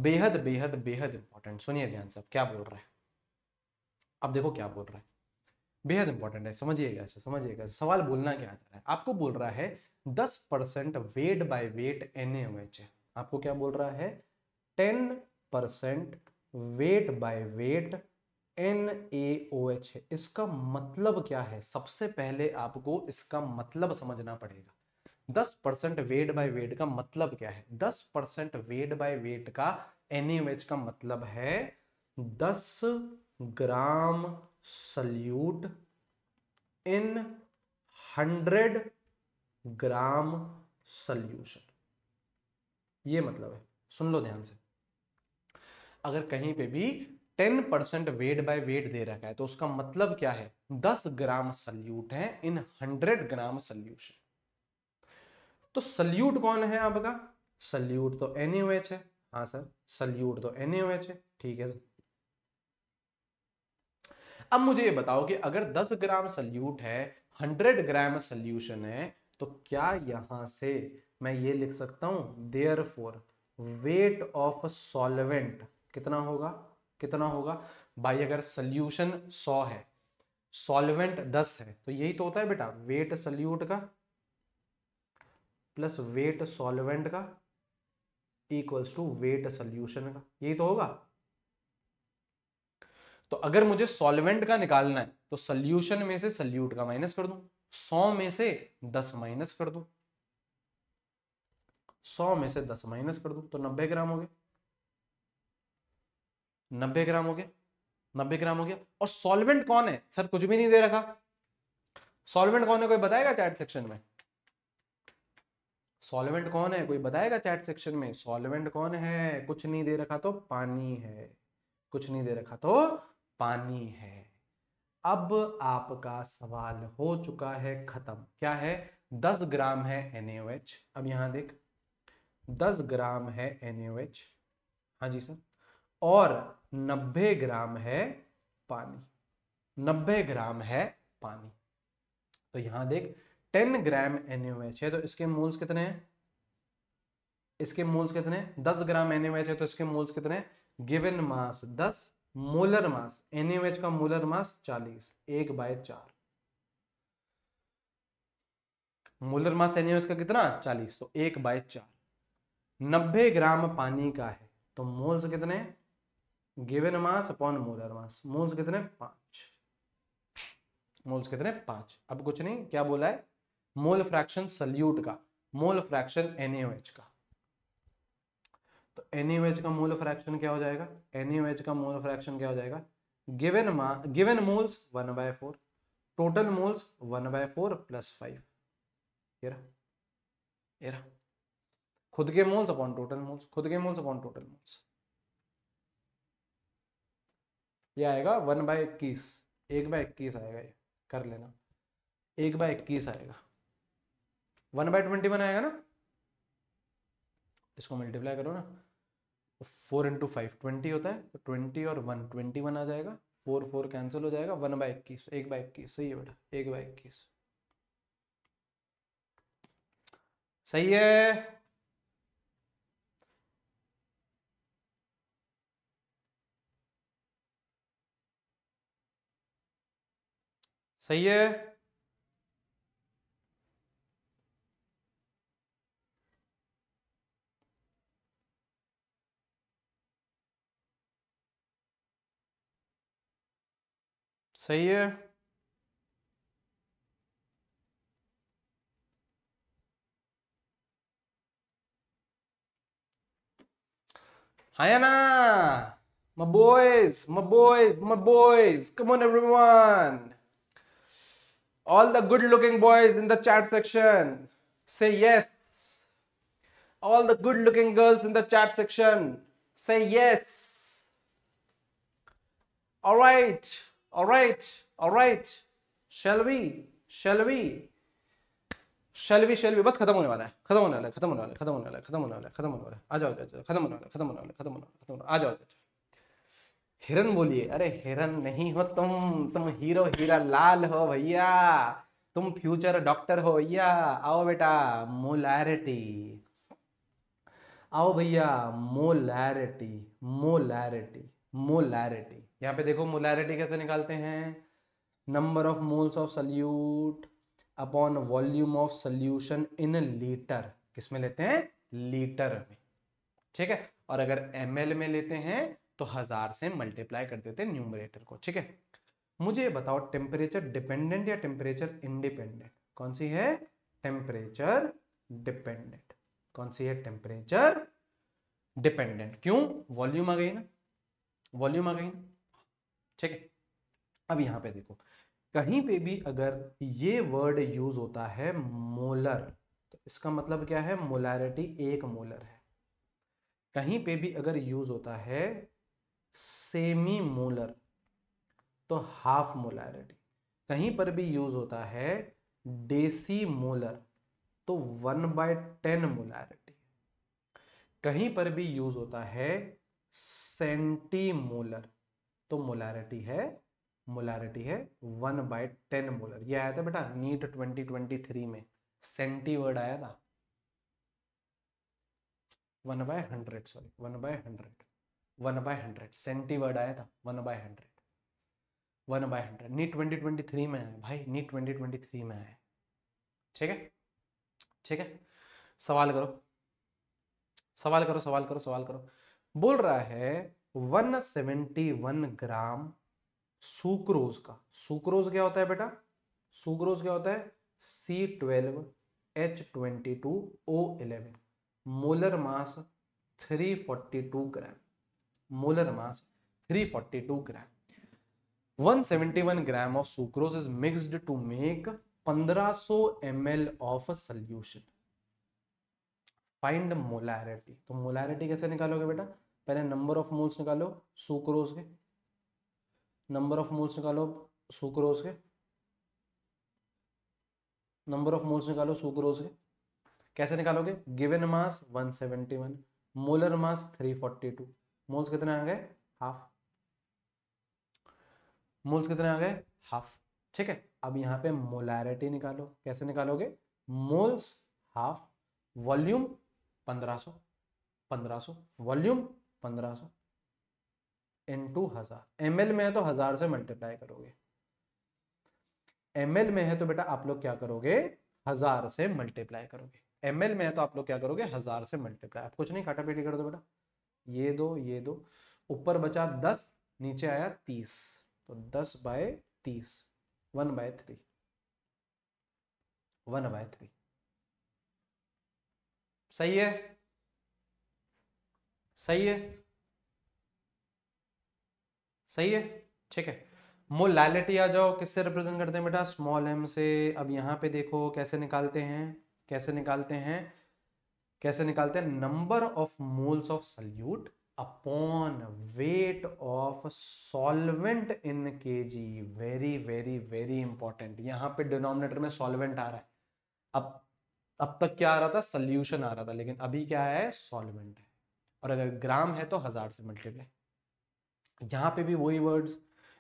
बेहद बेहद बेहद इंपॉर्टेंट सुनिए ध्यान से अब क्या बोल रहा है अब देखो क्या बोल रहा है बेहद इंपॉर्टेंट है समझिएगा इसे समझिएगा सवाल बोलना क्या आता है आपको बोल रहा है दस percent weight by weight N आपको क्या बोल रहा है ten percent weight by weight N A O H है इसका मतलब क्या है सबसे पहले आपको इसका मतलब समझना पड़ेगा दस परसेंट वेट बाय वेट का मतलब क्या है दस परसेंट वेट बाय वेट का एन का मतलब है दस gram solute in hundred gram solution ये मतलब है सुन लो ध्यान से अगर कहीं पे भी ten percent weight by weight दे रखा है तो उसका मतलब क्या है दस ग्राम सल्यूट है इन हंड्रेड ग्राम सल्यूशन तो सल्यूट कौन है आपका सल्यूट तो एन है हाँ सर सल्यूट तो एन है ठीक है सर अब मुझे ये बताओ कि अगर 10 ग्राम सल्यूट है 100 ग्राम सल्यूशन है तो क्या यहां से मैं ये लिख सकता हूं there therefore weight of solvent कितना होगा कितना होगा भाई अगर सल्यूशन 100 है सॉल्वेंट 10 है तो यही तो होता है बेटा वेट सल्यूट का प्लस वेट सॉल्वेंट का इक्वल्स टू वेट सोल्यूशन का यही तो होगा तो अगर मुझे सॉल्वेंट का निकालना है तो सोल्यूशन में से सल्यूट का माइनस कर दू सौ में से दस माइनस कर दू सौ में से दस माइनस कर दू तो नब्बे ग्राम हो गए नब्बे ग्राम हो गया नब्बे ग्राम हो गया और सॉल्वेंट कौन है सर कुछ भी नहीं दे रखा सॉल्वेंट कौन है कोई बताएगा चैट सेक्शन में सॉल्वेंट कौन है कोई बताएगा चैट सेक्शन में सॉल्वेंट कौन है कुछ नहीं दे रखा तो पानी है कुछ नहीं दे रखा तो पानी है अब आपका सवाल हो चुका है खत्म क्या है दस ग्राम है NaOH अब यहां देख दस ग्राम है NaOH हाँ जी सर और नब्बे ग्राम है पानी नब्बे ग्राम है पानी तो यहां देख टेन ग्राम NaOH है तो इसके मोल्स कितने हैं इसके मोल्स कितने दस ग्राम NaOH है तो इसके मोल्स कितने गिवन मास दस मोलर मास एनएमएच का मोलर मास चालीस एक बाय चार मोलर मास एनएमएच का कितना चालीस तो एक बाय चार नब्बे ग्राम पानी का है तो मोल्स कितने given mass upon molar mass moles कितने पांच मोल्स कितने पांच अब कुछ नहीं क्या बोला है मोल फ्रैक्शन सल्यूट का मोल फ्रैक्शन एनएच का एन यू एच का मूल फ्रैक्शन क्या हो जाएगा एन यू एच का मूल फ्रैक्शन क्या हो जाएगा given given moles one by four total moles one by four plus five खुद के मूल्स अपॉन टोटल मूल्स खुद के मूल्स अपॉन टोटल मूल्स ये आएगा वन बाय इक्कीस एक बाय इक्कीस आएगा ये कर लेना एक बाय इक्कीस आएगा वन बाय ट्वेंटी वन आएगा ना इसको मल्टीप्लाई करो ना फोर इंटू फाइव ट्वेंटी होता है तो ट्वेंटी और वन ट्वेंटी वन आ जाएगा फोर फोर कैंसिल हो जाएगा वन बाई इक्कीस एक बाई इक्कीस सही है बेटा एक बाय इक्कीस सही है सही है सही है Ayana! My boys, my boys, my boys. Come on, everyone. All the good looking boys in the chat section, say yes. All the good looking girls in the chat section, say yes. All right. All right, all right. Shall we? Shall we? Shall we? Shall we? बस खत्म होने वाला है खत्म होने वाला है खत्म होने वाला है खत्म होने वाला है खत्म होने वाला है खत्म होने वाला है आ जाओ जाओ खत्म होने वाला खत्म होने वाला खत्म होने वाला खत्म आ जाओ जाओ हिरन बोलिए अरे हिरन नहीं हो तुम तुम हीरो हीरा लाल हो भैया तुम फ्यूचर डॉक्टर हो भैया आओ बेटा मोलैरिटी आओ भैया मोलैरिटी मोलैरिटी मोलैरिटी यहाँ पे देखो मोलैरिटी कैसे निकालते हैं number of moles of solute upon volume of solution in litre किसमें लेते हैं लीटर में ठीक है और अगर एम में लेते हैं तो हजार से मल्टीप्लाई कर देते हैं न्यूमरेटर को ठीक है मुझे बताओ टेम्परेचर डिपेंडेंट या टेम्परेचर इंडिपेंडेंट कौन सी है टेम्परेचर डिपेंडेंट कौन सी है टेम्परेचर डिपेंडेंट क्यों वॉल्यूम आ गई ना वॉल्यूम आ गई ना ठीक है अब यहां पे देखो कहीं पे भी अगर ये वर्ड यूज होता है मोलर तो इसका मतलब क्या है मोलैरिटी एक मोलर है कहीं पे भी अगर यूज होता है सेमी मोलर तो हाफ मोलैरिटी कहीं पर भी यूज होता है डेसी मोलर तो वन बाय टेन मोलैरिटी कहीं पर भी यूज होता है सेंटी मोलर तो मोलारिटी है मोलारिटी है वन बाय टेन मोलर ये आया था बेटा नीट ट्वेंटी ट्वेंटी थ्री में सेंटी वर्ड आया था one by hundred sorry one by hundred one by hundred centi word आया था one by hundred one by hundred NEET twenty twenty three में आया भाई नीट ट्वेंटी ट्वेंटी थ्री में आया ठीक है ठीक है सवाल करो सवाल करो सवाल करो सवाल करो बोल रहा है 171 ग्राम सुक्रोज का सुक्रोज क्या होता है बेटा सुक्रोज क्या होता है C twelve H twenty two O eleven molar mass 342 gram molar mass 342 gram 171 gram of sucrose is mixed to make 1500 ml of solution find molarity तो मोलैरिटी कैसे निकालोगे बेटा पहले नंबर ऑफ मूल्स निकालो सुक्रोज के नंबर ऑफ मूल्स निकालो sucrose के number of moles निकालो सुक्रोज के कैसे निकालोगे given mass 171 molar mass 342 moles कितने आ गए हाफ मोल्स कितने आ गए हाफ ठीक है अब यहां पे मोलैरिटी निकालो कैसे निकालोगे मोल्स हाफ वॉल्यूम 1500 1500 वॉल्यूम पंद्रह सौ इन टू हज़ार एम में है तो हज़ार से मल्टीप्लाई करोगे एम में है तो बेटा आप लोग क्या करोगे हज़ार से मल्टीप्लाई करोगे एम में है तो आप लोग क्या करोगे हज़ार से मल्टीप्लाई आप कुछ नहीं काटा पेटी कर दो बेटा ये दो ये दो ऊपर बचा दस नीचे आया तीस तो दस बाय तीस one by three one by three सही है सही है सही है ठीक है मोलैलिटी आ जाओ किससे रिप्रेजेंट करते हैं बेटा स्मॉल एम से अब यहां पे देखो कैसे निकालते हैं कैसे निकालते हैं कैसे निकालते हैं number of moles of solute upon weight of solvent in K G very very very important यहां पे डिनोमिनेटर में सॉल्वेंट आ रहा है अब अब तक क्या आ रहा था सल्यूशन आ रहा था लेकिन अभी क्या है सॉल्वेंट है और अगर ग्राम है तो हज़ार से मल्टीप्लाई यहाँ पे भी वही वर्ड्स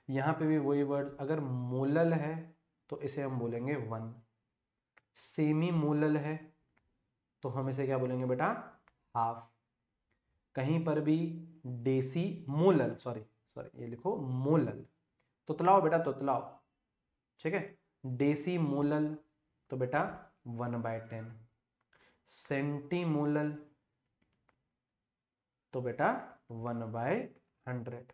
यहाँ पे भी वही वर्ड्स अगर मोलल है तो इसे हम बोलेंगे वन सेमी मोलल है तो हम इसे क्या बोलेंगे बेटा हाफ कहीं पर भी डेसी मोलल सॉरी सॉरी ये लिखो मोलल तलाओ बेटा तलाओ ठीक है डेसी मोलल तो बेटा one by ten centi molal तो बेटा वन बाय हंड्रेड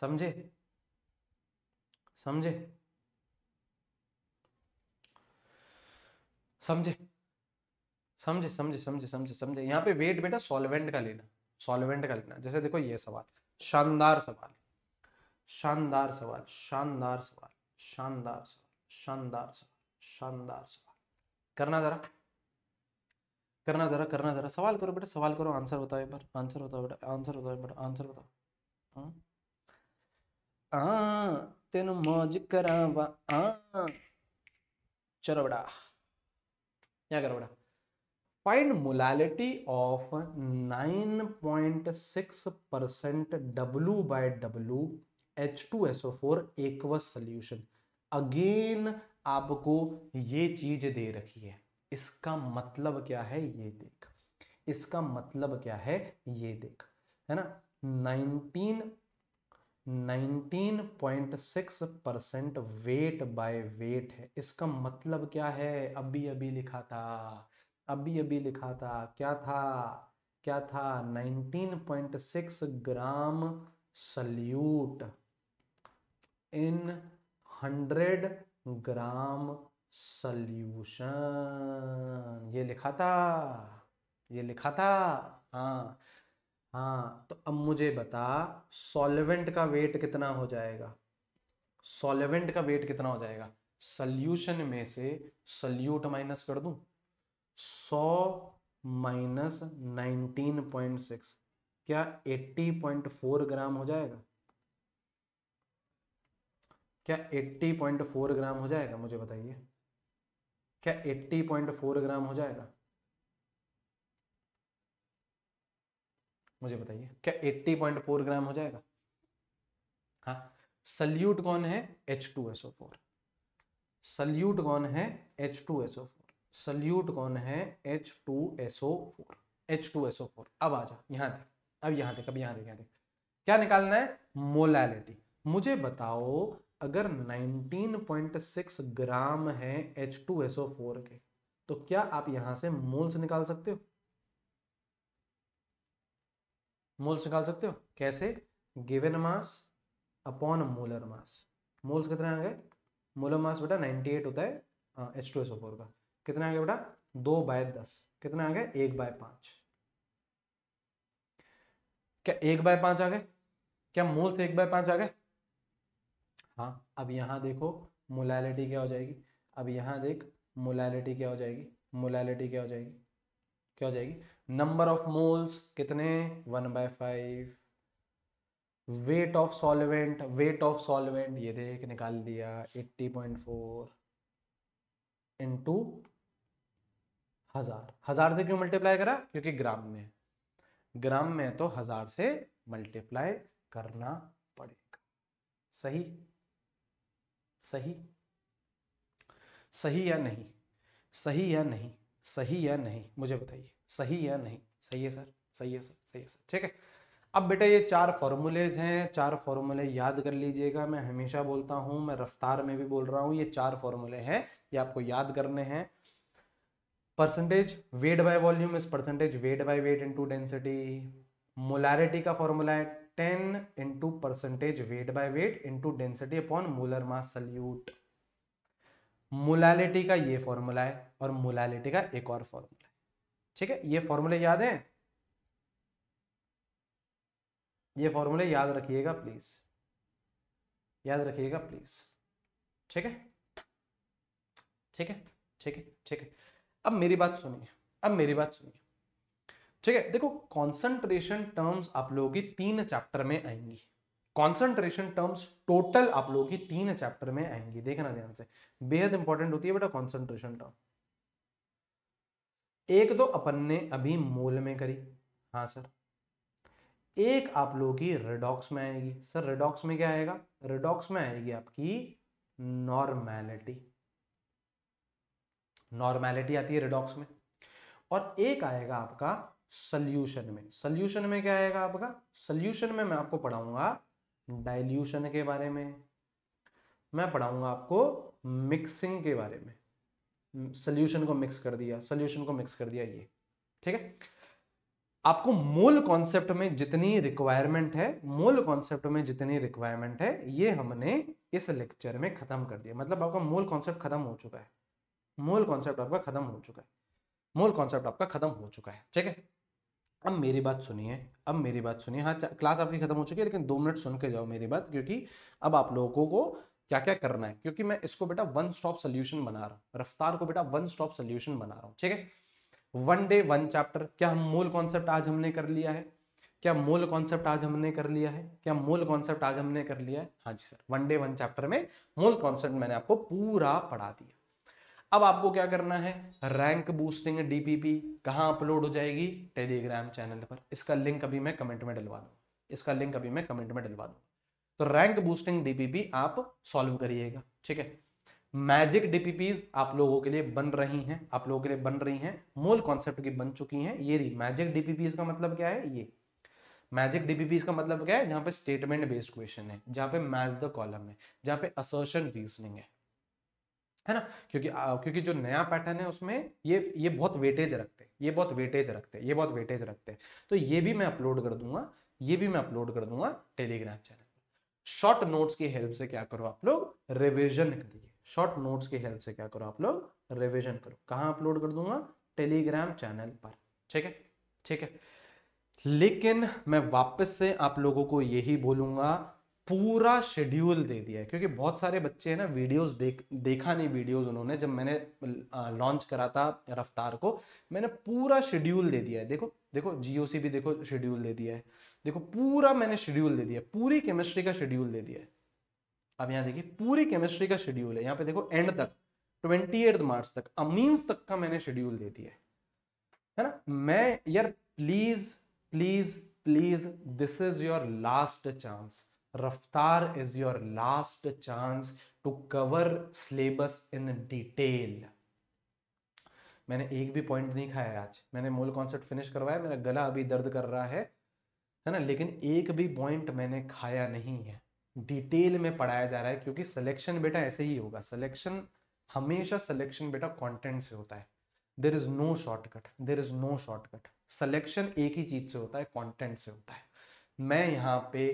समझे समझे समझे समझे समझे समझे समझे समझे यहाँ पे वेट बेटा सॉल्वेंट का लेना सॉल्वेंट का लेना जैसे देखो ये सवाल शानदार सवाल शानदार सवाल शानदार सवाल शानदार सवाल शानदार सवाल शानदार सवाल करना जरा करना ज़रा करना ज़रा सवाल करो बेटा सवाल करो आंसर बताओ एक बार आंसर बताओ बेटा आंसर बताओ बेटा आंसर बताओ हाँ? तेन मौज करावा आ चलो बेटा क्या करो बेटा find molality of 9.6 percent W by W H two S O four एक सोल्यूशन अगेन आपको ये चीज दे रखी है इसका मतलब क्या है ये देख इसका मतलब क्या है ये देख है ना nineteen nineteen point six percent weight by weight है इसका मतलब क्या है अभी अभी लिखा था अभी अभी लिखा था क्या था क्या था 19.6 ग्राम सल्यूट इन 100 ग्राम सल्यूशन ये लिखा था ये लिखा था हाँ हाँ तो अब मुझे बता सॉल्वेंट का वेट कितना हो जाएगा सॉल्वेंट का वेट कितना हो जाएगा सल्यूशन में से सल्यूट माइनस कर दूं सौ माइनस नाइनटीन पॉइंट सिक्स क्या एट्टी पॉइंट फोर ग्राम हो जाएगा क्या एट्टी पॉइंट फोर ग्राम हो जाएगा मुझे बताइए क्या 80.4 ग्राम हो जाएगा मुझे बताइए क्या 80.4 ग्राम हो जाएगा हाँ सल्यूट कौन है H2SO4 सल्यूट कौन है H2SO4 सल्यूट कौन है H2SO4 H2SO4 अब आ जा यहां देख अब यहां देख अब यहां देख यहां देख क्या निकालना है मोलैलिटी मुझे बताओ अगर 19.6 ग्राम है H2SO4 के तो क्या आप यहां से मोल्स निकाल सकते हो मोल्स निकाल सकते हो कैसे given mass upon molar mass moles कितने आ गए मोलर मास बेटा 98 होता है H two S O four का कितना आ गया बेटा दो बाय दस कितने आ गए एक बाय पांच क्या एक बाय पांच आ गए क्या मोल्स एक बाय पांच आ गए हाँ अब यहाँ देखो मोलैलिटी क्या हो जाएगी अब यहाँ देख मोलैलिटी क्या हो जाएगी मोलैलिटी क्या हो जाएगी क्या हो जाएगी नंबर ऑफ मोल्स कितने one by five weight of solvent weight of solvent ये देख निकाल दिया एट्टी पॉइंट फोर इंटू हजार हजार से क्यों मल्टीप्लाई करा क्योंकि ग्राम में ग्राम में तो हजार से मल्टीप्लाई करना पड़ेगा सही सही सही या नहीं सही या नहीं सही या नहीं मुझे बताइए सही या नहीं सही है सर सही है सर सही है सर ठीक है अब बेटा ये चार फॉर्मूलेज हैं चार फॉर्मूले याद कर लीजिएगा मैं हमेशा बोलता हूँ मैं रफ्तार में भी बोल रहा हूँ ये चार फॉर्मूले हैं ये आपको याद करने हैं percentage weight by volume is percentage weight by weight into density molarity का फॉर्मूला है ten into percentage weight by weight into density upon molar mass solute molality का ये फॉर्मूला है और मोलालिटी का एक और फॉर्मूला है ठीक है ये फॉर्मूले याद हैं ये फॉर्मूले याद रखिएगा प्लीज याद रखिएगा प्लीज ठीक है ठीक है ठीक है ठीक है अब मेरी बात सुनिए अब मेरी बात सुनिए ठीक है देखो कॉन्सेंट्रेशन टर्म्स आप लोगों की तीन चैप्टर में आएंगी कॉन्सेंट्रेशन टर्म्स टोटल आप लोगों की तीन चैप्टर में आएंगी देखना ध्यान से बेहद इंपॉर्टेंट होती है बेटा कॉन्सेंट्रेशन टर्म एक तो अपन ने अभी मोल में करी हाँ सर एक आप लोगों की रेडॉक्स में आएगी सर रेडॉक्स में क्या आएगा रेडॉक्स में आएगी आपकी नॉर्मैलिटी नॉर्मैलिटी आती है रेडॉक्स में और एक आएगा आपका सल्यूशन में सल्यूशन में क्या आएगा आपका सल्यूशन में मैं आपको पढ़ाऊंगा डाइल्यूशन के बारे में मैं पढ़ाऊंगा आपको मिक्सिंग के बारे में सल्यूशन को मिक्स कर दिया सल्यूशन को मिक्स कर दिया ये ठीक है आपको मूल कॉन्सेप्ट में जितनी रिक्वायरमेंट है मूल कॉन्सेप्ट में जितनी रिक्वायरमेंट है ये हमने इस लेक्चर में खत्म कर दिया मतलब आपका मूल कॉन्सेप्ट खत्म हो चुका है मूल कॉन्सेप्ट आपका खत्म हो चुका है मूल कॉन्सेप्ट आपका खत्म हो चुका है ठीक है अब मेरी बात सुनिए अब मेरी बात सुनिए हाँ क्लास आपकी खत्म हो चुकी है लेकिन दो मिनट सुन के जाओ मेरी बात क्योंकि अब आप लोगों को क्या क्या करना है क्योंकि मैं इसको बेटा वन स्टॉप सोल्यूशन बना रहा हूँ रफ्तार को बेटा वन स्टॉप सोल्यूशन बना रहा हूँ ठीक है वन डे वन चैप्टर क्या हम मूल कॉन्सेप्ट आज हमने कर लिया है क्या मूल कॉन्सेप्ट आज हमने कर लिया है क्या मूल कॉन्सेप्ट आज हमने कर लिया है हाँ जी sir one day one chapter में मूल कॉन्सेप्ट मैंने आपको पूरा पढ़ा दिया अब आपको क्या करना है रैंक बूस्टिंग डीपीपी कहाँ अपलोड हो जाएगी टेलीग्राम चैनल पर इसका लिंक अभी मैं कमेंट में डलवा दू इसका लिंक अभी मैं कमेंट में डलवा दू तो रैंक बूस्टिंग डीपीपी आप सॉल्व करिएगा ठीक है मैजिक डीपीपीज आप लोगों के लिए बन रही हैं आप लोगों के लिए बन रही हैं मूल कॉन्सेप्ट की बन चुकी हैं ये रही मैजिक डीपीपीज का मतलब क्या है ये मैजिक डीपीपीज का मतलब क्या है जहाँ पे स्टेटमेंट बेस्ड क्वेश्चन है जहाँ पे मैच द कॉलम है जहाँ पे असर्शन रीजनिंग है है ना क्योंकि आ, क्योंकि जो नया पैटर्न है उसमें ये ये बहुत वेटेज रखते हैं ये बहुत वेटेज रखते हैं ये बहुत वेटेज रखते हैं तो ये भी मैं अपलोड कर दूंगा ये भी मैं अपलोड कर दूंगा टेलीग्राम चैनल शॉर्ट नोट्स की हेल्प से क्या करो आप लोग रिविजन करिए शॉर्ट नोट्स की हेल्प से क्या करो आप लोग रिविजन करो कहाँ अपलोड कर दूंगा टेलीग्राम चैनल पर ठीक है ठीक है लेकिन मैं वापस से आप लोगों को यही बोलूंगा पूरा शेड्यूल दे दिया है क्योंकि बहुत सारे बच्चे हैं ना वीडियोस देख देखा नहीं वीडियोस उन्होंने जब मैंने लॉन्च करा था रफ्तार को मैंने पूरा शेड्यूल दे दिया है देखो देखो जीओसी भी देखो शेड्यूल दे दिया है देखो पूरा मैंने शेड्यूल दे दिया पूरी केमिस्ट्री का शेड्यूल दे दिया है अब यहाँ देखिए पूरी केमिस्ट्री का शेड्यूल है यहाँ पे देखो एंड तक ट्वेंटी मार्च तक अमीन्स तक का मैंने शेड्यूल दे दिया है है ना मैं यार please please please this is your last chance Raftar is your last chance to cover syllabus in detail. मैंने एक भी पॉइंट नहीं खाया आज मैंने मूल कॉन्सेप्ट फिनिश करवाया मेरा गला अभी दर्द कर रहा है है ना लेकिन एक भी पॉइंट मैंने खाया नहीं है डिटेल में पढ़ाया जा रहा है क्योंकि सिलेक्शन बेटा ऐसे ही होगा सिलेक्शन हमेशा सिलेक्शन बेटा कंटेंट से होता है there is no shortcut there is no shortcut selection एक ही चीज से होता है कॉन्टेंट से होता है मैं यहाँ पे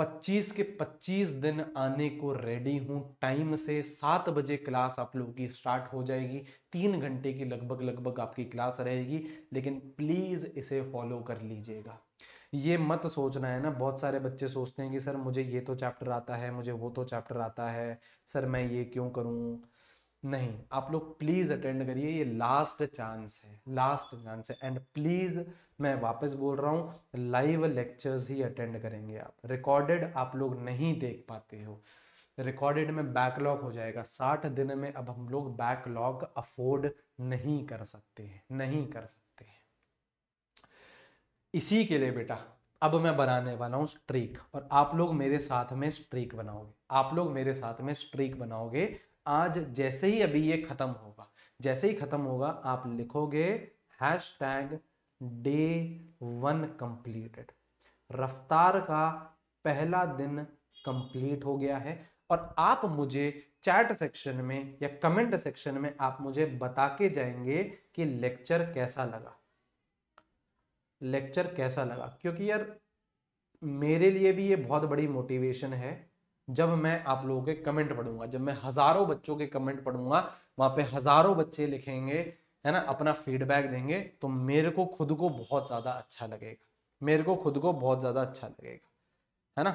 25 के 25 दिन आने को रेडी हूँ टाइम से सात बजे क्लास आप लोगों की स्टार्ट हो जाएगी तीन घंटे की लगभग लगभग आपकी क्लास रहेगी लेकिन प्लीज़ इसे फॉलो कर लीजिएगा ये मत सोचना है ना बहुत सारे बच्चे सोचते हैं कि सर मुझे ये तो चैप्टर आता है मुझे वो तो चैप्टर आता है सर मैं ये क्यों करूँ नहीं आप लोग प्लीज अटेंड करिए ये लास्ट चांस है लास्ट चांस है एंड प्लीज मैं वापस बोल रहा हूँ लाइव लेक्चर्स ही अटेंड करेंगे आप रिकॉर्डेड आप लोग नहीं देख पाते हो रिकॉर्डेड में बैकलॉग हो जाएगा साठ दिन में अब हम लोग बैकलॉग अफोर्ड नहीं कर सकते हैं नहीं कर सकते हैं इसी के लिए बेटा अब मैं बनाने वाला हूँ स्ट्रीक और आप लोग मेरे साथ में स्ट्रीक बनाओगे आप लोग मेरे साथ में स्ट्रीक बनाओगे आज जैसे ही अभी ये खत्म होगा जैसे ही खत्म होगा आप लिखोगे hashtag day one completed Raftar का पहला दिन कंप्लीट हो गया है और आप मुझे चैट सेक्शन में या कमेंट सेक्शन में आप मुझे बता के जाएंगे कि लेक्चर कैसा लगा लेक्चर कैसा लगा क्योंकि यार मेरे लिए भी ये बहुत बड़ी मोटिवेशन है जब मैं आप लोगों के कमेंट पढ़ूंगा जब मैं हजारों बच्चों के कमेंट पढ़ूंगा वहां पे हजारों बच्चे लिखेंगे है ना अपना फीडबैक देंगे तो मेरे को खुद को बहुत ज्यादा अच्छा लगेगा मेरे को खुद को बहुत ज्यादा अच्छा लगेगा है ना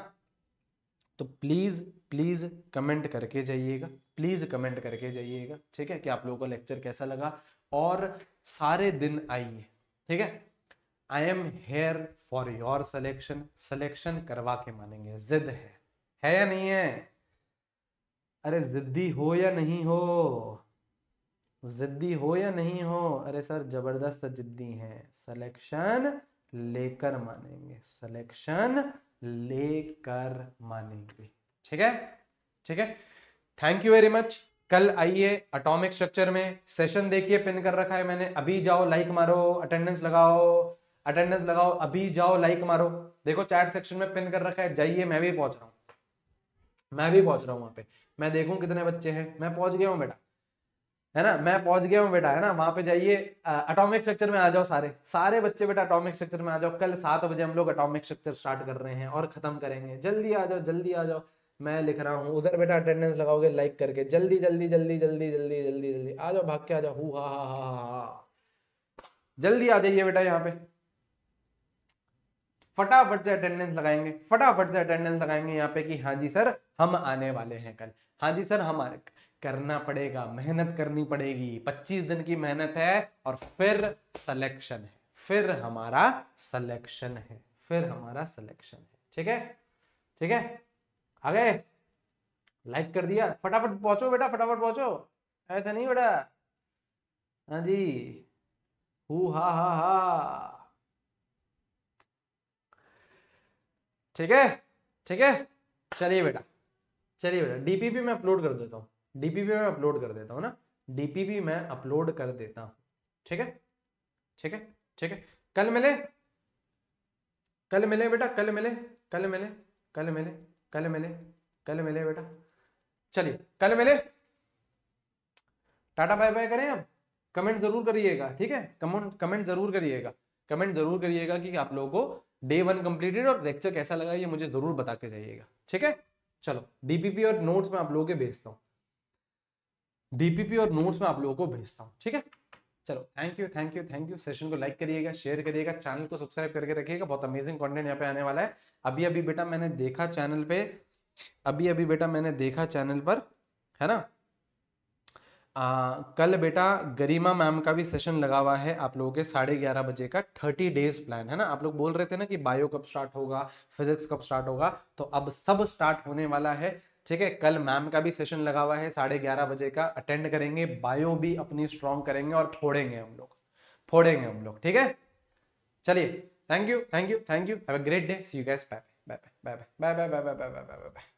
तो प्लीज प्लीज कमेंट करके जाइएगा प्लीज कमेंट करके जाइएगा ठीक है कि आप लोगों को लेक्चर कैसा लगा और सारे दिन आइए ठीक है I am here for your selection selection करवा के मानेंगे जिद है है या नहीं है अरे जिद्दी हो या नहीं हो जिद्दी हो या नहीं हो अरे सर जबरदस्त जिद्दी है सिलेक्शन लेकर मानेंगे सिलेक्शन लेकर मानेंगे ठीक है ठीक है थैंक यू वेरी मच कल आइए अटोमिक स्ट्रक्चर में सेशन देखिए पिन कर रखा है मैंने अभी जाओ लाइक मारो अटेंडेंस लगाओ अटेंडेंस लगाओ अभी जाओ लाइक मारो देखो चैट सेक्शन में पिन कर रखा है जाइए मैं भी पहुंच रहा हूँ मैं भी पहुंच रहा हूँ वहां पे मैं देखू कितने बच्चे हैं मैं पहुंच गया हूँ बेटा है ना मैं पहुंच गया हूँ बेटा है ना वहां पे जाइए अटोमिक स्ट्रक्चर में आ जाओ सारे सारे बच्चे बेटा अटोमिक स्ट्रक्चर में आ जाओ कल सात बजे हम लोग अटोमिक स्ट्रक्चर स्टार्ट कर रहे हैं और खत्म करेंगे जल्दी आ जाओ जल्दी आ जाओ मैं लिख रहा हूँ उधर बेटा अटेंडेंस लगाओगे लाइक करके जल्दी जल्दी जल्दी जल्दी जल्दी जल्दी जल्दी आ जाओ भाग के आ जाओ हु हा हा हा हा जल्दी आ जाइए बेटा यहाँ पे फटाफट से अटेंडेंस लगाएंगे फटाफट से अटेंडेंस लगाएंगे यहाँ पे कि हाँ जी सर हम आने वाले हैं कल हाँ जी सर हम करना पड़ेगा मेहनत करनी पड़ेगी 25 दिन की मेहनत है और फिर सिलेक्शन है फिर हमारा सिलेक्शन है फिर हमारा सिलेक्शन है ठीक है ठीक है आ गए लाइक कर दिया फटाफट पहुंचो बेटा फटाफट पहुंचो ऐसा नहीं बेटा हाँ जी हू हा हा हा ठीक है ठीक है चलिए बेटा चलिए बेटा डीपीपी में अपलोड कर देता हूँ डीपीपी में अपलोड कर देता हूँ ना डीपीपी में अपलोड कर देता हूँ ठीक है ठीक है ठीक है कल मिले कल मिले बेटा कल मिले कल मिले कल मिले कल मिले कल मिले बेटा चलिए कल मिले टाटा बाय बाय करें आप कमेंट जरूर करिएगा ठीक है कमेंट कमेंट जरूर करिएगा कमेंट जरूर करिएगा कि आप लोगों को डे वन कंप्लीटेड और लेक्चर कैसा लगा ये मुझे जरूर बता के जाइएगा ठीक है चलो डीपीपी और नोट्स में आप लोगों के भेजता हूँ डीपीपी और नोट्स में आप लोगों को भेजता हूँ ठीक है चलो thank you thank you thank you session को लाइक करिएगा शेयर करिएगा चैनल को सब्सक्राइब करके रखिएगा बहुत अमेजिंग कंटेंट यहाँ पे आने वाला है अभी अभी बेटा मैंने देखा चैनल पे अभी अभी बेटा मैंने देखा चैनल पर है ना आ, कल बेटा गरिमा मैम का भी सेशन लगा हुआ है आप लोगों के साढ़े ग्यारह बजे का थर्टी डेज प्लान है ना आप लोग बोल रहे थे ना कि बायो कब स्टार्ट होगा फिजिक्स कब स्टार्ट होगा तो अब सब स्टार्ट होने वाला है ठीक है कल मैम का भी सेशन लगा हुआ है साढ़े ग्यारह बजे का अटेंड करेंगे बायो भी अपनी स्ट्रॉन्ग करेंगे और फोड़ेंगे हम लोग फोड़ेंगे हम लोग ठीक है चलिए thank you thank you thank you have a great day see you guys bye bye bye bye bye bye bye bye bye bye bye